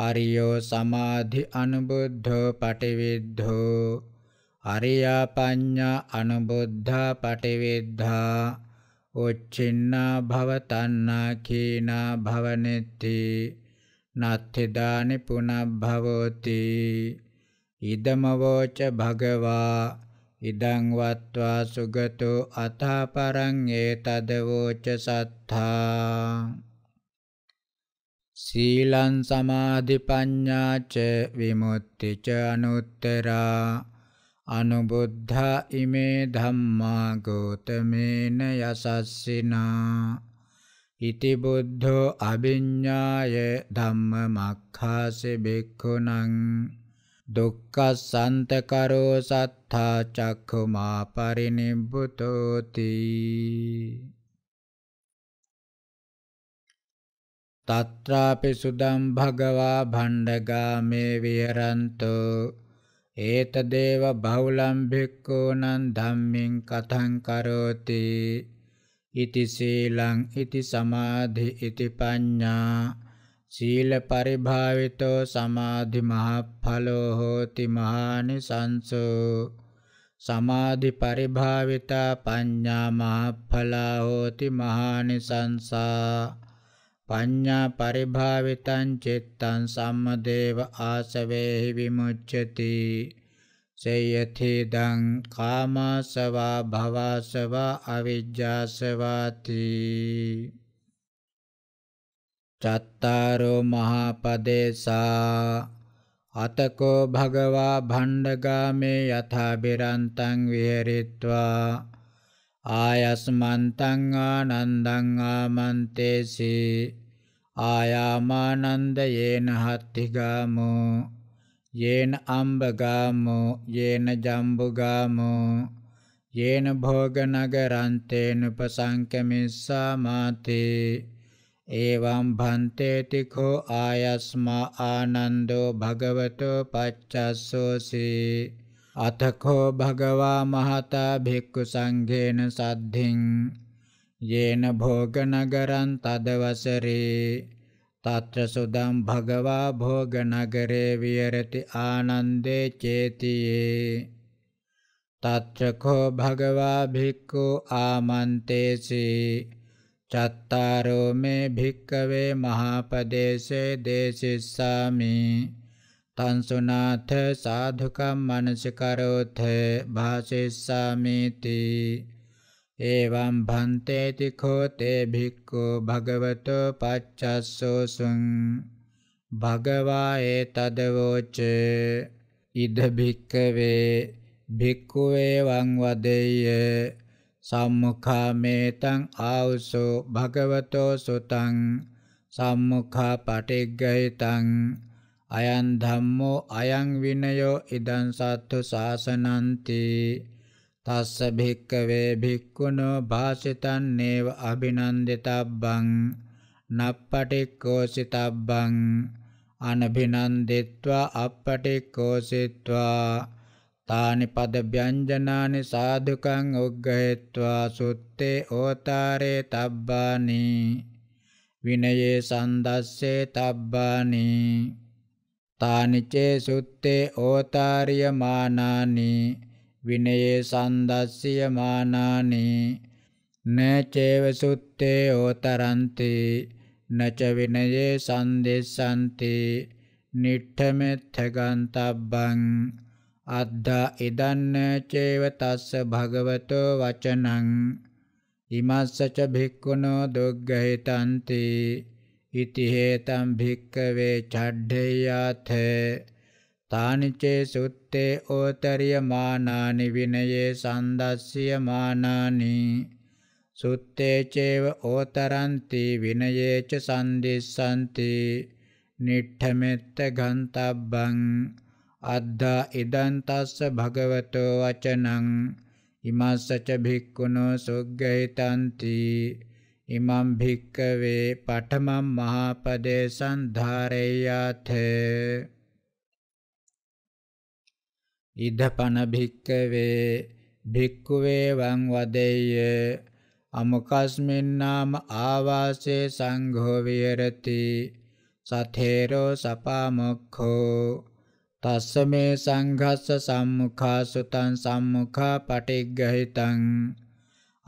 අරියෝ සමාධි අනුබුද්ධෝ පටිවිද්ධෝ අරියා පඤ්ඤා අනුබුද්ධා පටිවිද්ධා උච්චින්නා භව තණ්හා කීනා භවනෙති නත්ථිදානි පුනබ්භවෝති ඉදමවෝච භගවා ඉදං වත්වා සුගතෝ අතපරං ඒතදවෝච සත්තා සීලං සමාධි පඤ්ඤා ච විමුක්ති ච අනුත්තරා අනුබුද්ධා ඉමේ ධම්මා ගෝතමේන යසස්සිනා ඉති බුද්ධෝ අභිඤ්ඤාය ධම්මමක්ඛාසෙ බික්ඛුණං දුක්ඛසන්තකරෝ සත්තා චක්ඛුමා පරිනිබ්බුතෝති తత్రాపి సుదం భగవా భండగామే విహరంతో ඒතදේව බහුලම් භික්ඛූනං ධම්මින් කතං කරෝති ඉති සීලං ඉති සමාධි ඉති පඤ්ඤා සීල පරිභාවිතෝ සමාධි මහඵලෝ හෝති මහානිසංසෝ සමාධි පරිභාවිතා පඤ්ඤා මහඵලා හෝති මහානිසංසා පඤ්ඤා පරිභාවිතං චිත්තං සම්මදේව ආසවේහි විමුච්ඡති සේයති දං කාමාසවා භවසවා අවිජ්ජාසවාති චත්තාරෝ මහපදේසා අතකෝ භගවා භණ්ඩගාමේ යථා බිරන්තං විහෙරිත්වා ආයස්මන්තං ආනන්දං ආමන්තේසී ආයාමානන්ද යේන හත්තිගාමෝ යේන අම්බගාමෝ යේන ජම්බුගාමෝ යේන භෝගනගරන්තේන උපසංකමිස්සා මාතේ එවං භන්තේති කෝ ආයස්මා ආනන්දෝ භගවතෝ පච්චස්සෝසී අතකෝ භගවා මහතා භික්ඛු සංඝේන සද්ධින් යේන භෝගනගරං තදවසරේ తත්‍ර සුදම් භගවා භෝගනගරේ විහෙරති ආනන්දේ චේතියේ తත්‍ර කෝ භගවා භික්ඛු ආමන්තේසී චත්තාරෝ මේ භික්කවේ මහාපදේශේ දේශිස්සාමි තන්සුනාථ සාධුකම් මනසිකරෝත භාසෙස්සාමිති එවං භන්තේති කෝතේ භික්ඛෝ භගවතෝ පච්චස්සෝසුං භගවා ඒතදවෝච ඉද භික්කවේ භික්ඛුවේ වං වදෙය්‍ය සම්මුඛාමේතං ආවසෝ භගවතෝ සුතං සම්මුඛා පටිග්ගහිතං අයං ධම්මෝ අයං විනයෝ ඉදං සත්තු සාසනන්ති තස්ස භික්කවේ භික්ඛුනෝ භාසිතං නේව අභිනන්දිතබ්බං නප්පටික්කෝසිතබ්බං අනභිනන්දිත්වා අපටික්කෝසිත්වා තානි පද ව්‍යංජනානි සාදුකං උග්ගහෙත්වා සුත්තේ ඕතාරේ තබ්බානි විනයේ සන්දස්සේ තබ්බානි තානිචේ සුත්තේ ඕතාරිය මානානි විනයේ සන්දස්සිය මානානි නචේව සුත්තේ ඕතරන්ති නච විනයේ සන්දෙස්සන්ති නිට්ඨමෙත්ථගන්තබ්බං අද්දා ඉදන්න චේව තස්ස භගවතෝ වචනං ඉමස්සච භික්ඛුනෝ දුග්ගහිතන්ති ඉති හේතම් භික්කවේ චඩ්ඩේයාත තානිචේ සුත්තේ ඕතරිය මානානි විනයේ සන්දස්සිය මානානි සුත්තේ චේව ඕතරන්ති විනයේච සම්දිස්සanti නිට්ඨමෙත්ත ගන්තබ්බං අද්දා ඉදන් තස්ස භගවතෝ වචනං ඉමස්සච භික්ඛුනෝ සුග්ගහිතන්ති ඉමම් භික්කවේ පඨමම් මහපදේ සන්ධාරේයාත ඉදපන භික්කවේ භික්කුවේ වං වදෙය්‍ය අමකස්මින් නාම ආවාසේ සංඝෝ විහෙරති සතේරෝ සපාමොක්ඛෝ තස්ස මේ සංඝස්ස සම්මුඛා සුතං සම්මුඛා පටිග්ගහිතං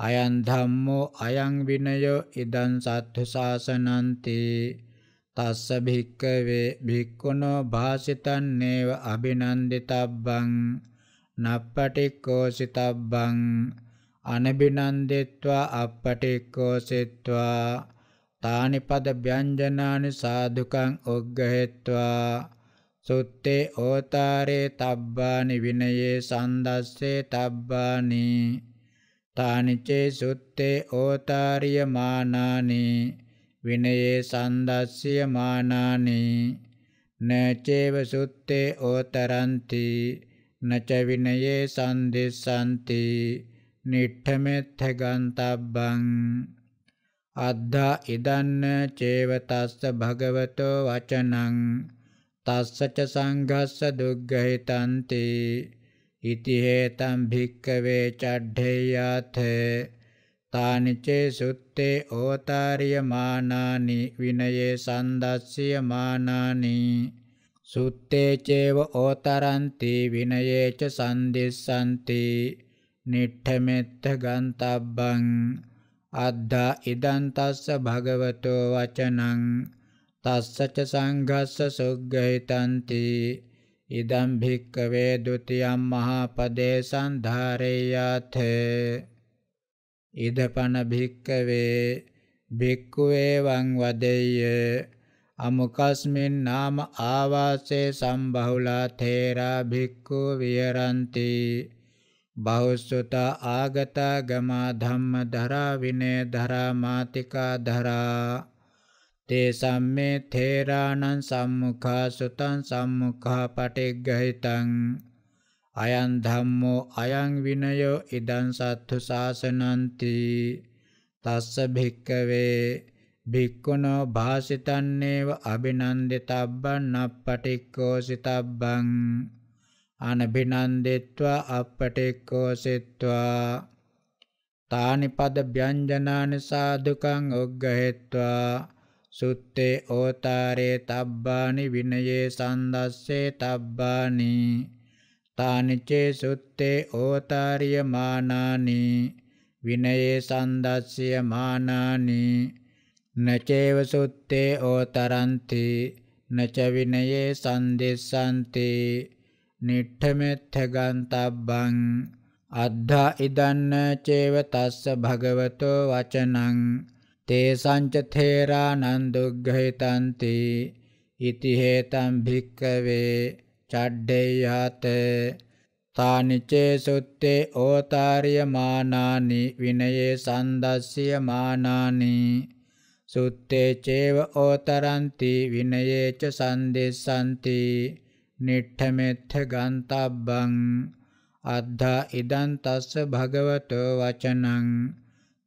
අයං ධම්මෝ අයං විනයෝ ඉදං සත්තු සාසනන්ති තස්ස භික්කවේ භික්ඛුනෝ භාසිතං නේව අභිනන්දිතබ්බං නප්පටික්කෝසිතබ්බං අනබිනන්දිත්වා අප්පටික්කෝසිත්වා තානි පද ව්‍යංජනානි සාදුකං ඔග්ගහෙත්වා සුත්තේ ඕතාරේ තබ්බානි විනයේ සන්දස්සේ තබ්බානි තානිචේ සුත්තේ ඕතාරිය මානානි විනයේ සන්දස්සිය මානානි නචේව සුත්තේ ඕතරන්ති නච විනයේ සන්දිස්සන්ති නිට්ඨමෙත්ථ ගන්තබ්බං අද්දා ඉදන්න චේව තස්ස භගවතෝ වචනං තස්සච සංඝස්ස දුග්ගහිතන්ති ඉති හේතං භික්කවේ චඩ්ඩේයාත තානිචේ සුත්තේ ඕතාරිය මානානි විනයේ සන්දස්සිය මානානි සුත්තේ චේව ඕතරන්ති විනයේ ච සම්දිස්සanti නිට්ඨමෙත්ත ගන්තබ්බං අද්දා ඉදන් තස්ස භගවතෝ වචනං තස්ස ච සංඝස්ස සුග්ගහිතන්ති ඉදම් භික්කවේ ဒ ුතියම් මහපදේ සන්ධාරේයත ඉදපන භික්කවේ භික්ඛුවේවං වදෙය්‍ය අමුකස්මින් නාම ආවාසේ සම්බහුලා තේරා භික්ඛු විහරಂತಿ බහුසුත ආගත ගමා ධම්ම ධරා විනේ ධරා මාතිකා ධරා තේ සම්මේ තේරාණං සම්මුඛා සුතං සම්මුඛා පටිග්ගහිතං අයං ධම්මෝ අයං විනයෝ ඉදං සත්තු සාසනන්ති තස්ස භික්කවේ භික්ඛුනෝ භාසිතන්නේව අබිනන්දිතබ්බං අප්පටික්කෝසිතබ්බං අනබිනන්දිත්වා අප්පටික්කෝසිත්වා තානි පද ව්‍යංජනානි සාදුකං උග්ගහෙත්වා සුත්තේ ඕතාරේ තබ්බානි විනයේ සන්දස්සේ තබ්බානි තානිචේ සුත්තේ ඕතාරිය මානානි විනයේ සන්දස්සිය මානානි නචේව සුත්තේ ඕතරන්ති නච විනයේ සන්දිස්සන්ති නිට්ඨමෙත්ථගන්තබ්බං අද්ධා ඉදන්න චේව තස්ස භගවතෝ වචනං තේසංච තේරානං දුග්ගහිතಂತಿ ඉති හේතං භික්කවේ චඩ්ඩේයත තානිචේ සුත්තේ ඕතාරිය මානානි විනයේ සන්දස්සිය මානානි සුත්තේ චේව ඕතරಂತಿ විනයේ ච සන්දෙස්සಂತಿ නිට්ඨමෙත්ථ ගන්තබ්බං අද්ධා ඉදන් තස්ස භගවතෝ වචනං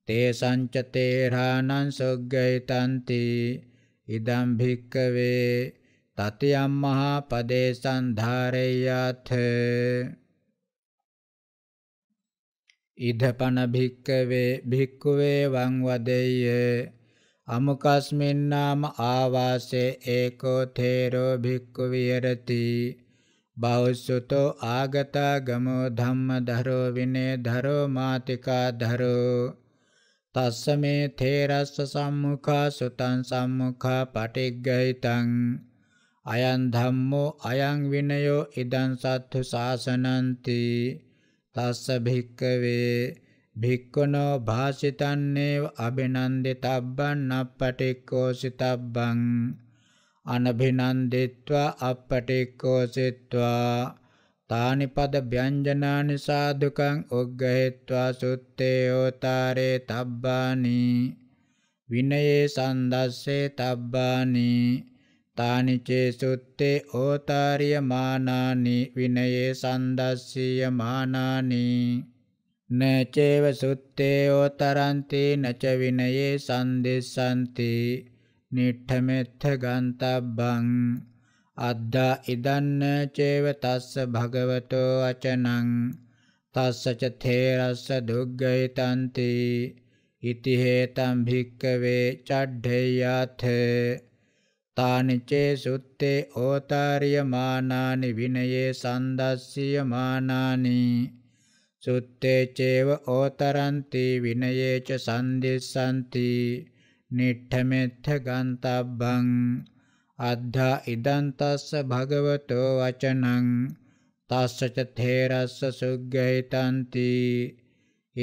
තේසංච තේරාණං සොග්ගයිතන්ති ඉදම් භික්කවේ තතියම් මහා පදේ සන්ධාරේයත් ඉදපන භික්කවේ භික්කුවේ වං වදෙය්‍ය අමුකස්මින් නාම ආවාසේ ඒකෝ තේරෝ භික්ඛු විහෙරති බෞසුතෝ ආගතා ගමෝ ධම්ම ධරෝ විනේ ධරෝ මාතිකා ධරෝ තස්ස මේ තේරස්ස සම්මුඛා සුතං සම්මුඛා පටිග්ගහිතං අයං ධම්මෝ අයං විනයෝ ඉදං සත්තු සාසනන්ති තස්ස භික්කවේ භික්කනෝ භාසිතන්නේව අභිනන්දිතබ්බං අපටික්කෝසිතබ්බං අනභිනන්දිත්වා අපටික්කෝසිත්වා තානි පද ව්‍යංජනානි සාදුකං උග්ගහෙත්වා සුත්තේ ඕතාරේ තබ්බානි විනයේ සන්දස්සේ තබ්බානි තානි චේසුත්තේ ඕතාරිය මානානි විනයේ සන්දස්සිය මානානි නචේව සුත්තේ ඕතරන්ති නච විනයේ සන්දිස්සන්ති නිඨමෙත්ථ ගන්තබ්බං අද්දා ඉදන්න චේව තස්ස භගවතෝ අචනං තස්ස ච තේරස්ස දුග්ගයිතන්ති ඉති හේතම් භික්කවේ චඩ්ඩේයාත තානි චේ සුත්තේ ඕතාරිය මානානි විනයේ සන්දස්සිය මානානි සුත්තේ චේව ඕතරන්ති විනයේ ච සන්දිස්සන්ති නිට්ඨමෙත්ථ ගන්තබ්බං අද්ධා ඉදං තස්ස භගවතෝ වචනං තස්සච තේරස්ස සුග්ගහිතಂತಿ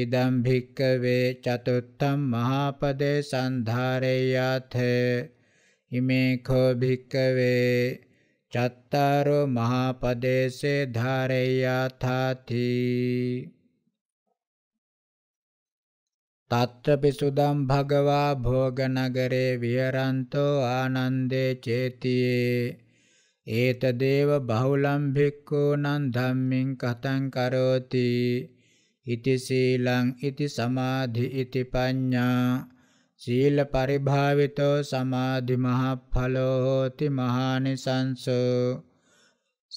ඉදම් භික්කවේ චතුත්තම් මහාපදේ සන්ධාරේයාත ඉමේ කෝ භික්කවේ චත්තාරෝ මහාපදේසේ ධාරේයාථාති తత్రపి సుదం భగవా భోగనగరే విహరంతో ఆనందే చేతి ఏతదేవ బహుళం భిక్కునం ధమ్మిం కథం కరోతి इति शीलं इति समाधि इति पञ्ञा शीलपरिभावितो समाधिमहाफलो होति महानिशंसो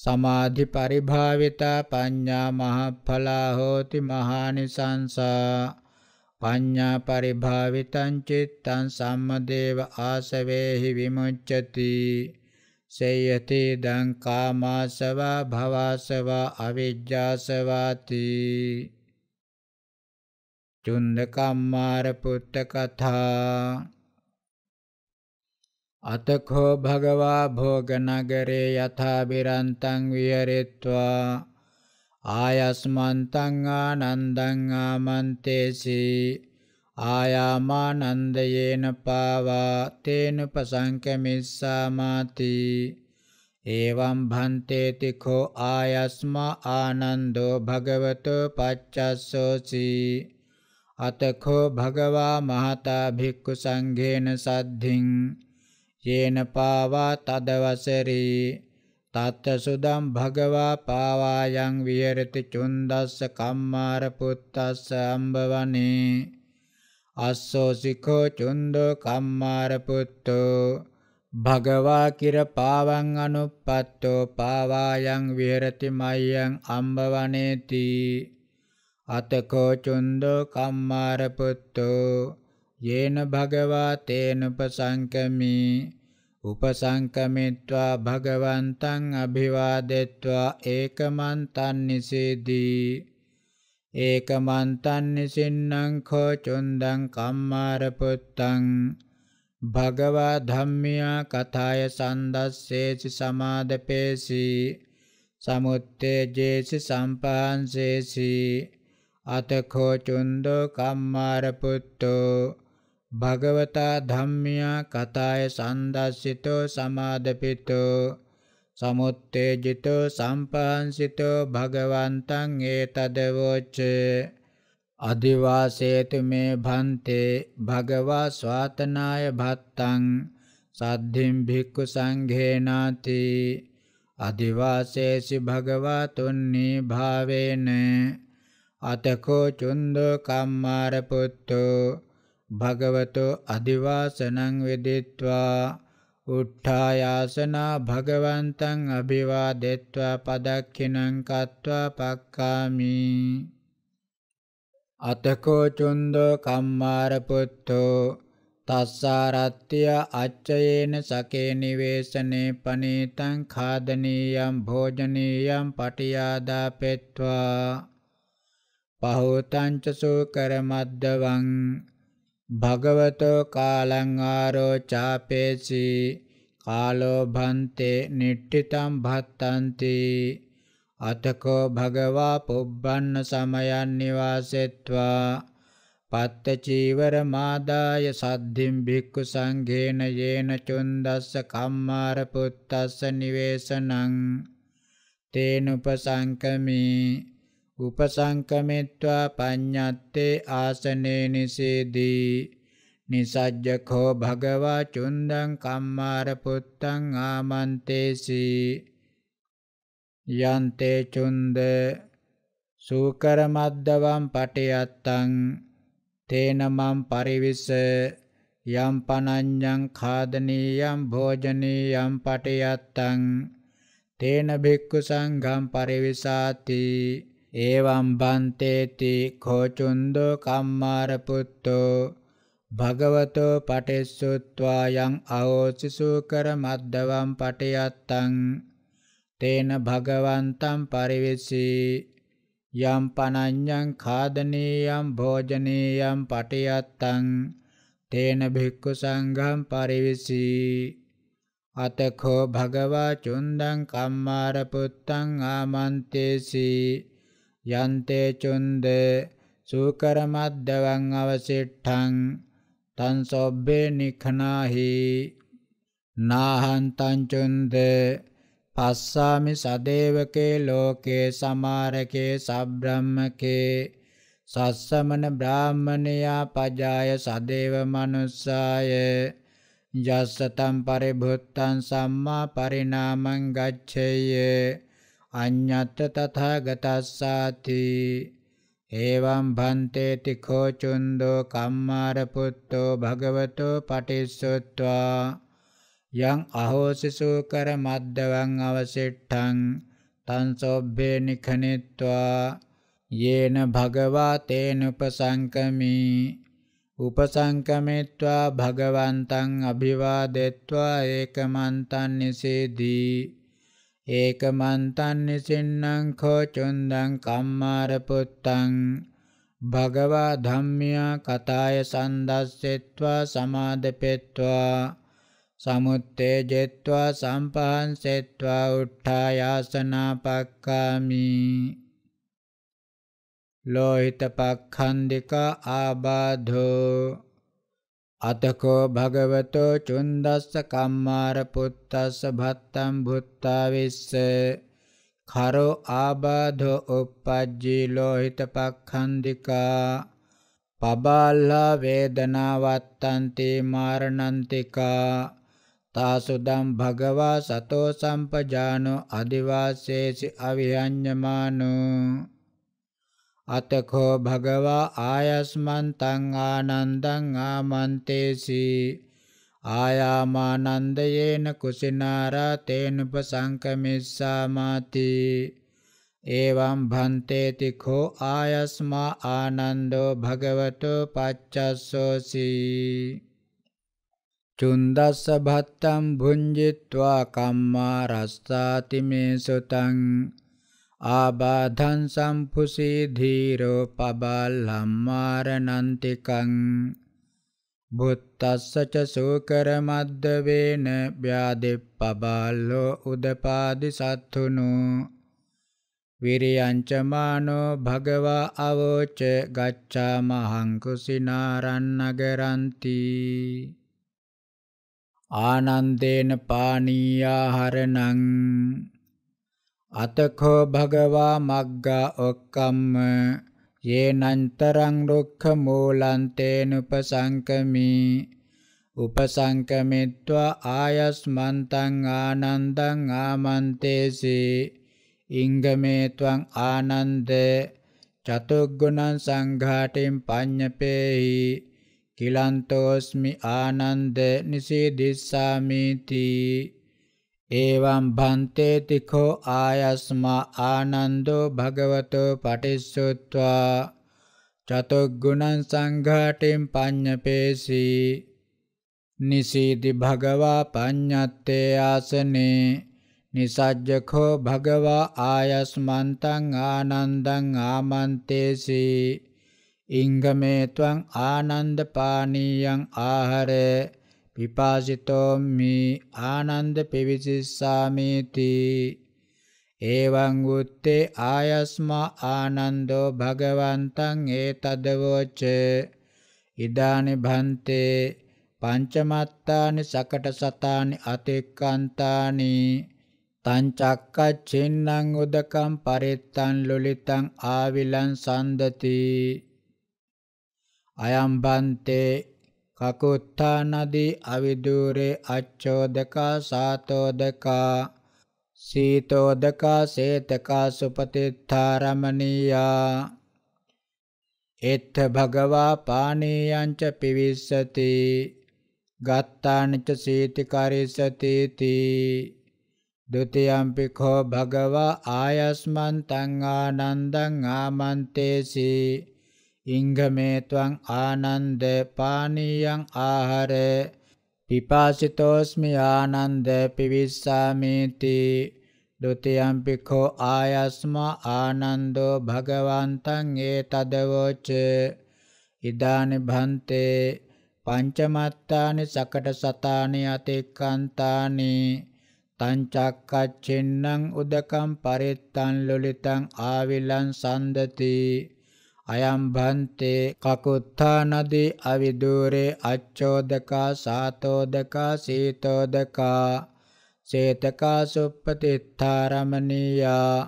समाधिपरिभाविता पञ्ञा महाफला होति महानिशंसा පඤ්ඤා පරිභාවිතං චිත්තං සම්මදේව ආසවේහි විමුච්ඡති සේයති දං කාමාසවා භවාසවා අවිජ්ජාසවාති චුන්දකම්මාර පුත්ත කථා අතකෝ භගවා භෝගනගරේ යථා බිරන්තං විහෙරිත්වා ආයස්මන්තං ආනන්දං ආමන්තේසි ආයාමානන්දයේන පාවා තේන පසංකමිස්සාමාති එවං භන්තේ තිඛෝ ආයස්මා ආනන්දෝ භගවතෝ පච්චස්සෝසි අතඛෝ භගවා මහතා භික්ඛු සංඝේන සද්ධින් යේන පාවා තදවසරී තත්ත සුදම් භගවා පාවායන් විහෙරති චුන්දස්ස කම්මාර පුත්තස්ස අම්බවනේ අස්සෝ සිකෝ චුන්දෝ කම්මාර පුත්තෝ භගවා කිර පාවං අනුප්පත්තෝ පාවායන් විහෙරති මයං අම්බවනේති අතකෝ චුන්දෝ කම්මාර පුත්තෝ යේන භගවා තේනුපසංකමී උපසංකමිත්වා භගවන්තං අභිවාදෙත්වා ඒකමන්තං නිසීදී ඒකමන්තං නිසින්නං කෝ චුන්දං කම්මාරපුත්තං භගවා ධම්මියා කථාය සන්දස්සේසි සමාදපේසී සමුත්තේජේසි සම්පාංසේසි අතඛෝ චුන්දෝ කම්මාරපුත්තෝ භගවතා ධම්මියා කතාය සන්දස්සිතෝ සමාදපිතෝ සමුත්තේජිතෝ සම්පහන්සිතෝ භගවන්තං ඒතදවෝච අදිවාසේතු මේ භන්තේ භගවා ස්වාතනාය භත්තං සද්ධින් භික්ඛු සංඝේනාති අදිවාසේසි භගවා තුන්නේ භාවේන අතකෝ චුන්දෝ කම්මාර පුත්තෝ භගවතෝ අදිවාසනං වෙදෙත්වා උට්ඨායාසනා භගවන්තං අභිවාදෙත්වා පදක්ඛිනං කତ୍වා පක්ඛාමි අතකෝ චුන්දෝ කම්මාර පුත්තෝ තස්සාරත්ත්‍ය අච්චයේන සකේ නිවේසනේ පනීතං ખાදනීයම් භෝජනීයම් පටියාදා පෙත්වා පහෝතං ච සෝකර මද්දවං භගවතෝ කාලං ආරෝචාපේසි කාලෝ භන්තේ නිට්ඨිතං භත්තಂತಿ අතකෝ භගවා පුබ්බන්න සමයන් නිවාසෙත්වා පත්ත චීවර මාදාය සද්ධිම් භික්ඛු සංඝේන යේන චුන්දස්ස කම්මාර පුත්තස්ස නිවේසනං තේනුපසංකමී උපසංකමිත්වා පඤ්ඤත්තේ ආසනේ නිසීදී නිසජ්ජකෝ භගවා චුන්දං කම්මාර පුත්තං ආමන්තේසි යන්තේ චුන්ද සූකර මද්දවම් පටියත්තං තේන මම් පරිවිස යම් පනඤ්ඤං ඛාදනීයම් භෝජනීයම් පටියත්තං තේන භික්ඛු සංඝම් පරිවිසාති ඒවම් බන්තේති කෝචුන්දෝ කම්මාරපුත්තෝ භගවතෝ පටිස්සුත්වා යං අහෝසිසුකර මද්දවම් පටියත්තං තේන භගවන්තං පරිවිසී යම් පනඤ්ඤං ખાදනීයම් භෝජනීයම් පටියත්තං තේන භික්ඛු සංඝං පරිවිසී අතඛෝ භගවා චුන්දං කම්මාරපුත්තං ආමන්තේසී යන්තේ චුන්ද සූකරමද්දවං අවසිට්ඨං තං සොබ්බේ නිඛනාහි නාහං තං චුන්ද පස්සාමි සදේවකේ ලෝකේ සමාරකේ සබ්‍රාහ්මකේ සස්සමන බ්‍රාහ්මණයා පජාය සදේව මනුස්සාය යස්සතම් පරිභුත්තං සම්මා පරිණාමං ගච්ඡේය අඤ්ඤත්ත තථාගතස්සාති එවං භන්තේති කෝචුන්දෝ කම්මාර පුත්තෝ භගවතෝ පටිස්සොත්වා යං අහෝසිසූ කර මද්දවං අවසිට්ඨං තං සොබ්බේ නිඛනිත්වා යේන භගවා තේන උපසංකමී උපසංකමිත්වා භගවන්තං අභිවාදෙත්වා ඒකමන්තං නිසේදී ඒකමන්තන් නිසින්නම් කෝචුන්දං කම්මාරපුත්තං භගවා ධම්මියා කතාය සන්දස්සෙත්වා සමාදපෙත්වා සමුත්තේජෙත්වා සම්පහන්සෙත්වා උට්ඨායාසනා පක්ඛාමි ලෝහිත පක්ඛන්දික ආබාධෝ අතකෝ භගවතෝ චුන්දස්ස කම්මාර පුත්තස්ස භත්තම් භුත්තා විස්ස කරෝ ආබාධෝ uppajjī lohita pakkhandikā පබාල්ලා වේදනාවත්තන්ති මාරණන්තිකා තාසුදම් භගවා සතෝ සම්පජානෝ අදිවාසේසි අවිහඤ්ඤමානෝ අතකෝ භගවා ආයස්මන්තං ආනන්දං ආමන්තේසි ආයාමානන්දයේන කුසිනාරා තේනුපසංකමිස්සාමාති එවං භන්තේති කෝ ආයස්මා ආනන්දෝ භගවතෝ පච්චස්සෝසි චුන්දස්ස භත්තම් භුඤ්ජිත්වා කම්මා රස්සාති මේ සුතං ආබාධන් සම්පුසී ධීරෝ පබල්ලම්මාරනන්තිකං බුත්තස්ස ච සූකරමද්ද වේන ව්‍යාදෙප්පබාලෝ උදපාදි සත්තුනු විරියංචමානෝ භගවා අවෝච ගච්ඡාමහං කුසිනාරන්නගරන්ති ආනන්දේන පානීයාහරණං අතකෝ භගවා මග්ගා ඔක්කම්ම යේනන්තරං රුක්ඛ මූලං තේනුපසංකමි උපසංකමිත්වා ආයස්මන්තං ආනන්දං ආමන්තේසි ඉංගමේ ත්වං ආනන්ද චතුග්ගුණං සංඝාටින් පඤ්ඤපේහි කිලන්තෝස්මි ආනන්ද නිසීදිස්සාමිති එවං භන්තේ තිඛෝ ආයස්මා ආනන්දෝ භගවතෝ පටිස්සුත්වා චතුග්ගුණං සංඝාටින් පඤ්ඤපේසී නිසීති භගවා පඤ්ඤත්තේ ආසනේ නිසජ්ජකෝ භගවා ආයස්මන්තං ආනන්දං ආමන්තේසී ඉංගමේ ත්වං ආනන්ද පානීයං ආහරේ පිපාසිතෝම්මි ආනන්ද පිවිසිස්සාමේති එවං උත්තේ ආයස්මා ආනන්දෝ භගවන්තං ඒතදවෝච ඉදානි භන්තේ පංචමත්තානි සකට සතානි අතික්කන්තානි තංචක්කච්චින්නං උදකම් පරිත්තං ලොලිතං ආවිලං සන්දති අයම් බන්තේ කකුත්තානදී අවිදූරේ අච්චෝදකා සාතෝදකා සීතෝදකා සේතකා සුපතිත්තාරමණීයා එත්ත භගවා පානීයංච පිවිස්සති ගත්තානච සීතිකරිසතිති ဒ ුතියම්පි කෝ භගවා ආයස්මන් තං ආනන්දං ආමන්තේසී ඉංගමේත්වං ආනන්ද පානීයං ආහර පිපාසිතෝස්මි ආනන්ද පිවිස්සාමේති ဒ ුතියම්පි කෝ ආයස්මා ආනන්දෝ භගවන්තං ඒතදවෝච ඉදානි භන්තේ පංචමත්තානි සකට සතානි අතික්කන්තානි තංචක්කච්චින්නම් උදකම් පරිත්තං ලුලිතං ආවිලං සන්දති අයම් භන්තේ කකුත්ථානදී අවිදූරේ අච්ඡෝදකා සාතෝදකා සීතෝදකා චේතකා සුප්පතිත්ථාරමණීයා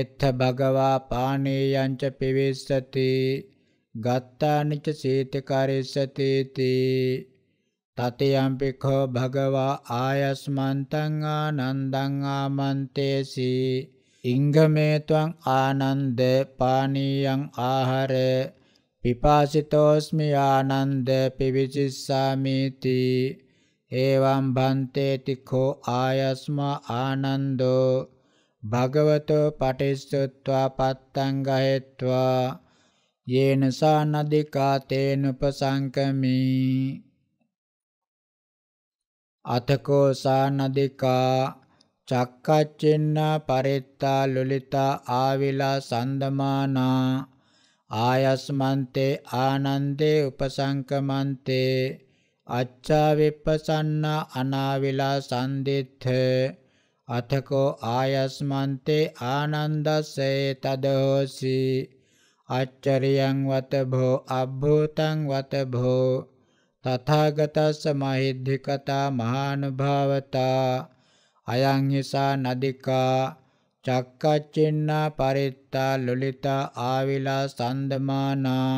එත්ථ භගවා පාණීයං ච පිවිස්සති ගත්තානිච සීතකරිස්සති තතියම්පි කෝ භගවා ආයස්මන්තං ආනන්දං ආමන්තේසී ඉංගමේත්වං ආනන්ද පානීයං ආහාර පිපාසිතෝස්මි ආනන්ද පිවිචිස්සාමිති එවං බන්තේ තිඛෝ ආයස්මා ආනන්දෝ භගවතෝ පටිස්සුත්වා පත්තං ගහෙත්වා යේන සානදිකා තේන උපසංකමි අතකෝ සානදිකා චක්කච්චෙන්නා පරෙත්තා ලොලිතා ආවිලා සන්දමානා ආයස්මන්තේ ආනන්දේ උපසංකමන්තේ අච්චා විප්පසන්නා අනාවිලා සන්දිත්ථ අතකෝ ආයස්මන්තේ ආනන්දස්සේ තදෝසි අච්චරියං වත භෝ අබ්භූතං වත භෝ තථාගතස්ස මහිද්ධිකතා මහානුභාවතා අයං හිසා නදිකා චක්කච්චෙන්නා පරිත්තා ලොලිතා ආවිලා සන්දමානා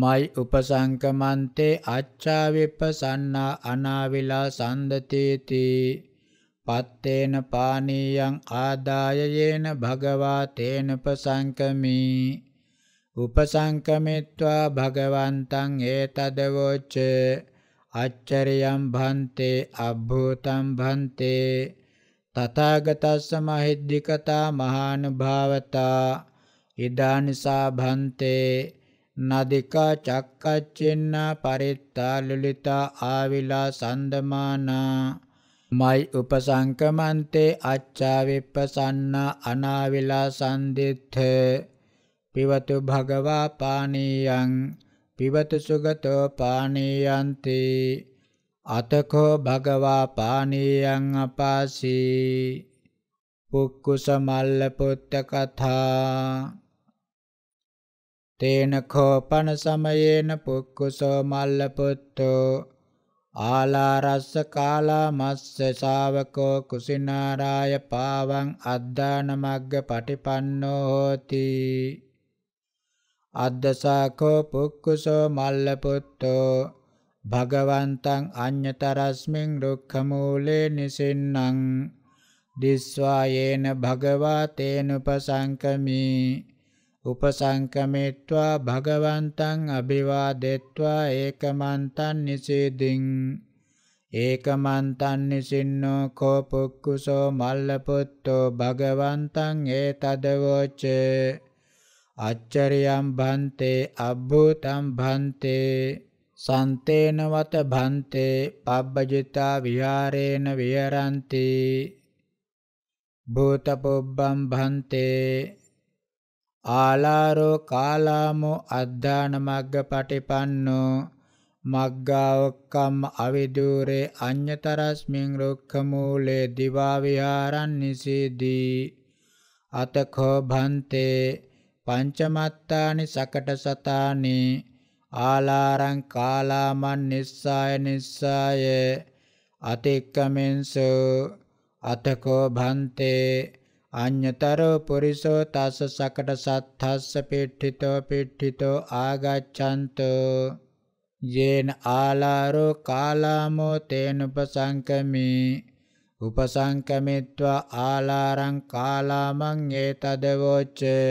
මයි උපසංකමන්තේ අච්චා විපසන්නා අනාවිලා සන්දතේති පත්තේන පානීයං ආදායයේන භගවා තේන උපසංකමී උපසංකමිත්වා භගවන්තං ඒතදවොච්ච අච්චරියම් භන්තේ අබ්භූතං භන්තේ තථාගතස්ස මහිද්దికතා මහානුභාවතා ඉදානිසා භන්තේ නදිකා චක්කච්චෙන්න පරිත්තා ලුලිතා ආවිලා සන්දමානා මයි උපසංකමන්තේ අච්චා විප්පසන්න අනාවිලා සන්දිත්ථ පිවතු භගවා පානීයං පිවතු සුගතෝ පානීයන්තේ අතකෝ භගවා පානීයං අපාසී පුක්කුස මල්ල පුත්ත කථා තේන කෝපන සමයේන පුක්කුසෝ මල්ල පුත්තෝ ආලාරස්ස කාලා මස්ස ශාවකෝ කුසිනාරාය පාවං අද්දාන මග්ග පටිපන්නෝ හෝති අද්දසාකෝ පුක්කුසෝ මල්ල පුත්තෝ භගවන්තං අඤ්‍යතරස්මින් දුක්ඛමූලේ නිසින්නම් දිස්වායේන භගවා තේනුපසංකමි උපසංකමෙත්වා භගවන්තං අභිවාදෙත්වා ඒකමන්තං නිසීදින් ඒකමන්තං නිසින්නෝ කෝ පුක්කුසෝ මල්ලපුත්තෝ භගවන්තං ඒතදවෝච අච්චරියම් භන්තේ අබ්බූතම් භන්තේ සන්තේනවත භන්තේ පබ්බජිතා විහාරේන විහරಂತಿ භූතපොබ්බම් භන්තේ ආලාරෝ කාලාමෝ අද්ධාන මග්ගපටිපන්නෝ මග්ගාවක්කම් අවිදූරේ අඤ්‍යතරස්මින් රුක්ඛමූලේ දිවා විහාරං නිසීදී අතඛෝ භන්තේ පංචමත්තානි සකට සතානි ආලාරං කාලාමන් නිස්සාය නිස්සාය අතික්කමෙන්සු අතකෝ භන්තේ අඤ්‍යතරෝ පුරිසෝ තස්ස සකට සත්ථස්ස පිට්ඨිතෝ පිට්ඨිතෝ ආගච්ඡන්තු යේන ආලාරෝ කාලාමෝ තේන උපසංකමි උපසංකමිත්වා ආලාරං කාලාමං ඒතදවොච්චේ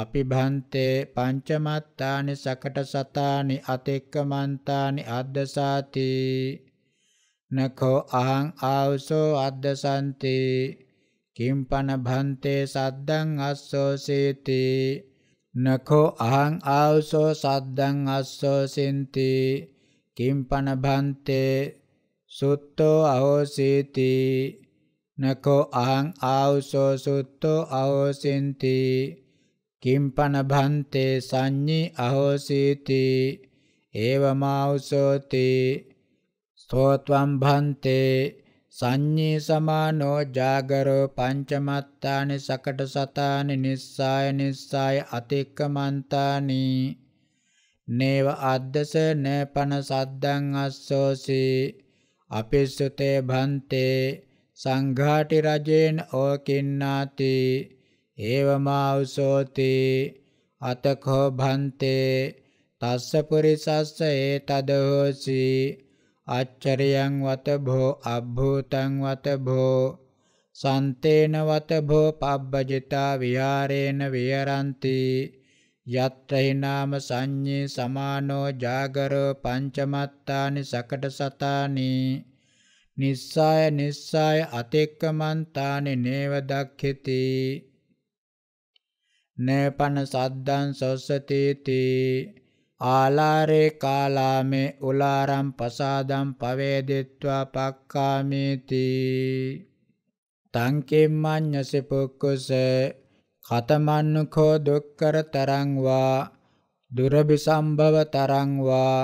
අපිභන්තේ පංචමත්තානි සකට සතානි අතෙක්කමන්තානි අද්දසාති නඛෝ අහං ආවසෝ අද්දසන්ති කිම්පන භන්තේ සද්දං අස්සෝ සීති නඛෝ අහං ආවසෝ සද්දං අස්සෝ සින්ති කිම්පන භන්තේ සුත්තෝ අහෝසීති නඛෝ අහං ආවසෝ සුත්තෝ අහෝසින්ති කිම්පන භන්තේ සංඤී අහෝසීති ඒවමාවසෝති ස්තෝත්වම් භන්තේ සංඤී සමානෝ ජාගරෝ පංචමත්තානි සකට සතානි නිස්සාය නිස්සාය අතික්කමන්තානි නේව අද්දස නේපන සද්දං අස්සෝසි අපිස්සුතේ භන්තේ සංඝාටි රජේන ඕකින්නාති ඒවමාවසෝති අතකෝ භන්තේ තස්ස පුරිසස්ස ඒතදෝසි අච්චරියං වත භෝ අබ්භූතං වත භෝ සන්තේන වත භෝ පබ්බජිතා විහාරේන විහරಂತಿ යත්‍රි නාම සංඤේ සමානෝ జాగරෝ පංචමත්තානි සකට සතානි නිස්සාය නිස්සාය අතික්කමන්තානි නේව දක්ඛති නේපන සද්දං සොස්සතේති ආලාරේ කාලාමේ උලාරම් පසාදම් පවේදෙත්වා පක්කාමේති තංකෙම්මඤ්ඤසෙ පොක්කස කතමන්නුඛෝ දුක්කර තරං වා දුරබි සම්භව තරං වා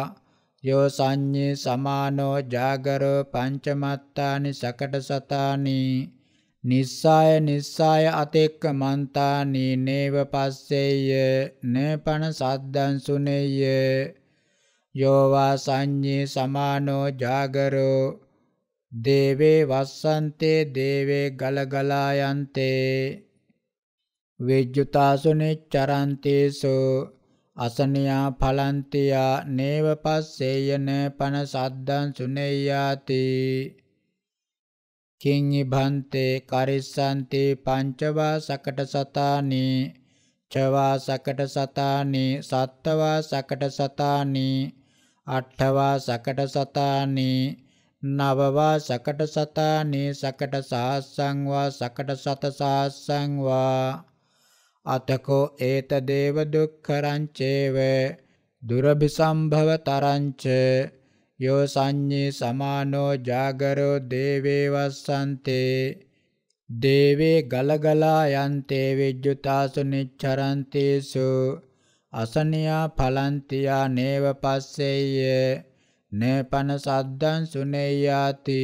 යෝ සංඤේ සමානෝ ජාගරෝ පංචමත්තානි සකට සතානි නිස්සාය නිස්සාය අතෙක්ක මන්තානී නේව පස්සෙය නපන සද්දන් සුනේය යෝවා සංඤේ සමානෝ ජාගරෝ දේවේ වස්සන්තේ දේවේ ගලගලා යන්තේ විජ්ජුතාසුනේ චරන්තේසු අසනියා ඵලන්තියා නේව පස්සේයන පන සද්දන් සුනේයාතේ කිඤ්ඤි භන්තේ කරිස්සන්ති පංචවාසකට සතානි චවාසකට සතානි සත්තවාසකට සතානි අට්ඨවාසකට සතානි නවවාසකට සතානි සකට සාස්සං වා සකට සත සාස්සං වා අතකෝ ඒත දේව දුක්ඛරං චේව දුරභිසම්භව තරං චේ යෝ සංඤේ සමානෝ జాగරෝ දේවේ වස්සන්තේ දේවේ ගලගලා යන්තේ විජ්ජුතාසු නිච්චරන්තේසු අසනියා පලන්තියා නේව පස්සෙය්‍ය නේපන සද්දං සුනේයාති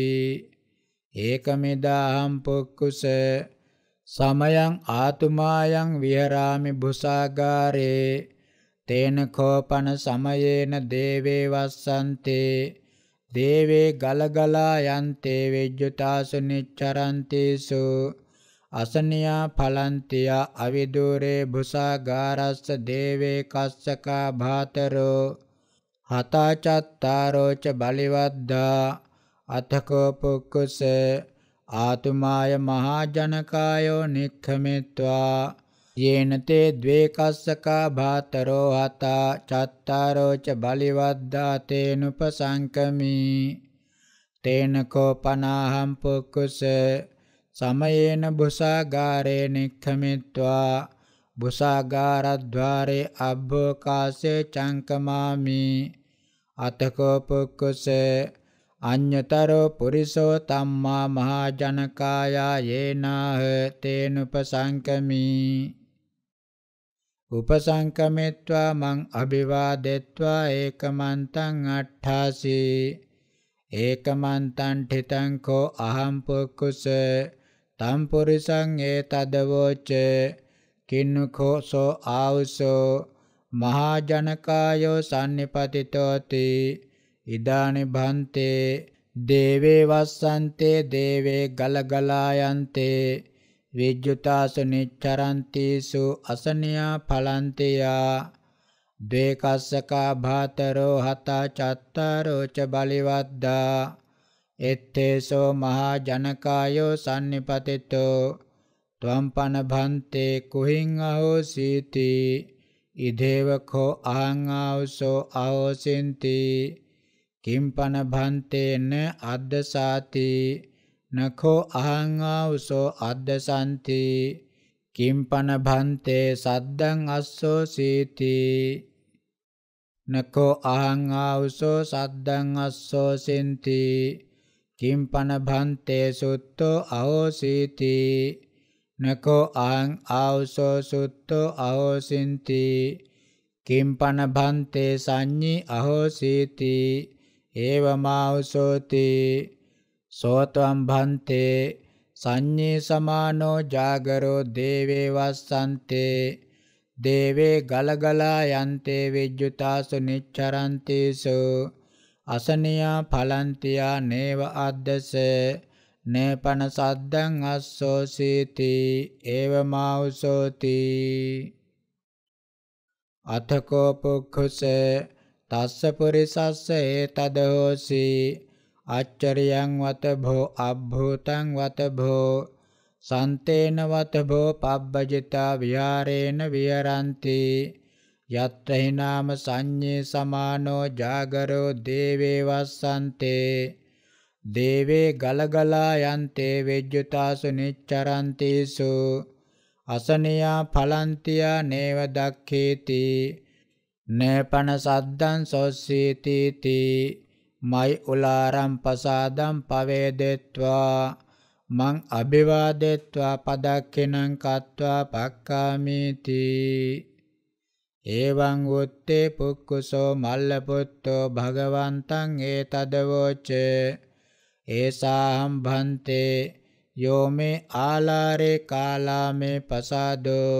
ඒකමෙදාහම් පුක්කුස සමයං ආතුමායන් විහරාමි භුසාගාරේ තේන කෝපන සමයේන දේවේ වස්සන්තේ දේවේ ගලගලා යන්තේ වෙජ්ජතාසු නිච්චරන්තේසු අසනියා පලන්තියා අවිදූරේ භුසාගාරස්ස දේවේ කස්සකා භාතරෝ හතාචත්තාරෝච බලිවද්දා අතකෝ පුක්කුස ආතුමාය මහා ජනකායෝ නික්ඛමෙත්වා යේනතේ ද්වේකස්සකා භාතරෝ හතා චත්තාරෝ ච බලිවද්දා තේනුපසංකමී තේන කෝපනාහම් පුක්කුස සමයේන බුසාගාරේ නික්ඛමිත්වා බුසාගාරද්්වාරේ අබ්බෝකාසේ චංකමාමි අතකෝ පුක්කුස අඤ්‍යතරෝ පුරිසෝ තම්මා මහජනකායා යේනාහ තේනුපසංකමී උපසංකමෙත්වා මං අභිවාදෙත්වා ඒකමන්තං අට්ඨාසී ඒකමන්තං ඨිතං කෝ අහං පුක්කුස තම් පුරිසං ඒතදවෝච කින්නකෝ සෝ ආවසෝ මහා ජනකායෝ sannipatitoti ඉදානි භන්තේ දේවේ වස්සන්තේ දේවේ ගලගලායන්තේ විජ්ජුතාසු නිච්චරන්තිසු අසනියා පලන්තියා ද්වේකස්සකා භාතරෝ හතා චත්තාරෝ ච බලිවද්දා එත්තේසෝ මහා ජනකායෝ sannipatittෝ ත්වම්පන භන්තේ කුහින් අහෝ සීති ඉදේවකෝ අහං ආවසෝ අහෝසින්ති කිම්පන භන්තේන අද්දසාති නඛෝ අහං ආවසෝ අද්දසanti කිම්පන භන්තේ සද්දං අස්සෝ සීති නඛෝ අහං ආවසෝ සද්දං අස්සෝ සෙන්ති කිම්පන භන්තේ සුත්තෝ අහෝසීති නකෝ අං ආවසෝ සුත්තෝ අහෝසින්ති කිම්පන භන්තේ සංඤි අහෝසීති ඒවමාවසෝති සෝතවම් භන්තේ සංඤේ සමානෝ ජාගරෝ දේවේ වස්සන්තේ දේවේ ගලගලා යන්තේ විජ්ජුතාසු නිච්චරන්තිසු අසනියා පලන්තියා නේව අද්දස නේපන සද්දං අස්සෝසීති ඒවමාවසෝති අතකෝ පුක්ඛුස තස්ස පුරිසස්ස ඒතදෝසී අච්චරියං වත භෝ අබ්භූතං වත භෝ සන්තේන වත භෝ පබ්බජිතා විහාරේන විහරಂತಿ යත්‍රහි නාම සංඤේ සමානෝ జాగරෝ දේවේ වස්සන්තේ දේවේ ගලගලා යන්තේ වෙජ්ජුතාසු නිච්චරන්තිසු අසනියා පලන්තියා නේව දක්ඛේති නේපන සද්දං සොස්සීති තී මයි උලාරම් පසාදම් පවේදෙත්වා මං අභිවාදෙත්වා පදක්ඛිනං කତ୍වා පක්ඛාමේති එවං උත්තේ පුක්කුසෝ මල්ලපුත්තෝ භගවන්තං ඒතදවෝචේ ඒසාහම් භන්තේ යෝ මේ ආලාරේ කාලාමේ පසාදෝ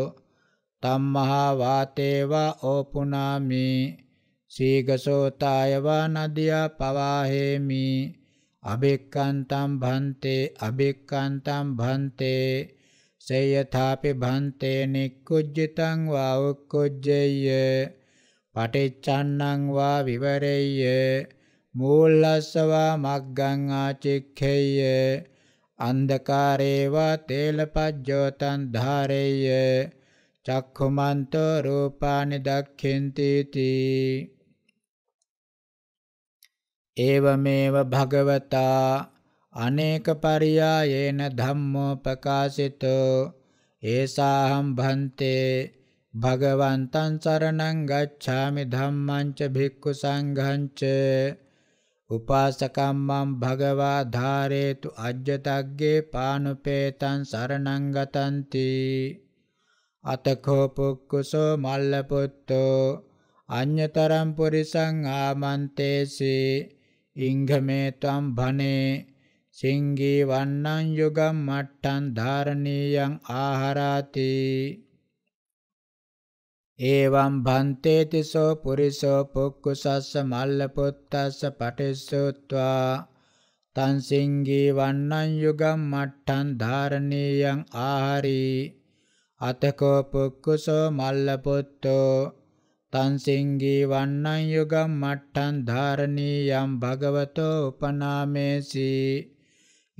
තම්මහා වාතේවා ඕපුනාමි සීගසෝතාය වනදියා පවාහෙමි අබෙක්කන්තම් භන්තේ අබෙක්කන්තම් භන්තේ සේයථාපි භන්තේ නික්කුජ්ජිතං වා උක්කුජ්ජේය පටිච්චන්නං වා විවරෙය්‍ය මූලස්සවා මග්ගං ආචික්ඛේය අන්ධකාරේවා තේලපජ්ජෝතං ධාරේය චක්ඛුමන්තෝ රූපානි දක්ඛෙන්ති තී ඒවමේව භගවතා අනේක පරියායේන ධම්මෝ ප්‍රකාශිතෝ ඒසාහම් භන්තේ භගවන්තං සරණං ගච්ඡාමි ධම්මං ච භික්ඛු සංඝං ච උපාසකම්මං භගවා ධාරේතු අජ්ජතග්ගේ පානුපේතං සරණං ගතන්ති අතකෝ පුක්කුසෝ මල්ලපුත්තෝ අඤ්‍යතරම් පුරිසං ආමන්තේසී ඉංඝමේතම් භනේ සිංගී වන්නං යුගම් මට්ටං ධාරණීයං ආහාරාති එවං භන්තේති සෝ පුරිසෝ පුක්කුසස්ස මල්ල පුත්තස්ස පටිස්සුත්වා තං සිංගී වන්නං යුගම් මට්ටං ධාරණීයං ආහාරී අතකෝ පුක්කුසෝ මල්ල පුත්තෝ තන්සින්ගී වන්නං යුගම් මට්ටං ධාරණීයම් භගවතෝ උපනාමේසි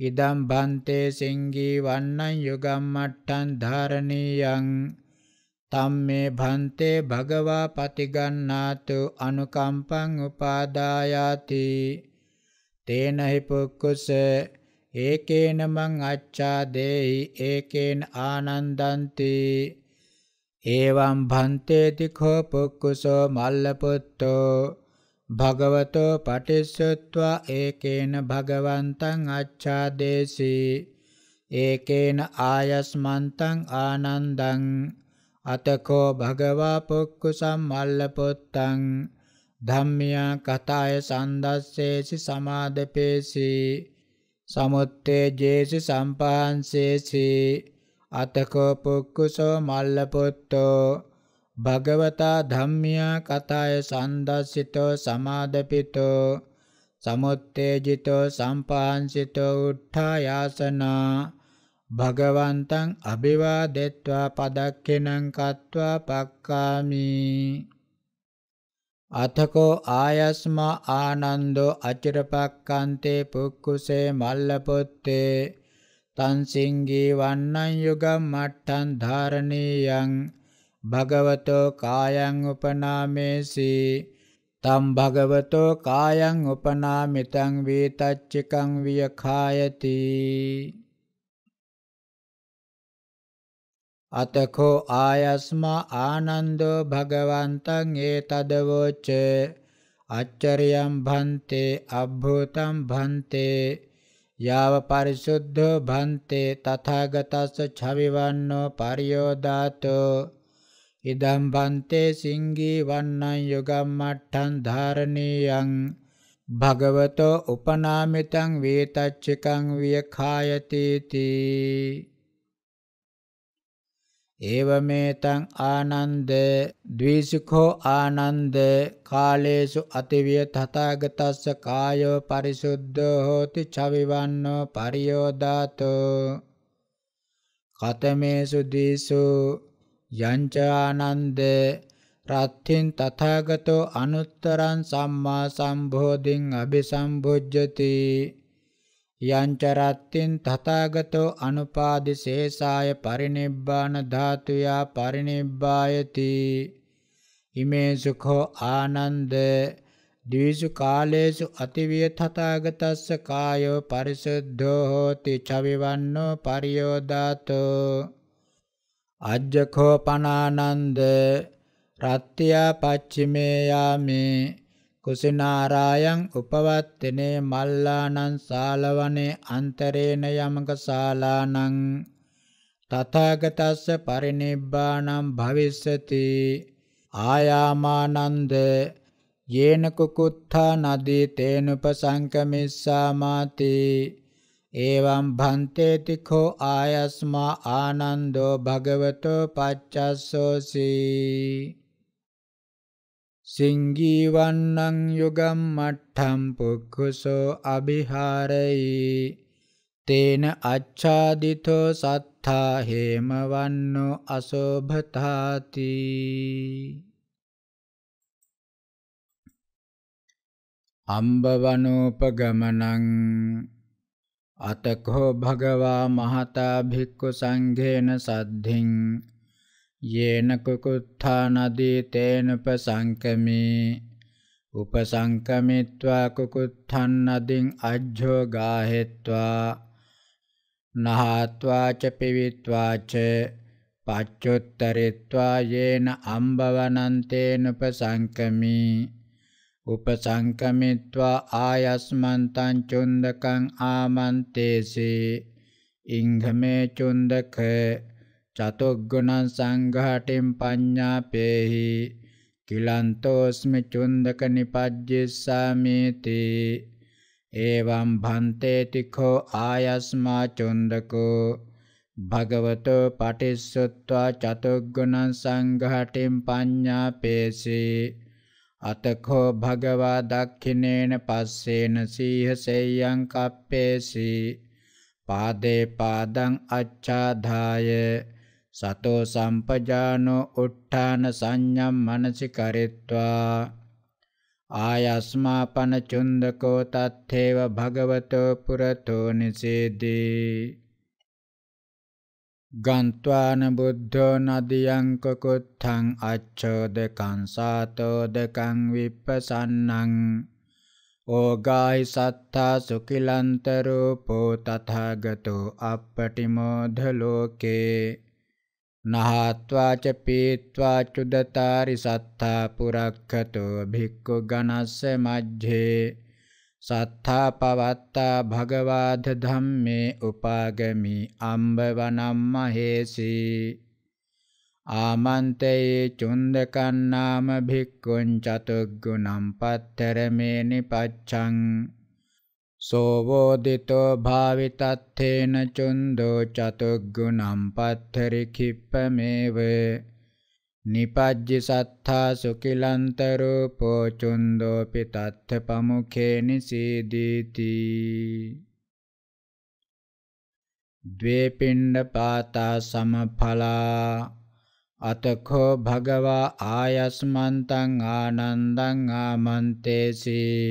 ඉදම් බන්තේ සින්ගී වන්නං යුගම් මට්ටං ධාරණීයං තම්මේ භන්තේ භගවා පතිගන්නාතු අනුකම්පං උපාදායාති තේන හි පුක්කුස ඒකේන මං අච්ඡා දේහි ඒකේන ආනන්දන්ති එවං භන්තේති කෝපකුසෝ මල්ලපුත්තෝ භගවතෝ පටිසුත්වා ඒකේන භගවන්තං අච්ඡාදේසී ඒකේන ආයස්මන්තං ආනන්දං අතකෝ භගවා පුක්කුසම් මල්ලපුත්තං ධම්මියා කතාය සන්දස්සේසි සමාදපේසි සමුත්තේ ජේසි සම්පාංසේසි අතකෝ පුක්කුසෝ මල්ලපොත්තෝ භගවතා ධම්මියා කතාය සන්දස්සිතෝ සමාදපිතෝ සමුත්තේජිතෝ සම්පහන්සිතෝ උට්ඨායාසනා භගවන්තං අභිවාදෙත්වා පදක්ඛිනං කତ୍වා පක්කාමි අතකෝ ආයස්මා ආනන්දෝ අචිරපක්칸තේ පුක්කුසේ මල්ලපොත්තේ තං සිංගී වන්නං යුගම් මට්ටං ධාරණීයං භගවතෝ කායං උපනාමේසි තම් භගවතෝ කායං උපනාමිතං වේතච්චිකං වියඛායති අතකෝ ආයස්මා ආනන්දෝ භගවන්තං ඒතදවෝච අච්චරියම් භන්තේ අබ්භූතං භන්තේ යාව පරිසුද්ධෝ භන්තේ තථාගතස්ස ඡවිවන්නෝ පරියෝදාතු ඉදම් භන්තේ සිංගී වන්නං යුගම් මට්ටං ධාරණීයං භගවතෝ උපනාමිතං වේතච්චිකං වියඛායති තී ඒවමේතං ආනන්ද ද්වේසිකෝ ආනන්ද කාලේසු අතිවිය තථාගතස්ස කායෝ පරිසුද්ධෝ හෝති චවිවන්නෝ පරියෝදාතෝ කතමේසු දීසු යංච ආනන්ද රත්ථින් තථාගතෝ අනුත්තරං සම්මා සම්බෝධින් අபிසම්බුජ්ජති යංච රත්තින් තථාගතෝ අනුපාදිශේෂාය පරිනිබ්බාන ධාතුයා පරිනිබ්බායති ඉමේ සුඛෝ ආනන්ද ද්විසු කාලේසු අතිවිය තථාගතස්ස කායෝ පරිසුද්ධෝ හෝති චවිවන්නෝ පරියෝදාතෝ අජ්ජකෝ පනානන්ද රත්ත්‍යා පච්චිමේ යාමේ කුසිනාරායන් උපවත්තනේ මල්ලානං සාලවනේ අන්තරේන යමක සාලානං තථාගතස්ස පරිනිබ්බාණං භවිස්සති ආයාමානන්ද යේන කුකුත්තා නදී තේනුපසංකමිස්සාමාති එවං භන්තේති කෝ ආයස්මා ආනන්දෝ භගවතෝ පච්චස්සෝසී සිංගීවන්නං යුගම් මට්ඨම් පුක්ඛුසෝ අභිහාරයි තේන අච්ඡාදිතෝ සත්තා හේමවන්නෝ අසෝභතාති අම්බවනෝපගමනං අතකෝ භගවා මහතා භික්ඛු සංඝේන සද්ධින් යේන කුකුත්ථානදී තේන උපසංකමේ උපසංකමිත්වා කුකුත්ථන්නදින් අජ්ජෝ ගාහෙත්වා නහාත්වා ච පිවිත්වා ච පච්චුත්තරිත්වා යේන අම්බවනන්තේන උපසංකමී උපසංකමිත්වා ආයස්මන්තං චුන්දකං ආමන්තේසේ ඉංඝමේ චුන්දක චතුග්ගුණ සංඝාටින් පඤ්ඤාපේහි කිලන්තෝස්මි චුන්දක නිපජ්ජිස්සාමිති එවං භන්තේති කෝ ආයස්මා චුන්දකෝ භගවතෝ පටිස්සුත්වා චතුග්ගුණ සංඝාටින් පඤ්ඤාපේසී අතකෝ භගවා දක්ඛිනේන පස්සේන සීහ සෙය්‍යං කප්පේසී පාදේ පාදං අච්ඡාදාය සතෝ සම්පජානෝ උට්ඨාන සංඤම් මනසිකරිත්වා ආයස්මාපන චුන්දකෝ තත්තේව භගවතෝ පුරතෝ නිසේදී ගන්්වාන බුද්ධෝ නදියං කුකුත්තං අච්ඡෝදකං සාතෝදකං විප්පසන්නං ඕගායි සත්තා සුකිලන්ත රූපෝ තථාගතෝ අපටිමෝධ ලෝකේ නහත්වා ච පීත්වා චුදතාරි සත්තා පුරක්ඛතෝ භික්ඛු ගණස්ස මජ්ජේ සත්තා පවත්තා භගවාද ධම්මේ උපාගමි අම්බවනම්මහේසි ආමන්තේ චුන්දකන්නාම භික්ඛුං චතුග්ගුණම් පත්තරමේනි පච්ඡං සෝවෝදිතෝ භාවිතත්තේන චුන්දෝ චතුග්ගුණම් පත්තරි කිප්පමේව නිපජ්ජි සත්තා සුකිලන්ත රූපෝ චුන්දෝ පිතත්ථ පමුඛේනි සීදීති ද්වේ පිණ්ඩ පාතා සමඵලා අතකෝ භගවා ආයස්මන්තං ආනන්දං ආමන්තේසී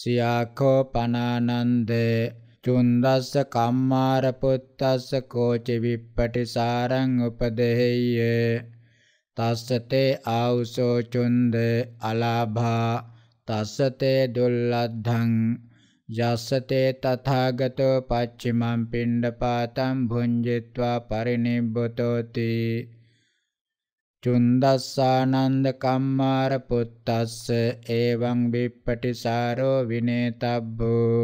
සියාඛෝ පනානන්දේ චුන්දස්ස කම්මාර පුත්තස්ස කෝච විප්පටිසාරං උපදෙහෙය තස්සතේ ආවුසෝ චුන්ද අලාභා තස්සතේ දුල්ලද්ධං යස්සතේ තථාගතෝ පච්චිමං පිණ්ඩපාතං භුඤ්ජිත්වා පරිනිබ්බතෝති චුන්දස්සානන්ද කම්මාර පුත්තස්ස එවං විප්පටිසාරෝ විනේතබ්බෝ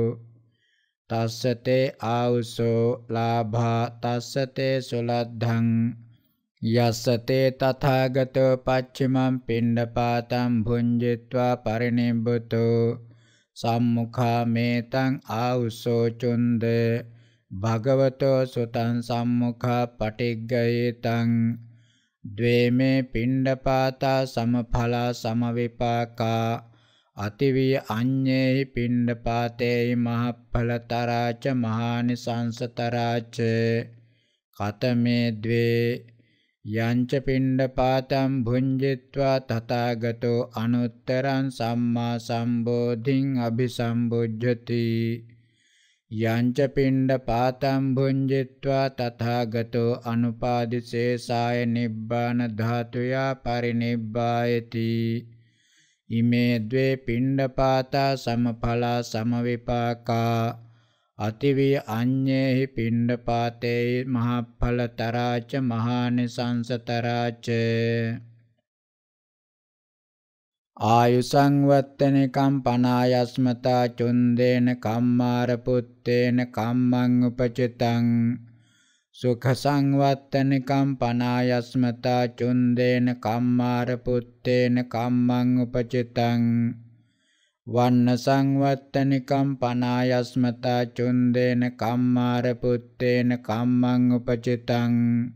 තස්සතේ ආවුසෝ ලාභා තස්සතේ සුලද්ධං යස්සතේ තථාගතෝ පච්චිමං පිණ්ඩපාතං භුඤ්ජිත්වා පරිනිබ්බුතෝ සම්මුඛා මේතං ආවුසෝ චුන්ද භගවතෝ සුතං සම්මුඛා පටිග්ගයේතං ද්වේමේ පිණ්ඩපාතා සමඵලා සමවිපාකා අතිවිය අඤ්ඤේහි පිණ්ඩපාතේහි මහඵලතරාච මහානිසංසතරාච කතමේ ද්වේ යංච පිණ්ඩපාතං භුඤ්ජිත්වා තථාගතෝ අනුත්තරං සම්මා සම්බෝධිං අபிසම්බුද්ධති යංච පිණ්ඩ පාතම් භුඤ්ජිත්වා තථාගතෝ අනුපාදිසේසාය නිබ්බාන ධාතුයා පරිනිබ්බායති ඉමේ द्वे පිණ්ඩපාතා සමඵලා සමවිපාකා අතිවිය අඤ්ඤේහි පිණ්ඩපාතේ මහඵලතරාච මහානිසංසතරාච ආයුසංවත්තනකම් පනායස්මතා චුන්දේන කම්මාර පුත්තේන කම්මං උපචිතං සුඛ සංවත්තනකම් පනායස්මතා චුන්දේන කම්මාර පුත්තේන කම්මං උපචිතං වන්න සංවත්තනකම් පනායස්මතා චුන්දේන කම්මාර පුත්තේන කම්මං උපචිතං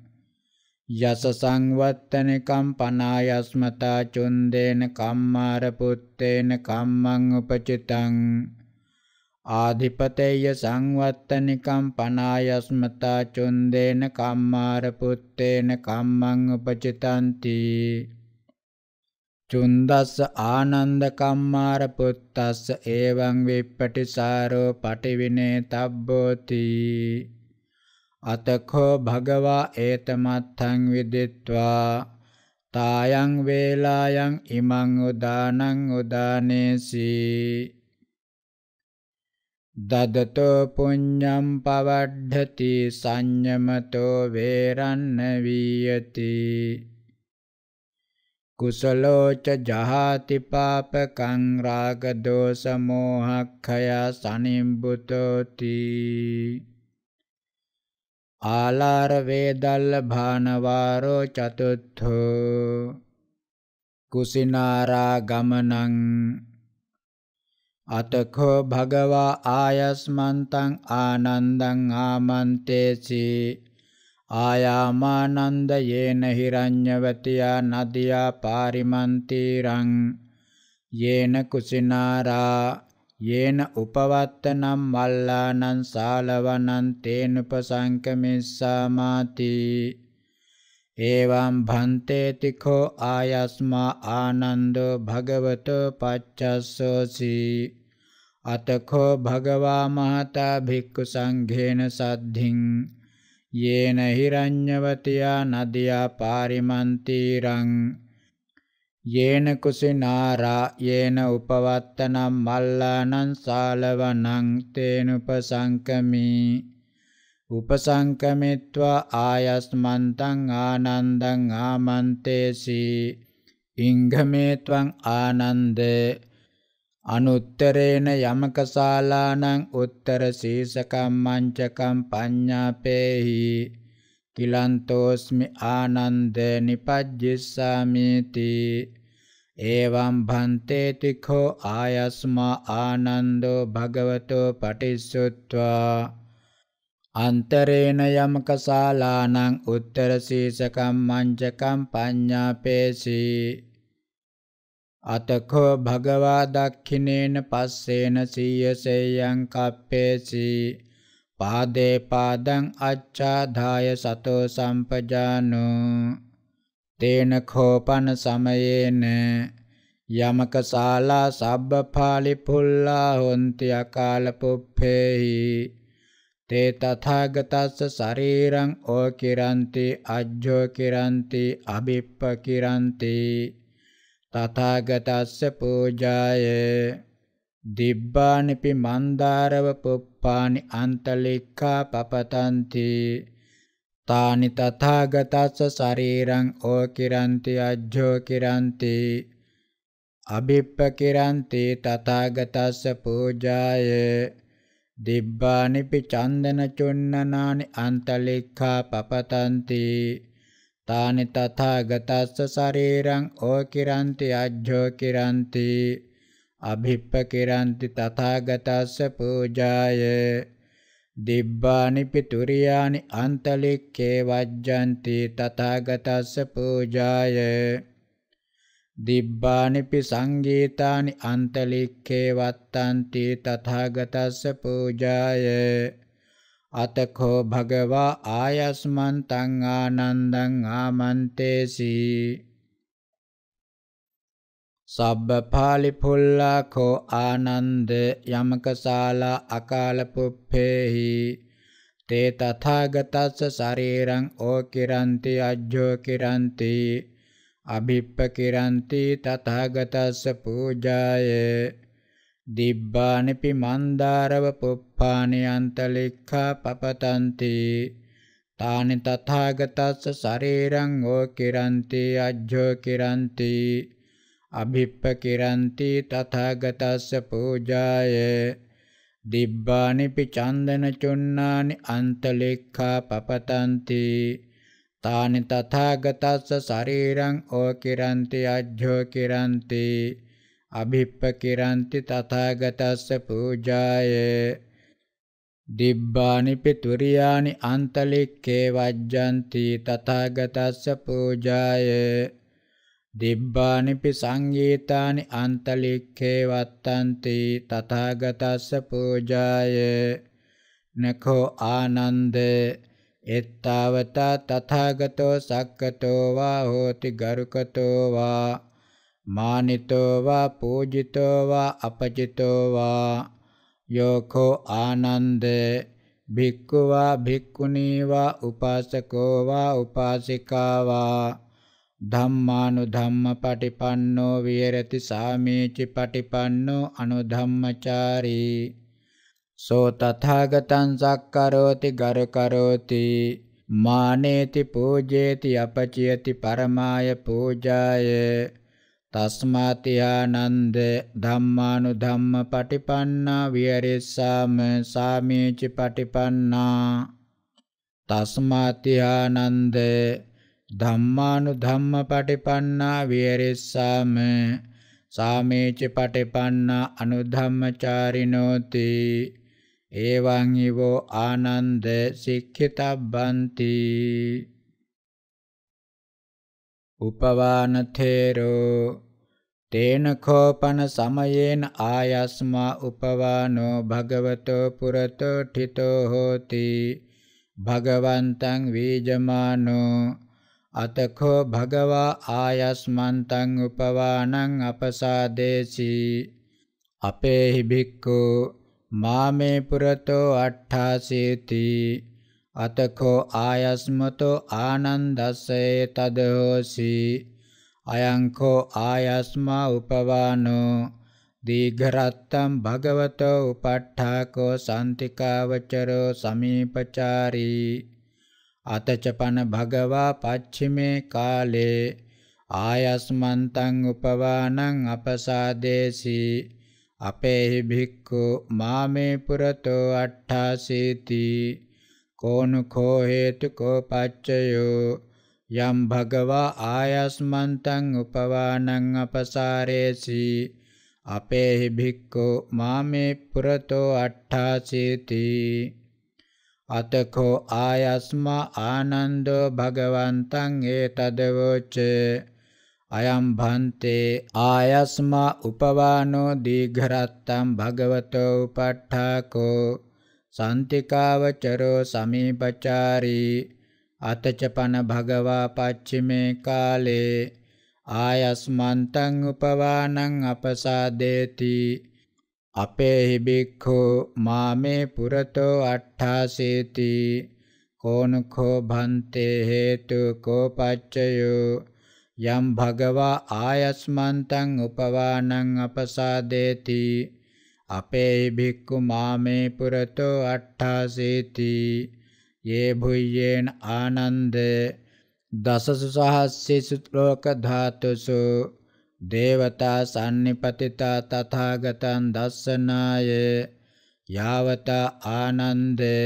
යස සංවත්තනකම් පනායස්මතා චුන්දේන කම්මාර පුත්තේන කම්මං උපචිතං ආධිපතේය සංවත්තනකම් පනායස්මතා චුන්දේන කම්මාර පුත්තේන කම්මං උපචිතಂತಿ චුන්දස්ස ආනන්ද කම්මාර පුත්තස්ස එවං විප්පටිසාරෝ පටිවිනේ තබ්බෝති අතකෝ භගවා ඒතමත්තං විදිත්වා තායන් වේලායන් ඉමං උදානං උදානේසි දදතෝ පුඤ්ඤම් පවඩ්ඩති සංයමතෝ වේරන්න වීයති කුසලෝ ච ජහාති පාපකං රාග දෝෂ මොහක්ඛය සනිම්බුතෝති ආලාර වේදල්ල භානවාරෝ චතුත්ථෝ කුසිනාරා ගමනං අතකෝ භගවා ආයස්මන්තං ආනන්දං ආමන්තේසි ආයාමානන්ද යේන හිරඤ්ඤවතියා නදියා පාරිමන්තිරං යේන කුසිනාරා යේන උපවත්තනම් මල්ලානං සාලවනං තේනුපසංකමිස්සාමාති එවං භන්තේති කෝ ආයස්මා ආනන්දෝ භගවතෝ පච්චස්සෝසි අතකෝ භගවා මහතා භික්ඛු සංඝේන සද්ධින් යේන හිරඤ්ඤවතියා නදියා පාරිමන්තිරං යේන කුසිනාරා යේන උපවත්තනම් මල්ලානං සාලවනං තේනුපසංකමී උපසංකමිත්වා ආයස්මන්තං ආනන්දං ආමන්තේසි ඉංඝමේත්වං ආනන්ද අනුත්තරේන යමකශාලානං උත්තර සීසකම්මංචකම් පඤ්ඤාපේහි කිලන්තෝස්මි ආනන්ද නිපජ්ජිස්සාමීති එවං භන්තේ තිඛෝ ආයස්මා ආනන්දෝ භගවතෝ පටිසුත්වා අන්තරේන යමකසාලානං උත්තර සීසකම් මංජකම් පඤ්ඤාපේසී අතකෝ භගවා දක්ඛිනේන පස්සේන සීයසෙයං කප්පේසි පාදේ පාදං අච්ඡාදාය සතෝ සම්පජානෝ තේන කෝපන සමයේන යමක ශාලා සබ්බපාලි පුල්ලා හොන්ති අකාල පුප්පේහි තේ තථාගතස්ස ශරීරං ඕ කිරන්ති අජ්ජෝ කිරන්ති අබිප්ප කිරන්ති තථාගතස්ස පූජාය දිබ්බානිපි මන්දාරව පුප්පානි අන්තලික්ඛා පපතන්ති තානි තථාගතස්ස ශරීරං ඕකිරන්ති අජ්ජෝ කිරන්ති අභිප්ප කිරන්ති තථාගතස්ස පූජාය දිබ්බානිපි චන්දන චුන්නනානි අන්තලික්ඛා පපතන්ති තානි තථාගතස්ස ශරීරං ඕකිරන්ති අජ්ජෝ කිරන්ති අභිප්ප කිරන්ති තථාගතස්ස පූජාය දිබ්බානි පිටුරියානි අන්තලික්කේ වජ්ජಂತಿ තථාගතස්ස පූජාය දිබ්බානිපි සංගීතානි අන්තලික්කේ වත්තන්ති තථාගතස්ස පූජාය අතකෝ භගවා ආයස්මන්තං ආනන්දං ආමන්තේසී සබ්බ පාලි පුල්ලාකෝ ආනන්ද යමක ශාලා අකාල පුප්පේහි තේ තථාගතස්ස ශරීරං ඕකිරන්ති අජ්ජෝ කිරන්ති අභිප්ප කිරන්ති තථාගතස්ස පූජාය දිබ්බානිපි මන්දාරව පුප්පානි අන්තලික්ඛා පපතන්ති තානි තථාගතස්ස ශරීරං ඕකිරන්ති අජ්ජෝ කිරන්ති අභිප්පකිරන්ති තථාගතස්ස පූජාය දිබ්බානිපි චන්දන චුන්නානි අන්තලෙක්ඛා පපතන්ති තානි තථාගතස්ස ශරීරං ඕකිරන්ති අජ්ජෝ කිරන්ති අභිප්පකිරන්ති තථාගතස්ස පූජාය දිබ්බානිපි තුරියානි අන්තලෙක්ඛේ වජ්ජಂತಿ තථාගතස්ස පූජාය දිබ්බානිපි සංගීතානි අන්තලික්ඛේ වත්තන්ති තථාගතස්ස පූජාය නඛෝ ආනන්ද එත්තාවත තථාගතෝ සක්කතෝ වා හෝති ගරුකතෝ වා මානිතෝ වා පූජිතෝ වා අපජිතෝ වා යෝඛෝ ආනන්ද භික්ඛු වා භික්ඛුණී වා උපාසකෝ වා උපාසිකා වා ධම්මානු ධම්ම පටිපන්නෝ වියරති සාමේචි පටිපන්නෝ අනුධම්මචාරී සෝ තථාගතං සක්කරෝති ගරු කරෝති මානේති පූජේති අපචියති පරමාය පූජාය තස්මාතියානන්ද ධම්මානු ධම්ම පටිපන්නා වියරිස්සාම සාමේචි පටිපන්නා තස්මාතියානන්දේ ධම්මානුධම්ම පටිපන්නා විහෙරෙස්සාම සාමේච පටිපන්නා අනුධම්මචාරිනෝති එවං ඊවෝ ආනන්ද සික්ඛිතබ්බන්ති උපවානතේරෝ තේන කෝපන සමයේන ආයස්මා උපවානෝ භගවතෝ පුරතෝ ඨිතෝ හෝති භගවන්තං වීජමානෝ අතකෝ භගවා ආයස්මන්තං උපවානං අපසාදේසී අපේහි භික්ඛු මාමේ පුරතෝ අට්ඨාසීති අතකෝ ආයස්මතෝ ආනන්දස්සේ තදෝසි අයංකෝ ආයස්මා උපවානෝ දීඝරත්තම් භගවතෝ උපට්ඨාකෝ සාන්තිකාවචරෝ සමීපචාරී අතචපන භගවා පච්චිමේ කාලේ ආයස්මන්තං උපවානං අපසාදේසී අපේහි භික්ඛු මාමේ පුරතෝ අට්ඨාසීති කෝනු කෝ හේතු කෝ පච්චයෝ යම් භගවා ආයස්මන්තං උපවානං අපසාරේසි අපේහි භික්ඛු මාමේ පුරතෝ අට්ඨාසීති අතකෝ ආයස්මා ආනන්දෝ භගවන්තං ඒතදවෝචේ අයම් භන්තේ ආයස්මා උපවානෝ දීඝරත්තම් භගවතෝ උපට්ඨාකෝ සන්තිකාවචරෝ සමීපචාරී අතචපන භගවා පච්චිමේ කාලේ ආයස්මන්තං උපවානං අපසාදේති අපේ බික්ඛු මාමේ පුරතෝ අට්ඨාසේති කෝනඛෝ භන්තේ හේතු කෝපච්චයෝ යම් භගවා ආයස්මන්තං උපවානං අපසාදේති අපේ බික්ඛු මාමේ පුරතෝ අට්ඨාසේති යේ භුයේන ආනන්ද දසසු සහස්සේසු ලෝක ධාතුසු දේවතා සම්නිපතිතා තථාගතං දස්සනාය යාවත ආනන්දේ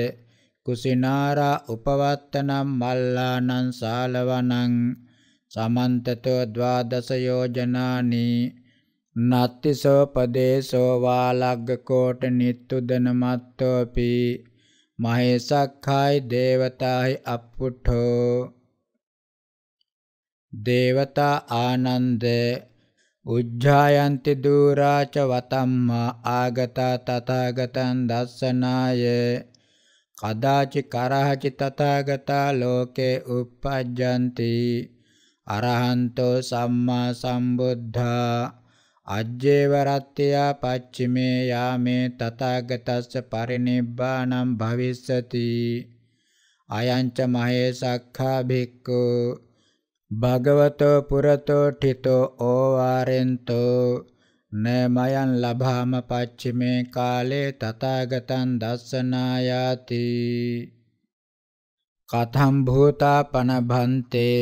කුසිනාරා උපවත්තනම් මල්ලානං සාලවනං සමන්තතෝ ද්වාදස යෝජනානි නත්තිසෝ පදේසෝ වාලග්ග කෝට නිත්තුදන මත්තෝපි මහේසක්ඛායි දේවතායි අප්පුඨෝ දේවතා ආනන්දේ උජ්ජායන්ති දුරාච වතම්මා ආගතා තථාගතං දස්සනාය කදාචි කරහචි තථාගතා ලෝකේ uppajjanti අරහන්තෝ සම්මා සම්බුද්ධා අජ්ජේව රත්ත්‍යා පච්චිමේ යාමේ තථාගතස්ස පරිනිබ්බාණං භවිස්සති අයංච මහේසක්ඛා භික්ඛෝ භගවතෝ පුරතෝ ඨිතෝ ඕවාරෙන්තෝ නමයන් ලභාම පච්චිමේ කාලේ තථාගතං දස්සනායාති කතම් භූතා පනභන්තේ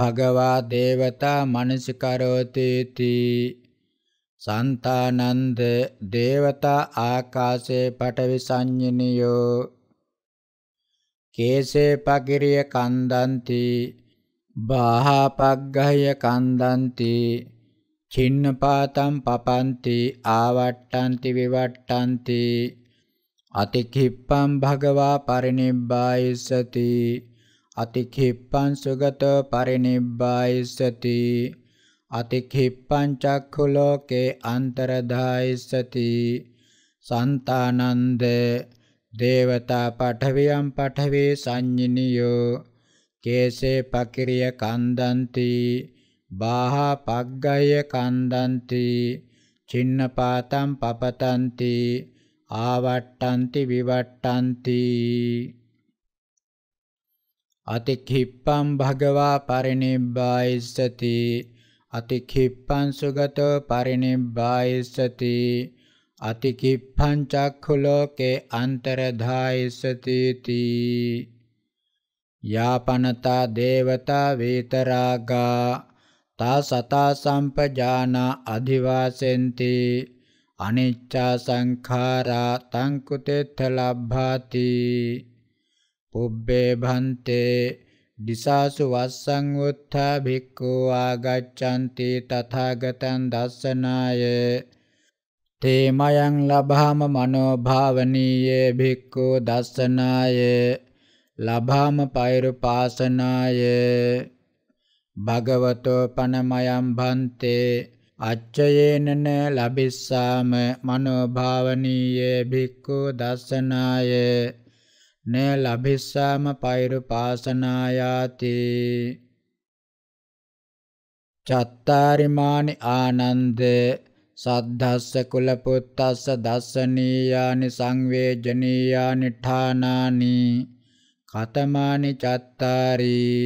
භගවා දේවතා මනසිකරෝති තී සන්තානන්ද දේවතා ආකාශේ පටවි සංඤිනියෝ කේසේ පකිරිය කන්දන්ති බාහපග්ගහය කන්දන්ති චින්නපාතම් පපන්ති ආවට්ටන්ති විවට්ටන්ති අතිකිප්පම් භගවා පරිනිබ්බායිස්සති අතිකිප්පං සුගත පරිනිබ්බායිස්සති අතිකිප්පං චක්ඛු ලෝකේ අන්තරදායිස්සති සන්තානන්ද දේවතා පඨවියම් පඨවේ සංඤිනියෝ කේසේ පකිරිය කන්දන්ති බාහා පග්ගය කන්දන්ති චින්නපාතම් පපතන්ති ආවට්ටන්ති විවට්ටන්ති අතික්හිප්පම් භගවා පරිනිබ්බායිස්සති අතික්හිප්පං සුගතෝ පරිනිබ්බායිස්සති අතිකිප්පං චක්ඛුලෝකේ අන්තරධායිස්සති තී යාපනතා දේවතා වේතරාගා තා සතා සම්පජානා අධිවාසෙන්ති අනිච්චා සංඛාරා තං කුතෙත්ථ ලබ්භාති පුබ්බේ භන්තේ දිසාසු වස්සං උත්ථා භික්ඛෝ ආගච්ඡanti තථාගතං දස්සනාය තේමයන් ලබාම මනෝ භාවනීයේ භික්ඛෝ දස්සනාය ලබාම පෛරුපාසනාය භගවතෝ පනමයම් භන්තේ අච්චයේනන ලබිස්සාම මනෝභාවනීයේ භික්ඛු දස්සනාය න ලබිස්සාම පෛරුපාසනායාති චත්තාරිමානි ආනන්ද සද්ධස්ස කුල පුත්තස්ස දස්සනීයානි සංවේජනීයානි ඨානානි කතමානි චත්තාරී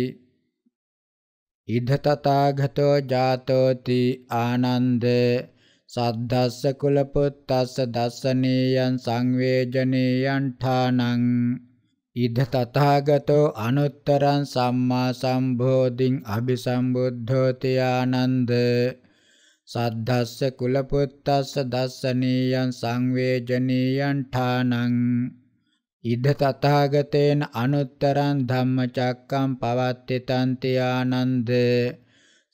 ඉද තථාගතෝ ජාතෝති ආනන්ද සද්දස්ස කුලපුත්තස්ස දස්සනීයන් සංවේජනීයන් ඨානං ඉද තථාගතෝ අනුත්තරං සම්මා සම්බෝධින් අபிසම්බුද්ධෝති ආනන්ද සද්දස්ස කුලපුත්තස්ස දස්සනීයන් සංවේජනීයන් ඨානං ඉද්ධ තථාගතේන අනුත්තරං ධම්මචක්කම් පවත්තිතං තියානන්ද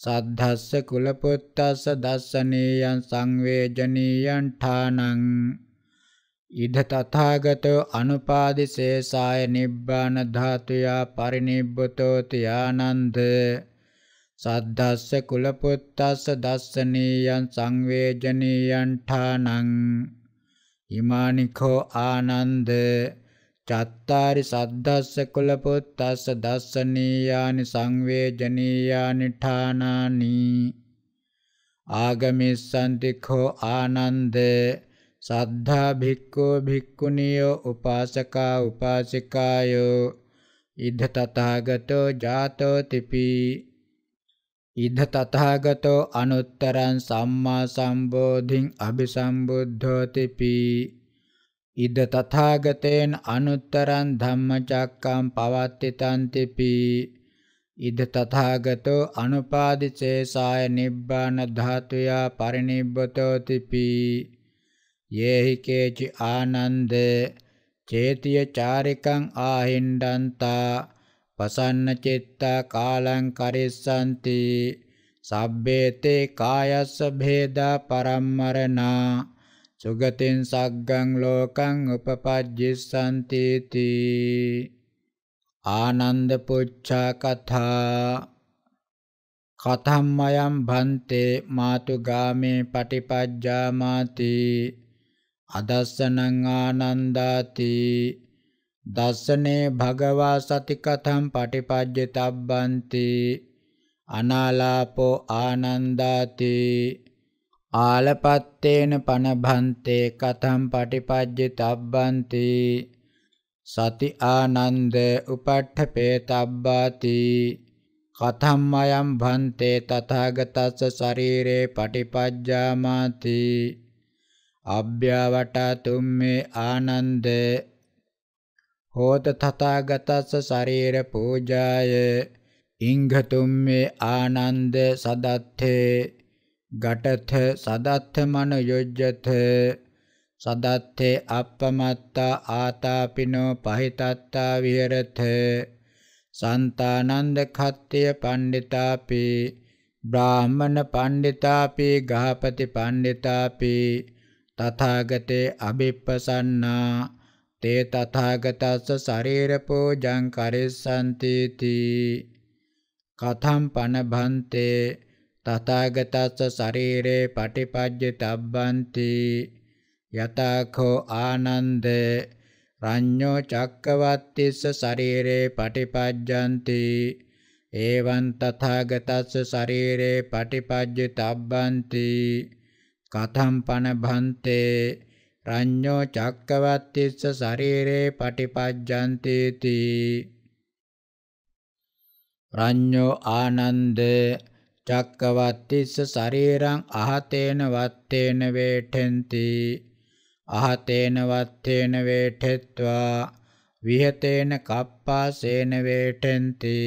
සද්ධස්ස කුලපුත්තස්ස දස්සනීයං සංවේජනීයං ඨානං ඉද තථාගතෝ අනුපාදිසේසාය නිබ්බාන ධාතුයා පරිනිබ්බතෝ තියානන්ද සද්දස්ස කුලපුත්තස්ස දස්සනීයං සංවේජනීයං ඨානං හිමානිකෝ ආනන්ද චත්තාරි සද්දස්ස කුලපොත්තස්ස දස්සනීයානි සංවේජනීයානි ඨානානි ආගමිස්සන්ති කෝ ආනන්ද සද්ධා භික්ඛෝ භික්ඛුනියෝ උපාසකා උපාසිකායෝ ඉද්ධ තථාගතෝ ජාතෝ තිපි ඉද්ධ තථාගතෝ අනුත්තරං සම්මා සම්බෝධින් අபிසම්බුද්ධෝ තිපි ඉද තථාගතේන අනුත්තරං ධම්මචක්කම් පවත්තිතන්තිපි ඉද තථාගතෝ අනුපාදිසේසාය නිබ්බාන ධාතුයා පරිනිබ්බතෝතිපි යේහි කේචි ආනන්ද චේතිය චාරිකං ආහින්දන්තා පසන්න චිත්තා කාලං කරිස්සanti සබ්බේතේ කායස්ස භේදා පරම්මරණා සුගතින් සග්ගං ලෝකං උපපජ්ජිස්සන්ති තී ආනන්ද පුච්ඡා කථා කතම්මයම් භන්තේ මාතුගාමේ පටිපජ්ජාමාති අදස්සනං ආනන්දාති දස්සනේ භගවා සති කතම් පටිපජ්ජතබ්බන්ති අනාලාපෝ ආනන්දාති ආලපත්තේන පනභන්තේ කතම් පටිපජ්ජ තබ්බන්ති සති ආනන්ද උපට්ඨපේ තබ්බාති කතම්මයම් භන්තේ තථාගතස්ස ශරීරේ පටිපජ්ජාමාති අභ්‍යවටතුම්මේ ආනන්ද හෝත තථාගතස්ස ශරීර පූජාය ඉංඝතුම්මේ ආනන්ද සදත්තේ ගටත සදත්ත මන යොජ්ජත සදත්තේ අප්පමත්තා ආතාපිනෝ පහිතත්තා විහෙරත සන්තානන්ද කත්ත්‍ය පණ්ඩිතාපි බ්‍රාහ්මණ පණ්ඩිතාපි ගහපති පණ්ඩිතාපි තථාගතේ අබිප්පසන්නා තේ තථාගතස්ස ශරීර පූජං කරිස්සන්ති තී කතම් පන භන්තේ තථාගතස්ස ශරීරේ පටිපජ්ජතබ්බන්ති යතඛෝ ආනන්ද රඤ්ඤෝ චක්කවත්තිස්ස ශරීරේ පටිපජ්ජಂತಿ එවං තථාගතස්ස ශරීරේ පටිපජ්ජතබ්බන්ති කතම් පන භන්තේ රඤ්ඤෝ චක්කවත්තිස්ස ශරීරේ පටිපජ්ජಂತಿ තී රඤ්ඤෝ ආනන්දේ චක්කවත්තිස්ස ශරීරං අහතේන වත්තේන වේඨෙන්ති අහතේන වත්තේන වේඨෙත්වා විහෙතේන කප්පාසේන වේඨෙන්ති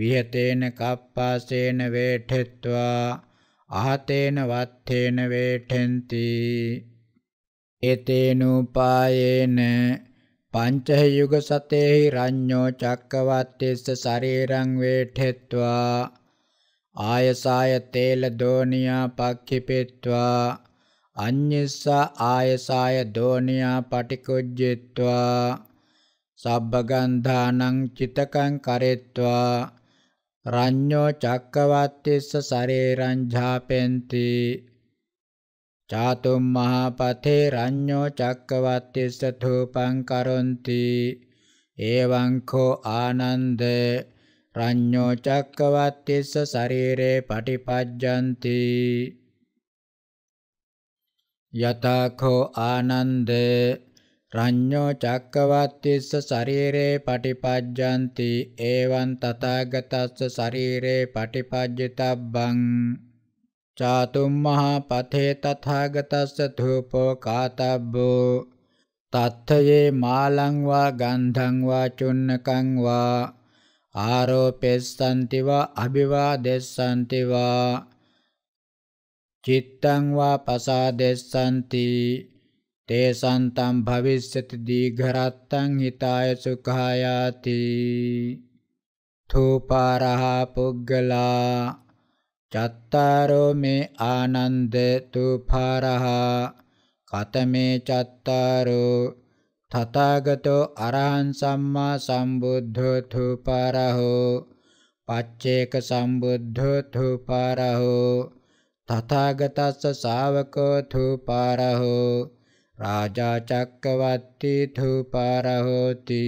විහෙතේන කප්පාසේන වේඨෙත්වා අහතේන වත්තේන වේඨෙන්ති එතේනුපායේන පංචහ යුග සතේහි රඤ්ඤෝ චක්කවත්තිස්ස ශරීරං වේඨෙත්වා ආයසාය තේල දෝනියා පක්ඛිපෙත්වා අඤ්ඤස්ස ආයසාය දෝනියා පටිකුජ්ජෙත්වා සබ්බගන්ධානං චිතකං කරෙත්වා රඤ්ඤෝ චක්කවත්තිස්ස සරේරං ඡාපෙන්ති චාතුම් මහපතේ රඤ්ඤෝ චක්කවත්තිස්ස ධූපං කරොන්ති එවං කෝ ආනන්දේ රඤ්ඤෝ චක්කවත්තිස්ස ශරීරේ පටිපජ්ජಂತಿ යතඛෝ ආනන්ද රඤ්ඤෝ චක්කවත්තිස්ස ශරීරේ පටිපජ්ජಂತಿ එවං තථාගතස්ස ශරීරේ පටිපජ්ජිතබ්බං චාතුම් මහා පතේ තථාගතස්ස ධූපෝ කාතබ්බෝ තත්ථයේ මාලං වා ගන්ධං වා චුන්නකං වා ආරෝපෙස්සන්ති වා අභිවාදෙස්සන්ති වා චිත්තං වා පසාදෙස්සන්ති තේසන්තම් භවිස්සති දීඝරත්තං හිතාය සුඛායාති තුපාරහා පුග්ගලා චත්තාරෝ මේ ආනන්ද තුපාරහා කතමේ චත්තාරෝ තථාගතෝ අරහං සම්මා සම්බුද්ධෝතු පරහෝ පච්චේක සම්බුද්ධෝතු පරහෝ තථාගතස්ස ශාවකෝතු පරහෝ රාජා චක්කවත්ති තුපරහෝති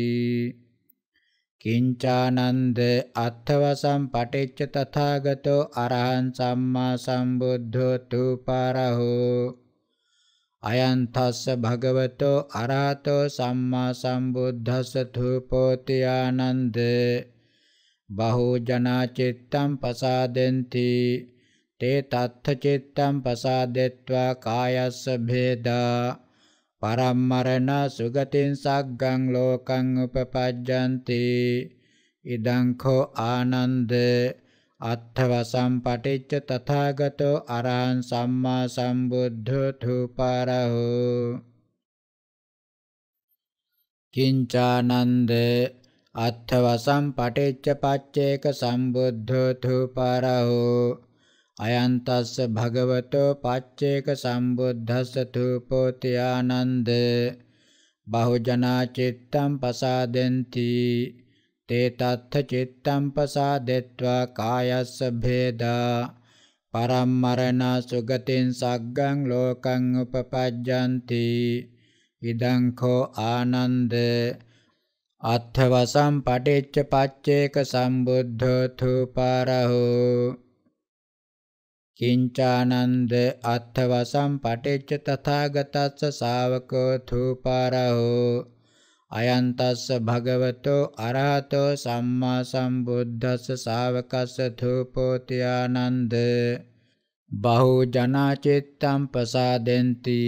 කිංචානන්ද අත්ථවසම් පටිච්ච තථාගතෝ අරහං සම්මා සම්බුද්ධෝ තුපරහෝ අයං තස්ස භගවතෝ අරහතෝ සම්මා සම්බුද්දස්ස තුපෝති ආනන්ද බහෝ ජනා චිත්තම් පසාදෙන්ති තේ තත්ථ චිත්තම් පසාදෙත්වා කායස්ස භේදා පරම්මරණ සුගතින් සග්ගං ලෝකං උපපජ්ජಂತಿ ඉදං කෝ ආනන්ද අත්ථවසම් පටිච්ච තථාගතෝ අරහං සම්මා සම්බුද්ධෝ තුපාරහෝ කිංචානන්ද අත්ථවසම් පටිච්ච පච්චේක සම්බුද්ධෝ තුපාරහෝ අයන්තස්ස භගවතෝ පච්චේක සම්බුද්ධස්ස තුපෝති ආනන්ද බහුජනා චිත්තම් පසාදෙන්ති තේ තත්ථ චිත්තම් පසාදෙත්වා කායස්ස භේදා පරම්මරණ සුගතින් සග්ගං ලෝකං උපපජ්ජಂತಿ ඉදං කෝ ආනන්ද අත්ථවසම් පටිච්ච පච්චේක සම්බුද්ධෝතු පරහෝ කිංචානන්ද අත්ථවසම් පටිච්ච තථාගතස්ස ශාවකෝ තුපරහෝ අයන්තස්ස භගවතෝ අරහතෝ සම්මා සම්බුද්දස්ස ශාවකස්ස ධූපෝති ආනන්ද බහූ ජනා චිත්තම් පසාදෙන්ති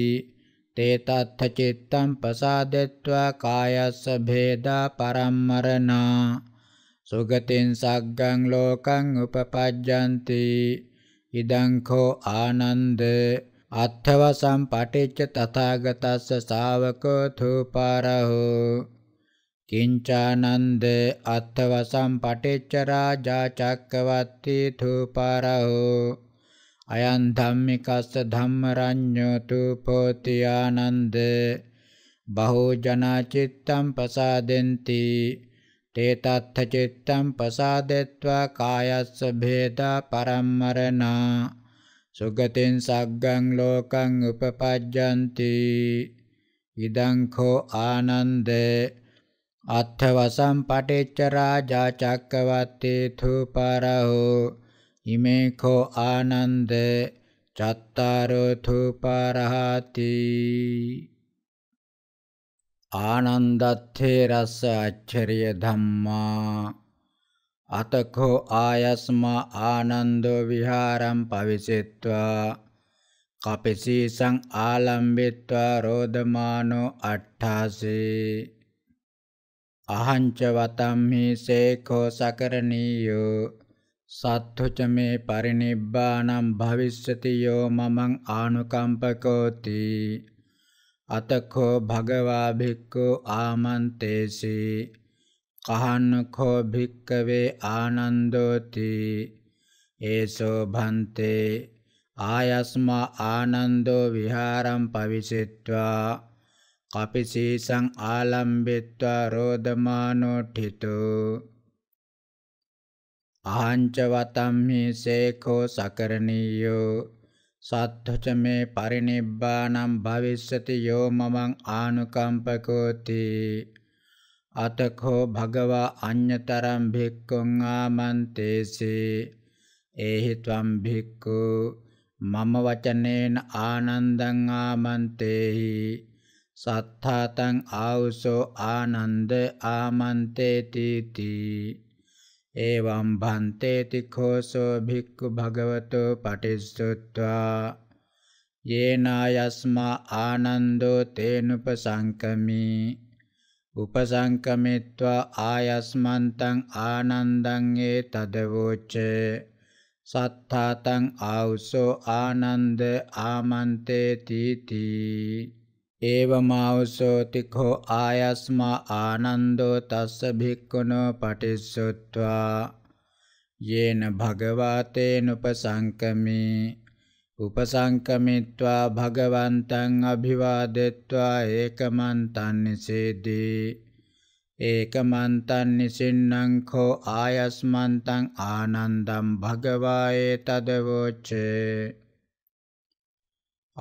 තේ තත්ථ චිත්තම් පසාදෙත්වා කායස්ස භේදා පරම්මරණා සුගතින් සග්ගං ලෝකං උපපජ්ජಂತಿ ඉදං කෝ ආනන්ද අත්ථවසම් පටිච්ච තථාගතස්ස ශාවකෝ තුපරහෝ කිංචානන්ද අත්ථවසම් පටිච්ච රාජා චක්කවත්ති තුපරහෝ අයං ධම්මිකස්ස ධම්මරඤ්ඤෝ තුපෝති ආනන්ද බහෝ ජනා චිත්තම් පසාදෙන්ති තේ තත්ථ චිත්තම් පසාදෙත්වා කායස්ස භේදා පරම්මරණා සුගතින් සග්ගං ලෝකං උපපජ්ජಂತಿ ඉදං කෝ ආනන්දේ අත්ථවසම් පටිච්ච රාජා චක්කවත්තේ තුපරහෝ ඉමේ කෝ ආනන්දේ චත්තාරෝ තුපරහති ආනන්දත්තේ රස අච්චරිය ධම්මා අතකෝ ආයස්මා ආනන්දෝ විහාරම් පවිසෙත්වා කපිසීසං ආලම්බිත්වා රෝධමානෝ අට්ඨාසේ අහංච වතම්හි සේකෝ සකරණීයෝ සත්තුච මේ පරිනිබ්බානම් භවිස්සති යෝ මමං ආනුකම්පකෝති අතකෝ භගවා භික්ඛු ආමන්තේසී කහන්නකෝ භික්කවේ ආනන්දෝති ඒසෝ භන්තේ ආයස්මා ආනන්දෝ විහාරම් පවිසෙත්වා කපිසීසං ආලම්බෙත්වා රෝධමානෝ ඨිතෝ ආංච වතම්හි සේකෝ සකරණීයෝ සත්ථච මේ පරිනිබ්බානම් භවිස්සති යෝ මමං ආනුකම්පකෝති අතකෝ භගවා අඤ්ඤතරම් භික්ඛුං ආමන්තේසේ ඒහි ත්වම් භික්ඛු මම වචනේන ආනන්දං ආමන්තේහි සත්තාතං ආවුසෝ ආනන්ද ආමන්තේති තී එවං භන්තේති කෝසෝ භික්ඛු භගවතෝ පටිස්සුත්වා යේනායස්මා ආනන්දෝ තේනුපසංකමී උපසංකමිත්වා ආයස්මන්තං ආනන්දං ඒ තදවෝච්ච සත්තාතං ආවුසෝ ආනන්ද ආමන්තේ තීති ඒවමාවුසෝ තිකෝ ආයස්මා ආනන්දෝ තස්ස භික්ඛුනෝ පටිස්සොත්වා යේන භගවතේනුපසංකමී උපසංකමිත්වා භගවන්තං අභිවාදෙත්වා ඒකමන්තං නිසේදී ඒකමන්තං නිසින්නං කෝ ආයස්මන්තං ආනන්දම් භගවායේ තදවෝච්චේ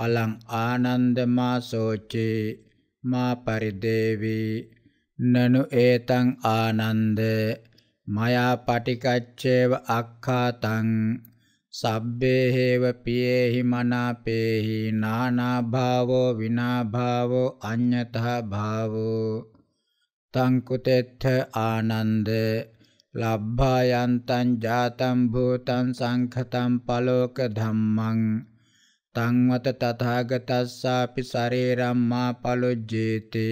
අලං ආනන්ද මාසෝචි මා පරිදේවි නනු ඒතං ආනන්ද මයා පටිකච්චේව අක්ඛාතං සබ්බේ හේව පියේහි මනාපේහි නානා භාවෝ විනා භාවෝ අඤ්ඤතා භාවෝ තං කුතෙත්ථ ආනන්ද ලබ්භායන්තං ජාතං භූතං සංඛතං පලෝක ධම්මං තං වත තථාගතස්සාපි සරේරම් මා පලොජ්ජේති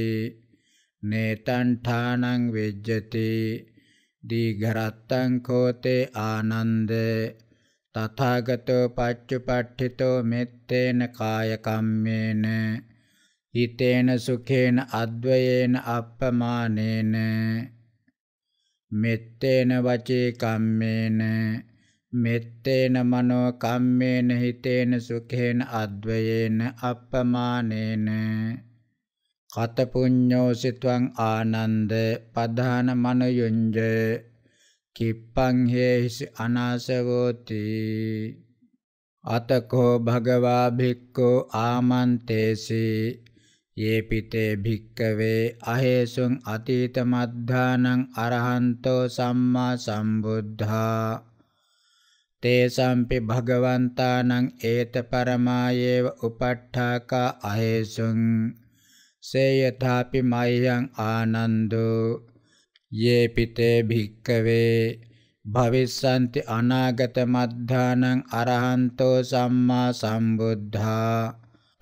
නේතං ඨානං වෙජ්ජති දීඝරත්තං කෝතේ ආනන්දේ තථාගතෝ පච්චුපට්ඨිතෝ මෙත්තේන කායකම්මේන හිතේන සුඛේන අද්වයේන අප්පමානේන මෙත්තේන වචේ කම්මේන මෙත්තේන මනෝ කම්මේන හිතේන සුඛේන අද්වයේන අප්පමානේන කතපුඤ්ඤෝ සිතං ආනන්ද පධාන මනෝයුඤ්ජ කිප්පං හේහිස අනාසවෝති අතකෝ භගවා භික්ඛෝ ආමන්තේසි යේපිතේ භික්කවේ අහේසුං අතීත මද්ධානං අරහන්තෝ සම්මා සම්බුද්ධා තේසම්පි භගවන්තානං ඒත පරමායේව උපට්ඨාකා අහේසුං සේයථාපි මයං ආනන්දෝ යේ පිතේ භික්කවේ භවිස්සanti අනාගත මද්ධානං අරහන්තෝ සම්මා සම්බුද්ධා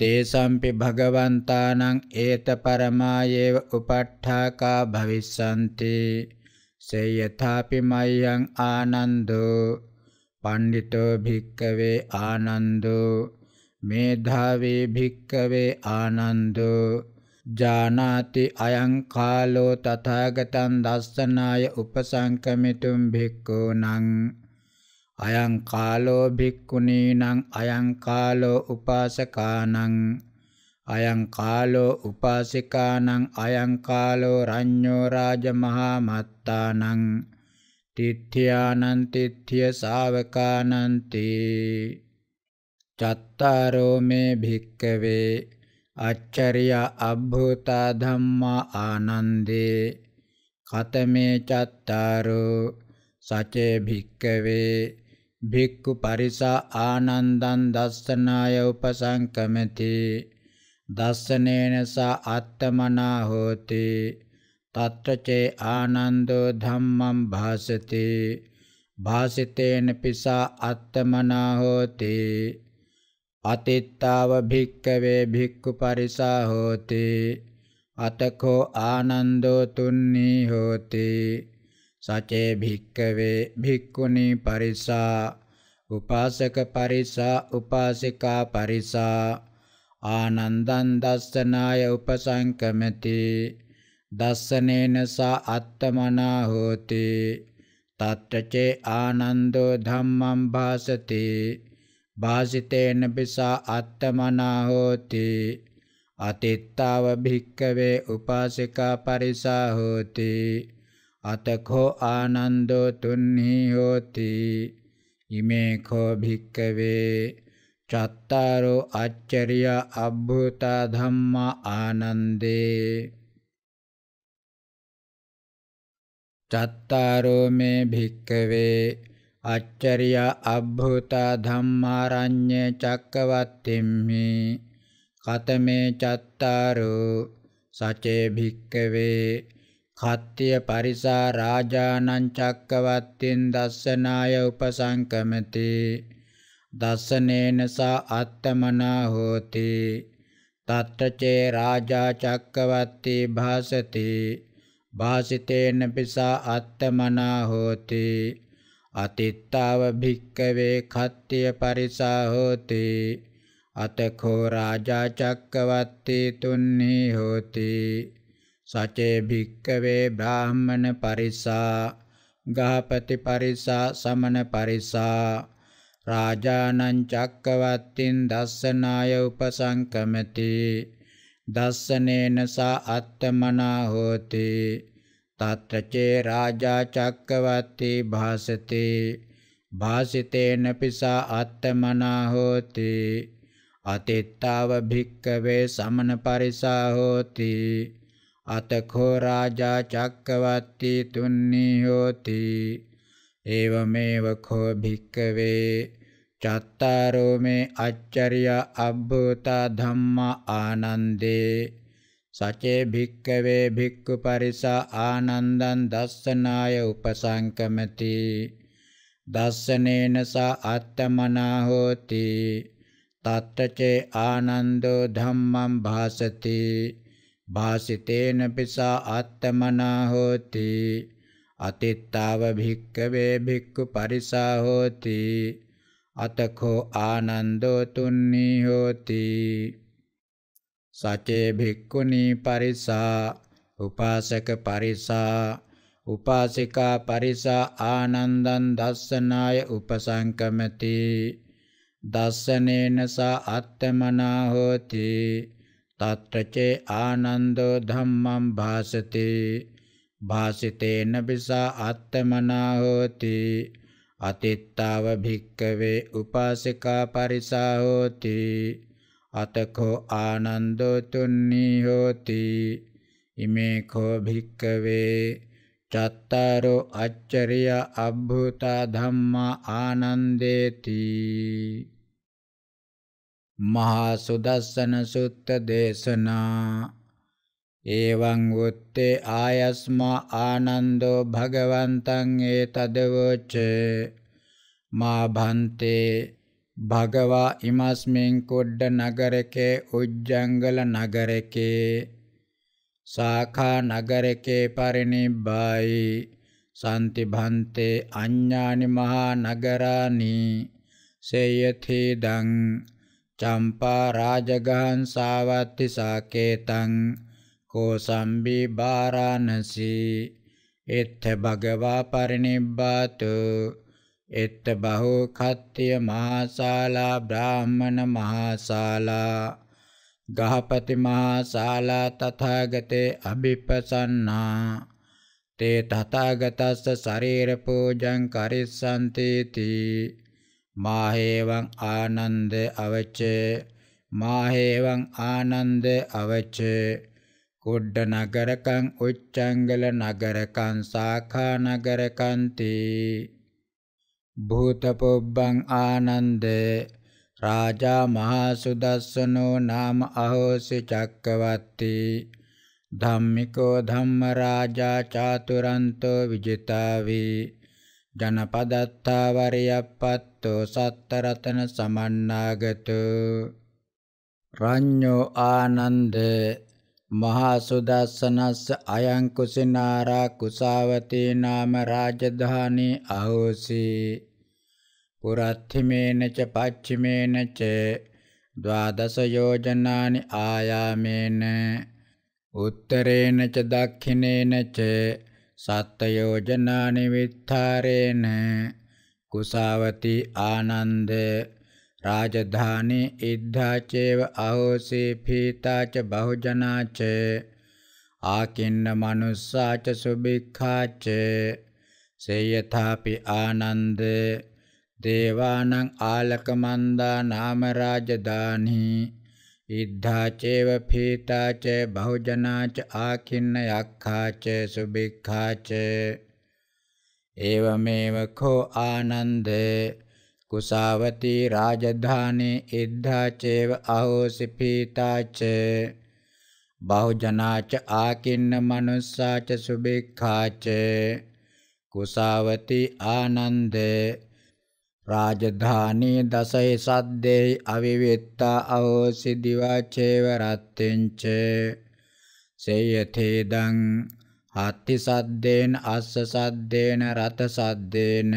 තේසම්පි භගවන්තානං ඒත පරමායේව උපට්ඨාකා භවිස්සanti සේයථාපි මයං ආනන්දෝ පණ්ඩිතෝ භික්කවේ ආනන්දෝ මේධාවේ භික්කවේ ආනන්දෝ ජානාති අයං කාලෝ තථාගතං දස්සනාය උපසංකමිතුම් භික්ඛූණං අයං කාලෝ භික්ඛුනීනං අයං කාලෝ උපාසකානං අයං කාලෝ උපාසිකානං අයං කාලෝ රඤ්ඤෝ රාජමහා මත්තානං තිත්‍යානං තිත්‍ය ශාවකානන්ති චත්තාරෝ මේ භික්කවේ අච්චරිය අබ්භූතා ධම්මා ආනන්දේ කතමේ චත්තාරෝ සචේ භික්කවේ භික්ඛු පරිසා ආනන්දං දස්සනාය උපසංකමති දස්සනේන සා අත්තමනා හෝති තත්ත්‍චේ ආනන්දෝ ධම්මං භාසති භාසිතේන පිසා අත්තමනා හෝති අතිත්තාව භික්කවේ භික්ඛු පරිසා හෝති අතකෝ ආනන්දෝ තුන්නී හෝති සචේ භික්කවේ භික්ඛුනි පරිසා උපාසක පරිසා උපාසිකා පරිසා ආනන්දං දස්සනාය උපසංකමති දස්සනේන සා අත්තමනා හෝති තත්තචේ ආනන්දෝ ධම්මං භාසතේ භාසිතේන පිසා අත්තමනා හෝති අතිත්තාව භික්කවේ උපාසිකා පරිසා හෝති අතඛෝ ආනන්දෝ තුන්හි හෝති ඉමේ කෝ භික්කවේ චත්තාරෝ අච්චරිය අබ්බුත ධම්මා ආනන්දේ චත්තාරෝ මේ භික්කවේ අච්චරියා අබ්භූතා ධම්මාරඤ්ඤ චක්කවත්තිම්හි කතමේ චත්තාරෝ සචේ භික්කවේ කත්ත්‍ය පරිසා රාජානං චක්කවත්තින් දස්සනාය උපසංකමති දස්සනේන සා අත්තමනා හෝති තත්තචේ රාජා චක්කවත්ති භාසති භාසිතේන පිසා අත්තමනා හෝති අතිත්තාව භික්කවේ කත්තිය පරිසා හෝති අතඛෝ රාජා චක්කවත්තේ තුන්නේ හෝති සචේ භික්කවේ බ්‍රාහ්මණ පරිසා ගහපති පරිසා සමන පරිසා රාජානං චක්කවත්තින් දස්සනාය උපසංකමති දස්සනේන සා අත්තමනා හෝති తత్ర చే రాజా చక్రవర్తి భాసతే భాసితేనపి సా ఆత్మనా హోతి అతిత్తావ భిక్కవే సమన పరిసా హోతి අතකෝ රාජා චක්කවත්ති තුන්නී හෝති එවමෙව කෝ භික්කවේ චත්තාරෝ මේ අච්චරිය අබ්බෝත ධම්මා ආනන්දේ සචේ භික්කවේ භික්ඛු පරිසා ආනන්දං දස්සනාය උපසංකමති දස්සනේන සා අත්තමනා හෝති තත්තචේ ආනන්දෝ ධම්මං භාසති භාසිතේන පිසා අත්තමනා හෝති අතිත්තාව භික්කවේ භික්ඛු පරිසා හෝති අතකෝ ආනන්දෝ තුන්නී හෝති සචේ භික්ඛුනි පරිසා උපාසක පරිසා උපාසිකා පරිසා ආනන්දන් දස්සනාය උපසංකමති දස්සනේන සා අත්තමනා හෝති තත්‍රචේ ආනන්දෝ ධම්මං භාසති භාසිතේන පිසා අත්තමනා හෝති අතිත්තාව භික්කවේ උපාසිකා පරිසා හෝති අතකෝ ආනන්දෝ තුන්නී හෝති ඉමේ කෝ භික්කවේ චත්තාරෝ අච්චරිය අබ්බුත ධම්මා ආනන්දේති මහා සුදස්සන සුත්ත දේශනා එවං උත්තේ ආයස්මා ආනන්දෝ භගවන්තං ඒතදවච මා භන්තේ භගවා ඉමස්මෙන් කොඩ්ඩ නගරකේ උජ්ජංගල නගරකේ සාඛා නගරකේ පරිනිබ්බායි සාන්ති භන්තේ අඤ්ඤානි මහා නගරානි සේයති දං චම්පා රාජගහන් සාවත්ති සාකේතං කෝසම්බි බාරාණසී එත්ථ භගවා පරිනිබ්බාතු එත්ත බහෝ කත්තිය මහාශාලා බ්‍රාහ්මණ මහාශාලා ගහපති මහාශාලා තථාගතේ අභිපසන්නා තේ තථාගතස්ස ශරීර පූජං කරිස්සන්ති තී මාහේවං ආනන්ද අවච මාහේවං ආනන්ද අවච කුඩ නගරකං උච්චංගල නගරකං සාඛා නගරකන්ති භූතපොබ්බං ආනන්ද රාජා මහා සුදස්සනෝ නාම අහෝසි චක්කවත්ති ධම්මිකෝ ධම්ම රාජා චාතුරන්තෝ විජිතාවි ජනපදත්තා වරියප්පත්තෝ සත්තරතන සමන්නාගතෝ රඤ්ඤෝ ආනන්දේ මහා සුදස්සනස්ස අයං කුසිනාරා කුසාවතේ නාම රාජධානී අහෝසි පුරත්තිමේන ච පච්චිමේන ච ද්වාදස යෝජනානි ආයාමේන උත්තරේන ච දක්ඛිනේන ච සත්ත යෝජනානි විත්තරේන කුසාවති ආනන්දේ රාජධානි ඉද්ධාචේව අහෝසී පීතාච බහුජනාච ආකින්න මනුස්සාච සුභික්ඛාච සේයථාපි ආනන්ද දේවානං ආලකමන්දා නාම රාජධානි ඉද්ධාචේව පීතාච බහුජනාච ආකින්න යක්ඛාච සුභික්ඛාච ඒවමේව කෝ ආනන්දේ කුසාවතී රාජධානේ ඉද්ධා චේව අහෝසි පීතාච බහුජනාච ආකින්න මනුස්සාච සුභික්ඛාච කුසාවති ආනන්දේ රාජධානී දසයි සද්දේයි අවිවිත්තා අහෝසි දිවා චේව රත්තෙන්ච සේයතේදං හත්ති සද්දේන අස්ස සද්දේන රත සද්දේන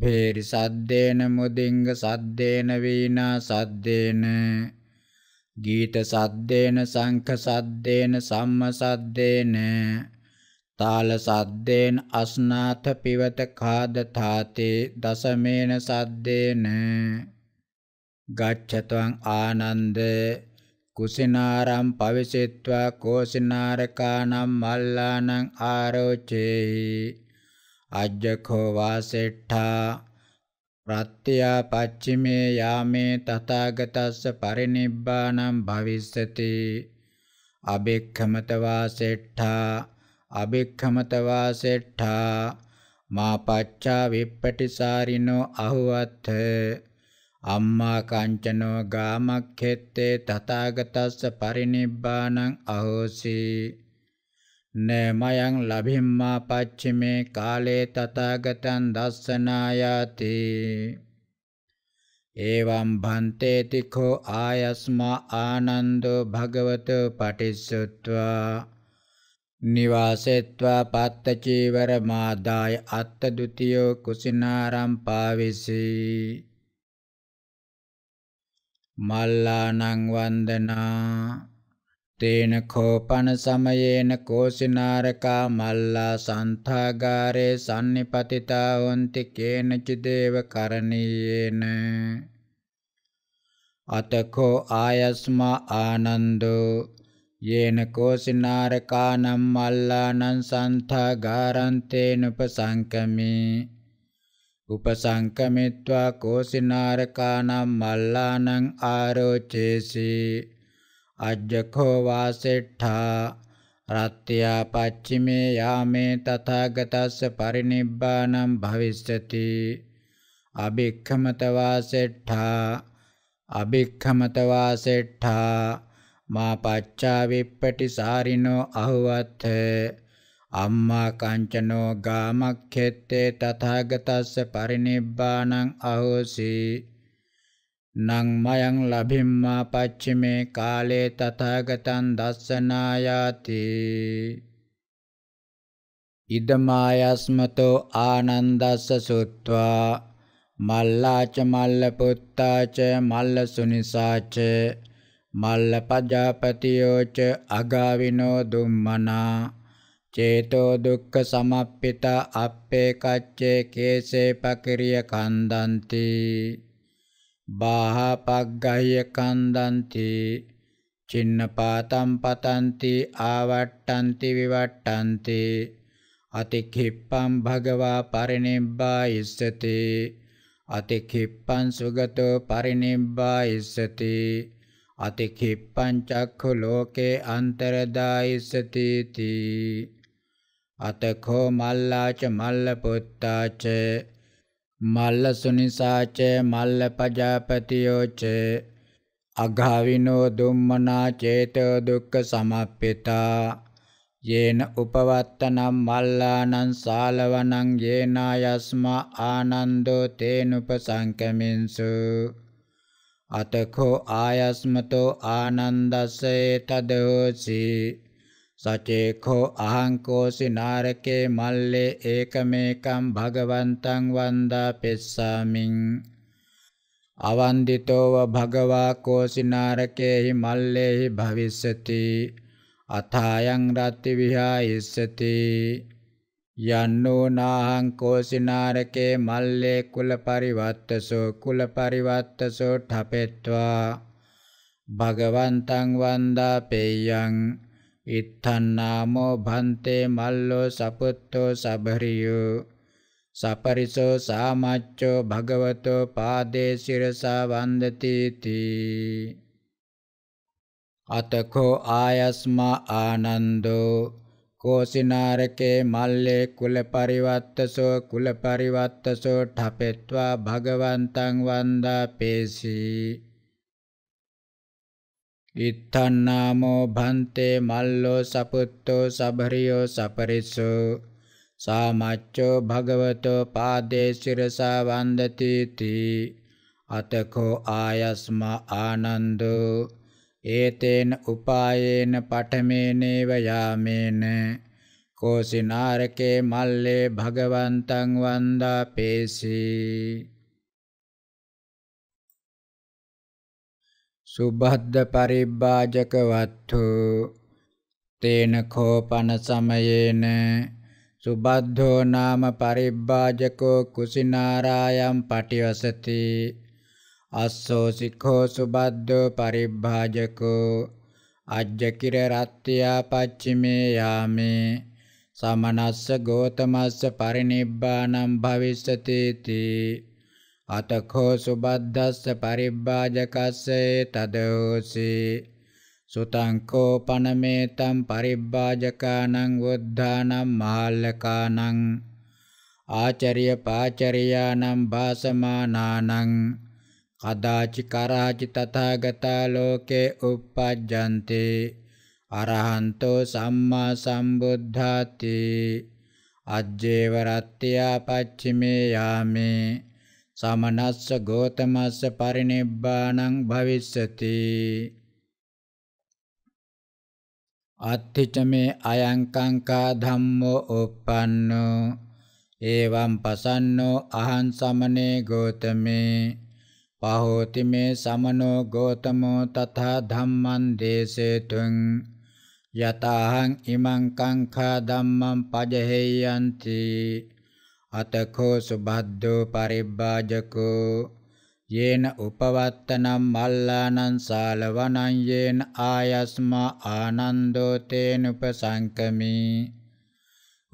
භේරි සද්දේන මුදින්ග සද්දේන වීණා සද්දේන ගීත සද්දේන සංඛ සද්දේන සම්ම සද්දේන තාල සද්දේන අස්නාත පිවත කාද තාතේ දසමේන සද්දේන ගච්ඡත්වං ආනන්ද කුසිනාරම් පවිසෙත්වා කෝසිනාරකානම් මල්ලානං ආරෝචේහි අජ්ජකෝ වාසෙට්ඨා ප්‍රත්‍යා පච්චිමේ යාමේ තථාගතස්ස පරිනිබ්බාණං භවිස්සති අබෙක්ඛමත වාසෙට්ඨා අබෙක්ඛමත වාසෙට්ඨා මා පච්චා විප්පටිසාරිනෝ අහුවත්ථ අම්මා කංචනෝ ගාමක්ඛෙත්තේ තථාගතස්ස පරිනිබ්බාණං අහෝසී නමයං ලබිම්මා පච්චිමේ කාලේ තථාගතං දස්සනායාති එවං භන්තේති කෝ ආයස්මා ආනන්දෝ භගවතු පටිසුත්වා නිවාසෙත්වා පත්ත චීවර මාදාය අත්ත ဒ ුතියෝ කුසිනාරම් පාවිසි මල්ලානං වන්දනා තේන කෝපන සමයේන කෝසිනාරකා මල්ලා සන්තාගාරේ සම්නිපතිතා වොන්ති කේනචි දේව කරණීයේන අතකෝ ආයස්මා ආනන්දෝ යේන කෝසිනාරකානම් මල්ලානං සන්තාගාරන්තේන උපසංකමී උපසංකමිත්වා කෝසිනාරකානම් මල්ලානං ආරෝචේසී අජ්ජකෝ වාසෙට්ඨා රත්ත්‍යා පච්චිමේ යාමේ තථාගතස්ස පරිනිබ්බානම් භවිස්සති අභික්ඛමත වාසෙට්ඨා අභික්ඛමත වාසෙට්ඨා මා පච්චා විප්පටි සාරිනෝ අහුවත් අම්මා කංචනෝ ගාමක්ඛෙත්තේ තථාගතස්ස පරිනිබ්බාණං අහෝසී නං මයං ලබිම්මා පච්චිමේ කාලේ තථාගතං දස්සනායාති ඉදමායස්මතෝ ආනන්දස්ස සුත්වා මල්ලාච මල්ල පුත්තාච මල්ල සුනිසාච මල්ල පජාපතියෝච අගාවිනෝ දුම්මනා චේතෝ දුක්ඛ සමප්පිතා අප්පේ කච්චේ කේසේ පකිරිය කන්දන්ති බාහපග්ගහ්‍ය කන්දන්ති චින්නපාතම් පතන්ති ආවට්ටන්ති විවට්ටන්ති අතික්ඛිප්පං භගවා පරිනිබ්බායිස්සති අතික්ඛිප්පං සුගතෝ පරිනිබ්බායිස්සති අතික්ඛිප්පං චක්ඛු ලෝකේ අන්තරදායිස්සති තී අතකෝ මල්ලාච මල්ල පුත්තාච මල්ල සුනිසාච මල්ල පජාපතියෝච අඝාවිනෝ දුම්මනා චේතෝ දුක්ඛ සමප්පිතා යේන උපවත්තනම් මල්ලානං සාලවනං යේනා යස්මා ආනන්දෝ තේනුපසංකමින්සු අතකෝ ආයස්මතෝ ආනන්දසේ තදෝසී සචේඛෝ අහංකෝසි නාරකේ මල්ලේ ඒකමේකම් භගවන්තං වන්දා පෙස්සාමින් අවන්දිතෝව භගවා කෝසි නාරකේහි මල්ලේහි භවිස්සති අථායන් රත්ති විහායස්සති යන්නෝ නාහං කෝසි නාරකේ මල්ලේ කුල පරිවත්තසෝ කුල පරිවත්තසෝ ඨපෙත්වා භගවන්තං වන්දා පෙය්‍යං ඉත්තන්නාමෝ භන්තේ මල්ලෝ සපුත්තෝ සබරියෝ සපරිසෝ සාමච්චෝ භගවතෝ පාදේ සිරසා වන්දති තී අතකෝ ආයස්මා ආනන්දෝ කෝසිනාරකේ මල්ලේ කුලපරිවත්තසෝ කුලපරිවත්තසෝ ඨපෙත්වා භගවන්තං වන්දා පේසී ඉත්තන්නාමෝ භන්තේ මල්ලෝ සපුත්තෝ සබරියෝ සපරිසෝ සාමච්චෝ භගවතෝ පාදේ සිරසා වන්දති තී අතකෝ ආයස්ම ආනන්දෝ ඒතේන උපායේන පඨමේනේව යාමේන කෝසිනාරකේ මල්ලේ භගවන්තං වන්දා පේසී සුබද්ධ පරිබ්බාජකවත්තු තේන කෝපන සමයේන සුබද්ධෝ නාම පරිබ්බාජකෝ කුසිනාරායම් පටිවසති අස්සෝ සික්ඛෝ සුබද්ධෝ පරිබ්බාජකෝ අජ්ජකිර රත්ත්‍යා පච්චිමේ යාමේ සමනස්ස ගෝතමස්ස පරිනිබ්බානම් භවිස්සතේති අතකෝ සුබද්දස්ස පරිබ්බාජකස්සේ තදෝසි සුතංකෝ පනමේතම් පරිබ්බාජකානං වුද්ධානම් මහල්ලකානං ආචරිය පාචරියානම් භාසමානානං කදාචි කරාචි තථාගතා ලෝකේ uppajjante අරහන්තෝ සම්මා සම්බුද්ධාති අජ්ජේව රත්ත්‍යා පච්චිමේ යාමේ සමනස්ස ගෝතමස්ස පරිනිබ්බාණං භවිස්සති අත්ථිචමේ අයං කංකා ධම්මෝ uppannෝ එවං පසන්නෝ අහං සමනේ ගෝතමේ පහෝති මේ සමනෝ ගෝතමෝ තථා ධම්මං දේසේතුං යතහං ඉමං කංඛා ධම්මං පජහෙයන්ති අතකෝ සුබද්දෝ පරිබ්බාජකෝ යේන උපවත්තනම් මල්ලානං සාලවනං යේන ආයස්මා ආනන්දෝ තේන උපසංකමී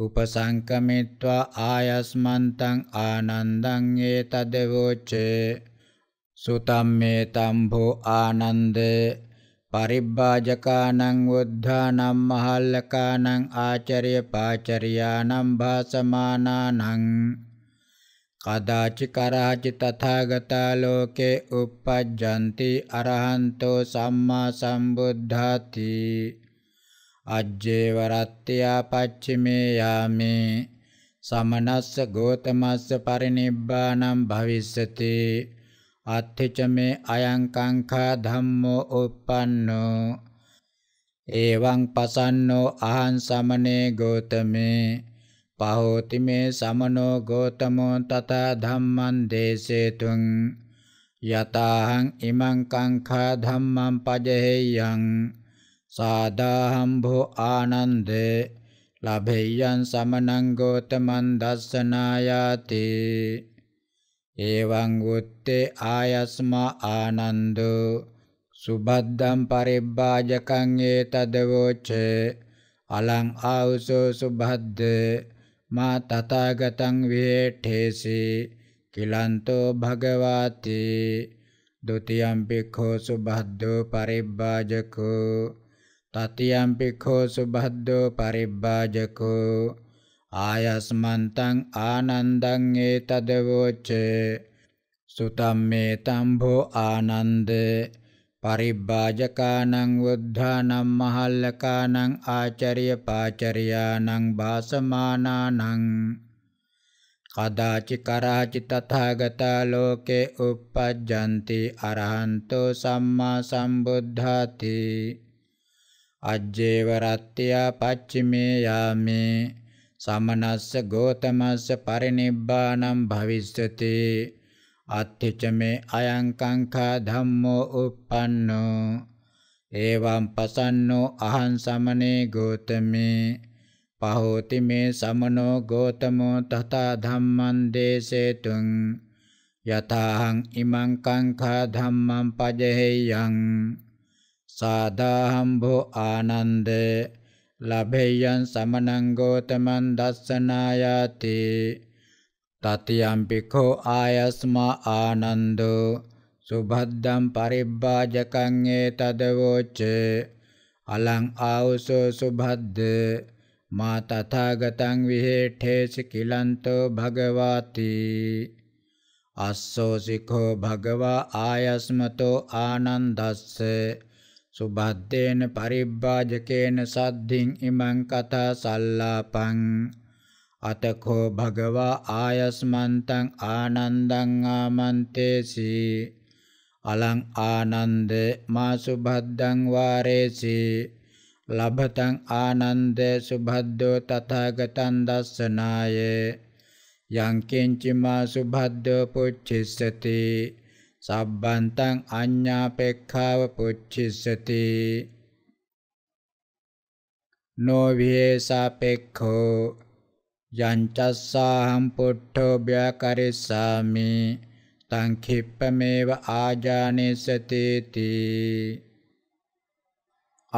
උපසංකමිත්වා ආයස්මන්තං ආනන්දං ඒතදවෝචේ සුතම්මේ තම්භෝ ආනන්දේ පරිබ්බාජකානං උද්ධානං මහල්ලකානං ආචර්ය පාචරියානං භාසමානානං කදාචි කරාචි තථාගතා ලෝකේ uppajjanti arahanto samma sambuddhati ajjeeva rattiya paccime yame සමනස්ස ගෝතමස්ස පරිනිබ්බානම් භවිස්සති අත්ථච මේ අයං කංඛා ධම්මෝ uppannෝ එවං පසන්නෝ අහං සමනේ ගෝතමේ පහෝති මේ සමනෝ ගෝතමෝ තත ධම්මං දේසේතුං යතාහං ඉමං කංඛා ධම්මං පජහෙයං සාදාහම්භෝ ආනන්දේ ලභෙයං සමනං ගෝතමන් දස්සනායාතේ එවං උත්තේ ආයස්මා ආනන්දෝ සුබද්දම් පරිබ්බාජකං ඒතදවෝච අලං ආවුසෝ සුබද්ද මා තථාගතං වේඨේසි කිලන්තෝ භගවාති ဒ ුතියම්පි ඛෝ සුබද්දෝ පරිබ්බාජකෝ තතියම්පි ඛෝ සුබද්දෝ පරිබ්බාජකෝ ආයස්මන්තං ආනන්දං ඒතදවෝච සුතම්මේ තම්භෝ ආනන්ද පරිබ්බාජකානං වුද්ධානම් මහල්ලකානං ආචරිය පාචරියානං භාසමානානං කදාචි කරාචි තථාගතා ලෝකේ uppajjanti arahanto samma sambuddhati ajjevarattiya paccime yame සමනස්ස ගෝතමස්ස පරිනිබ්බානම් භවිස්සති අත්ථිච මේ අයං කංඛා ධම්මෝ uppannෝ එවං පසන්නෝ අහං සමනේ ගෝතමේ පහෝති මේ සමනෝ ගෝතමෝ තථා ධම්මං දේසේතුං යතාහං ඉමං කංඛා ධම්මං පජහෙයං සාදාහම්භෝ ආනන්දේ ලබෙය්‍යං සමනං ගෝතමං දස්සනායාති තතියම්පිකෝ ආයස්මා ආනන්දෝ සුභද්දම් පරිබ්බාජකං ඒතදවෝච අලං ආවුසෝ සුභද්ද මා තථාගතං විහෙඨේසි කිලන්තෝ භගවාති අස්සෝසිකෝ භගවා ආයස්මතෝ ආනන්දස්ස සුබද්දේන පරිබ්බාජකේන සද්ධින් ඉමං කතා සල්ලාපං අතකෝ භගවා ආයස්මන්තං ආනන්දං ආමන්තේසි අලං ආනන්ද මා සුබද්දං වාරේසි ලබතං ආනන්ද සුබද්දෝ තථාගතං දස්සනායේ යං කිංචි මා සුභද්දෝ පුච්චිස්සති සබ්බන්තං අඤ්ඤාපේක්ඛාව පුච්චිස්සති නොවිහෙසාපෙක්ඛෝ යංචස්සාහම් පුට්ඨෝ ව්‍යාකරිස්සාමි තං කිප්පමේව ආජානේසතේති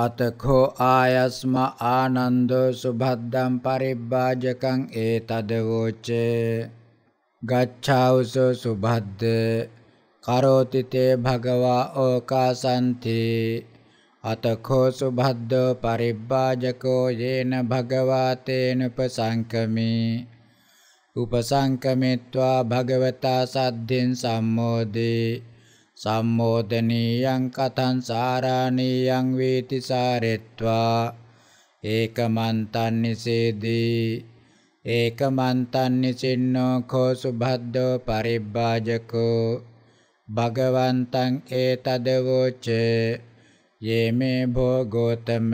අතඛෝ ආයස්ම ආනන්දෝ සුභද්දම් පරිබ්බාජකං ඒතදවෝචේ ගච්ඡාවසෝ සුභද්ද කරෝති තේ භගවා ඕකාසන්ති අතඛෝ සුභද්දෝ පරිබ්බාජකෝ යේන භගවා තේනුපසංකමේ උපසංකමිත්වා භගවතා සද්ධින් සම්මෝදේ සම්මෝදනීයං කතං සාරාණීයං වේති සාරෙත්වා ඒකමන්තං නිසේදී ඒකමන්තං නිසින්නෝ කෝ සුභද්දෝ පරිබ්බාජකෝ භගවන්තං ඒතදවෝච යේමේ භෝගෝතම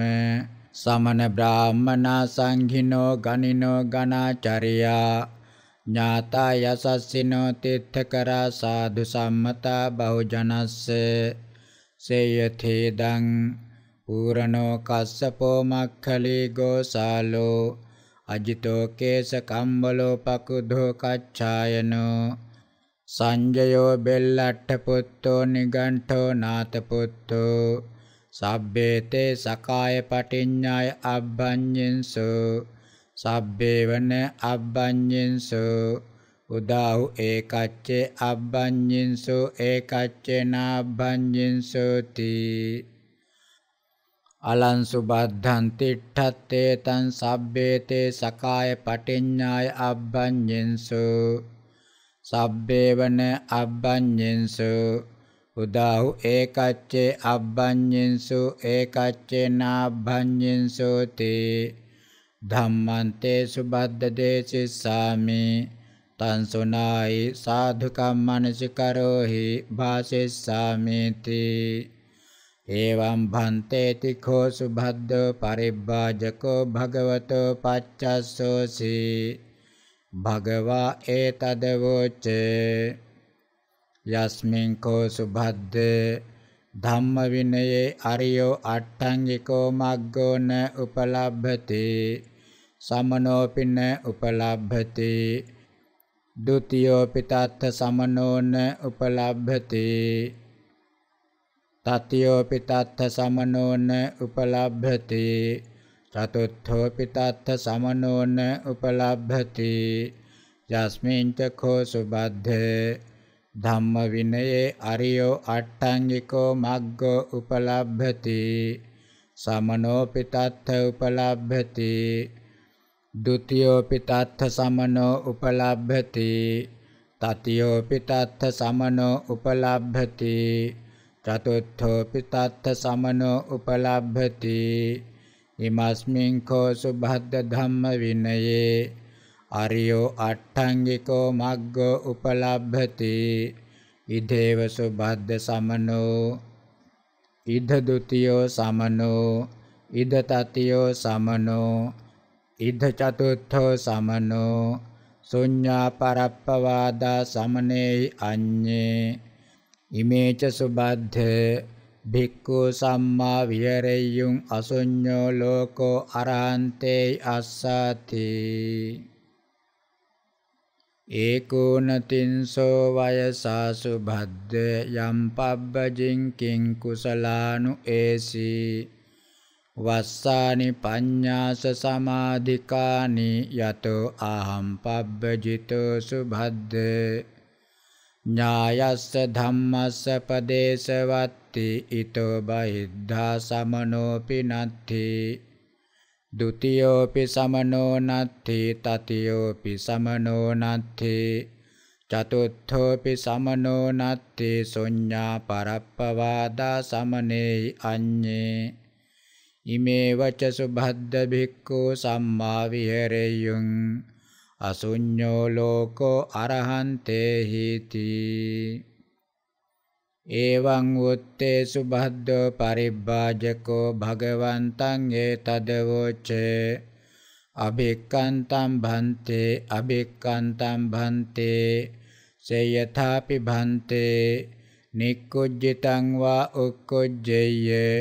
සමන බ්‍රාහ්මනා සංඝිනෝ ගනිනෝ ගනාචරියා ඥාතා යසස්සිනෝ තිත්තකරා සාදු සම්මතා බහුජනස්ස සේයතේදං පූරණෝ කස්සපෝ මක්ඛලී ගෝසාලෝ අජිතෝ කේස කම්බලෝ පකුධෝ කච්ඡායනෝ සංජයෝ බෙල්ලට්ඨ පුත්තෝ නිගණ්ඨෝ නාත පුත්තෝ සබ්බේතේ සකාය පටිඤ්ඤාය අබ්බඤ්ඤින්සු සබ්බේවන අබ්බඤ්ඤින්සු උදාහු ඒකච්චේ අබ්බඤ්ඤින්සු ඒකච්චේ නාබ්බඤ්ඤින්සෝති අලංසු බද්ධන්ති ඨත්තේ තං සබ්බේතේ සකාය පටිඤ්ඤාය අබ්බඤ්ඤින්සු සබ්බේවන අබ්බඤ්ඤෙන්සු උදාහු ඒකච්චේ අබ්බඤ්ඤෙන්සු ඒකච්චේ නාබ්බඤ්ඤෙන්සු තේ ධම්මන්තේ සුබද්ද දේසිස්සාමි තං සුනායි සාධුකම් මනසිකරෝහි භාසෙස්සාමි තේ එවං භන්තේති කෝ සුභද්ද පරිබ්බාජකෝ භගවතෝ පච්චස්සෝසී භගවා ඒතදවෝචේ යස්මින් කෝ සුභද්ද ධම්ම විනයේ අරියෝ අට්ඨංගිකෝ මග්ගෝන උපලබ්භති සමනෝපින උපලබ්භති ဒ ුතියෝපි තත්ථ සමනෝන උපලබ්භති තතියෝපි තත්ථ සමනෝන උපලබ්භති චතුත්ථෝපි තත්ථ සමනෝන උපලබ්ධති යස්මින් චඛෝ සුබද්ධේ ධම්ම විනයේ අරියෝ අට්ඨංගිකෝ මග්ගෝ උපලබ්ධති සමනෝපි තත්ථ උපලබ්ධති ဒ ුතියෝපි තත්ථ සමනෝ උපලබ්ධති තතියෝපි තත්ථ සමනෝ උපලබ්ධති චතුත්ථෝපි තත්ථ සමනෝ උපලබ්ධති ඉමස්මින් කෝ සුභද්ද ධම්ම විනයේ අරියෝ අට්ඨංගිකෝ මග්ගෝ උපලබ්භති ඉදේව සුභද්ද සමනෝ ඉද ဒ ුතියෝ සමනෝ ඉද තතියෝ සමනෝ ඉද චතුත්ථෝ සමනෝ ශුඤ්ඤා පරප්පවාදා සමනේ අඤ්ඤේ ඉමේච සුබද්ධ භික්ඛු සම්මා විහෙරෙය්‍යුං අසුඤ්ඤෝ ලෝකෝ අරහන්තේ අස්සති ඒකෝනතින්සෝ වයසාසු භද්ද යම් පබ්බජින් කිං කුසලානු ඒසි වස්සානි පඤ්ඤාස සමාධිකානි යතෝ අහම් පබ්බජිතෝ සුභද්දේ ඥායස්ස ධම්මස්ස පදේශවත්ති ඊතෝ බහිද්ධා සමනෝපි නත්ති ဒ ුතියෝපි සමනෝ නත්ති තතියෝපි සමනෝ නත්ති චතුත්ථෝපි සමනෝ නත්ති සොඤ්ඤා පරප්පවාදා සමනේ අඤ්ඤේ ඉමේ වචසු භද්ද භික්ඛු සම්මා විහෙරෙය්‍යං අසුඤ්ඤෝ ලෝකෝ අරහන්තේ හීති එවං උත්තේ සුබද්දෝ පරිබ්බාජකෝ භගවන්තං ඒතදවෝචේ අබේක්කන්තම් භන්තේ අබේක්කන්තම් භන්තේ සේයථාපි භන්තේ නික්කුජ්ජිතං වා උක්කුජ්ජේය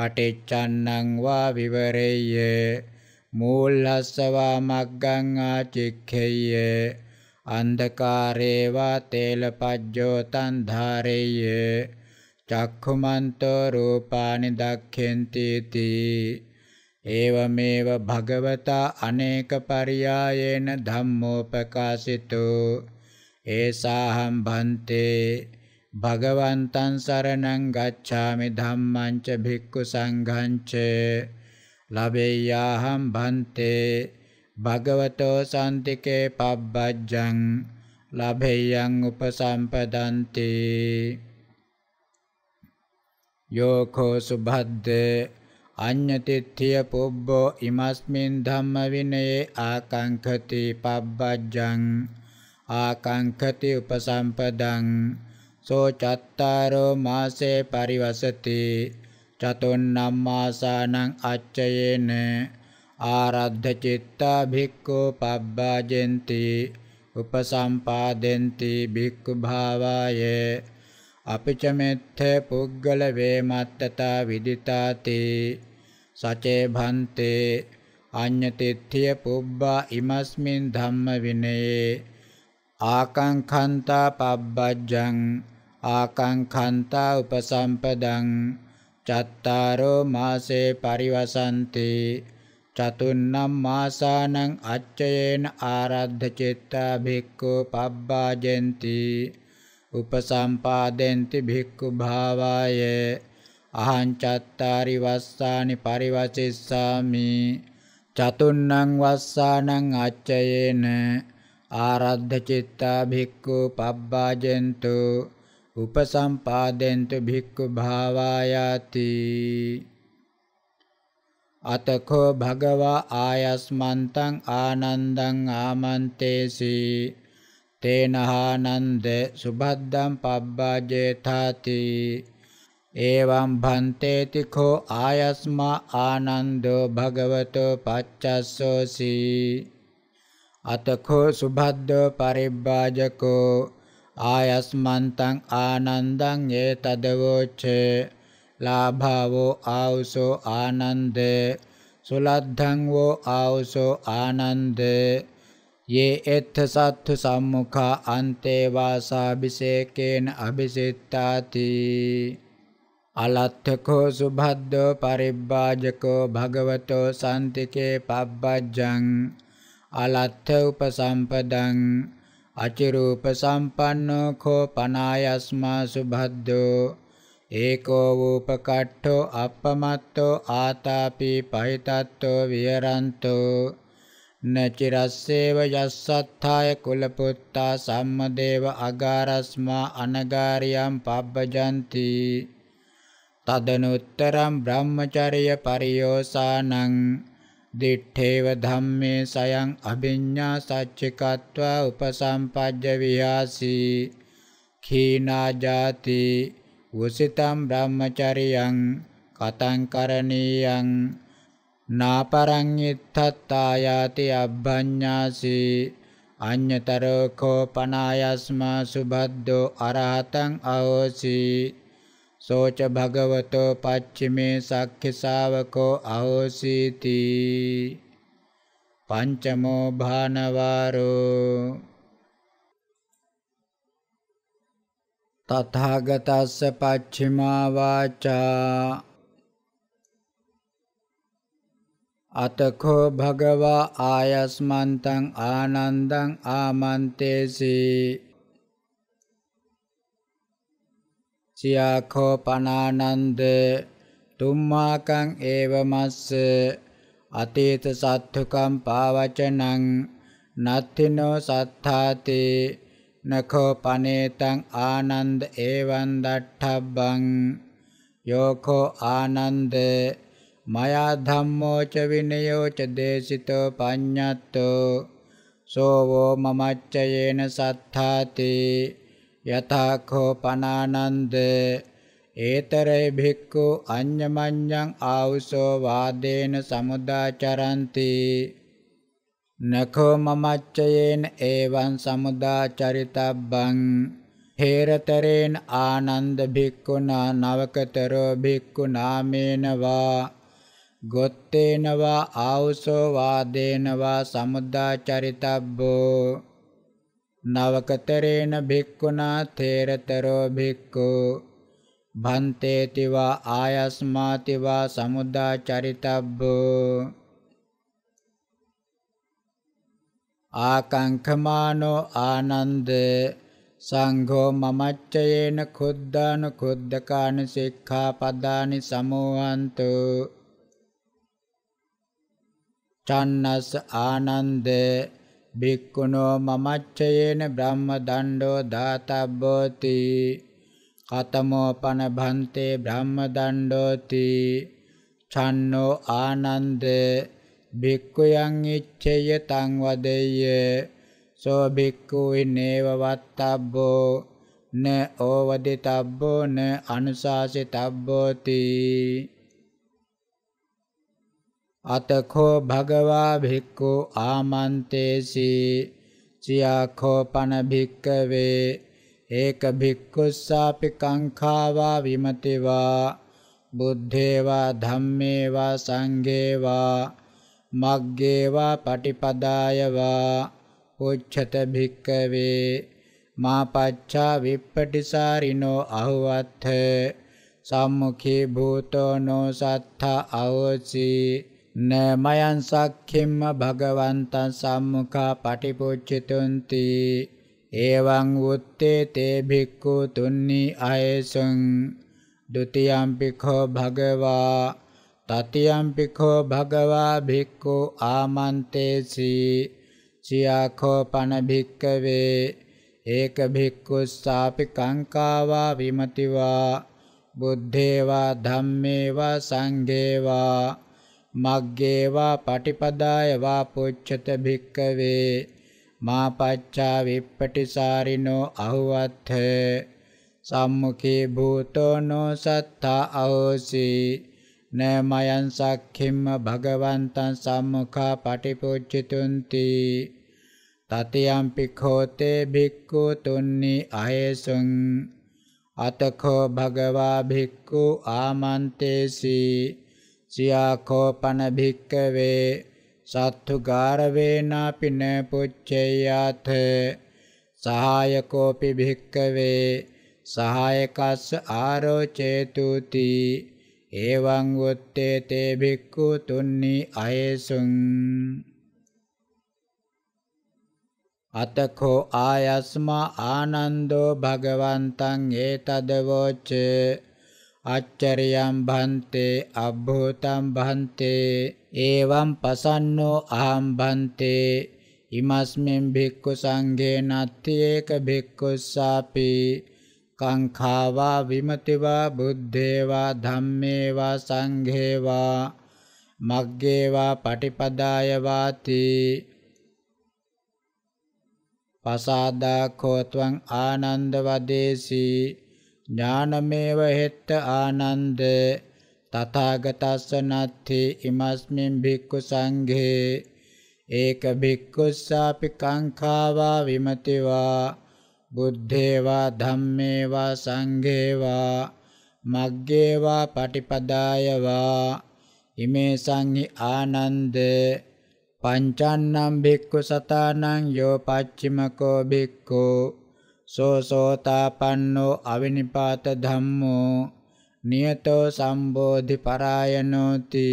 පටිච්චන්නං වා විවරේය මූලස්සවා මග්ගං ආචික්ඛෙය්‍ය අන්ධකාරේවා තේලපජ්ජෝතං ධාරෙය්‍ය චක්ඛුමන්තෝ රූපානි දක්ඛෙන්ති තී ඒවමේව භගවතා අනේක පරියායේන ධම්මෝපකාසිතෝ ඒසාහම් භන්තේ භගවන්තං සරණං ගච්ඡාමි ධම්මං ච භික්ඛු සංඝං ච ලබෙය්‍යාහම් භන්තේ භගවතෝ සම්තිකේ පබ්බජ්ජං ලබෙය්‍යං උපසම්පදන්ති යෝඛෝ සුභද්දේ අඤ්ඤතිත්‍ය පුබ්බෝ ඉමස්මින් ධම්ම විනයේ ආකාංකති පබ්බජ්ජං ආකාංකති උපසම්පදං සෝ චත්තාරෝ මාසේ පරිවසති චතුන්නම්මාසානං අච්චයේන ආරද්ධ චිත්තා භික්ඛු පබ්බාජෙන්ති උපසම්පාදෙන්ති භික්ඛු භාවාය අපිචමෙත්ථ පුග්ගල වේමත්තතා විදිතාති සචේ භන්තේ අඤ්ඤතිත්‍ය පුබ්බා ඉමස්මින් ධම්ම විනේ ආකංඛන්තා පබ්බජ්ජං ආකංඛන්තා උපසම්පදං චත්තාරෝ මාසේ පරිවසන්ති චතුන්නම් මාසානං අච්චයේන ආරද්ධ චිත්තා භික්ඛු පබ්බාජෙන්ති උපසම්පාදෙන්ති භික්ඛු භාවාය අහං චත්තාරි වස්සානි පරිවචිස්සාමි චතුන්නම් වස්සානං අච්චයේන ආරද්ධ චිත්තා භික්ඛු පබ්බාජෙන්තු උපසම්පාදෙන්තු භික්ඛු භාවායාති අතකෝ භගවා ආයස්මන්තං ආනන්දං ආමන්තේසි තේනහානන්ද සුබද්දම් පබ්බාජේතාති එවං භන්තේති කෝ ආයස්මා ආනන්දෝ භගවතෝ පච්චස්සෝසි අතකෝ සුබද්දෝ පරිබ්බාජකෝ ආයස්මන්තං ආනන්දං ඒතදවෝච්චේ ලාභාවෝ ආවුසෝ ආනන්දේ සුලද්ධං වෝ ආවුසෝ ආනන්දේ යේ එත්ථ සත්තු සම්මුඛා අන්තේ වාසාභිසේකේන අභිසිට්ඨාති අලත්තකෝ සුභද්දෝ පරිබ්බාජකෝ භගවතෝ සන්තිකේ පබ්බජ්ජං අලත්ථ උපසම්පදං අචිරූප සම්පන්නෝ කෝපනායස්මා සුභද්දෝ ඒකෝ වූපකට්ඨෝ අප්පමත්තෝ ආතාපි පහිතත්තෝ විහරන්තෝ නචිරස්සේව යස්සත්තාය කුලපුත්තා සම්මදේව අගාරස්මා අනගාරියම් පබ්බජಂತಿ තදනුත්තරම් බ්‍රහ්මචර්ය පරියෝසානං දිත්තේව ධම්මේ සයං අභිඤ්ඤා සච්චිකत्वा උපසම්පජ්ජ විහාසී කීනා ජාති උසිතම් බ්‍රහ්මචරියං කතං කරණීයං නාපරං ඉත්තත්තායාති අබ්බඤ්ඤාසි අඤ්‍යතරෝ කෝපනායස්මා සුබද්දෝ අරහතං අහෝසී සෝච භගවතෝ පච්චිමේ සක්ඛි ශාවකෝ අහෝසීති පංචමෝ භානවාරෝ තථාගතස්ස පච්චිමා වාචා අතකෝ භගවා ආයස්මන්තං ආනන්දං ආමන්තේසී සියාඛෝපනානන්ද තුම්මාකං ඒවමස්ස අතීත සත්තුකම් පාවචනං නත්තිනෝ සත්තාති නඛෝ පනේතං ආනන්ද ඒවං දට්ඨබ්බං යෝඛෝ ආනන්ද මයා ධම්මෝ ච විනයෝ ච දේසිතෝ පඤ්ඤත්තෝ සෝවෝ මමච්චයේන සත්තාති යථාඛෝ පනානන්ද ඒතරේ භික්ඛු අඤ්ඤමඤ්ඤං ආවුසෝ වාදේන සමුදාචරಂತಿ නඛෝ මමච්චයේන ඒවං සමුදාචරිතබ්බං හේරතරේන ආනන්ද භික්ඛුනා නවකතරෝ භික්ඛු නාමේන වා ගොත්තේන වා ආවුසෝ වාදේන වා සමුදාචරිතබ්බෝ නවකතරේන භික්ඛුනා තේරතරෝ භික්ඛු භන්තේති වා ආයස්මාති වා සමුදා චරිතබ්බෝ ආකංකමානෝ ආනන්ද සංඝෝ මමච්චයේන කුද්ධාන කුද්ධකාන සික්ඛාපදානි සමෝහන්තු චන්නස් ආනන්දේ භික්ඛුනෝ මමච්චයේන බ්‍රහ්ම දණ්ඩෝ දාතබ්බෝති කතමෝ පන භන්තේ බ්‍රහ්ම දණ්ඩෝති චන්නෝ ආනන්ද භික්ඛුයන් ඉච්ඡය තං වදෙය්‍ය සෝ භික්ඛු ඉනේව වත්තබ්බෝ න ඕවදිතබ්බෝ න අනුශාසිතබ්බෝති අතකෝ භගවා භික්ඛු ආමන්තේසි චියාඛෝ පන භික්කවේ ඒක භික්ඛුස්සාපි කංඛාවා විමතිවා බුද්ධේවා ධම්මේවා සංඝේවා මග්ගේවා පටිපදායවා උච්ඡත භික්කවේ මාපච්ඡා විප්පටිසාරිනෝ අහුවත්ථ සම්මුඛේ භූතෝ නොසත්ථ අවසී නමයන් සක්ඛිම්ම භගවන්තං සම්මුඛා පටිපොච්චිතුන්ති එවං උත්තේ තේ භික්ඛු තුන්නි ආයසං ဒ ුතියම්පි කෝ භගවා තතියම්පි කෝ භගවා භික්ඛු ආමන්තේසි සියාඛෝ පන භික්ඛවේ ඒක භික්ඛු ස්ථාපි කාංකාවා විමතිවා බුද්ධේවා ධම්මේවා සංඝේවා මග්ගේ වා පටිපදාය වා පුච්ඡත භික්කවේ මා පච්චා විප්පටිසාරිනෝ අහුවත්ථ සම්මුඛේ භූතෝ නො සත්තා අහෝසි නමයන් සක්ඛිම්ම භගවන්තං සම්මුඛා පටිපොච්චිතුන්ති තතියම්පි ඛෝතේ භික්ඛු තුන්නි අයසුං අතකෝ භගවා භික්ඛු ආමන්තේසී සියාකෝපන භික්කවේ සත්තු ගාරවේනාපි න පුච්චේයාත සහායකෝපි භික්කවේ සහායකස්ස ආරෝචේතුති එවං උත්තේ තේ භික්ඛු තුන්නි අයසුං අතකෝ ආයස්මා ආනන්දෝ භගවන්තං ඒතදවෝචේ අච්චරියම් භන්තේ අබ්බෝතම් භන්තේ එවං පසන්නෝ අහම් භන්තේ ඉමස්මින් භික්ඛු සංඝේ නත්ති ඒක භික්ඛුස්සාපි කංඛාවා විමතිවා බුද්ධේවා ධම්මේවා සංඝේවා මග්ගේවා පටිපදාය වාති පසාදා කෝත්වං ආනන්ද වදේසී ඥානමේව හෙත්ත ආනන්ද තථාගතස්ස නත්ථි ඉමස්මින් භික්ඛු සංඝේ ඒක භික්ඛුස්සාපි කාංඛාවා විමතිවා බුද්ධේවා ධම්මේවා සංඝේවා මග්ගේවා පටිපදායවා ඉමේ සංහි ආනන්ද පංචන්නම් භික්ඛු සතානං යෝ පච්චිමකෝ භික්ඛෝ සෝ සෝතාපන්නෝ අවිනිපාත ධම්මෝ නියතෝ සම්බෝධි පරායනෝති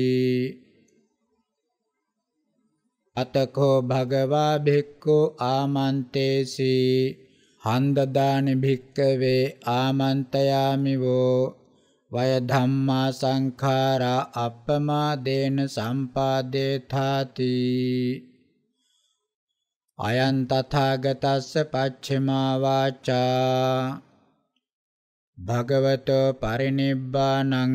අතකෝ භගවා භික්ඛු ආමන්තේසි හන්දදානි භික්කවේ ආමන්තයාමි වෝ වය ධම්මා සංඛාරා අප්පමාදේන සම්පාදේ තාති අයන් තථාගතස්ස පච්චිමා වාචා භගවතෝ පරිනිබ්බාණං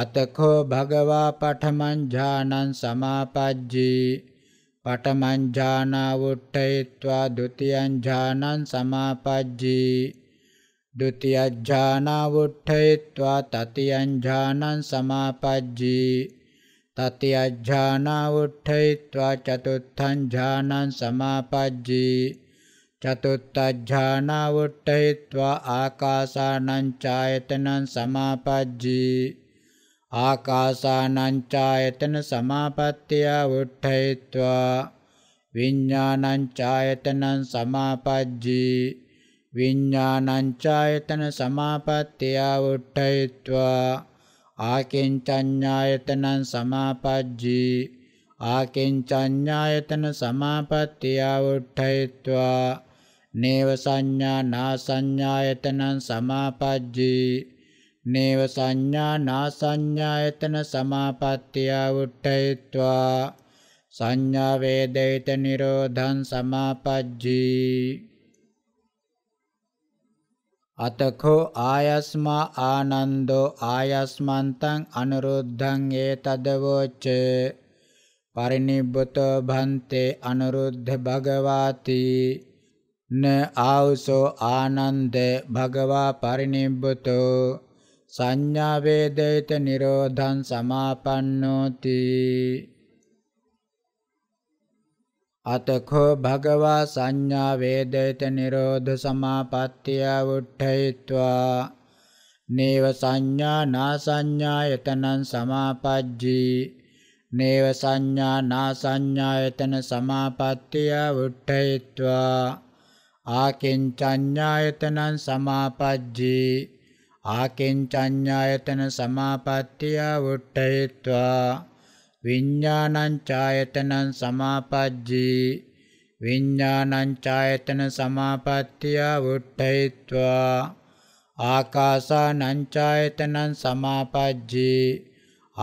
අතකෝ භගවා පඨමං ඥානං සමාපජ්ජී පඨමං ඥානා වුට්ඨේत्वा ဒ ුතියං ඥානං සමාපජ්ජී ဒ ුතිය ඥානා වුට්ඨේत्वा තතියං ඥානං සමාපජ්ජී तत्यज्ञानावुट्ठयित्वा चतुर्थं ज्ञानं समापज्जि चतुर्थज्ञानावुट्ठयित्वा आकाशानं चायतनं समापज्जि आकाशानं चायतन समापत्त्या वुट्ठयित्वा विज्ञानं चायतनं समापज्जि विज्ञानं चायतन समापत्त्या वुट्ठयित्वा ආකින්චඤ්ඤායතනං සමාපජ්ජී ආකින්චඤ්ඤායතන සමාපත්තිය වුට්ඨයत्वा නේව සංඥා නාසඤ්ඤායතනං සමාපජ්ජී නේව සංඥා නාසඤ්ඤායතන සමාපත්තිය වුට්ඨයत्वा සංඥා වේදිත නිරෝධං සමාපජ්ජී අතකෝ ආයස්මා ආනන්දෝ ආයස්මන්තං අනුරුද්ධං ඒතදවෝච පරිනිබ්බතෝ භන්තේ අනුරුද්ධ භගවාති න ආවසෝ ආනන්ද භගවා පරිනිබ්බතෝ සංඥා වේදිත නිරෝධං සමාපන්නෝති අතකෝ භගවා සංඥා වේදේත නිරෝධ සමාපත්තිය වුට්ඨයිत्वा නේව සංඥා නා සංඥායතනං සමාපජ්ජී නේව සංඥා නා සංඥායතන සමාපත්තිය වුට්ඨයිत्वा ආකින්චඤ්ඤායතනං සමාපජ්ජී ආකින්චඤ්ඤායතන සමාපත්තිය වුට්ඨයිत्वा විඥානං ඡායතනං සමාපජ්ජී විඥානං ඡායතන සමාපත්තිය වුට්ඨෛත්වා ආකාසානං ඡායතනං සමාපජ්ජී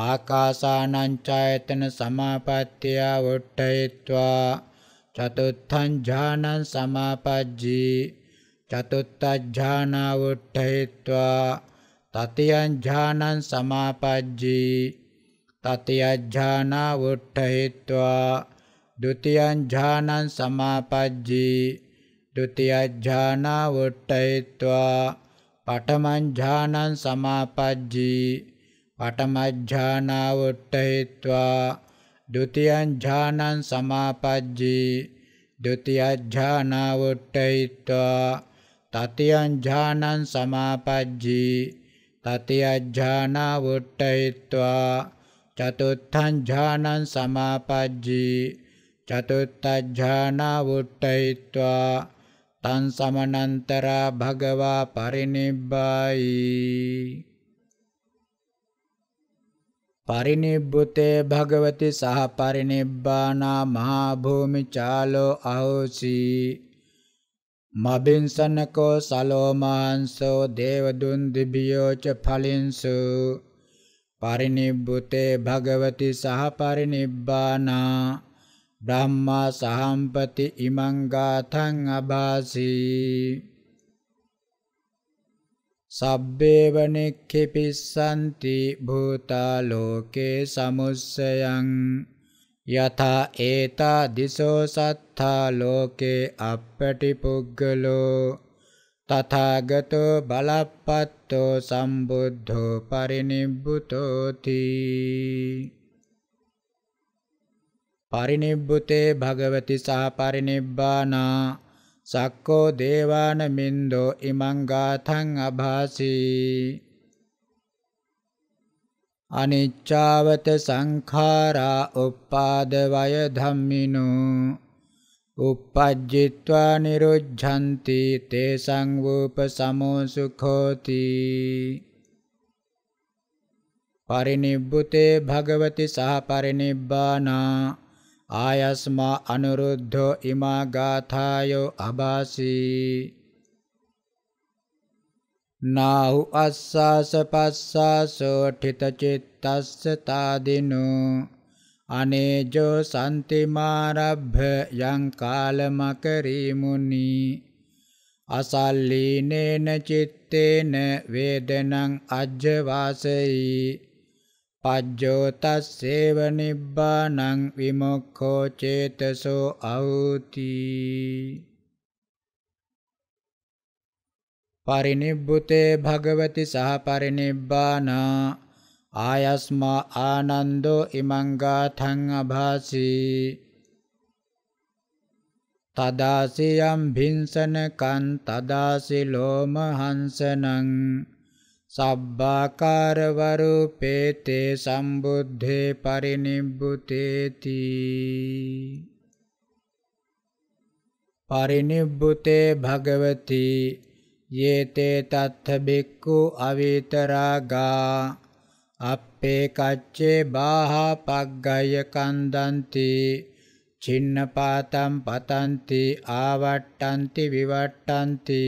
ආකාසානං ඡායතන සමාපත්තිය වුට්ඨෛත්වා චතුත්ථං ඥානං සමාපජ්ජී චතුත්ථ ඥානවුට්ඨෛත්වා තතියං ඥානං සමාපජ්ජී තතියඥානා වුට්ඨහිत्वा ဒ ුතියං ඥානං සමාපජ්ජී ဒ ුතියඥානා වුට්ඨහිत्वा පඨමං ඥානං සමාපජ්ජී පඨමඥානා වුට්ඨහිत्वा ဒ ුතියං ඥානං සමාපජ්ජී ဒ ුතියඥානා වුට්ඨහිत्वा තතියං ඥානං සමාපජ්ජී තතියඥානා වුට්ඨහිत्वा චතුත්ථං ඥානං සමාපජ්ජී චතුත්ථ ඥානවුට්ටයිत्वा තං සමනන්තරා භගවා පරිනිබ්බායි පරිනිබ්බුතේ භගවති සහ පරිනිබ්බානා මහා භූමි චාලෝ අහෝසි මබින්සනකෝ සලෝමාංසෝ දේවදුන් දිබියෝච ඵලින්සු පරිනිබ්බුතේ භගවති සහ පරිනිබ්බානා බ්‍රහ්මා සහම්පති ඉමං ගාතං අභාසී සබ්බේවනෙක්ඛි පිස්සන්ති භූතා ලෝකේ සමුස්සයං යථා ඒතා දිසෝ සත්තා ලෝකේ අපටි පුග්ගලෝ තථාගතෝ බලප්පත්තෝ සම්බුද්ධෝ පරිනිබ්බුතෝති පරිනිබ්බුතේ භගවති සහ පරිනිබ්බානා සක්කෝ දේවාන මින්දෝ ඉමං ගාථං අභාසී අනිච්චාවත සංඛාරා උප්පාද වය ධම්මිනෝ uppajjitva niruddhanti te sangvupa samo sukhoti parinibbute bhagavati saha parinibbana ayasma anuruddho ima gathayo abasi නාහු අස්සාස පස්සාසෝ ඨිත චිත්තස්ස තාදිනෝ अनेजो सन्तिमारभ्य यं कालमकरीमुनि असल्लीनेन चित्तेन वेदनम् अज्जवासयि पज्जो तस्येव निब्बाणं विमुखो चेतसो औति परिनिब्बुते भगवति सः परिनिब्बाना ආයස්මා ආනන්දෝ ඉමංගාතං අභාසී තදාසියම් භින්සනකන් තදාසි ලෝමහංසනං සබ්බාකාරවරුපේතේ සම්බුද්ධේ පරිනිබ්බුතේති පරිනිබ්බුතේ භගවති යේතේ තත්ථ බික්ඛු අවිතරාගා අපේ කච්චේ බාහා පග්ගය කන්දන්ති චින්නපාතම් පතන්ති ආවට්ටන්ති විවට්ටන්ති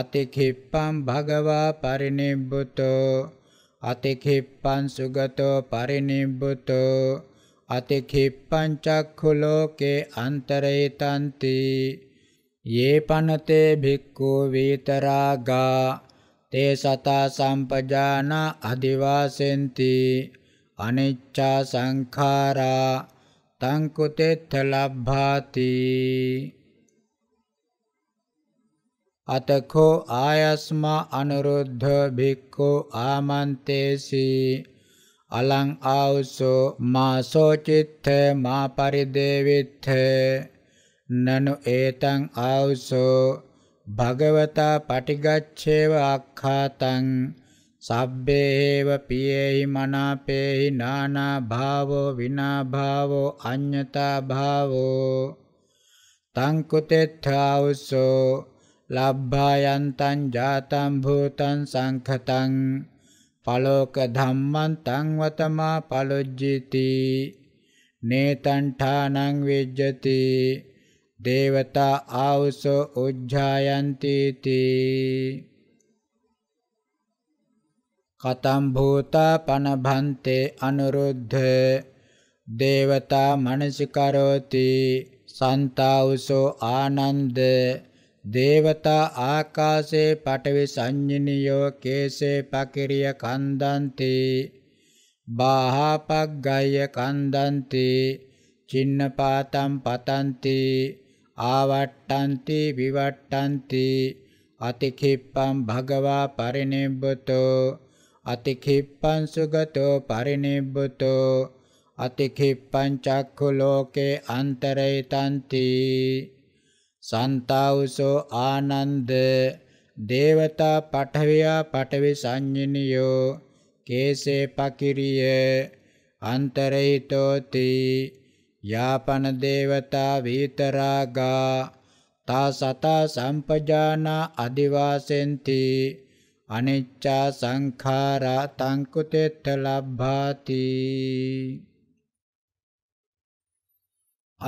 අතිකිප්පම් භගවා පරිනිබ්බුතෝ අතිකිප්පං සුගතෝ පරිනිබ්බුතෝ අතිකිප්පං චක්ඛු ලෝකේ අන්තරේතන්ති යේ පනතේ භික්ඛු වේතරාගා තේ සතා සම්පජාන අදිවාසෙන්ති අනිච්චා සංඛාරා තං කුතෙත්ථ ලබ්භාති අතඛෝ ආයස්මා අනුරුද්ධ භික්ඛෝ ආමන්තේසි අලං ආවුසෝ මාසෝ චිත්තේ මා පරිදේවිත්තේ නනු ඒතං ආවුසෝ භගවතා පටිගච්ඡේව අක්ඛාතං සබ්බේව පියේහි මනාපේහි නානා භාවෝ විනා භාවෝ අඤ්ඤතා භාවෝ තං කුතේත්ථාවසෝ ලබ්භායන්තං ජාතං භූතං සංඛතං පලෝක ධම්මං තං වතමා පලොජ්ජති නේතං ඨානං වෙජ්ජති දේවතා ආවුසෝ උජ්ජායන්ති තී කතම් භූතා පනභන්තේ අනුරුද්ධ දේවතා මනසිකරෝති සන්තාවුසෝ ආනන්ද දේවතා ආකාසේ පඨවි සංඤිනියෝ කේසේ පකිරිය කන්දන්ති බාහපග්ගය කන්දන්ති චින්නපාතම් පතන්ති ආවට්ටන්ති විවට්ටන්ති අතිකිප්පං භගවා පරිනිබ්බතෝ අතිකිප්පං සුගතෝ පරිනිබ්බතෝ අතිකිප්පං චක්ඛු ලෝකේ අන්තරේතන්ති සන්තාවුසෝ ආනන්ද දේවතා පඨවියා පඨවි සංඤිනියෝ කේසේ පකිරිය අන්තරේතෝති යාපන දේවතා වීතරාගා තා සතා සම්පජානා අදිවාසෙන්ති අනිච්චා සංඛාරා තංකුතෙත්ත ලබ්භාති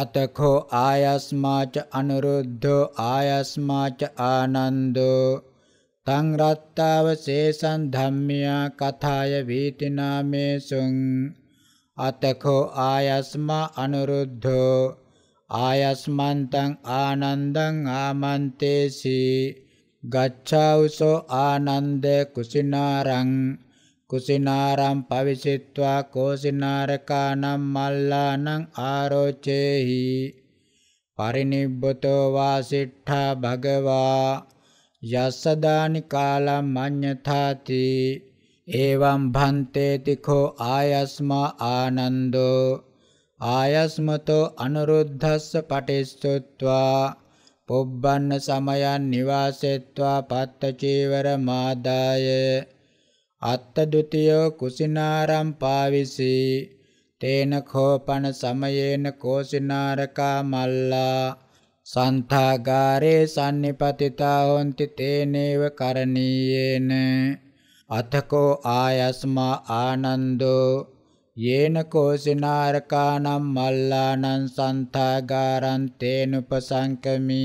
අතකෝ ආයස්මාච අනුරුද්ධෝ ආයස්මාච ආනන්දෝ තං රත්තාව සේසං ධම්මියා කථාය වීති නාමේසුං අතකෝ ආයස්මා අනුරුද්ධෝ ආයස්මන්තං ආනන්දං ආමන්තේසි ගච්ඡාවුසෝ ආනන්ද කුසිනාරං කුසිනාරම් පවිසිත්වා කෝසිනාරකානම් මල්ලානං ආරෝචේහි පරිනිබ්බතෝ වාසිට්ඨා භගවා යස්සදානි කාලම් මඤ්ඤතාති එවං භන්තේති කෝ ආයස්මා ආනන්දෝ ආයස්මතෝ අනුරුද්ධස්ස පටිස්සොත්වා පොබ්බන්න සමයන් නිවාසෙත්වා පත්ත චීවර මාදාය අත්ත ဒ ුතියෝ කුසිනාරම් පාවිසී තේන කෝපන සමයේන කෝසිනාරකා මල්ලා සන්තාගාරේ සම්නිපතිතා හොಂತಿ තේනේව කරණීයේන අතකෝ ආයස්මා ආනන්දෝ යේන කෝසිනාරකානම් මල්ලානං සන්තාගාරං තේනුපසංකමි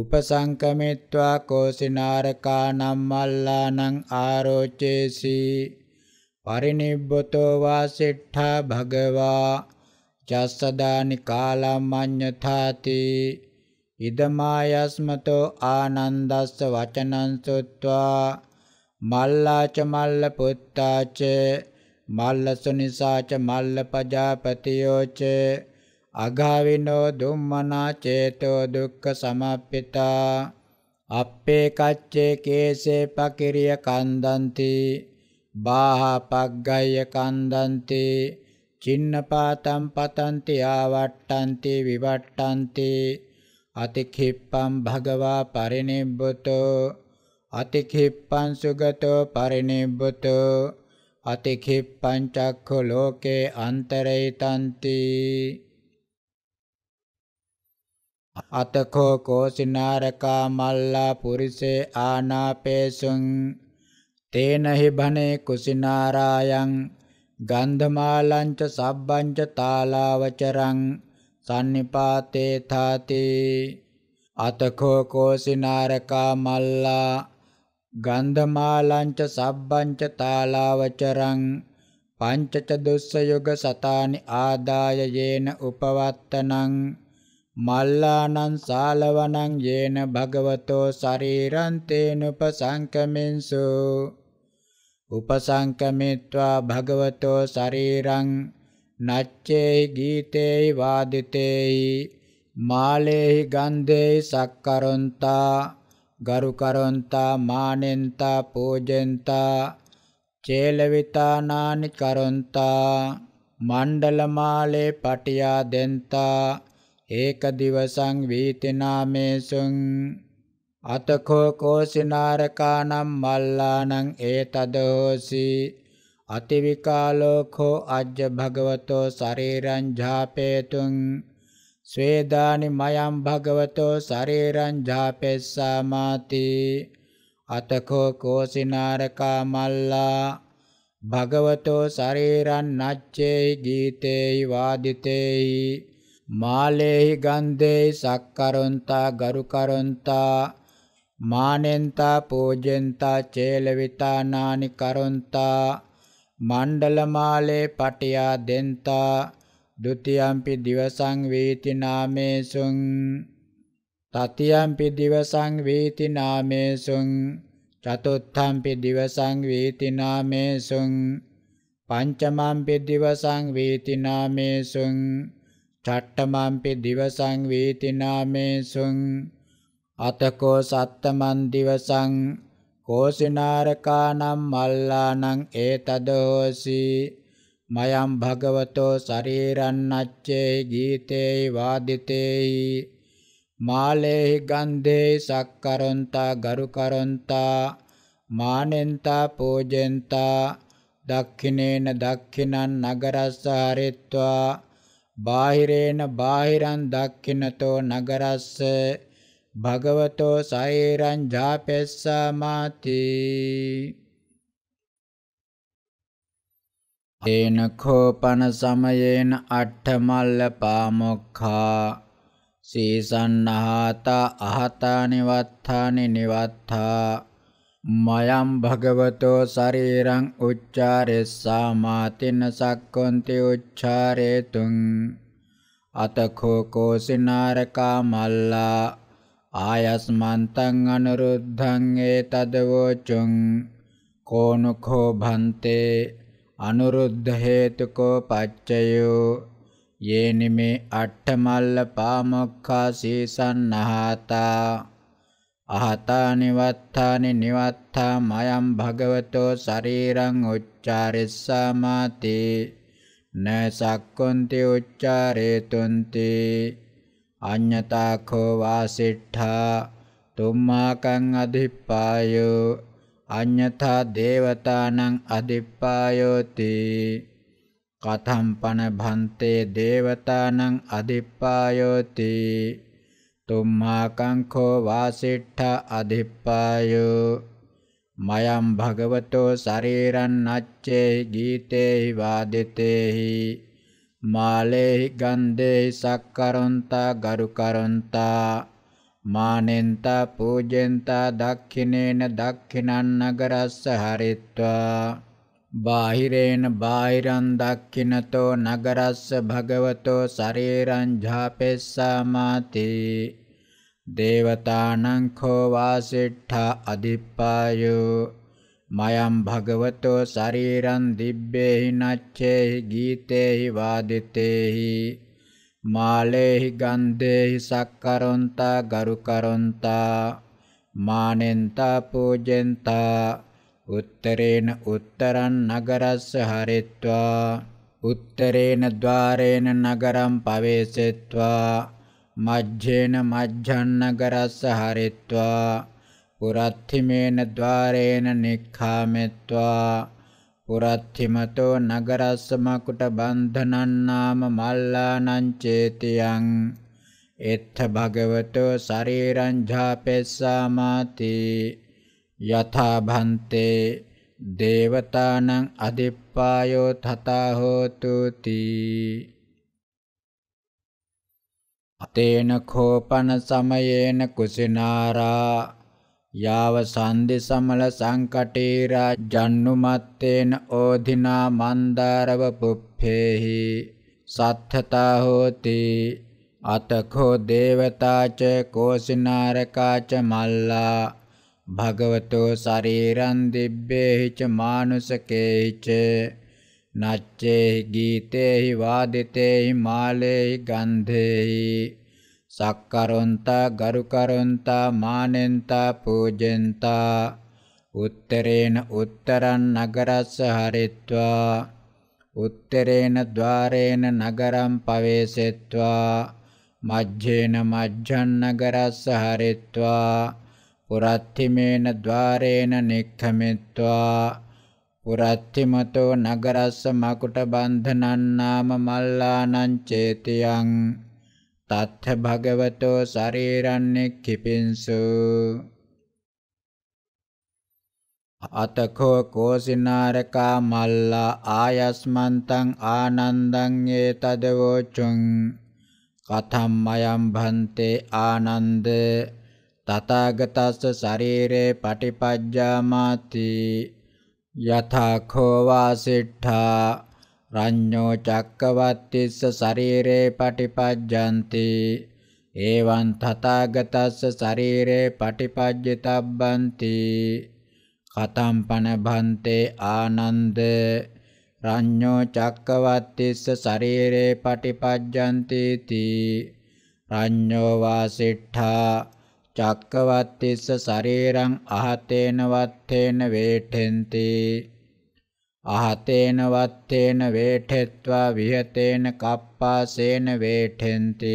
උපසංකමිත්වා කෝසිනාරකානම් මල්ලානං ආරෝචේසි පරිනිබ්බතෝ වාසිට්ඨා භගවා චස්සදානි කාලම් අඤ්ඤථාති ඉදමායස්මතෝ ආනන්දස්ස වචනං සොත්වා මල්ලාච මල්ල පුත්තාච මල්ල සුනිසාච මල්ල පජාපතියෝච අගාවිනෝ දුම්මනා චේතෝ දුක්ඛ සමප්පිතා අප්පේ කච්චේ කේසේ පකිරිය කන්දන්ති බාහා පග්ගය කන්දන්ති චින්නපාතම් පතන්ති ආවට්ටන්ති විවට්ටන්ති අතික්ඛිප්පම් භගවා පරිනිබ්බතෝ අතිකිප්පං සුගතෝ පරිනිබ්බුතෝ අතිකිප්පං චක්ඛු ලෝකේ අන්තරේතන්ති අතකෝ කෝසිනාරකා මල්ලා පුරිසේ ආනාපේසුං තේනහි භනේ කුසිනාරායන් ගන්ධමාලංච සබ්බංච තාලාවචරං සන්නිපාතේ තාති අතකෝ කෝසිනාරකා මල්ලා ගන්ධමාලංච සබ්බංච තාලාවචරං පංචච දුස්සයොග සතානි ආදාය යේන උපවත්තනං මල්ලානං සාලවනං යේන භගවතෝ ශරීරං තේනුපසංකමින්සු උපසංකමිත්වා භගවතෝ ශරීරං නච්චේයි ගීතේයි වාදිතේයි මාලේහි ගන්ධේයි සක්කරොන්තා ගරුකරොන්තා මානෙන්තා පූජෙන්තා චේලවිතානානි කරොන්තා මණ්ඩලමාලේ පටියා දෙන්තා ඒක දිවසං වීතිනාමේසුං අතකෝ කෝසිනාරකානම් මල්ලානං ඒතදෝසි අතිවිකාලෝකෝ අජ්ජ භගවතෝ ශරීරං ඡාපේතුං ස්වේදානි මයම් භගවතෝ ශරීරං ජාපෙස්සාමාති අතකෝ කෝසිනාරකා මල්ලා භගවතෝ ශරීරං නච්චේයි ගීතේයි වාදිතේයි මාලේහි ගන්ධේයි සක්කරොන්තා ගරුකරොන්තා මානෙන්තා පූජෙන්තා චේලවිතා නානි කරොන්තා මණ්ඩලමාලේ පටියා දෙන්තා ဒုတိယံ පි දිවසං වේති නාමේසුං තතියම් පි දිවසං වේති නාමේසුං චතුත්ථම් පි දිවසං වේති නාමේසුං පංචමම් පි දිවසං වේති නාමේසුං ඡට්ඨමම් පි දිවසං වේති නාමේසුං අතකෝ සත්තමන් දිවසං කෝසිනාරකානම් මල්ලානම් ඒතදෝසී මයම් භගවතෝ ශරීරන්නච්චේ ජීතේ වාදිතේ මාලේ ගන්ධේ සක්කරන්තා ගරුකරන්තා මානෙන්තා පෝජෙන්තා දක්ඛිනේන දක්ඛිනං නගරස්ස හරිත්වා බාහිරේන බාහිරං දක්ඛිනතෝ නගරස්ස භගවතෝ සෛරං ජාපෙස්සා මාති ඒන කෝපන සමයේන අට්ඨමල්ල පාමොක්ඛා සීසන්නහත අහතා නිවත්තානි නිවත්තා මයම් භගවතෝ ශරීරං උච්චාරෙස්සා මාතින සක්කොන්ති උච්චාරේතුං අතඛෝ කෝසිනාරකා මල්ලා ආයස්මන්තං අනුරුද්ධං ඒතදවෝචුං කෝනුඛෝ භන්තේ අනුරුද්ධ හේතුකෝ පච්චයෝ යේනිමේ අට්ඨමල්ල පාමොක්ඛා සීසන්නහාතා අහතා නිවත්තානි නිවත්තා මයම් භගවතෝ ශරීරං උච්චාරිස්සාමාති න සක්කොන්ති උච්චාරේතුන්ති අඤ්ඤතා කෝ වාසිට්ඨා තුම්මාකං අධිප්පායෝ අඤ්ඤතා දේවතානං අදිප්පායෝති කතම්පන භන්තේ දේවතානං අදිප්පායෝති තුම්මාකං කෝ වාසිට්ඨ අදිප්පායෝ මයම් භගවතෝ ශරීරං නච්චේ ගීතේහි වාදිතේහි මාලේහි ගන්ධේහි සක්කරොන්තා ගරුකරොන්තා මානෙන්ත පූජෙන්ත දක්ඛිනේන දක්ඛිනං නගරස්ස හරිත්වා බාහිරේන බාහිරං දක්ඛිනතෝ නගරස්ස භගවතෝ ශරීරං ඡාපෙස්සාමාති දේවතානං කෝ වාසෙට්ඨා අදිප්පායෝ මයම් භගවතෝ ශරීරං දිබ්බේහි නච්චේහි ගීතේහි වාදිතේහි මාලේහි ගන්ධේහි සක්කරොන්තා ගරුකරොන්තා මානෙන්තා පූජෙන්තා උත්තරේන උත්තරං නගරස්ස හරිත්වා උත්තරේන ద్వාරේන නගරම් පවේසෙත්වා මජ්ජේන මජ්ජං නගරස්ස හරිත්වා පුරත්ථිමේන ద్వාරේන නික්ඛාමෙත්වා පුරත්තිමතෝ නගරස්සමකුට බන්ධනන්නාම මල්ලානං චේතියං එත්ථ භගවතෝ ශරීරං ඡාපෙස්සාමාති යථා භන්තේ දේවතානං අදිප්පායෝ තථා හෝතු තී අතේන කෝපන සමයේන කුසිනාරා යාව සන්දිසමල සංකටේරා ජන්නුමත්තේන ඕධිනා මන්දාරව පුප්පේහි සත්ථතා හෝති අතකෝ දේවතාච කෝසිනාරකාච මල්ලා භගවතෝ ශරීරං දිබ්බේහිච මානුසකේහිච නච්චේහි ගීතේහි වාදිතේහි මාලේහි ගන්ධේහි සක්කරොන්තා ගරුකරොන්තා මානෙන්තා පූජෙන්තා උත්තරේන උත්තරං නගරස්ස හරිත්වා උත්තරේන ద్వාරේන නගරම් පවේසෙත්වා මජ්ජේන මජ්ජං නගරස්ස හරිත්වා පුරත්තිමේන ద్వාරේන නික්ඛමෙත්වා පුරත්තිමතෝ නගරස්ස මකුට බන්ධනන් නාම මල්ලානං චේතියං තත්ථ භගවතෝ ශරීරන්නේක්ඛිපින්සු අතකෝ කෝසිනාරකා මල්ලා ආයස්මන්තං ආනන්දං ඒතදවෝචුං කතම්මයම් භන්තේ ආනන්ද තථාගතස්ස ශරීරේ පටිපජ්ජාමාති යථා කෝ වාසිට්ඨා රඤ්ඤෝ චක්කවත්තිස්ස ශරීරේ පටිපජ්ජಂತಿ එවං තථාගතස්ස ශරීරේ පටිපජ්ජිතබ්බಂತಿ කතම්පන භන්තේ ආනන්ද රඤ්ඤෝ චක්කවත්තිස්ස ශරීරේ පටිපජ්ජಂತಿ තී රඤ්ඤෝ වාසිට්ඨා චක්කවත්තිස්ස ශරීරං අහතේන වත්තේන වේඨෙන්ති අහතේන වත්තේන වේඨෙත්වා විහෙතේන කප්පාසේන වේඨෙන්ති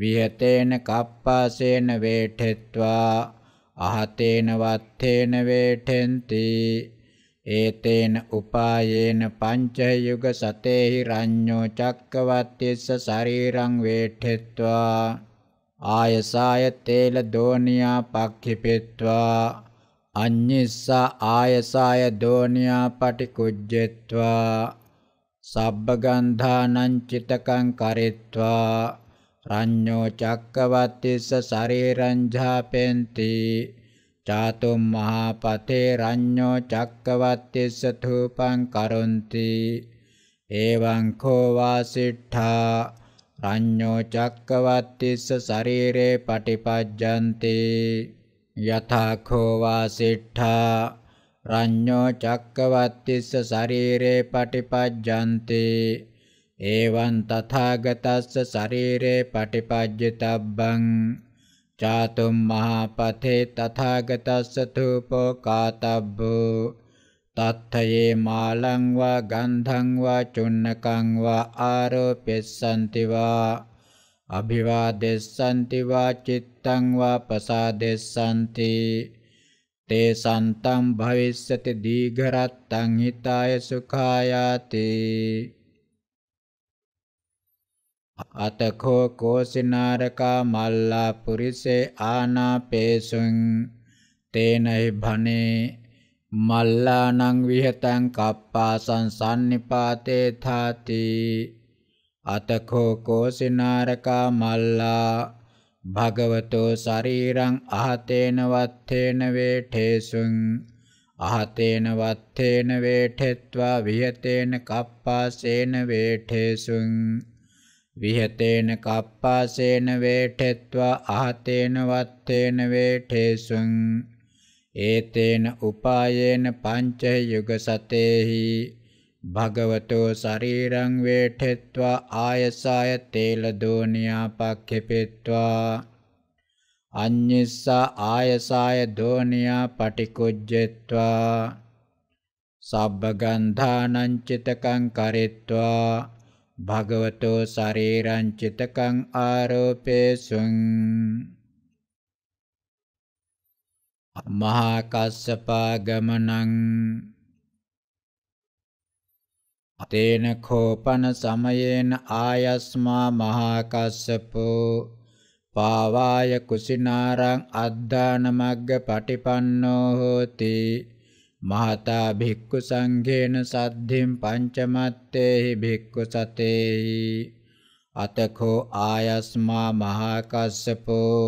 විහෙතේන කප්පාසේන වේඨෙත්වා අහතේන වත්තේන වේඨෙන්ති ඒතේන උපායේන පංචයුග සතේහි රඤ්ඤෝ චක්කවත්තිස්ස ශරීරං වේඨෙත්වා ආයසාය තේල දෝනියා පක්ඛිපෙත්වා අඤ්ඤිස්සා ආයසාය දෝනියා පටිකුජ්ජෙත්වා සබ්බගන්ධානං චිතකං කරෙත්වා රඤ්ඤෝ චක්කවත්තිස්ස ශරීරං ඡාපෙන්ති චාතුම් මහා පතේ රඤ්ඤෝ චක්කවත්තිස්ස ධූපං කරොන්ති එවං කෝ වාසිට්ඨා රඤ්ඤෝ චක්කවත්තිස්ස ශරීරේ පටිපජ්ජන්ති යථාඛෝ වාසිට්ඨා රඤ්ඤෝ චක්කවත්තිස්ස ශරීරේ පටිපජ්ජන්තේ එවං තථාගතස්ස ශරීරේ පටිපජ්ජතබ්බං චාතුම් මහපතේ තථාගතස්ස තූපෝ කාතබ්බෝ තත්තයේ මාලං වා ගන්ධං වා චුන්නකං වා ආරෝපෙස්සන්ති වා අභිවාදෙස්සන්ති වා චිත්තං වා පසාදෙස්සන්ති තේ සන්තම් භවිස්සති දීඝරත්තං හිතාය සුඛායාති අතකෝ කෝසිනාරකා මල්ලා පුරිසේ ආනාපේසුං තේනයි භනේ මල්ලානං විහෙතං කප්පාසං සම්නිපාතේ ථාති අතකෝ කෝසිනාරකා මල්ලා භගවතෝ ශරීරං අහතේන වත්තේන වේඨේසුං අහතේන වත්තේන වේඨෙත්වා විහෙතේන කප්පාසේන වේඨේසුං විහෙතේන කප්පාසේන වේඨෙත්වා අහතේන වත්තේන වේඨේසුං ඒතේන උපායේන පංච යුග සතේහි භගවතෝ ශරීරං වේඨෙත්වා ආයසාය තේල දෝනියා පක්ඛෙපෙත්වා අඤ්ඤස්සා ආයසාය දෝනියා පටිකුජ්ජෙත්වා සබ්බගන්ධානං චිතකං කරෙත්වා භගවතෝ ශරීරං චිතකං ආරෝපේසුං මහා කස්සපා ගමනං තේන කෝපන සමයේන ආයස්මා මහාකස්සපෝ පාවාය කුසිනාරං අද්දානමග්ග පටිපන්නෝ හෝති මහතා භික්ඛු සංඝේන සද්ධින් පංචමත්තේහි භික්ඛු සතේහි අතකෝ ආයස්මා මහාකස්සපෝ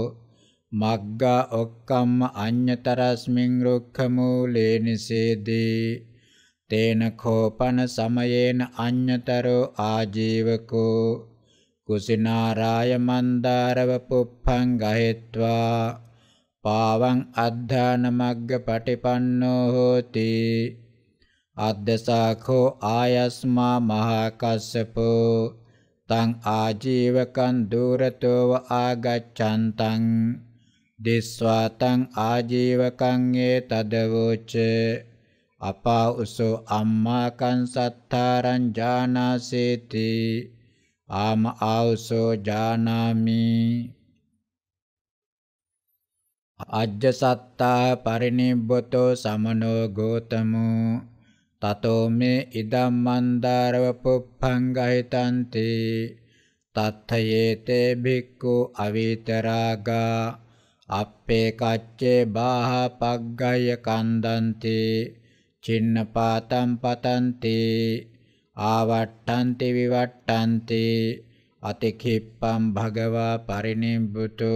මග්ගා ඔක්කම්ම අඤ්‍යතරස්මින් රුක්ඛ මූලේ නිසේදී තේන කෝපන සමයේන අඤ්‍යතරෝ ආජීවකෝ කුසිනාරාය මන්දාරව පුප්පං ගහෙත්වා පාවං අද්ධාන මග්ග පටිපන්නෝ හෝති අද්දසාඛෝ ආයස්මා මහකස්සපෝ තං ආජීවකං දුරතෝව ආගච්ඡන්තං දිස්වා තං ආජීවකං ඒ තදවෝචේ අපා උසෝ අම්මාකං සත්තාරං ජානාසේති ආම ආවසෝ ජානාමි අජ්ජ සත්තා පරිනිබ්බතෝ සමනෝ ගෝතමෝ තතෝ මේ ඉදම් මන්දාරව පුප්පංගහිතන්ති තත්ථයේතේ භික්ඛු අවිතරාගා අප්පේ කච්චේ බාහ පග්ගය කන්දන්තේ චින්නපාතම් පතන්ති ආවට්ටන්ති විවට්ටන්ති අතිකිප්පම් භගවා පරිනිබ්බුතු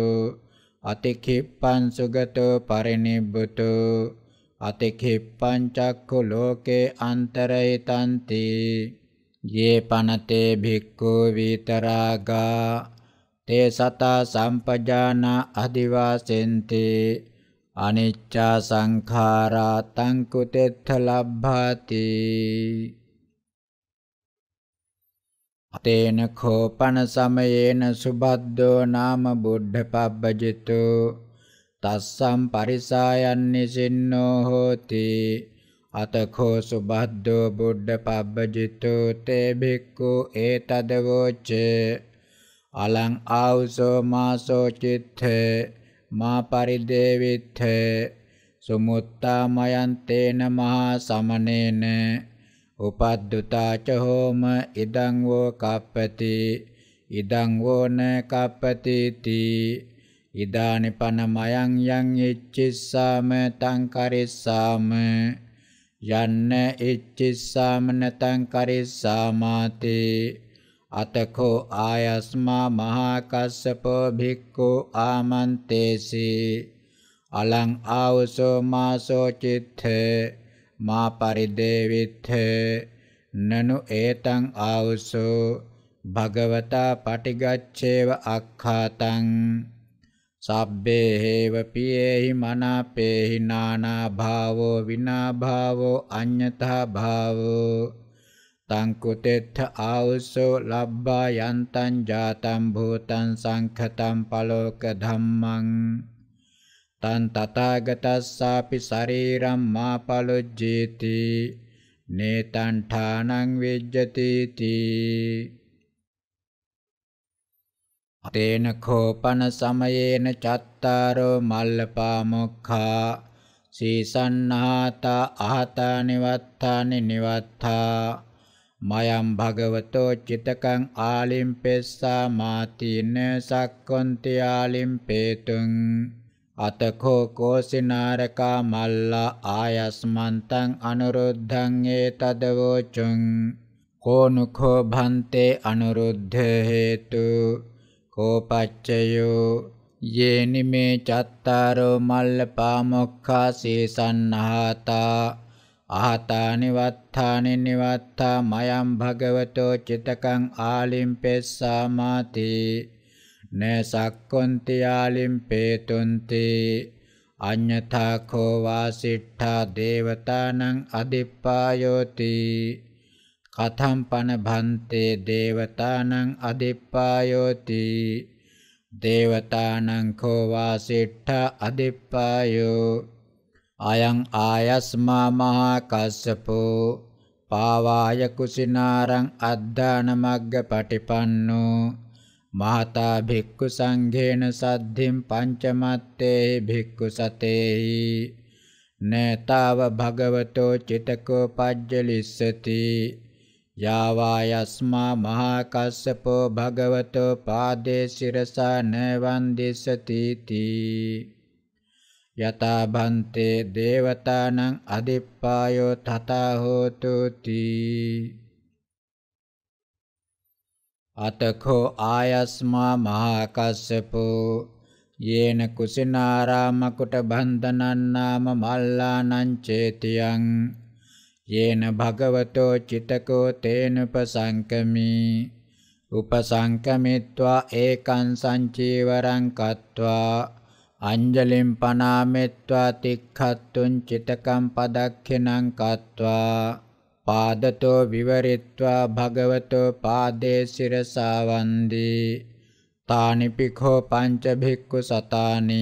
අතිකිප්පං සුගතෝ පරිනිබ්බුතු අතිකිප්පං චක්ඛු ලෝකේ අන්තරයතන්ති යේ පනතේ භික්ඛු විතරාගා තේ සතා සම්පජාන අදිවාසෙන්තේ අනිච්චා සංඛාරා තං කුතෙත්ථ ලබ්භාති තේන කෝපන සමයේන සුබද්දෝ නාම බුද්ධ පබ්බජිතු තස්සම් පරිසායන්නේ සින්නෝ හෝති අතකෝ සුබද්දෝ බුද්ධ පබ්බජිතු තේ භික්ඛු ඒතදවෝචේ අලං ආවසෝ මාසෝ චිත්තේ මා පරිදේවිත්ථ සුමුත්තාමයන්තේන මහා සමනේන උපද්දුතාච හෝම ඉදං වෝ කප්පති ඉදං වෝන කප්පති තී ඉදානි පනමයන් යං ඉච්චිස්සාම තං කරිස්සාම යන්න ඉච්චිස්සාම නතං කරිස්සාමාතේ අතකෝ ආයස්මා මහාකස්සපෝ භික්ඛු ආමන්තේසී අලං ආවසෝ මාසෝ චිත්තේ මා පරිදේවිත්තේ නනු ඒතං ආවසෝ භගවතා පටිගච්ඡේව අක්ඛාතං සබ්බේ හේව පියේහි මනාපේහි නානා භාවෝ විනා භාවෝ අඤ්ඤතා භාවෝ තං කුතෙත්ථ ආවුසෝ ලබ්බා යන්තං ජාතං භූතං සංඛතං පලෝක ධම්මං තං තථාගතස්සාපි ශරීරම් මාපලොජ්ජේති නේතං ඨානං වෙජ්ජති තී තේන කෝපන සමයේන චත්තාරෝ මල්ලපාමොක්ඛා සීසන්නාත අහතා නිවත්තානි නිවත්තා මයම් භගවතෝ චිතකං ආලිම්පෙස්සා මාතින සක්කොන්ති ආලිම්පේතුං අතකෝ කෝසිනාරකා මල්ලා ආයස්මන්තං අනුරුද්ධං ඒතදවෝචුං කෝනුඛෝ භන්තේ අනුරුද්ධ හේතු කෝපච්චයෝ යේනි මේ චත්තාරෝ මල්ල පාමොක්ඛා සීසන්නහතා ආතානි වත්තානි නිවත්තා මයම් භගවතෝ චිතකං ආලිම්පෙස්සාමාති න සක්කොන්ති ආලිම්පේතුන්ති අඤ්ඤතා කෝ වාසිට්ඨා දේවතානං අදිප්පායෝති කතම් පන භන්තේ දේවතානං අදිප්පායෝති දේවතානං කෝ වාසිට්ඨා අදිප්පායෝ අයං ආයස්මා මහා කස්සපෝ පාවාය කුසිනාරං අද්දාන මග්ග පටිපන්නෝ මහතා භික්ඛු සංඝේන සද්ධින් පංචමත්තේ භික්ඛු සතේහි නේතාව භගවතෝ චිතකෝ පජ්ජලිස්සති යාවායස්මා මහා කස්සපෝ භගවතෝ පාදේ සිරසා නවන්දිසති තී යතා භන්තේ දේවතානං අදිප්පායෝ තථා හෝතු තී අතඛෝ ආයස්මා මහාකස්සපෝ යේන කුසිනාරාම කුට බන්ධනං නාම මල්ලානං චේතියං යේන භගවතෝ චිතකෝ තේන උපසංකමි උපසංකමිත්වා ඒකං සංචීවරං කତ୍වා අංජලිම් පනාමෙත්වා තික්ඛත්තුං චිතකම් පදක්ඛිනං කତ୍වා පාදතෝ විවරිත්වා භගවතෝ පාදේ සිරසාවන්දී තානි පිඛෝ පංච භික්ඛු සතානි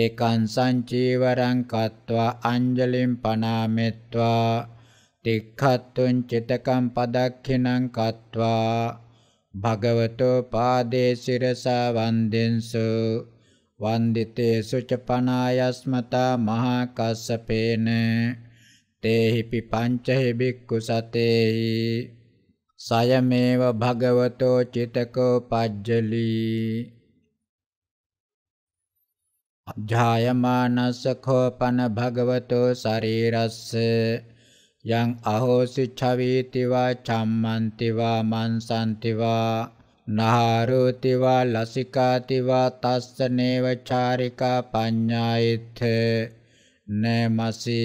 ඒකං සංචීවරං කତ୍වා අංජලිම් පනාමෙත්වා තික්ඛත්තුං චිතකම් පදක්ඛිනං කତ୍වා භගවතෝ පාදේ සිරසාවන්දෙන්සෝ වන්දිතේසු ච පනායස්මතා මහා කස්සපේන තේහිපි පංචහි බික්ඛු සතේහි සයමේව භගවතෝ චිතකෝ පජ්ජලි අධ්‍යායමානස්ස කෝපන භගවතෝ ශරීරස්ස යං අහෝසි ඡවීති වා චම්මන්ති වා මන්සන්ති වා නහාරෝති වා ලසිකාති වා තස්ස නේව චාරිකා පඤ්ඤායිත් නමසි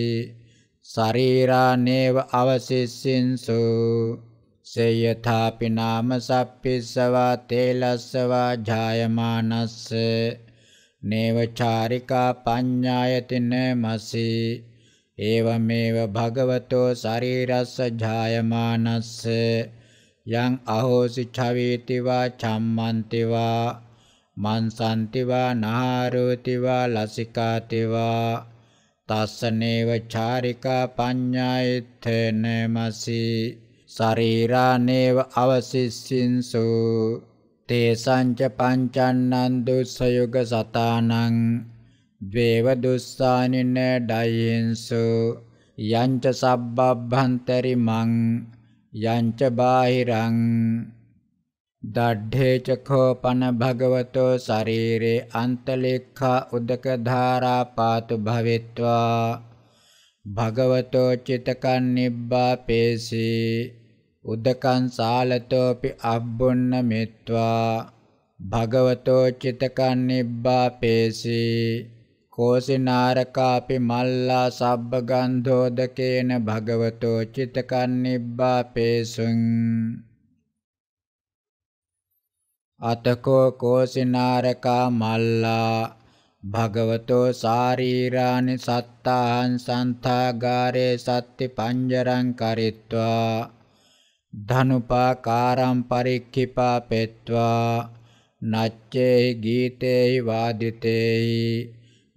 ශරීරා නේව අවසිස්සින්සු සේයථාපි නාම සප්පිස්සවා තේලස්සවා ජායමානස්ස නේව චාරිකා පඤ්ඤායති නමසි ඒවමේව භගවතෝ ශරීරස්ස ජායමානස්ස යං අහෝසි ඡවේතිවා චම්මන්තිවා මන්සන්තිවා නහාරෝතිවා ලසිකාතිවා තස්සනේව චාරිකා පඤ්ඤායත්තනමසි ශරීරානේව අවසිස්සින්සු තේසංච පංචන්නන් දුස්සයුග සතානං ද්වේව දුස්සානින ඩයින්සු යංච සබ්බබ්බන්තරි මං යංච බාහිරං දඩ්ඩේ චඛෝපන භගවතෝ ශරීරේ අන්තලේඛා උදක ධාරා පාතු භවෙත්වා භගවතෝ චිතකන් නිබ්බාපේසී උදකං සාලතෝපි අබ්බොන්න මෙත්වා භගවතෝ චිතකන් නිබ්බාපේසී කෝසිනාරකාපි මල්ලා සබ්බගන්ධෝදකේන භගවතෝ චිතකන්නිබ්බාපේසුං අතකෝ කෝසිනාරකා මල්ලා භගවතෝ සාරීරානි සත්තාහං සන්තාගාරේ සත්ති පංජරං කරිත්වා ධනුපාකාරම් පරික්ඛිපා පෙත්වා නච්චේහි ගීතේහි වාදිතේහි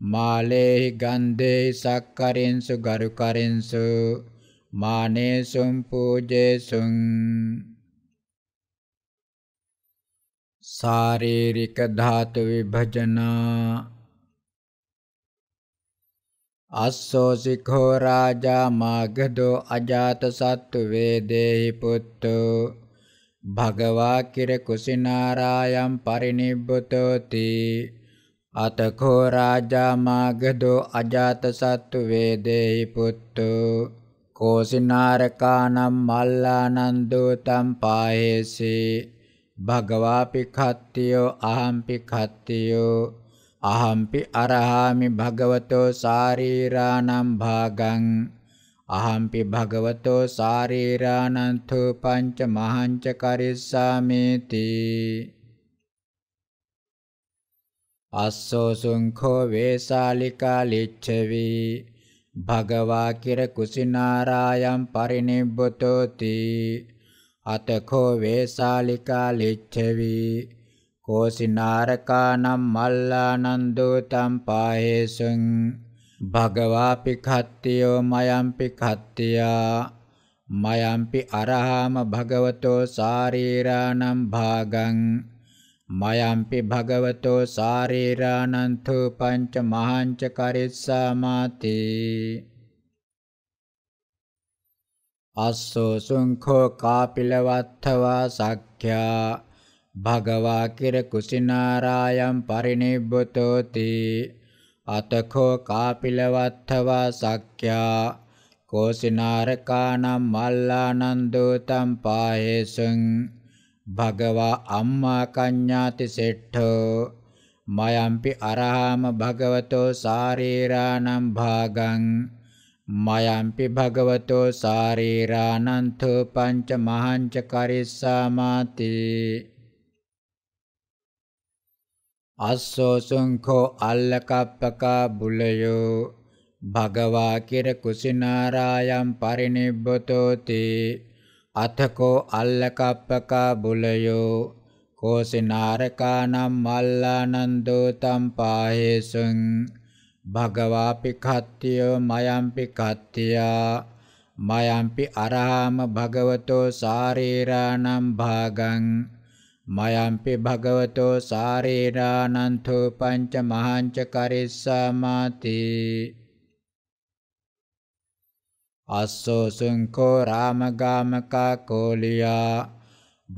මාලේහි ගන්ධේහි සක්කරෙන්සු ගරුකරෙන්සු මානේසුම් පූජේසුම් ශාරීරික ධාතු විභජන අස්සෝසිකෝ රාජා මාගදෝ අජාත සත්තු වේදේහි පුත්තෝ භගවා කිර කුසිනාරායම් පරිනිබ්බතෝති අතකෝ රාජා මාගදෝ අජාතසත්තු වේදේහි පුත්තු කෝසිනාරකානම් මල්ලානන්දෝ තම් පායේසි භගවාපි කත්තියෝ අහම්පි කත්තියෝ අහම්පි අරහාමි භගවතෝ සාරීරානම් භාගං අහම්පි භගවතෝ සාරීරානන්තු පංච මහංච කරිස්සාමේති අස්සෝ සුංඛෝ වේසාලිකා ලිච්ඡවි භගවා කිර කුසිනාරායම් පරිනිබ්බතෝති අතකෝ වේසාලිකා ලිච්ඡවි කෝසිනාරකානම් මල්ලානන්දෝ තම් පායේසුං භගවා පිඛත්තියෝ මයම් පිඛත්තියා මයම්පි අරහාම භගවතෝ සාරීරානම් භාගං මයම්පි භගවතෝ සාරීරානන්තු පංච මහංච කරිස්සාමාති අස්සෝ සුංඛෝ කාපිලවත්තවා සක්ඛ්‍යා භගවා කිර කුසිනාරායම් පරිනිබ්බතෝති අතකෝ කාපිලවත්තවා සක්ඛ්‍යා කෝසිනාරකානම් මල්ලානන්දෝ තම් පායේසං භගවා අම්මා කඤ්ඤාති සෙට්ඨෝ මයම්පි අරහම භගවතෝ සාරීරාණං භාගං මයම්පි භගවතෝ සාරීරාණන්තෝ පංච මහංච කරිස්සාමාති අස්සෝ සුංඛෝ අල්ලකප්පකා බුලයෝ භගවා කිර කුසිනාරායම් පරිනිබ්බතෝතේ අතකෝ අල්ලකප්පකා බුලයෝ කෝසිනාරකානම් මල්ලානන්දෝ තම් පාහේසුං භගවාපි කත්තියෝ මයම්පි කත්තියා මයම්පි අරහම භගවතෝ සාරීරානම් භාගං මයම්පි භගවතෝ සාරීරානන්තෝ පංච මහංච කරිස්සාමාති අස්සෝසුංකෝ රාමගාමකා කෝලියා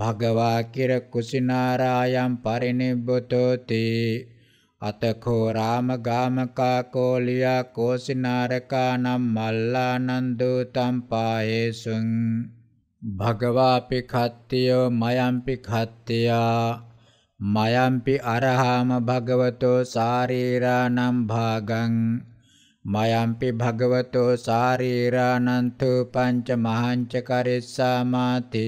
භගවා කිර කුසිනාරායම් පරිනිබ්බතෝති අතකෝ රාමගාමකා කෝලියා කෝසිනාරකානම් මල්ලානන්දෝ තම්පායේසුං භගවාපි කත්තියෝ මයම්පි කත්තියා මයම්පි අරහාම භගවතෝ සාරීරානම් භාගං මයම්පි භගවතෝ සාරීරානන්තු පංච මහංච කරිස්සාමාති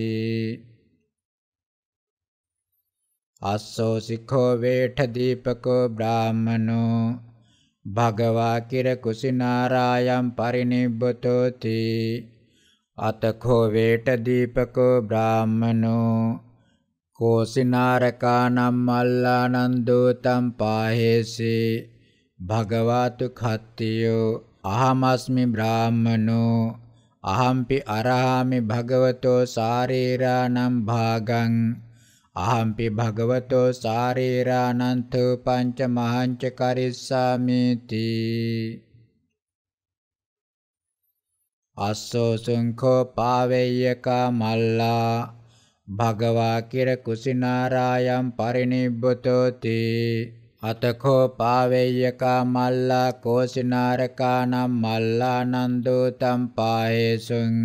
අස්සෝ සික්ඛෝ වේඨ දීපකෝ බ්‍රාහමනෝ භගවා කිර කුසිනාරායම් පරිනිබ්බතෝති අතඛෝ වේඨ දීපකෝ බ්‍රාහමනෝ කෝසිනාරකානම් මල්ලානන්දෝ තම් පාහෙසේ භගවතු කත්තයෝ අහමස්මි බ්‍රාහ්මනෝ අහම්පි අරහාමි භගවතෝ සාරේරාණං භාගං අහම්පි භගවතෝ සාරේරාණන්ත පංච මහංච කරිස්සාමිති අස්සෝ සුංඛෝ පාවෙය්‍යක මල්ලා භගවා කිර කුසිනාරායම් පරිනිබ්බතෝති අතකෝ පාවෙය්‍යකා මල්ලා කෝසිනාරකානම් මල්ලා නන්දුතම් පායේසුං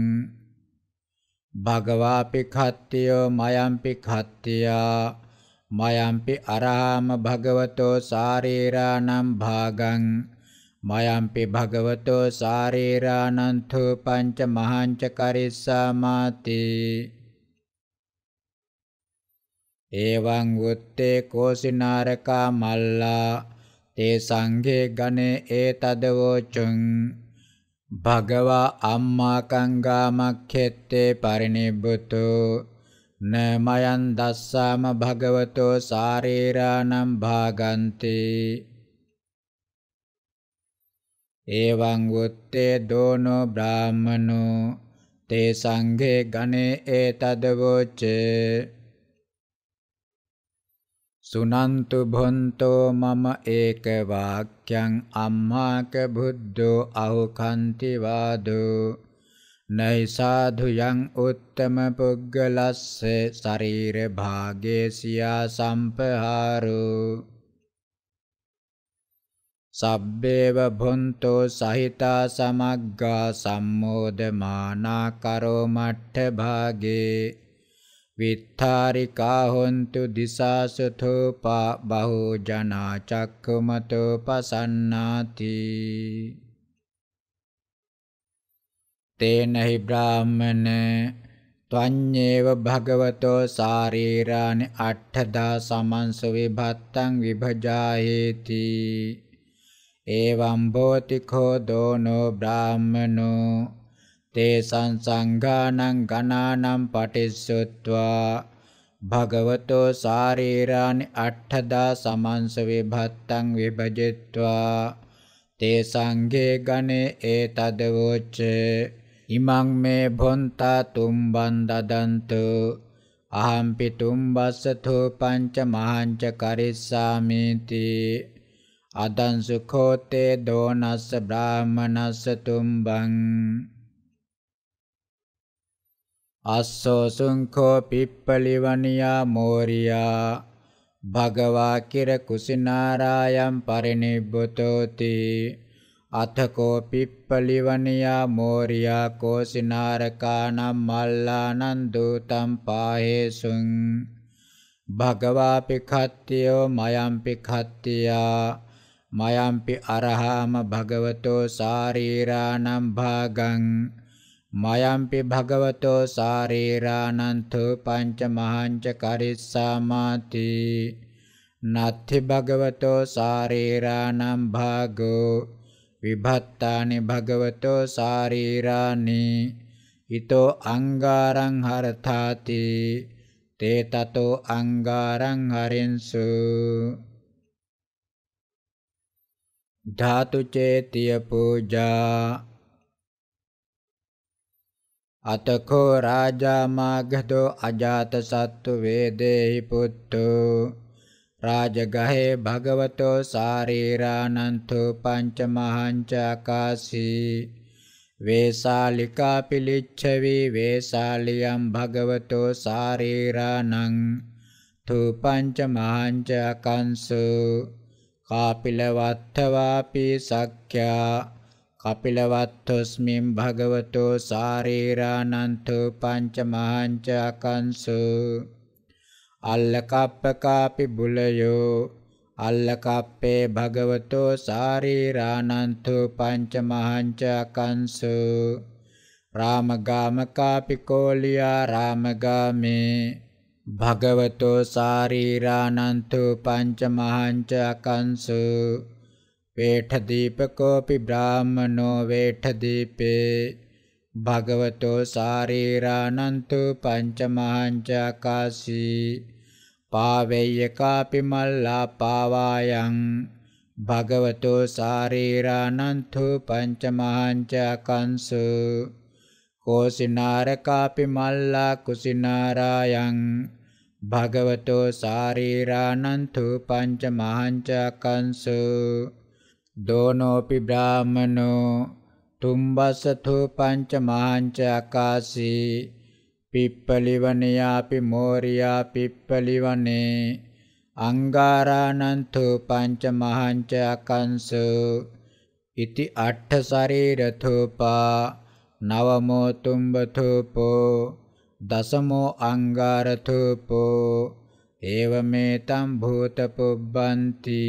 භගවාපි khත්තියෝ මයම්පි khත්තියා මයම්පි අරහම භගවතෝ සාරීරානම් භාගං මයම්පි භගවතෝ සාරීරානන්තු පංච මහංච කරිස්සාමාති එවං උත්තේ කෝසිනාරකා මල්ලා තේ සංඝේ ගනේ ඒතදවෝචුං භගවා අම්මා කංගාමක්ඛෙත්තේ පරිනිබ්බුතු නමයන් දස්සාම භගවතෝ සාරීරාණං භාගන්ති එවං උත්තේ දෝනෝ බ්‍රාහමනෝ තේ සංඝේ ගනේ ඒතදවෝචේ සුනන්තු භොන්තෝ මම ඒක වාක්‍යං අම්මාක බුද්ධෝ අහුකන්ති වාදෝ නයි සාධුයං උත්තම පුග්ගලස්ස ශරීර භාගේ සියා සම්පහාරෝ සබ්බේව භොන්තෝ සහිතා සමග්ගා සම්මෝදමානා කරෝ මට්ඨ භාගේ විත්තාරිකා හොන්තු දිසාසුතෝපා බහෝ ජනා චක්ඛුමතෝ පසන්නාති තේනහි බ්‍රාහ්මන ත්වඤ්ඤේව භගවතෝ ශාරීරානි අට්ඨදා සමන්ස විභත්තං විභජායේති එවම් බෝතිඛෝ දෝනෝ බ්‍රාහ්මනෝ තේසං සංඝානං ගණානම් පටිස්සොත්වා භගවතෝ ශාරීරානි අට්ඨදා සමන්ස විභත්තං විභජිත්වා තේ සංඝේ ගනේ ඒතදවෝච ඉමං මේ භොන්තා තුම්බන් දදන්තු අහම්පි තුම්බස්ස තෝපංච මහංච කරිස්සාමීති අදං සුඛෝතේ දෝනස්ස බ්‍රාහමනස්ස තුම්බං අස්සෝ සුංඛෝ පිප්පලිවනියා මෝරියා භගවා කිර කුසිනාරායම් පරිනිබ්බතෝති අතකෝ පිප්පලිවනියා මෝරියා කෝසිනාරකානම් මල්ලානන් දූතම් පාහේසුං භගවා පිඛත්තියෝ මයම් පිඛත්තියා මයම්පි අරහාම භගවතෝ සාරීරානම් භාගං මයම්පි භගවතෝ සාරේරානන්තෝ පංච මහංච කරිස්සාමාති නත්ථි භගවතෝ සාරේරානම් භාගෝ විභත්තානි භගවතෝ සාරේරානි ඊතෝ අංගාරං හරතාති තේ තතෝ අංගාරං හරින්සු ධාතු චේතිය පූජා අතකෝ රාජා මාඝදෝ අජාතසත්තු වේදේහි පුත්තෝ රාජගහේ භගවතෝ සාරීරානන්තෝ පංචමහංච ආකාශී වේසාලිකා පිලිච්ඡවි වේසාලියම් භගවතෝ සාරීරානං තුපංච මහංච අකංසු කාපිලවත්තවාපි සක්ඛ්‍යා කපිලවත්තොස්මින් භගවතෝ සාරීරානන්තෝ පංචමහංච අකංසු අල්ලකප්පකාපි බුලයෝ අල්ලකප්පේ භගවතෝ සාරීරානන්තෝ පංචමහංච අකංසු රාමගාමකාපි කෝලියා රාමගාමේ භගවතෝ සාරීරානන්තෝ පංචමහංච අකංසු වේඨදීපකෝපි බ්‍රාහමනෝ වේඨදීපේ භගවතෝ සාරීරානන්තු පංචමහංචාකාශී පාවෙය්‍ය කාපි මල්ලා පාවායන් භගවතෝ සාරීරානන්තු පංචමහංචාකංසු කෝසිනාරකාපි මල්ලා කුසිනාරායන් භගවතෝ සාරීරානන්තු පංචමහංචාකංසු දෝනෝපි බ්‍රාහමනෝ තුම්බසතෝ පංච මහාංච ආකාශී පිප්පලිවනියාපි මෝරියා පිප්පලිවනේ අංගාරානන්තෝ පංච මහාංච අකංසෝ ඉති අට්ඨ ශරීරතෝපා නවමෝ තුම්බතෝපෝ දසමෝ අංගාරතෝපෝ ඒවමේතම් භූත පුබ්බන්ති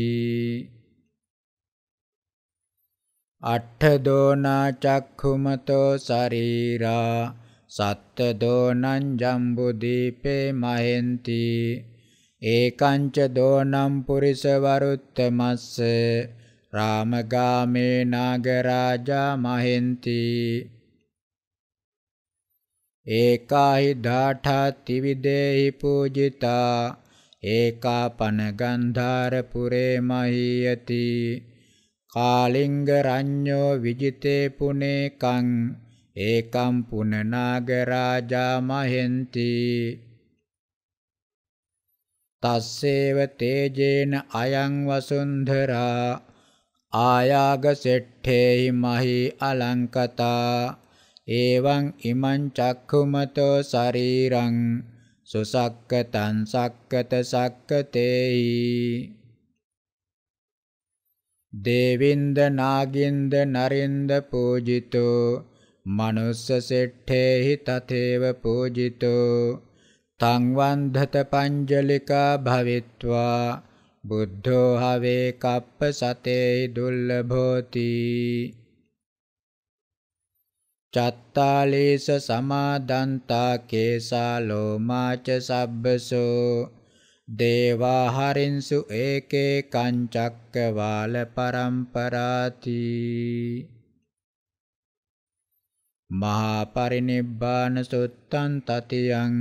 අට්ඨදෝනා චක්ඛුමතෝ ශරීරා සත්තදෝනං ජම්බුදීපේ මහෙන්ති ඒකංච දෝනම් පුරිස වරුත්තමස්ස රාමගාමේ නාගරාජා මහෙන්ති ඒකාහි දාඨා ත්‍රිවිදේහි පූජිතා ඒකා පනගන්ධාර පුරේ මහීයති කාලිංග රඤ්ඤෝ විජිතේ පුනේකං ඒකම් පුනනාග රාජා මහෙන්ති තස්සේව තේජේන අයං වසුන්ධරා ආයාග සෙට්ඨේහි මහි අලංකතා එවං ඉමං චක්ඛුමතෝ ශරීරං සුසක්කතං සක්කත සක්කතේහි දේවින්ද නාගින්ද නරින්ද පූජිතෝ මනුස්ස සෙට්ඨේහි තතේව පූජිතෝ තං වන්ධත පංජලිකා භවිත්වා බුද්ධෝ හවේ කප්ප සතේහි දුල්ලභෝති චත්තාලේස සමාදන්තා කේසා ලෝමාච සබ්බසෝ දේවා හරින්සු ඒකේ කංචක්කවාල පරම්පරාති මහා පරිනිබ්බාන සුත්තං තතියං